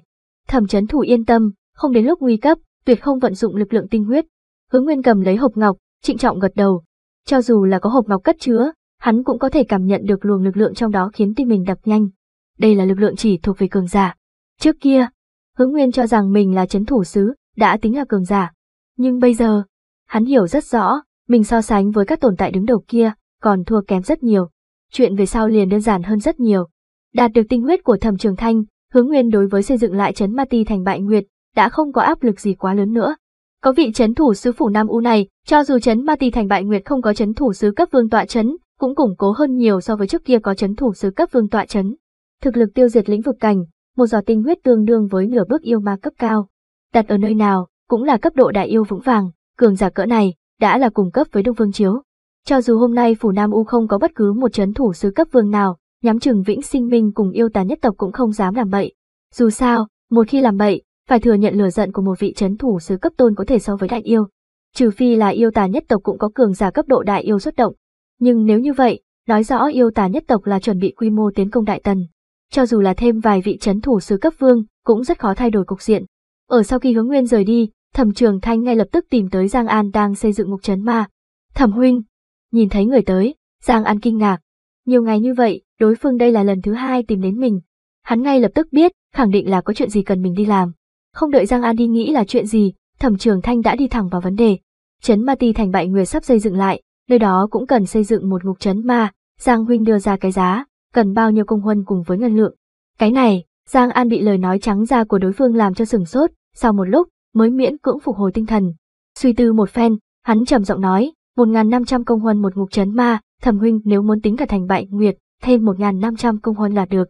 Thẩm Chấn Thủ yên tâm, không đến lúc nguy cấp, tuyệt không vận dụng lực lượng tinh huyết. Hướng Nguyên cầm lấy hộp ngọc, trịnh trọng gật đầu, cho dù là có hộp ngọc cất chứa, hắn cũng có thể cảm nhận được luồng lực lượng trong đó khiến tim mình đập nhanh. Đây là lực lượng chỉ thuộc về cường giả. Trước kia, Hướng Nguyên cho rằng mình là chấn thủ sứ, đã tính là cường giả. Nhưng bây giờ, hắn hiểu rất rõ, mình so sánh với các tồn tại đứng đầu kia, còn thua kém rất nhiều. Chuyện về sau liền đơn giản hơn rất nhiều. Đạt được tinh huyết của Thẩm Trường Thanh, Hướng Nguyên đối với xây dựng lại trấn Ma Ti thành Bại Nguyệt đã không có áp lực gì quá lớn nữa. Có vị chấn thủ sứ phủ Nam U này, cho dù chấn Ma tì thành bại nguyệt không có chấn thủ sứ cấp vương tọa chấn, cũng củng cố hơn nhiều so với trước kia có chấn thủ sứ cấp vương tọa chấn. Thực lực tiêu diệt lĩnh vực cảnh, một giọt tinh huyết tương đương với nửa bước yêu ma cấp cao. Đặt ở nơi nào, cũng là cấp độ đại yêu vững vàng, cường giả cỡ này, đã là cùng cấp với Đông Vương Chiếu. Cho dù hôm nay phủ Nam U không có bất cứ một chấn thủ sứ cấp vương nào, nhắm chừng Vĩnh Sinh Minh cùng yêu tà nhất tộc cũng không dám làm bậy. Dù sao, một khi làm bậy, phải thừa nhận lửa giận của một vị chấn thủ sứ cấp tôn có thể so với đại yêu. Trừ phi là yêu tà nhất tộc cũng có cường giả cấp độ đại yêu xuất động. Nhưng nếu như vậy, nói rõ yêu tà nhất tộc là chuẩn bị quy mô tiến công đại tần. Cho dù là thêm vài vị chấn thủ sứ cấp vương, cũng rất khó thay đổi cục diện. Ở sau khi hướng nguyên rời đi, thẩm trường thanh ngay lập tức tìm tới Giang An đang xây dựng ngục trấn ma. Thẩm huynh, nhìn thấy người tới, Giang An kinh ngạc. Nhiều ngày như vậy, đối phương đây là lần thứ hai tìm đến mình. Hắn ngay lập tức biết, khẳng định là có chuyện gì cần mình đi làm. Không đợi Giang An đi nghĩ là chuyện gì, Thẩm Trường Thanh đã đi thẳng vào vấn đề. Trấn Ma Ti thành Bại Nguyệt sắp xây dựng lại, nơi đó cũng cần xây dựng một ngục trấn ma, Giang huynh đưa ra cái giá, cần bao nhiêu công huân cùng với ngân lượng. Cái này, Giang An bị lời nói trắng ra của đối phương làm cho sừng sốt, sau một lúc mới miễn cưỡng phục hồi tinh thần. Suy tư một phen, hắn trầm giọng nói, 1500 công huân một ngục trấn ma, Thẩm huynh nếu muốn tính cả thành Bại Nguyệt, thêm 1500 công huân là được.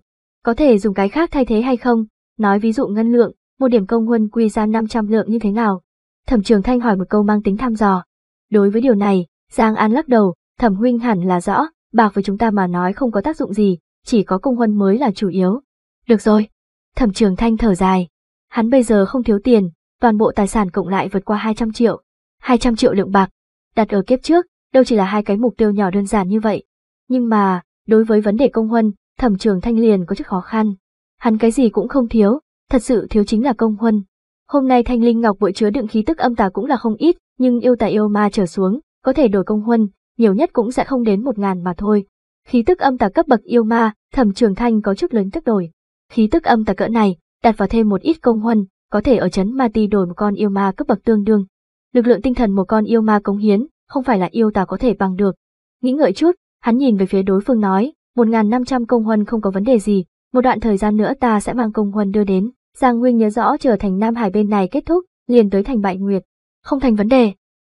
Có thể dùng cái khác thay thế hay không? Nói ví dụ ngân lượng, một điểm công huân quy ra 500 lượng như thế nào? Thẩm Trường Thanh hỏi một câu mang tính thăm dò. Đối với điều này, Giang An lắc đầu, Thẩm huynh hẳn là rõ, bạc với chúng ta mà nói không có tác dụng gì, chỉ có công huân mới là chủ yếu. Được rồi. Thẩm Trường Thanh thở dài. Hắn bây giờ không thiếu tiền, toàn bộ tài sản cộng lại vượt qua 200 triệu. 200 triệu lượng bạc. Đặt ở kiếp trước, đâu chỉ là hai cái mục tiêu nhỏ đơn giản như vậy. Nhưng mà, đối với vấn đề công huân, Thẩm Trường Thanh liền có chút khó khăn. Hắn cái gì cũng không thiếu, thật sự thiếu chính là công huân. Hôm nay thanh linh ngọc bội chứa đựng khí tức âm tà cũng là không ít, nhưng yêu tà yêu ma trở xuống, có thể đổi công huân, nhiều nhất cũng sẽ không đến một ngàn mà thôi. Khí tức âm tà cấp bậc yêu ma, thẩm trường thanh có chút lớn tức đổi. Khí tức âm tà cỡ này, đặt vào thêm một ít công huân, có thể ở chấn ma ti đổi một con yêu ma cấp bậc tương đương. Lực lượng tinh thần một con yêu ma cống hiến, không phải là yêu tà có thể bằng được. Nghĩ ngợi chút, hắn nhìn về phía đối phương nói, 1.500 công huân không có vấn đề gì, một đoạn thời gian nữa ta sẽ mang công huân đưa đến, Giang Huynh nhớ rõ trở thành Nam Hải bên này kết thúc, liền tới thành Bại Nguyệt, không thành vấn đề.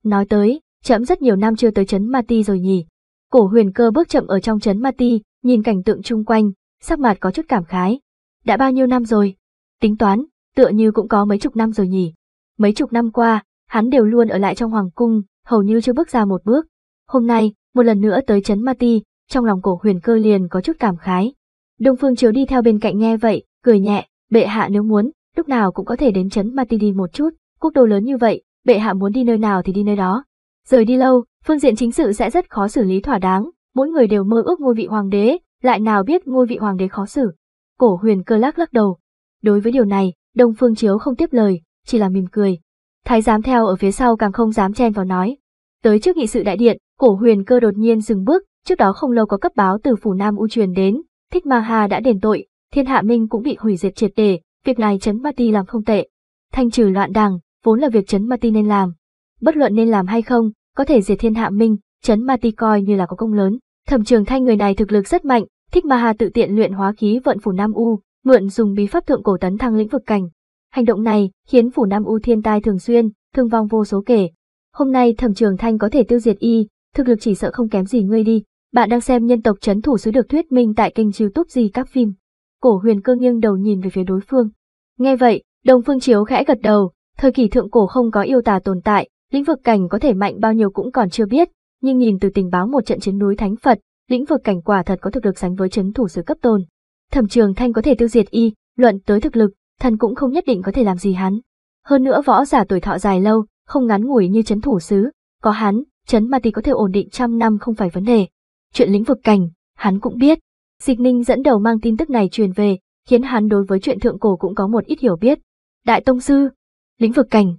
Nói tới, chậm rất nhiều năm chưa tới trấn Ma Ti rồi nhỉ. Cổ huyền cơ bước chậm ở trong trấn Ma Ti, nhìn cảnh tượng chung quanh, sắc mặt có chút cảm khái. Đã bao nhiêu năm rồi? Tính toán, tựa như cũng có mấy chục năm rồi nhỉ. Mấy chục năm qua, hắn đều luôn ở lại trong hoàng cung, hầu như chưa bước ra một bước. Hôm nay, một lần nữa tới trấn Ma Ti, trong lòng cổ huyền cơ liền có chút cảm khái. Đông Phương Chiếu đi theo bên cạnh nghe vậy, cười nhẹ, bệ hạ nếu muốn, lúc nào cũng có thể đến chấn Matidi một chút, quốc đô lớn như vậy, bệ hạ muốn đi nơi nào thì đi nơi đó. Rời đi lâu, phương diện chính sự sẽ rất khó xử lý thỏa đáng, mỗi người đều mơ ước ngôi vị hoàng đế, lại nào biết ngôi vị hoàng đế khó xử. Cổ huyền cơ lắc lắc đầu. Đối với điều này, Đông Phương Chiếu không tiếp lời, chỉ là mỉm cười. Thái giám theo ở phía sau càng không dám chen vào nói. Tới trước nghị sự đại điện, cổ huyền cơ đột nhiên dừng bước, trước đó không lâu có cấp báo từ phủ Nam U truyền đến, Thích Ma Hà đã đền tội, Thiên Hạ Minh cũng bị hủy diệt triệt để, việc này Trấn Ma Ti làm không tệ. Thanh trừ loạn đảng, vốn là việc Trấn Ma Ti nên làm. Bất luận nên làm hay không, có thể diệt Thiên Hạ Minh, Trấn Ma Ti coi như là có công lớn. Thẩm Trường Thanh người này thực lực rất mạnh, Thích Ma Hà tự tiện luyện hóa khí vận phủ Nam U, mượn dùng bí pháp thượng cổ tấn thăng lĩnh vực cảnh. Hành động này khiến phủ Nam U thiên tai thường xuyên, thương vong vô số kể. Hôm nay Thẩm Trường Thanh có thể tiêu diệt y, thực lực chỉ sợ không kém gì ngươi đi, bạn đang xem nhân tộc chấn thủ sứ được thuyết minh tại kênh youtube gì các phim. Cổ huyền cương nghiêng đầu nhìn về phía đối phương. Nghe vậy, đồng phương chiếu khẽ gật đầu, thời kỳ thượng cổ không có yêu tà tồn tại, lĩnh vực cảnh có thể mạnh bao nhiêu cũng còn chưa biết, nhưng nhìn từ tình báo một trận chiến núi thánh Phật, lĩnh vực cảnh quả thật có thực lực sánh với chấn thủ sứ cấp tôn. Thẩm trường thanh có thể tiêu diệt y, luận tới thực lực, thần cũng không nhất định có thể làm gì hắn. Hơn nữa võ giả tuổi thọ dài lâu, không ngắn ngủi như chấn thủ sứ, có hắn, chấn ma tí có thể ổn định trăm năm không phải vấn đề. Chuyện lĩnh vực cảnh, hắn cũng biết. Dịch Ninh dẫn đầu mang tin tức này truyền về, khiến hắn đối với chuyện thượng cổ cũng có một ít hiểu biết. Đại Tông Sư, lĩnh vực cảnh.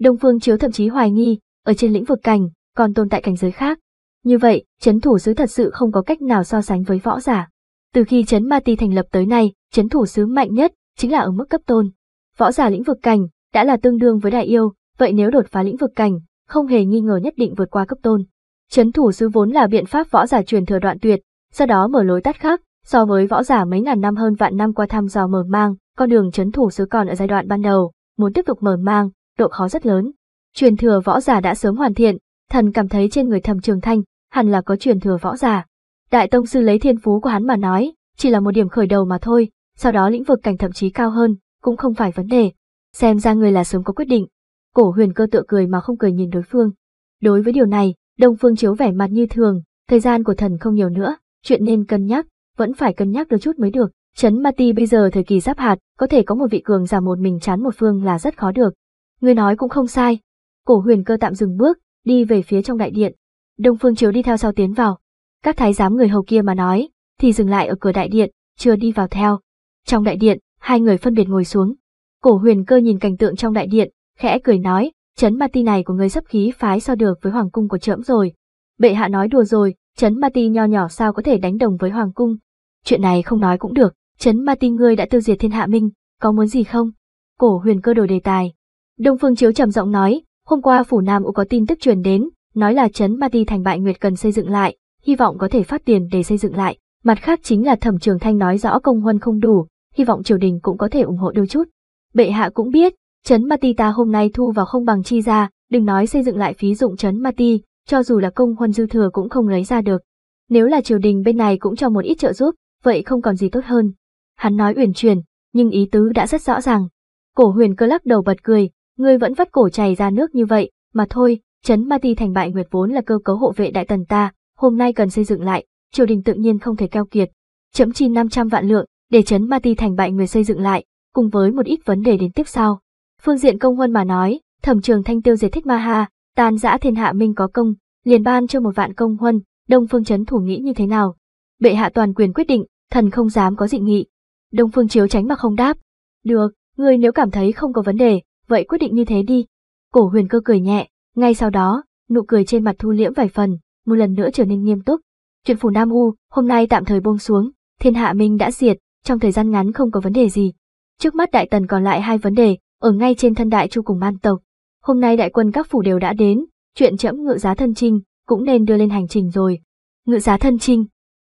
Đông Phương Chiếu thậm chí hoài nghi, ở trên lĩnh vực cảnh, còn tồn tại cảnh giới khác. Như vậy, chấn thủ sứ thật sự không có cách nào so sánh với võ giả. Từ khi chấn Ma Ti thành lập tới nay, chấn thủ sứ mạnh nhất chính là ở mức cấp tôn. Võ giả lĩnh vực cảnh đã là tương đương với đại yêu, vậy nếu đột phá lĩnh vực cảnh, không hề nghi ngờ nhất định vượt qua cấp tôn. Chấn thủ sứ vốn là biện pháp võ giả truyền thừa đoạn tuyệt, sau đó mở lối tắt khác, so với võ giả mấy ngàn năm hơn vạn năm qua thăm dò mở mang, con đường chấn thủ sứ còn ở giai đoạn ban đầu, muốn tiếp tục mở mang, độ khó rất lớn. Truyền thừa võ giả đã sớm hoàn thiện, thần cảm thấy trên người Thẩm Trường Thanh hẳn là có truyền thừa võ giả. Đại tông sư lấy thiên phú của hắn mà nói, chỉ là một điểm khởi đầu mà thôi, sau đó lĩnh vực cảnh thậm chí cao hơn cũng không phải vấn đề. Xem ra người là sớm có quyết định. Cổ Huyền Cơ tựa cười mà không cười nhìn đối phương. Đối với điều này, Đông Phương Chiếu vẻ mặt như thường, thời gian của thần không nhiều nữa, chuyện nên cân nhắc, vẫn phải cân nhắc được chút mới được. chấn Ma Ti bây giờ thời kỳ giáp hạt, có thể có một vị cường giả một mình chán một phương là rất khó được. Người nói cũng không sai. Cổ huyền cơ tạm dừng bước, đi về phía trong đại điện. Đông Phương Chiếu đi theo sau tiến vào. Các thái giám người hầu kia mà nói, thì dừng lại ở cửa đại điện, chưa đi vào theo. Trong đại điện, hai người phân biệt ngồi xuống. Cổ huyền cơ nhìn cảnh tượng trong đại điện, khẽ cười nói, chấn ma ti này của người sắp khí phái so được với hoàng cung của trẫm rồi. Bệ hạ nói đùa rồi, chấn ma ti nho nhỏ sao có thể đánh đồng với hoàng cung. Chuyện này không nói cũng được, chấn ma ti ngươi đã tiêu diệt thiên hạ minh, có muốn gì không? Cổ huyền cơ đổi đề tài. Đông Phương Chiếu trầm giọng nói, hôm qua phủ Nam U có tin tức truyền đến, nói là chấn ma ti thành bại nguyệt cần xây dựng lại, hy vọng có thể phát tiền để xây dựng lại. Mặt khác chính là thẩm trường thanh nói rõ công huân không đủ, hy vọng triều đình cũng có thể ủng hộ đôi chút. Bệ hạ cũng biết, Trấn Matita hôm nay thu vào không bằng chi ra, đừng nói xây dựng lại phí dụng Chấn Mati, cho dù là công huân dư thừa cũng không lấy ra được. Nếu là triều đình bên này cũng cho một ít trợ giúp, vậy không còn gì tốt hơn. Hắn nói uyển chuyển, nhưng ý tứ đã rất rõ ràng. Cổ huyền cơ lắc đầu bật cười, ngươi vẫn vắt cổ chảy ra nước như vậy, mà thôi, Chấn Mati thành bại nguyệt vốn là cơ cấu hộ vệ đại tần ta, hôm nay cần xây dựng lại, triều đình tự nhiên không thể keo kiệt. Chấm chi 500 vạn lượng, để Chấn Mati thành bại người xây dựng lại, cùng với một ít vấn đề đến tiếp sau. Phương diện công huân mà nói, thẩm trường thanh tiêu diệt thích ma ha, tàn giã thiên hạ minh có công, liền ban cho một vạn công huân, đông phương chấn thủ nghĩ như thế nào. Bệ hạ toàn quyền quyết định, thần không dám có dị nghị. Đông phương chiếu tránh mà không đáp. Được, ngươi nếu cảm thấy không có vấn đề, vậy quyết định như thế đi. Cổ huyền cơ cười nhẹ, ngay sau đó, nụ cười trên mặt thu liễm vài phần, một lần nữa trở nên nghiêm túc. Chuyện phủ Nam U, hôm nay tạm thời buông xuống, thiên hạ minh đã diệt, trong thời gian ngắn không có vấn đề gì. Trước mắt đại tần còn lại hai vấn đề, ở ngay trên thân đại chu cùng man tộc. Hôm nay đại quân các phủ đều đã đến, chuyện trẫm ngự giá thân trinh cũng nên đưa lên hành trình rồi. Ngự giá thân trinh,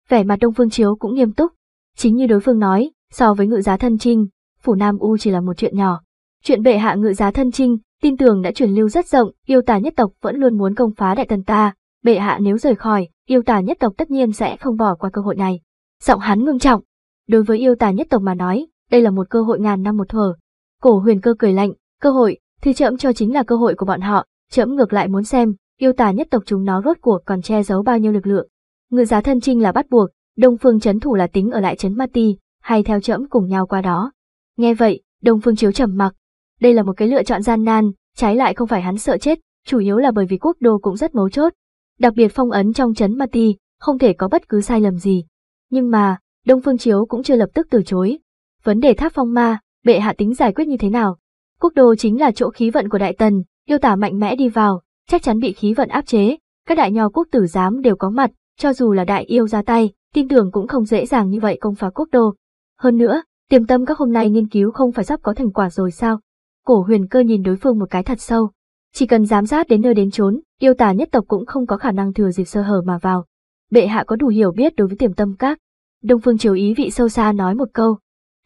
vẻ mặt Đông Phương Chiếu cũng nghiêm túc. Chính như đối phương nói, so với ngự giá thân trinh, phủ Nam U chỉ là một chuyện nhỏ. Chuyện bệ hạ ngự giá thân trinh, tin tưởng đã truyền lưu rất rộng, yêu tà nhất tộc vẫn luôn muốn công phá đại tần ta, bệ hạ nếu rời khỏi, yêu tà nhất tộc tất nhiên sẽ không bỏ qua cơ hội này. Giọng hắn ngưng trọng. Đối với yêu tà nhất tộc mà nói, đây là một cơ hội ngàn năm một thở, Cổ huyền cơ cười lạnh, cơ hội, thì trẫm cho chính là cơ hội của bọn họ, trẫm ngược lại muốn xem, yêu tà nhất tộc chúng nó rốt cuộc còn che giấu bao nhiêu lực lượng. Ngự giá thân trinh là bắt buộc, Đông Phương chấn thủ là tính ở lại chấn Ma Ti, hay theo trẫm cùng nhau qua đó. Nghe vậy, Đông Phương chiếu trầm mặc. Đây là một cái lựa chọn gian nan, trái lại không phải hắn sợ chết, chủ yếu là bởi vì quốc đô cũng rất mấu chốt. Đặc biệt phong ấn trong chấn Ma Ti, không thể có bất cứ sai lầm gì. Nhưng mà, Đông Phương Chiếu cũng chưa lập tức từ chối. Vấn đề tháp phong ma, bệ hạ tính giải quyết như thế nào. Quốc đô chính là chỗ khí vận của đại tần, yêu tả mạnh mẽ đi vào, chắc chắn bị khí vận áp chế, các đại nho quốc tử giám đều có mặt, cho dù là đại yêu ra tay, tin tưởng cũng không dễ dàng như vậy công phá quốc đô. Hơn nữa, tiềm tâm các hôm nay nghiên cứu không phải sắp có thành quả rồi sao? Cổ huyền cơ nhìn đối phương một cái thật sâu. Chỉ cần giám sát đến nơi đến chốn, yêu tả nhất tộc cũng không có khả năng thừa dịp sơ hở mà vào. Bệ hạ có đủ hiểu biết đối với tiềm tâm các. Đông Phương chiều Ý vị sâu xa nói một câu,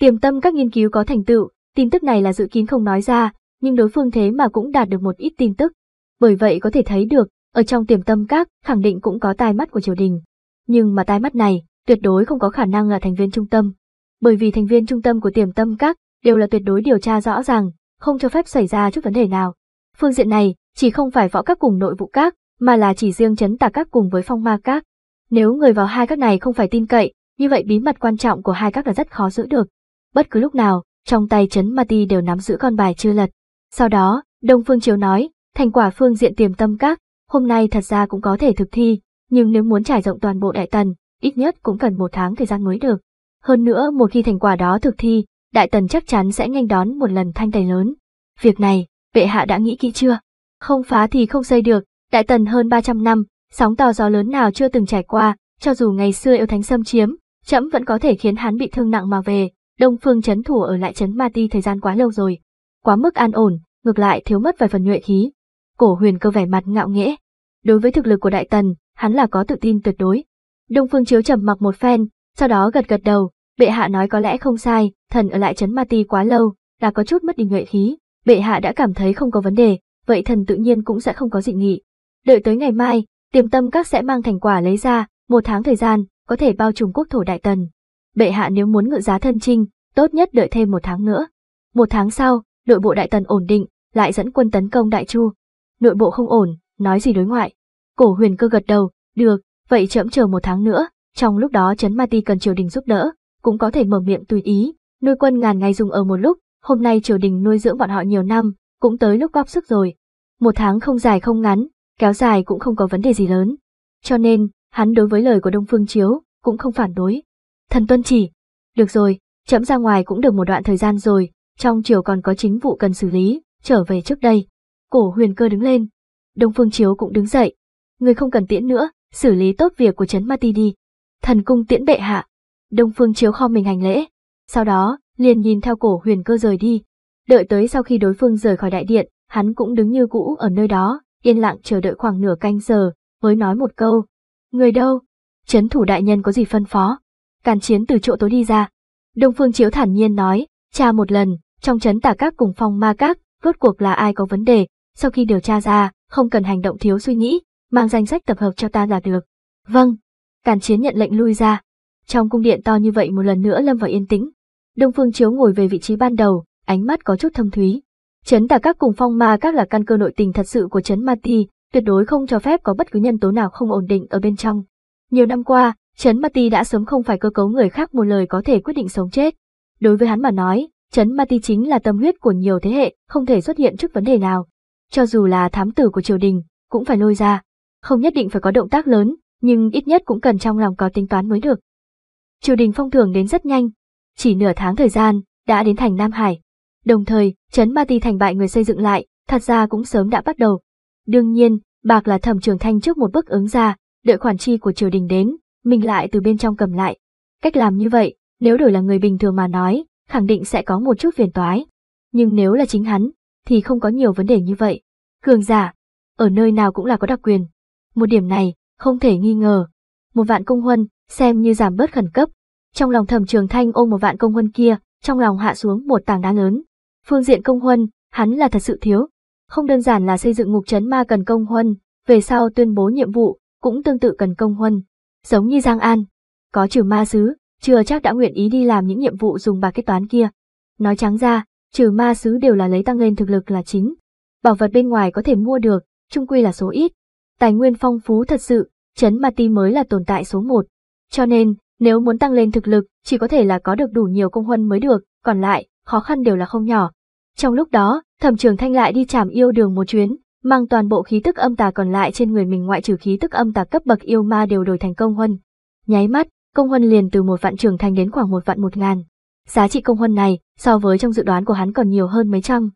Tiềm tâm các nghiên cứu có thành tựu, tin tức này là dự kiến không nói ra, nhưng đối phương thế mà cũng đạt được một ít tin tức. Bởi vậy có thể thấy được, ở trong tiềm tâm các khẳng định cũng có tai mắt của triều đình. Nhưng mà tai mắt này tuyệt đối không có khả năng là thành viên trung tâm. Bởi vì thành viên trung tâm của tiềm tâm các đều là tuyệt đối điều tra rõ ràng, không cho phép xảy ra chút vấn đề nào. Phương diện này chỉ không phải võ các cùng nội vụ các, mà là chỉ riêng chấn tả các cùng với phong ma các. Nếu người vào hai các này không phải tin cậy, như vậy bí mật quan trọng của hai các là rất khó giữ được bất cứ lúc nào, trong tay Trấn Ma Ti đều nắm giữ con bài chưa lật. Sau đó, Đông Phương Chiếu nói, thành quả phương diện tiềm tâm các, hôm nay thật ra cũng có thể thực thi, nhưng nếu muốn trải rộng toàn bộ đại tần, ít nhất cũng cần một tháng thời gian mới được. Hơn nữa một khi thành quả đó thực thi, đại tần chắc chắn sẽ nhanh đón một lần thanh tài lớn. Việc này, bệ hạ đã nghĩ kỹ chưa? Không phá thì không xây được, đại tần hơn 300 năm, sóng to gió lớn nào chưa từng trải qua, cho dù ngày xưa yêu thánh xâm chiếm, chậm vẫn có thể khiến hắn bị thương nặng mà về, Đông Phương chấn thủ ở lại chấn Ma Ti thời gian quá lâu rồi, quá mức an ổn, ngược lại thiếu mất vài phần nhuệ khí. Cổ Huyền cơ vẻ mặt ngạo nghễ. Đối với thực lực của Đại Tần, hắn là có tự tin tuyệt đối. Đông Phương Chiếu trầm mặc một phen, sau đó gật gật đầu, bệ hạ nói có lẽ không sai, thần ở lại chấn Ma Ti quá lâu, là có chút mất đi nhuệ khí, bệ hạ đã cảm thấy không có vấn đề, vậy thần tự nhiên cũng sẽ không có dị nghị. Đợi tới ngày mai, tiềm tâm các sẽ mang thành quả lấy ra, một tháng thời gian, có thể bao trùm quốc thổ Đại Tần, bệ hạ nếu muốn ngự giá thân trinh, tốt nhất đợi thêm một tháng nữa. Một tháng sau, nội bộ đại tần ổn định, lại dẫn quân tấn công đại chu. Nội bộ không ổn, nói gì đối ngoại. Cổ huyền cơ gật đầu, được, vậy chậm chờ một tháng nữa, trong lúc đó chấn Ma Ti cần triều đình giúp đỡ, cũng có thể mở miệng tùy ý, nuôi quân ngàn ngày dùng ở một lúc, hôm nay triều đình nuôi dưỡng bọn họ nhiều năm, cũng tới lúc góp sức rồi. Một tháng không dài không ngắn, kéo dài cũng không có vấn đề gì lớn. Cho nên, hắn đối với lời của Đông Phương Chiếu, cũng không phản đối. Thần tuân chỉ. Được rồi, chậm ra ngoài cũng được một đoạn thời gian rồi, trong chiều còn có chính vụ cần xử lý, trở về trước đây. Cổ huyền cơ đứng lên. Đông Phương Chiếu cũng đứng dậy. Người không cần tiễn nữa, xử lý tốt việc của Trấn Ma Ti đi. Thần cung tiễn bệ hạ. Đông Phương Chiếu kho mình hành lễ. Sau đó, liền nhìn theo cổ huyền cơ rời đi. Đợi tới sau khi đối phương rời khỏi đại điện, hắn cũng đứng như cũ ở nơi đó, yên lặng chờ đợi khoảng nửa canh giờ, mới nói một câu. Người đâu? trấn thủ đại nhân có gì phân phó? Càn Chiến từ chỗ tối đi ra. Đông Phương Chiếu thản nhiên nói, Cha một lần, trong chấn tả các cùng phong ma các, rốt cuộc là ai có vấn đề, sau khi điều tra ra, không cần hành động thiếu suy nghĩ, mang danh sách tập hợp cho ta là được. Vâng. Càn Chiến nhận lệnh lui ra. Trong cung điện to như vậy một lần nữa lâm vào yên tĩnh. Đông Phương Chiếu ngồi về vị trí ban đầu, ánh mắt có chút thâm thúy. Chấn tả các cùng phong ma các là căn cơ nội tình thật sự của chấn ma ti, tuyệt đối không cho phép có bất cứ nhân tố nào không ổn định ở bên trong. Nhiều năm qua, Trấn Ma Ti đã sớm không phải cơ cấu người khác một lời có thể quyết định sống chết. Đối với hắn mà nói, Trấn Ma Ti chính là tâm huyết của nhiều thế hệ, không thể xuất hiện trước vấn đề nào. Cho dù là thám tử của triều đình, cũng phải lôi ra. Không nhất định phải có động tác lớn, nhưng ít nhất cũng cần trong lòng có tính toán mới được. Triều đình phong thường đến rất nhanh, chỉ nửa tháng thời gian, đã đến thành Nam Hải. Đồng thời, Trấn Ma Ti thành bại người xây dựng lại, thật ra cũng sớm đã bắt đầu. Đương nhiên, bạc là thẩm trường thanh trước một bước ứng ra, đợi khoản chi của triều đình đến, mình lại từ bên trong cầm lại. Cách làm như vậy, nếu đổi là người bình thường mà nói, khẳng định sẽ có một chút phiền toái. Nhưng nếu là chính hắn, thì không có nhiều vấn đề như vậy. Cường giả, ở nơi nào cũng là có đặc quyền. Một điểm này, không thể nghi ngờ. Một vạn công huân, xem như giảm bớt khẩn cấp. Trong lòng thẩm trường thanh ôm một vạn công huân kia, trong lòng hạ xuống một tảng đá lớn. Phương diện công huân, hắn là thật sự thiếu. Không đơn giản là xây dựng ngục trấn ma cần công huân, về sau tuyên bố nhiệm vụ, cũng tương tự cần công huân. Giống như Giang An, có trừ ma sứ, chưa chắc đã nguyện ý đi làm những nhiệm vụ dùng bà kết toán kia. Nói trắng ra, trừ ma sứ đều là lấy tăng lên thực lực là chính. Bảo vật bên ngoài có thể mua được, trung quy là số ít. Tài nguyên phong phú thật sự, chấn ma ti mới là tồn tại số một. Cho nên, nếu muốn tăng lên thực lực, chỉ có thể là có được đủ nhiều công huân mới được, còn lại, khó khăn đều là không nhỏ. Trong lúc đó, thẩm trường thanh lại đi chảm yêu đường một chuyến, mang toàn bộ khí tức âm tà còn lại trên người mình ngoại trừ khí tức âm tà cấp bậc yêu ma đều đổi thành công huân. Nháy mắt, công huân liền từ một vạn trưởng thành đến khoảng một vạn một ngàn. Giá trị công huân này, so với trong dự đoán của hắn còn nhiều hơn mấy trăm.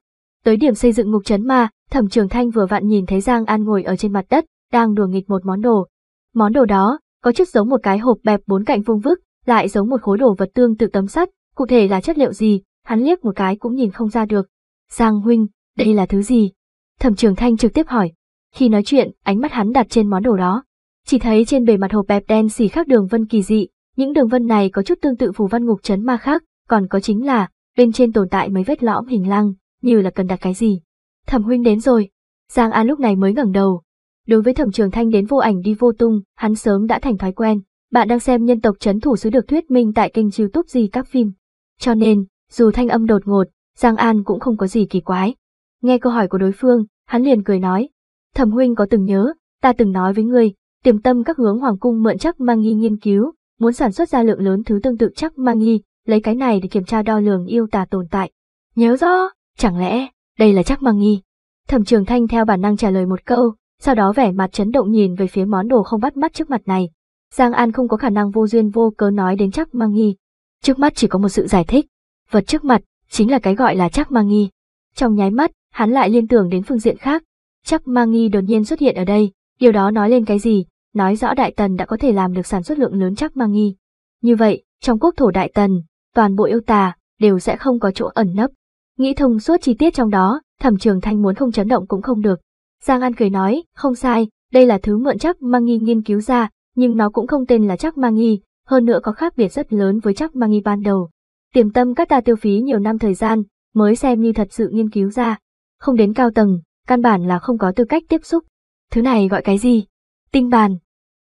Tới điểm xây dựng ngục trấn ma, Thẩm Trường Thanh vừa vạn nhìn thấy Giang An ngồi ở trên mặt đất, đang đùa nghịch một món đồ. Món đồ đó, có chút giống một cái hộp bẹp bốn cạnh vuông vức, lại giống một khối đồ vật tương tự tấm sắt, cụ thể là chất liệu gì, hắn liếc một cái cũng nhìn không ra được. Giang huynh, đây là thứ gì? Thẩm Trường Thanh trực tiếp hỏi. Khi nói chuyện, ánh mắt hắn đặt trên món đồ đó. Chỉ thấy trên bề mặt hộp bẹp đen xì khác đường vân kỳ dị, những đường vân này có chút tương tự phù văn ngục trấn ma khác, còn có chính là bên trên tồn tại mấy vết lõm hình lăng, như là cần đặt cái gì. Thẩm huynh đến rồi. Giang An lúc này mới ngẩng đầu. Đối với Thẩm Trường Thanh đến vô ảnh đi vô tung, hắn sớm đã thành thói quen. Bạn đang xem nhân tộc chấn thủ sứ được thuyết minh tại kênh YouTube gì các phim. Cho nên, dù thanh âm đột ngột, Giang An cũng không có gì kỳ quái, Nghe câu hỏi của đối phương, hắn liền cười nói, thẩm huynh có từng nhớ, ta từng nói với ngươi, tiềm tâm các hướng hoàng cung mượn chắc mang nghi nghiên cứu, muốn sản xuất ra lượng lớn thứ tương tự chắc mang nghi, lấy cái này để kiểm tra đo lường yêu tà tồn tại. Nhớ rõ, chẳng lẽ, đây là chắc mang nghi. Thẩm trường thanh theo bản năng trả lời một câu, sau đó vẻ mặt chấn động nhìn về phía món đồ không bắt mắt trước mặt này. Giang An không có khả năng vô duyên vô cớ nói đến chắc mang nghi. Trước mắt chỉ có một sự giải thích. Vật trước mặt, chính là cái gọi là chắc mang nghi. Trong nháy mắt, hắn lại liên tưởng đến phương diện khác. Chắc mang Nghi đột nhiên xuất hiện ở đây, điều đó nói lên cái gì, nói rõ Đại Tần đã có thể làm được sản xuất lượng lớn chắc mang Nghi. Như vậy, trong quốc thổ Đại Tần, toàn bộ yêu tà đều sẽ không có chỗ ẩn nấp. Nghĩ thông suốt chi tiết trong đó, Thẩm Trường Thanh muốn không chấn động cũng không được. Giang An cười nói, không sai, đây là thứ mượn chắc mang Nghi nghiên cứu ra, nhưng nó cũng không tên là chắc mang Nghi, hơn nữa có khác biệt rất lớn với chắc mang Nghi ban đầu. Tiềm tâm các ta tiêu phí nhiều năm thời gian, mới xem như thật sự nghiên cứu ra không đến cao tầng, căn bản là không có tư cách tiếp xúc. Thứ này gọi cái gì? Tinh bàn.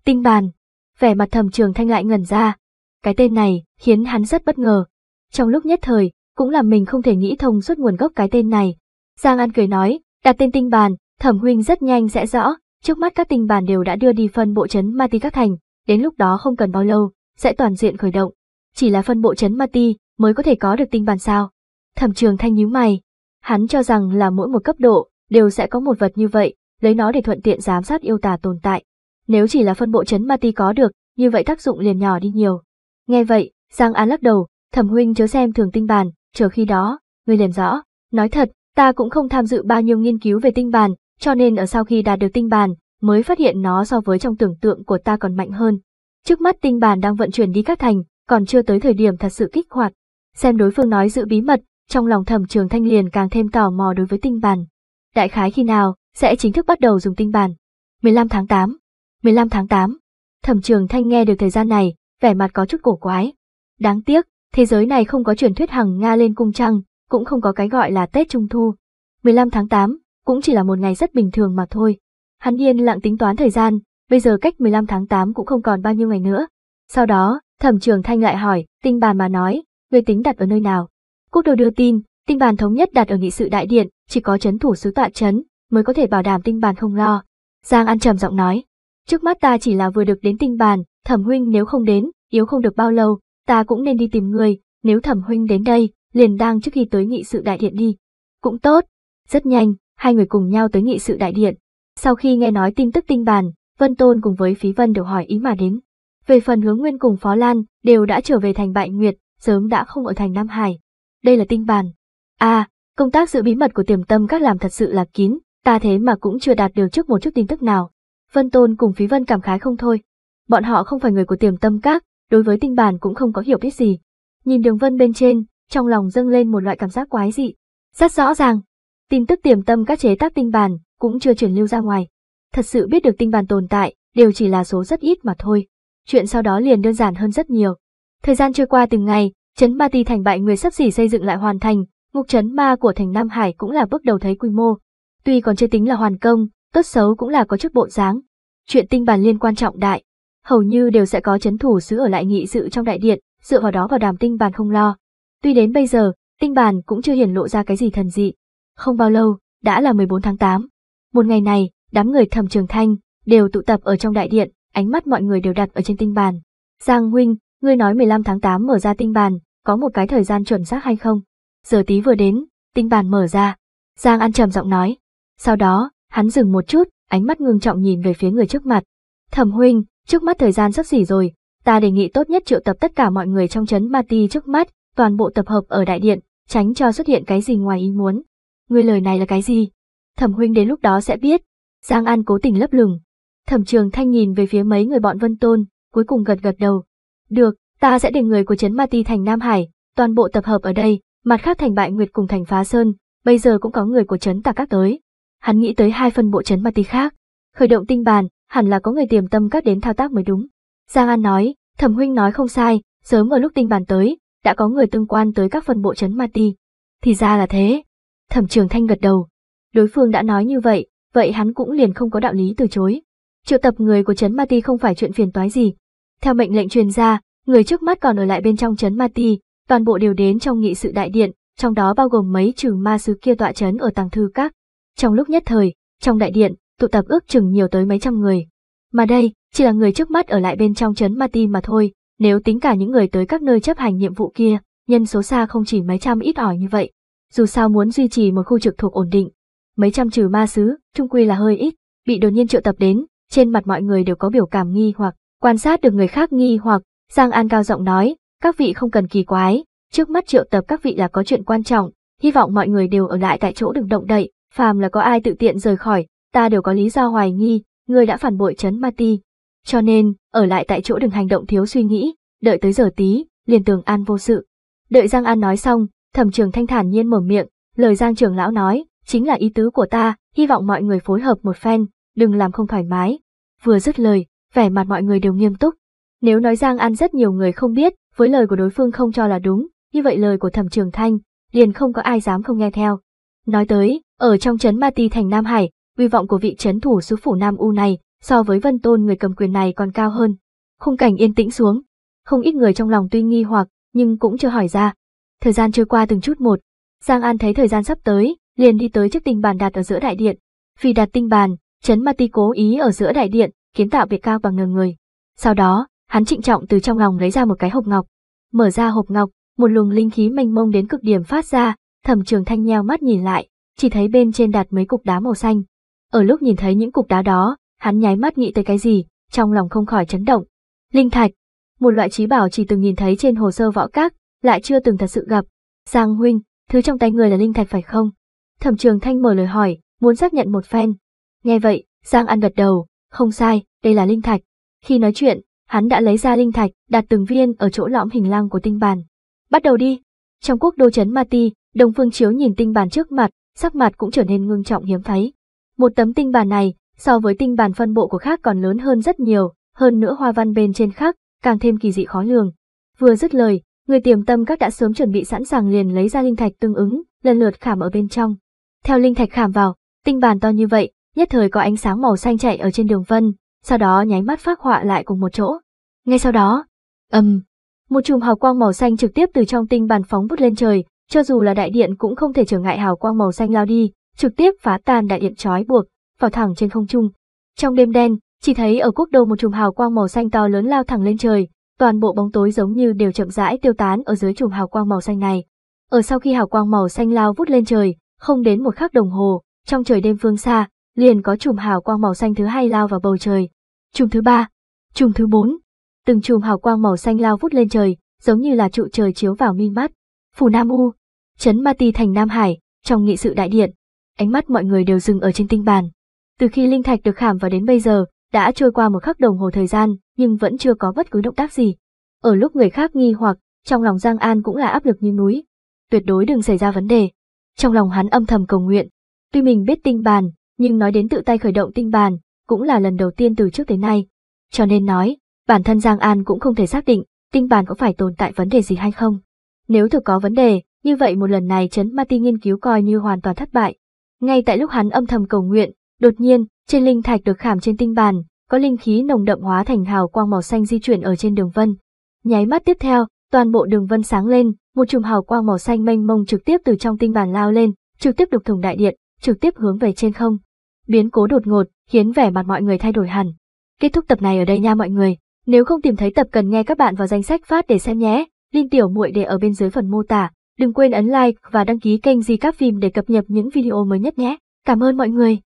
Tinh bàn. Vẻ mặt thầm trường thanh lại ngẩn ra. Cái tên này khiến hắn rất bất ngờ. Trong lúc nhất thời, cũng là mình không thể nghĩ thông suốt nguồn gốc cái tên này. Giang An cười nói, đặt tên tinh bàn, thẩm huynh rất nhanh sẽ rõ, trước mắt các tinh bàn đều đã đưa đi phân bộ chấn Ma Ti các thành, đến lúc đó không cần bao lâu, sẽ toàn diện khởi động. Chỉ là phân bộ chấn Ma Ti mới có thể có được tinh bàn sao. Thẩm trường thanh nhíu mày, Hắn cho rằng là mỗi một cấp độ, đều sẽ có một vật như vậy, lấy nó để thuận tiện giám sát yêu tà tồn tại. Nếu chỉ là phân bộ chấn ma ti có được, như vậy tác dụng liền nhỏ đi nhiều. Nghe vậy, Giang An lắc đầu, thẩm huynh chớ xem thường tinh bàn, chờ khi đó, ngươi liền rõ. Nói thật, ta cũng không tham dự bao nhiêu nghiên cứu về tinh bàn, cho nên ở sau khi đạt được tinh bàn, mới phát hiện nó so với trong tưởng tượng của ta còn mạnh hơn. Trước mắt tinh bàn đang vận chuyển đi các thành, còn chưa tới thời điểm thật sự kích hoạt. Xem đối phương nói giữ bí mật, trong lòng thẩm trường thanh liền càng thêm tò mò đối với tinh bản. Đại khái khi nào, sẽ chính thức bắt đầu dùng tinh bản. 15 tháng 8 15 tháng 8 Thẩm trường thanh nghe được thời gian này, vẻ mặt có chút cổ quái. Đáng tiếc, thế giới này không có truyền thuyết hằng Nga lên cung trăng, cũng không có cái gọi là Tết Trung Thu. 15 tháng 8, cũng chỉ là một ngày rất bình thường mà thôi. Hắn yên lặng tính toán thời gian, bây giờ cách 15 tháng 8 cũng không còn bao nhiêu ngày nữa. Sau đó, thẩm trường thanh lại hỏi, tinh bàn mà nói, người tính đặt ở nơi nào? Quốc đô đưa tin, tinh bàn thống nhất đặt ở nghị sự đại điện, chỉ có chấn thủ sứ tọa chấn mới có thể bảo đảm tinh bàn không lo. Giang An trầm giọng nói, trước mắt ta chỉ là vừa được đến tinh bàn, thẩm huynh nếu không đến, yếu không được bao lâu, ta cũng nên đi tìm người, nếu thẩm huynh đến đây, liền đang trước khi tới nghị sự đại điện đi. Cũng tốt, rất nhanh, hai người cùng nhau tới nghị sự đại điện. Sau khi nghe nói tin tức tinh bàn, Vân Tôn cùng với Phí Vân đều hỏi ý mà đến. Về phần hướng nguyên cùng Phó Lan, đều đã trở về thành Bại Nguyệt, sớm đã không ở thành Nam Hải đây là tinh bản. À, công tác giữ bí mật của tiềm tâm các làm thật sự là kín, ta thế mà cũng chưa đạt được trước một chút tin tức nào. Vân Tôn cùng Phí Vân cảm khái không thôi. Bọn họ không phải người của tiềm tâm các, đối với tinh bàn cũng không có hiểu biết gì. Nhìn đường vân bên trên, trong lòng dâng lên một loại cảm giác quái dị. Rất rõ ràng, tin tức tiềm tâm các chế tác tinh bàn cũng chưa truyền lưu ra ngoài. Thật sự biết được tinh bàn tồn tại, đều chỉ là số rất ít mà thôi. Chuyện sau đó liền đơn giản hơn rất nhiều. Thời gian trôi qua từng ngày, Trấn Ma Ti thành bại người sắp xỉ xây dựng lại hoàn thành, ngục trấn ma của thành Nam Hải cũng là bước đầu thấy quy mô. Tuy còn chưa tính là hoàn công, tốt xấu cũng là có chức bộ dáng. Chuyện tinh bản liên quan trọng đại, hầu như đều sẽ có chấn thủ sứ ở lại nghị sự trong đại điện, dựa vào đó vào đàm tinh bàn không lo. Tuy đến bây giờ, tinh bàn cũng chưa hiển lộ ra cái gì thần dị. Không bao lâu, đã là 14 tháng 8. Một ngày này, đám người thầm trường thanh, đều tụ tập ở trong đại điện, ánh mắt mọi người đều đặt ở trên tinh bàn. Giang huynh, Ngươi nói 15 tháng 8 mở ra tinh bàn, có một cái thời gian chuẩn xác hay không? Giờ tí vừa đến, tinh bàn mở ra. Giang An trầm giọng nói. Sau đó, hắn dừng một chút, ánh mắt ngưng trọng nhìn về phía người trước mặt. Thẩm huynh, trước mắt thời gian sắp xỉ rồi, ta đề nghị tốt nhất triệu tập tất cả mọi người trong chấn trấn Mati trước mắt, toàn bộ tập hợp ở đại điện, tránh cho xuất hiện cái gì ngoài ý muốn. Ngươi lời này là cái gì? Thẩm huynh đến lúc đó sẽ biết. Giang An cố tình lấp lửng. Thẩm Trường Thanh nhìn về phía mấy người bọn Vân Tôn, cuối cùng gật gật đầu, được, ta sẽ để người của Trấn Ma Ti thành Nam Hải, toàn bộ tập hợp ở đây, mặt khác thành bại nguyệt cùng thành phá sơn, bây giờ cũng có người của Trấn Tà Các tới. Hắn nghĩ tới hai phân bộ Trấn Ma Ti khác. Khởi động tinh bàn, hẳn là có người tiềm tâm các đến thao tác mới đúng. Giang An nói, thẩm huynh nói không sai, sớm ở lúc tinh bàn tới, đã có người tương quan tới các phân bộ Trấn Ma Ti. Thì ra là thế. Thẩm trường thanh gật đầu. Đối phương đã nói như vậy, vậy hắn cũng liền không có đạo lý từ chối. Triệu tập người của Trấn Ma Ti không phải chuyện phiền toái gì, theo mệnh lệnh truyền ra, người trước mắt còn ở lại bên trong chấn Ma Ti, toàn bộ đều đến trong nghị sự đại điện, trong đó bao gồm mấy trừ ma sứ kia tọa chấn ở tàng thư các. Trong lúc nhất thời, trong đại điện, tụ tập ước chừng nhiều tới mấy trăm người. Mà đây, chỉ là người trước mắt ở lại bên trong chấn Ma Ti mà thôi, nếu tính cả những người tới các nơi chấp hành nhiệm vụ kia, nhân số xa không chỉ mấy trăm ít ỏi như vậy. Dù sao muốn duy trì một khu trực thuộc ổn định, mấy trăm trừ ma sứ, trung quy là hơi ít, bị đột nhiên triệu tập đến, trên mặt mọi người đều có biểu cảm nghi hoặc. Quan sát được người khác nghi hoặc, Giang An cao giọng nói, các vị không cần kỳ quái, trước mắt triệu tập các vị là có chuyện quan trọng, hy vọng mọi người đều ở lại tại chỗ đừng động đậy, phàm là có ai tự tiện rời khỏi, ta đều có lý do hoài nghi, người đã phản bội trấn Ma Ti. Cho nên, ở lại tại chỗ đừng hành động thiếu suy nghĩ, đợi tới giờ tí, liền tường an vô sự. Đợi Giang An nói xong, thẩm trường thanh thản nhiên mở miệng, lời Giang trường lão nói, chính là ý tứ của ta, hy vọng mọi người phối hợp một phen, đừng làm không thoải mái. Vừa dứt lời, vẻ mặt mọi người đều nghiêm túc. Nếu nói Giang An rất nhiều người không biết, với lời của đối phương không cho là đúng, như vậy lời của Thẩm Trường Thanh, liền không có ai dám không nghe theo. Nói tới, ở trong trấn Ma Ti thành Nam Hải, uy vọng của vị trấn thủ sứ phủ Nam U này so với Vân Tôn người cầm quyền này còn cao hơn. Khung cảnh yên tĩnh xuống, không ít người trong lòng tuy nghi hoặc, nhưng cũng chưa hỏi ra. Thời gian trôi qua từng chút một, Giang An thấy thời gian sắp tới, liền đi tới chiếc tinh bàn đặt ở giữa đại điện. Vì đặt tinh bàn, Trấn Ma Ti cố ý ở giữa đại điện, kiến tạo biệt cao bằng ngờ người. Sau đó, hắn trịnh trọng từ trong lòng lấy ra một cái hộp ngọc. Mở ra hộp ngọc, một luồng linh khí mênh mông đến cực điểm phát ra, thẩm trường thanh nheo mắt nhìn lại, chỉ thấy bên trên đặt mấy cục đá màu xanh. Ở lúc nhìn thấy những cục đá đó, hắn nháy mắt nghĩ tới cái gì, trong lòng không khỏi chấn động. Linh thạch, một loại trí bảo chỉ từng nhìn thấy trên hồ sơ võ các, lại chưa từng thật sự gặp. Giang huynh, thứ trong tay người là linh thạch phải không? Thẩm trường thanh mở lời hỏi, muốn xác nhận một phen. Nghe vậy, Giang An gật đầu, không sai, đây là linh thạch. Khi nói chuyện, hắn đã lấy ra linh thạch, đặt từng viên ở chỗ lõm hình lăng của tinh bàn. Bắt đầu đi. Trong quốc đô trấn Mati, Đồng Phương Chiếu nhìn tinh bàn trước mặt, sắc mặt cũng trở nên ngưng trọng hiếm thấy. Một tấm tinh bàn này, so với tinh bàn phân bộ của khác còn lớn hơn rất nhiều, hơn nữa hoa văn bên trên khác, càng thêm kỳ dị khó lường. Vừa dứt lời, người tiềm tâm các đã sớm chuẩn bị sẵn sàng liền lấy ra linh thạch tương ứng, lần lượt khảm ở bên trong. Theo linh thạch khảm vào, tinh bàn to như vậy, nhất thời có ánh sáng màu xanh chạy ở trên đường vân, sau đó nháy mắt phát họa lại cùng một chỗ. Ngay sau đó, ầm, một chùm hào quang màu xanh trực tiếp từ trong tinh bàn phóng vút lên trời, cho dù là đại điện cũng không thể trở ngại hào quang màu xanh lao đi, trực tiếp phá tan đại điện trói buộc, vào thẳng trên không trung. Trong đêm đen, chỉ thấy ở quốc đô một chùm hào quang màu xanh to lớn lao thẳng lên trời, toàn bộ bóng tối giống như đều chậm rãi tiêu tán ở dưới chùm hào quang màu xanh này. Ở sau khi hào quang màu xanh lao vút lên trời, không đến một khắc đồng hồ, trong trời đêm phương xa, liền có chùm hào quang màu xanh thứ hai lao vào bầu trời, chùm thứ ba, chùm thứ bốn, từng chùm hào quang màu xanh lao vút lên trời, giống như là trụ trời chiếu vào mi mắt. Phủ Nam U, chấn Ma Ti thành Nam Hải, trong nghị sự đại điện, ánh mắt mọi người đều dừng ở trên tinh bàn. Từ khi linh thạch được khảm vào đến bây giờ, đã trôi qua một khắc đồng hồ thời gian, nhưng vẫn chưa có bất cứ động tác gì. Ở lúc người khác nghi hoặc, trong lòng Giang An cũng là áp lực như núi. Tuyệt đối đừng xảy ra vấn đề. Trong lòng hắn âm thầm cầu nguyện. Tuy mình biết tinh bàn, nhưng nói đến tự tay khởi động tinh bàn, cũng là lần đầu tiên từ trước tới nay. Cho nên nói, bản thân Giang An cũng không thể xác định tinh bàn có phải tồn tại vấn đề gì hay không. Nếu thực có vấn đề, như vậy một lần này Trấn Martin nghiên cứu coi như hoàn toàn thất bại. Ngay tại lúc hắn âm thầm cầu nguyện, đột nhiên, trên linh thạch được khảm trên tinh bàn, có linh khí nồng đậm hóa thành hào quang màu xanh di chuyển ở trên đường vân. Nháy mắt tiếp theo, toàn bộ đường vân sáng lên, một chùm hào quang màu xanh mênh mông trực tiếp từ trong tinh bàn lao lên, trực tiếp đục thủng đại điện trực tiếp hướng về trên không. Biến cố đột ngột khiến vẻ mặt mọi người thay đổi hẳn. Kết thúc tập này ở đây nha mọi người. Nếu không tìm thấy tập cần nghe các bạn vào danh sách phát để xem nhé. Link tiểu muội để ở bên dưới phần mô tả. Đừng quên ấn like và đăng ký kênh Di Các Phim để cập nhật những video mới nhất nhé. Cảm ơn mọi người.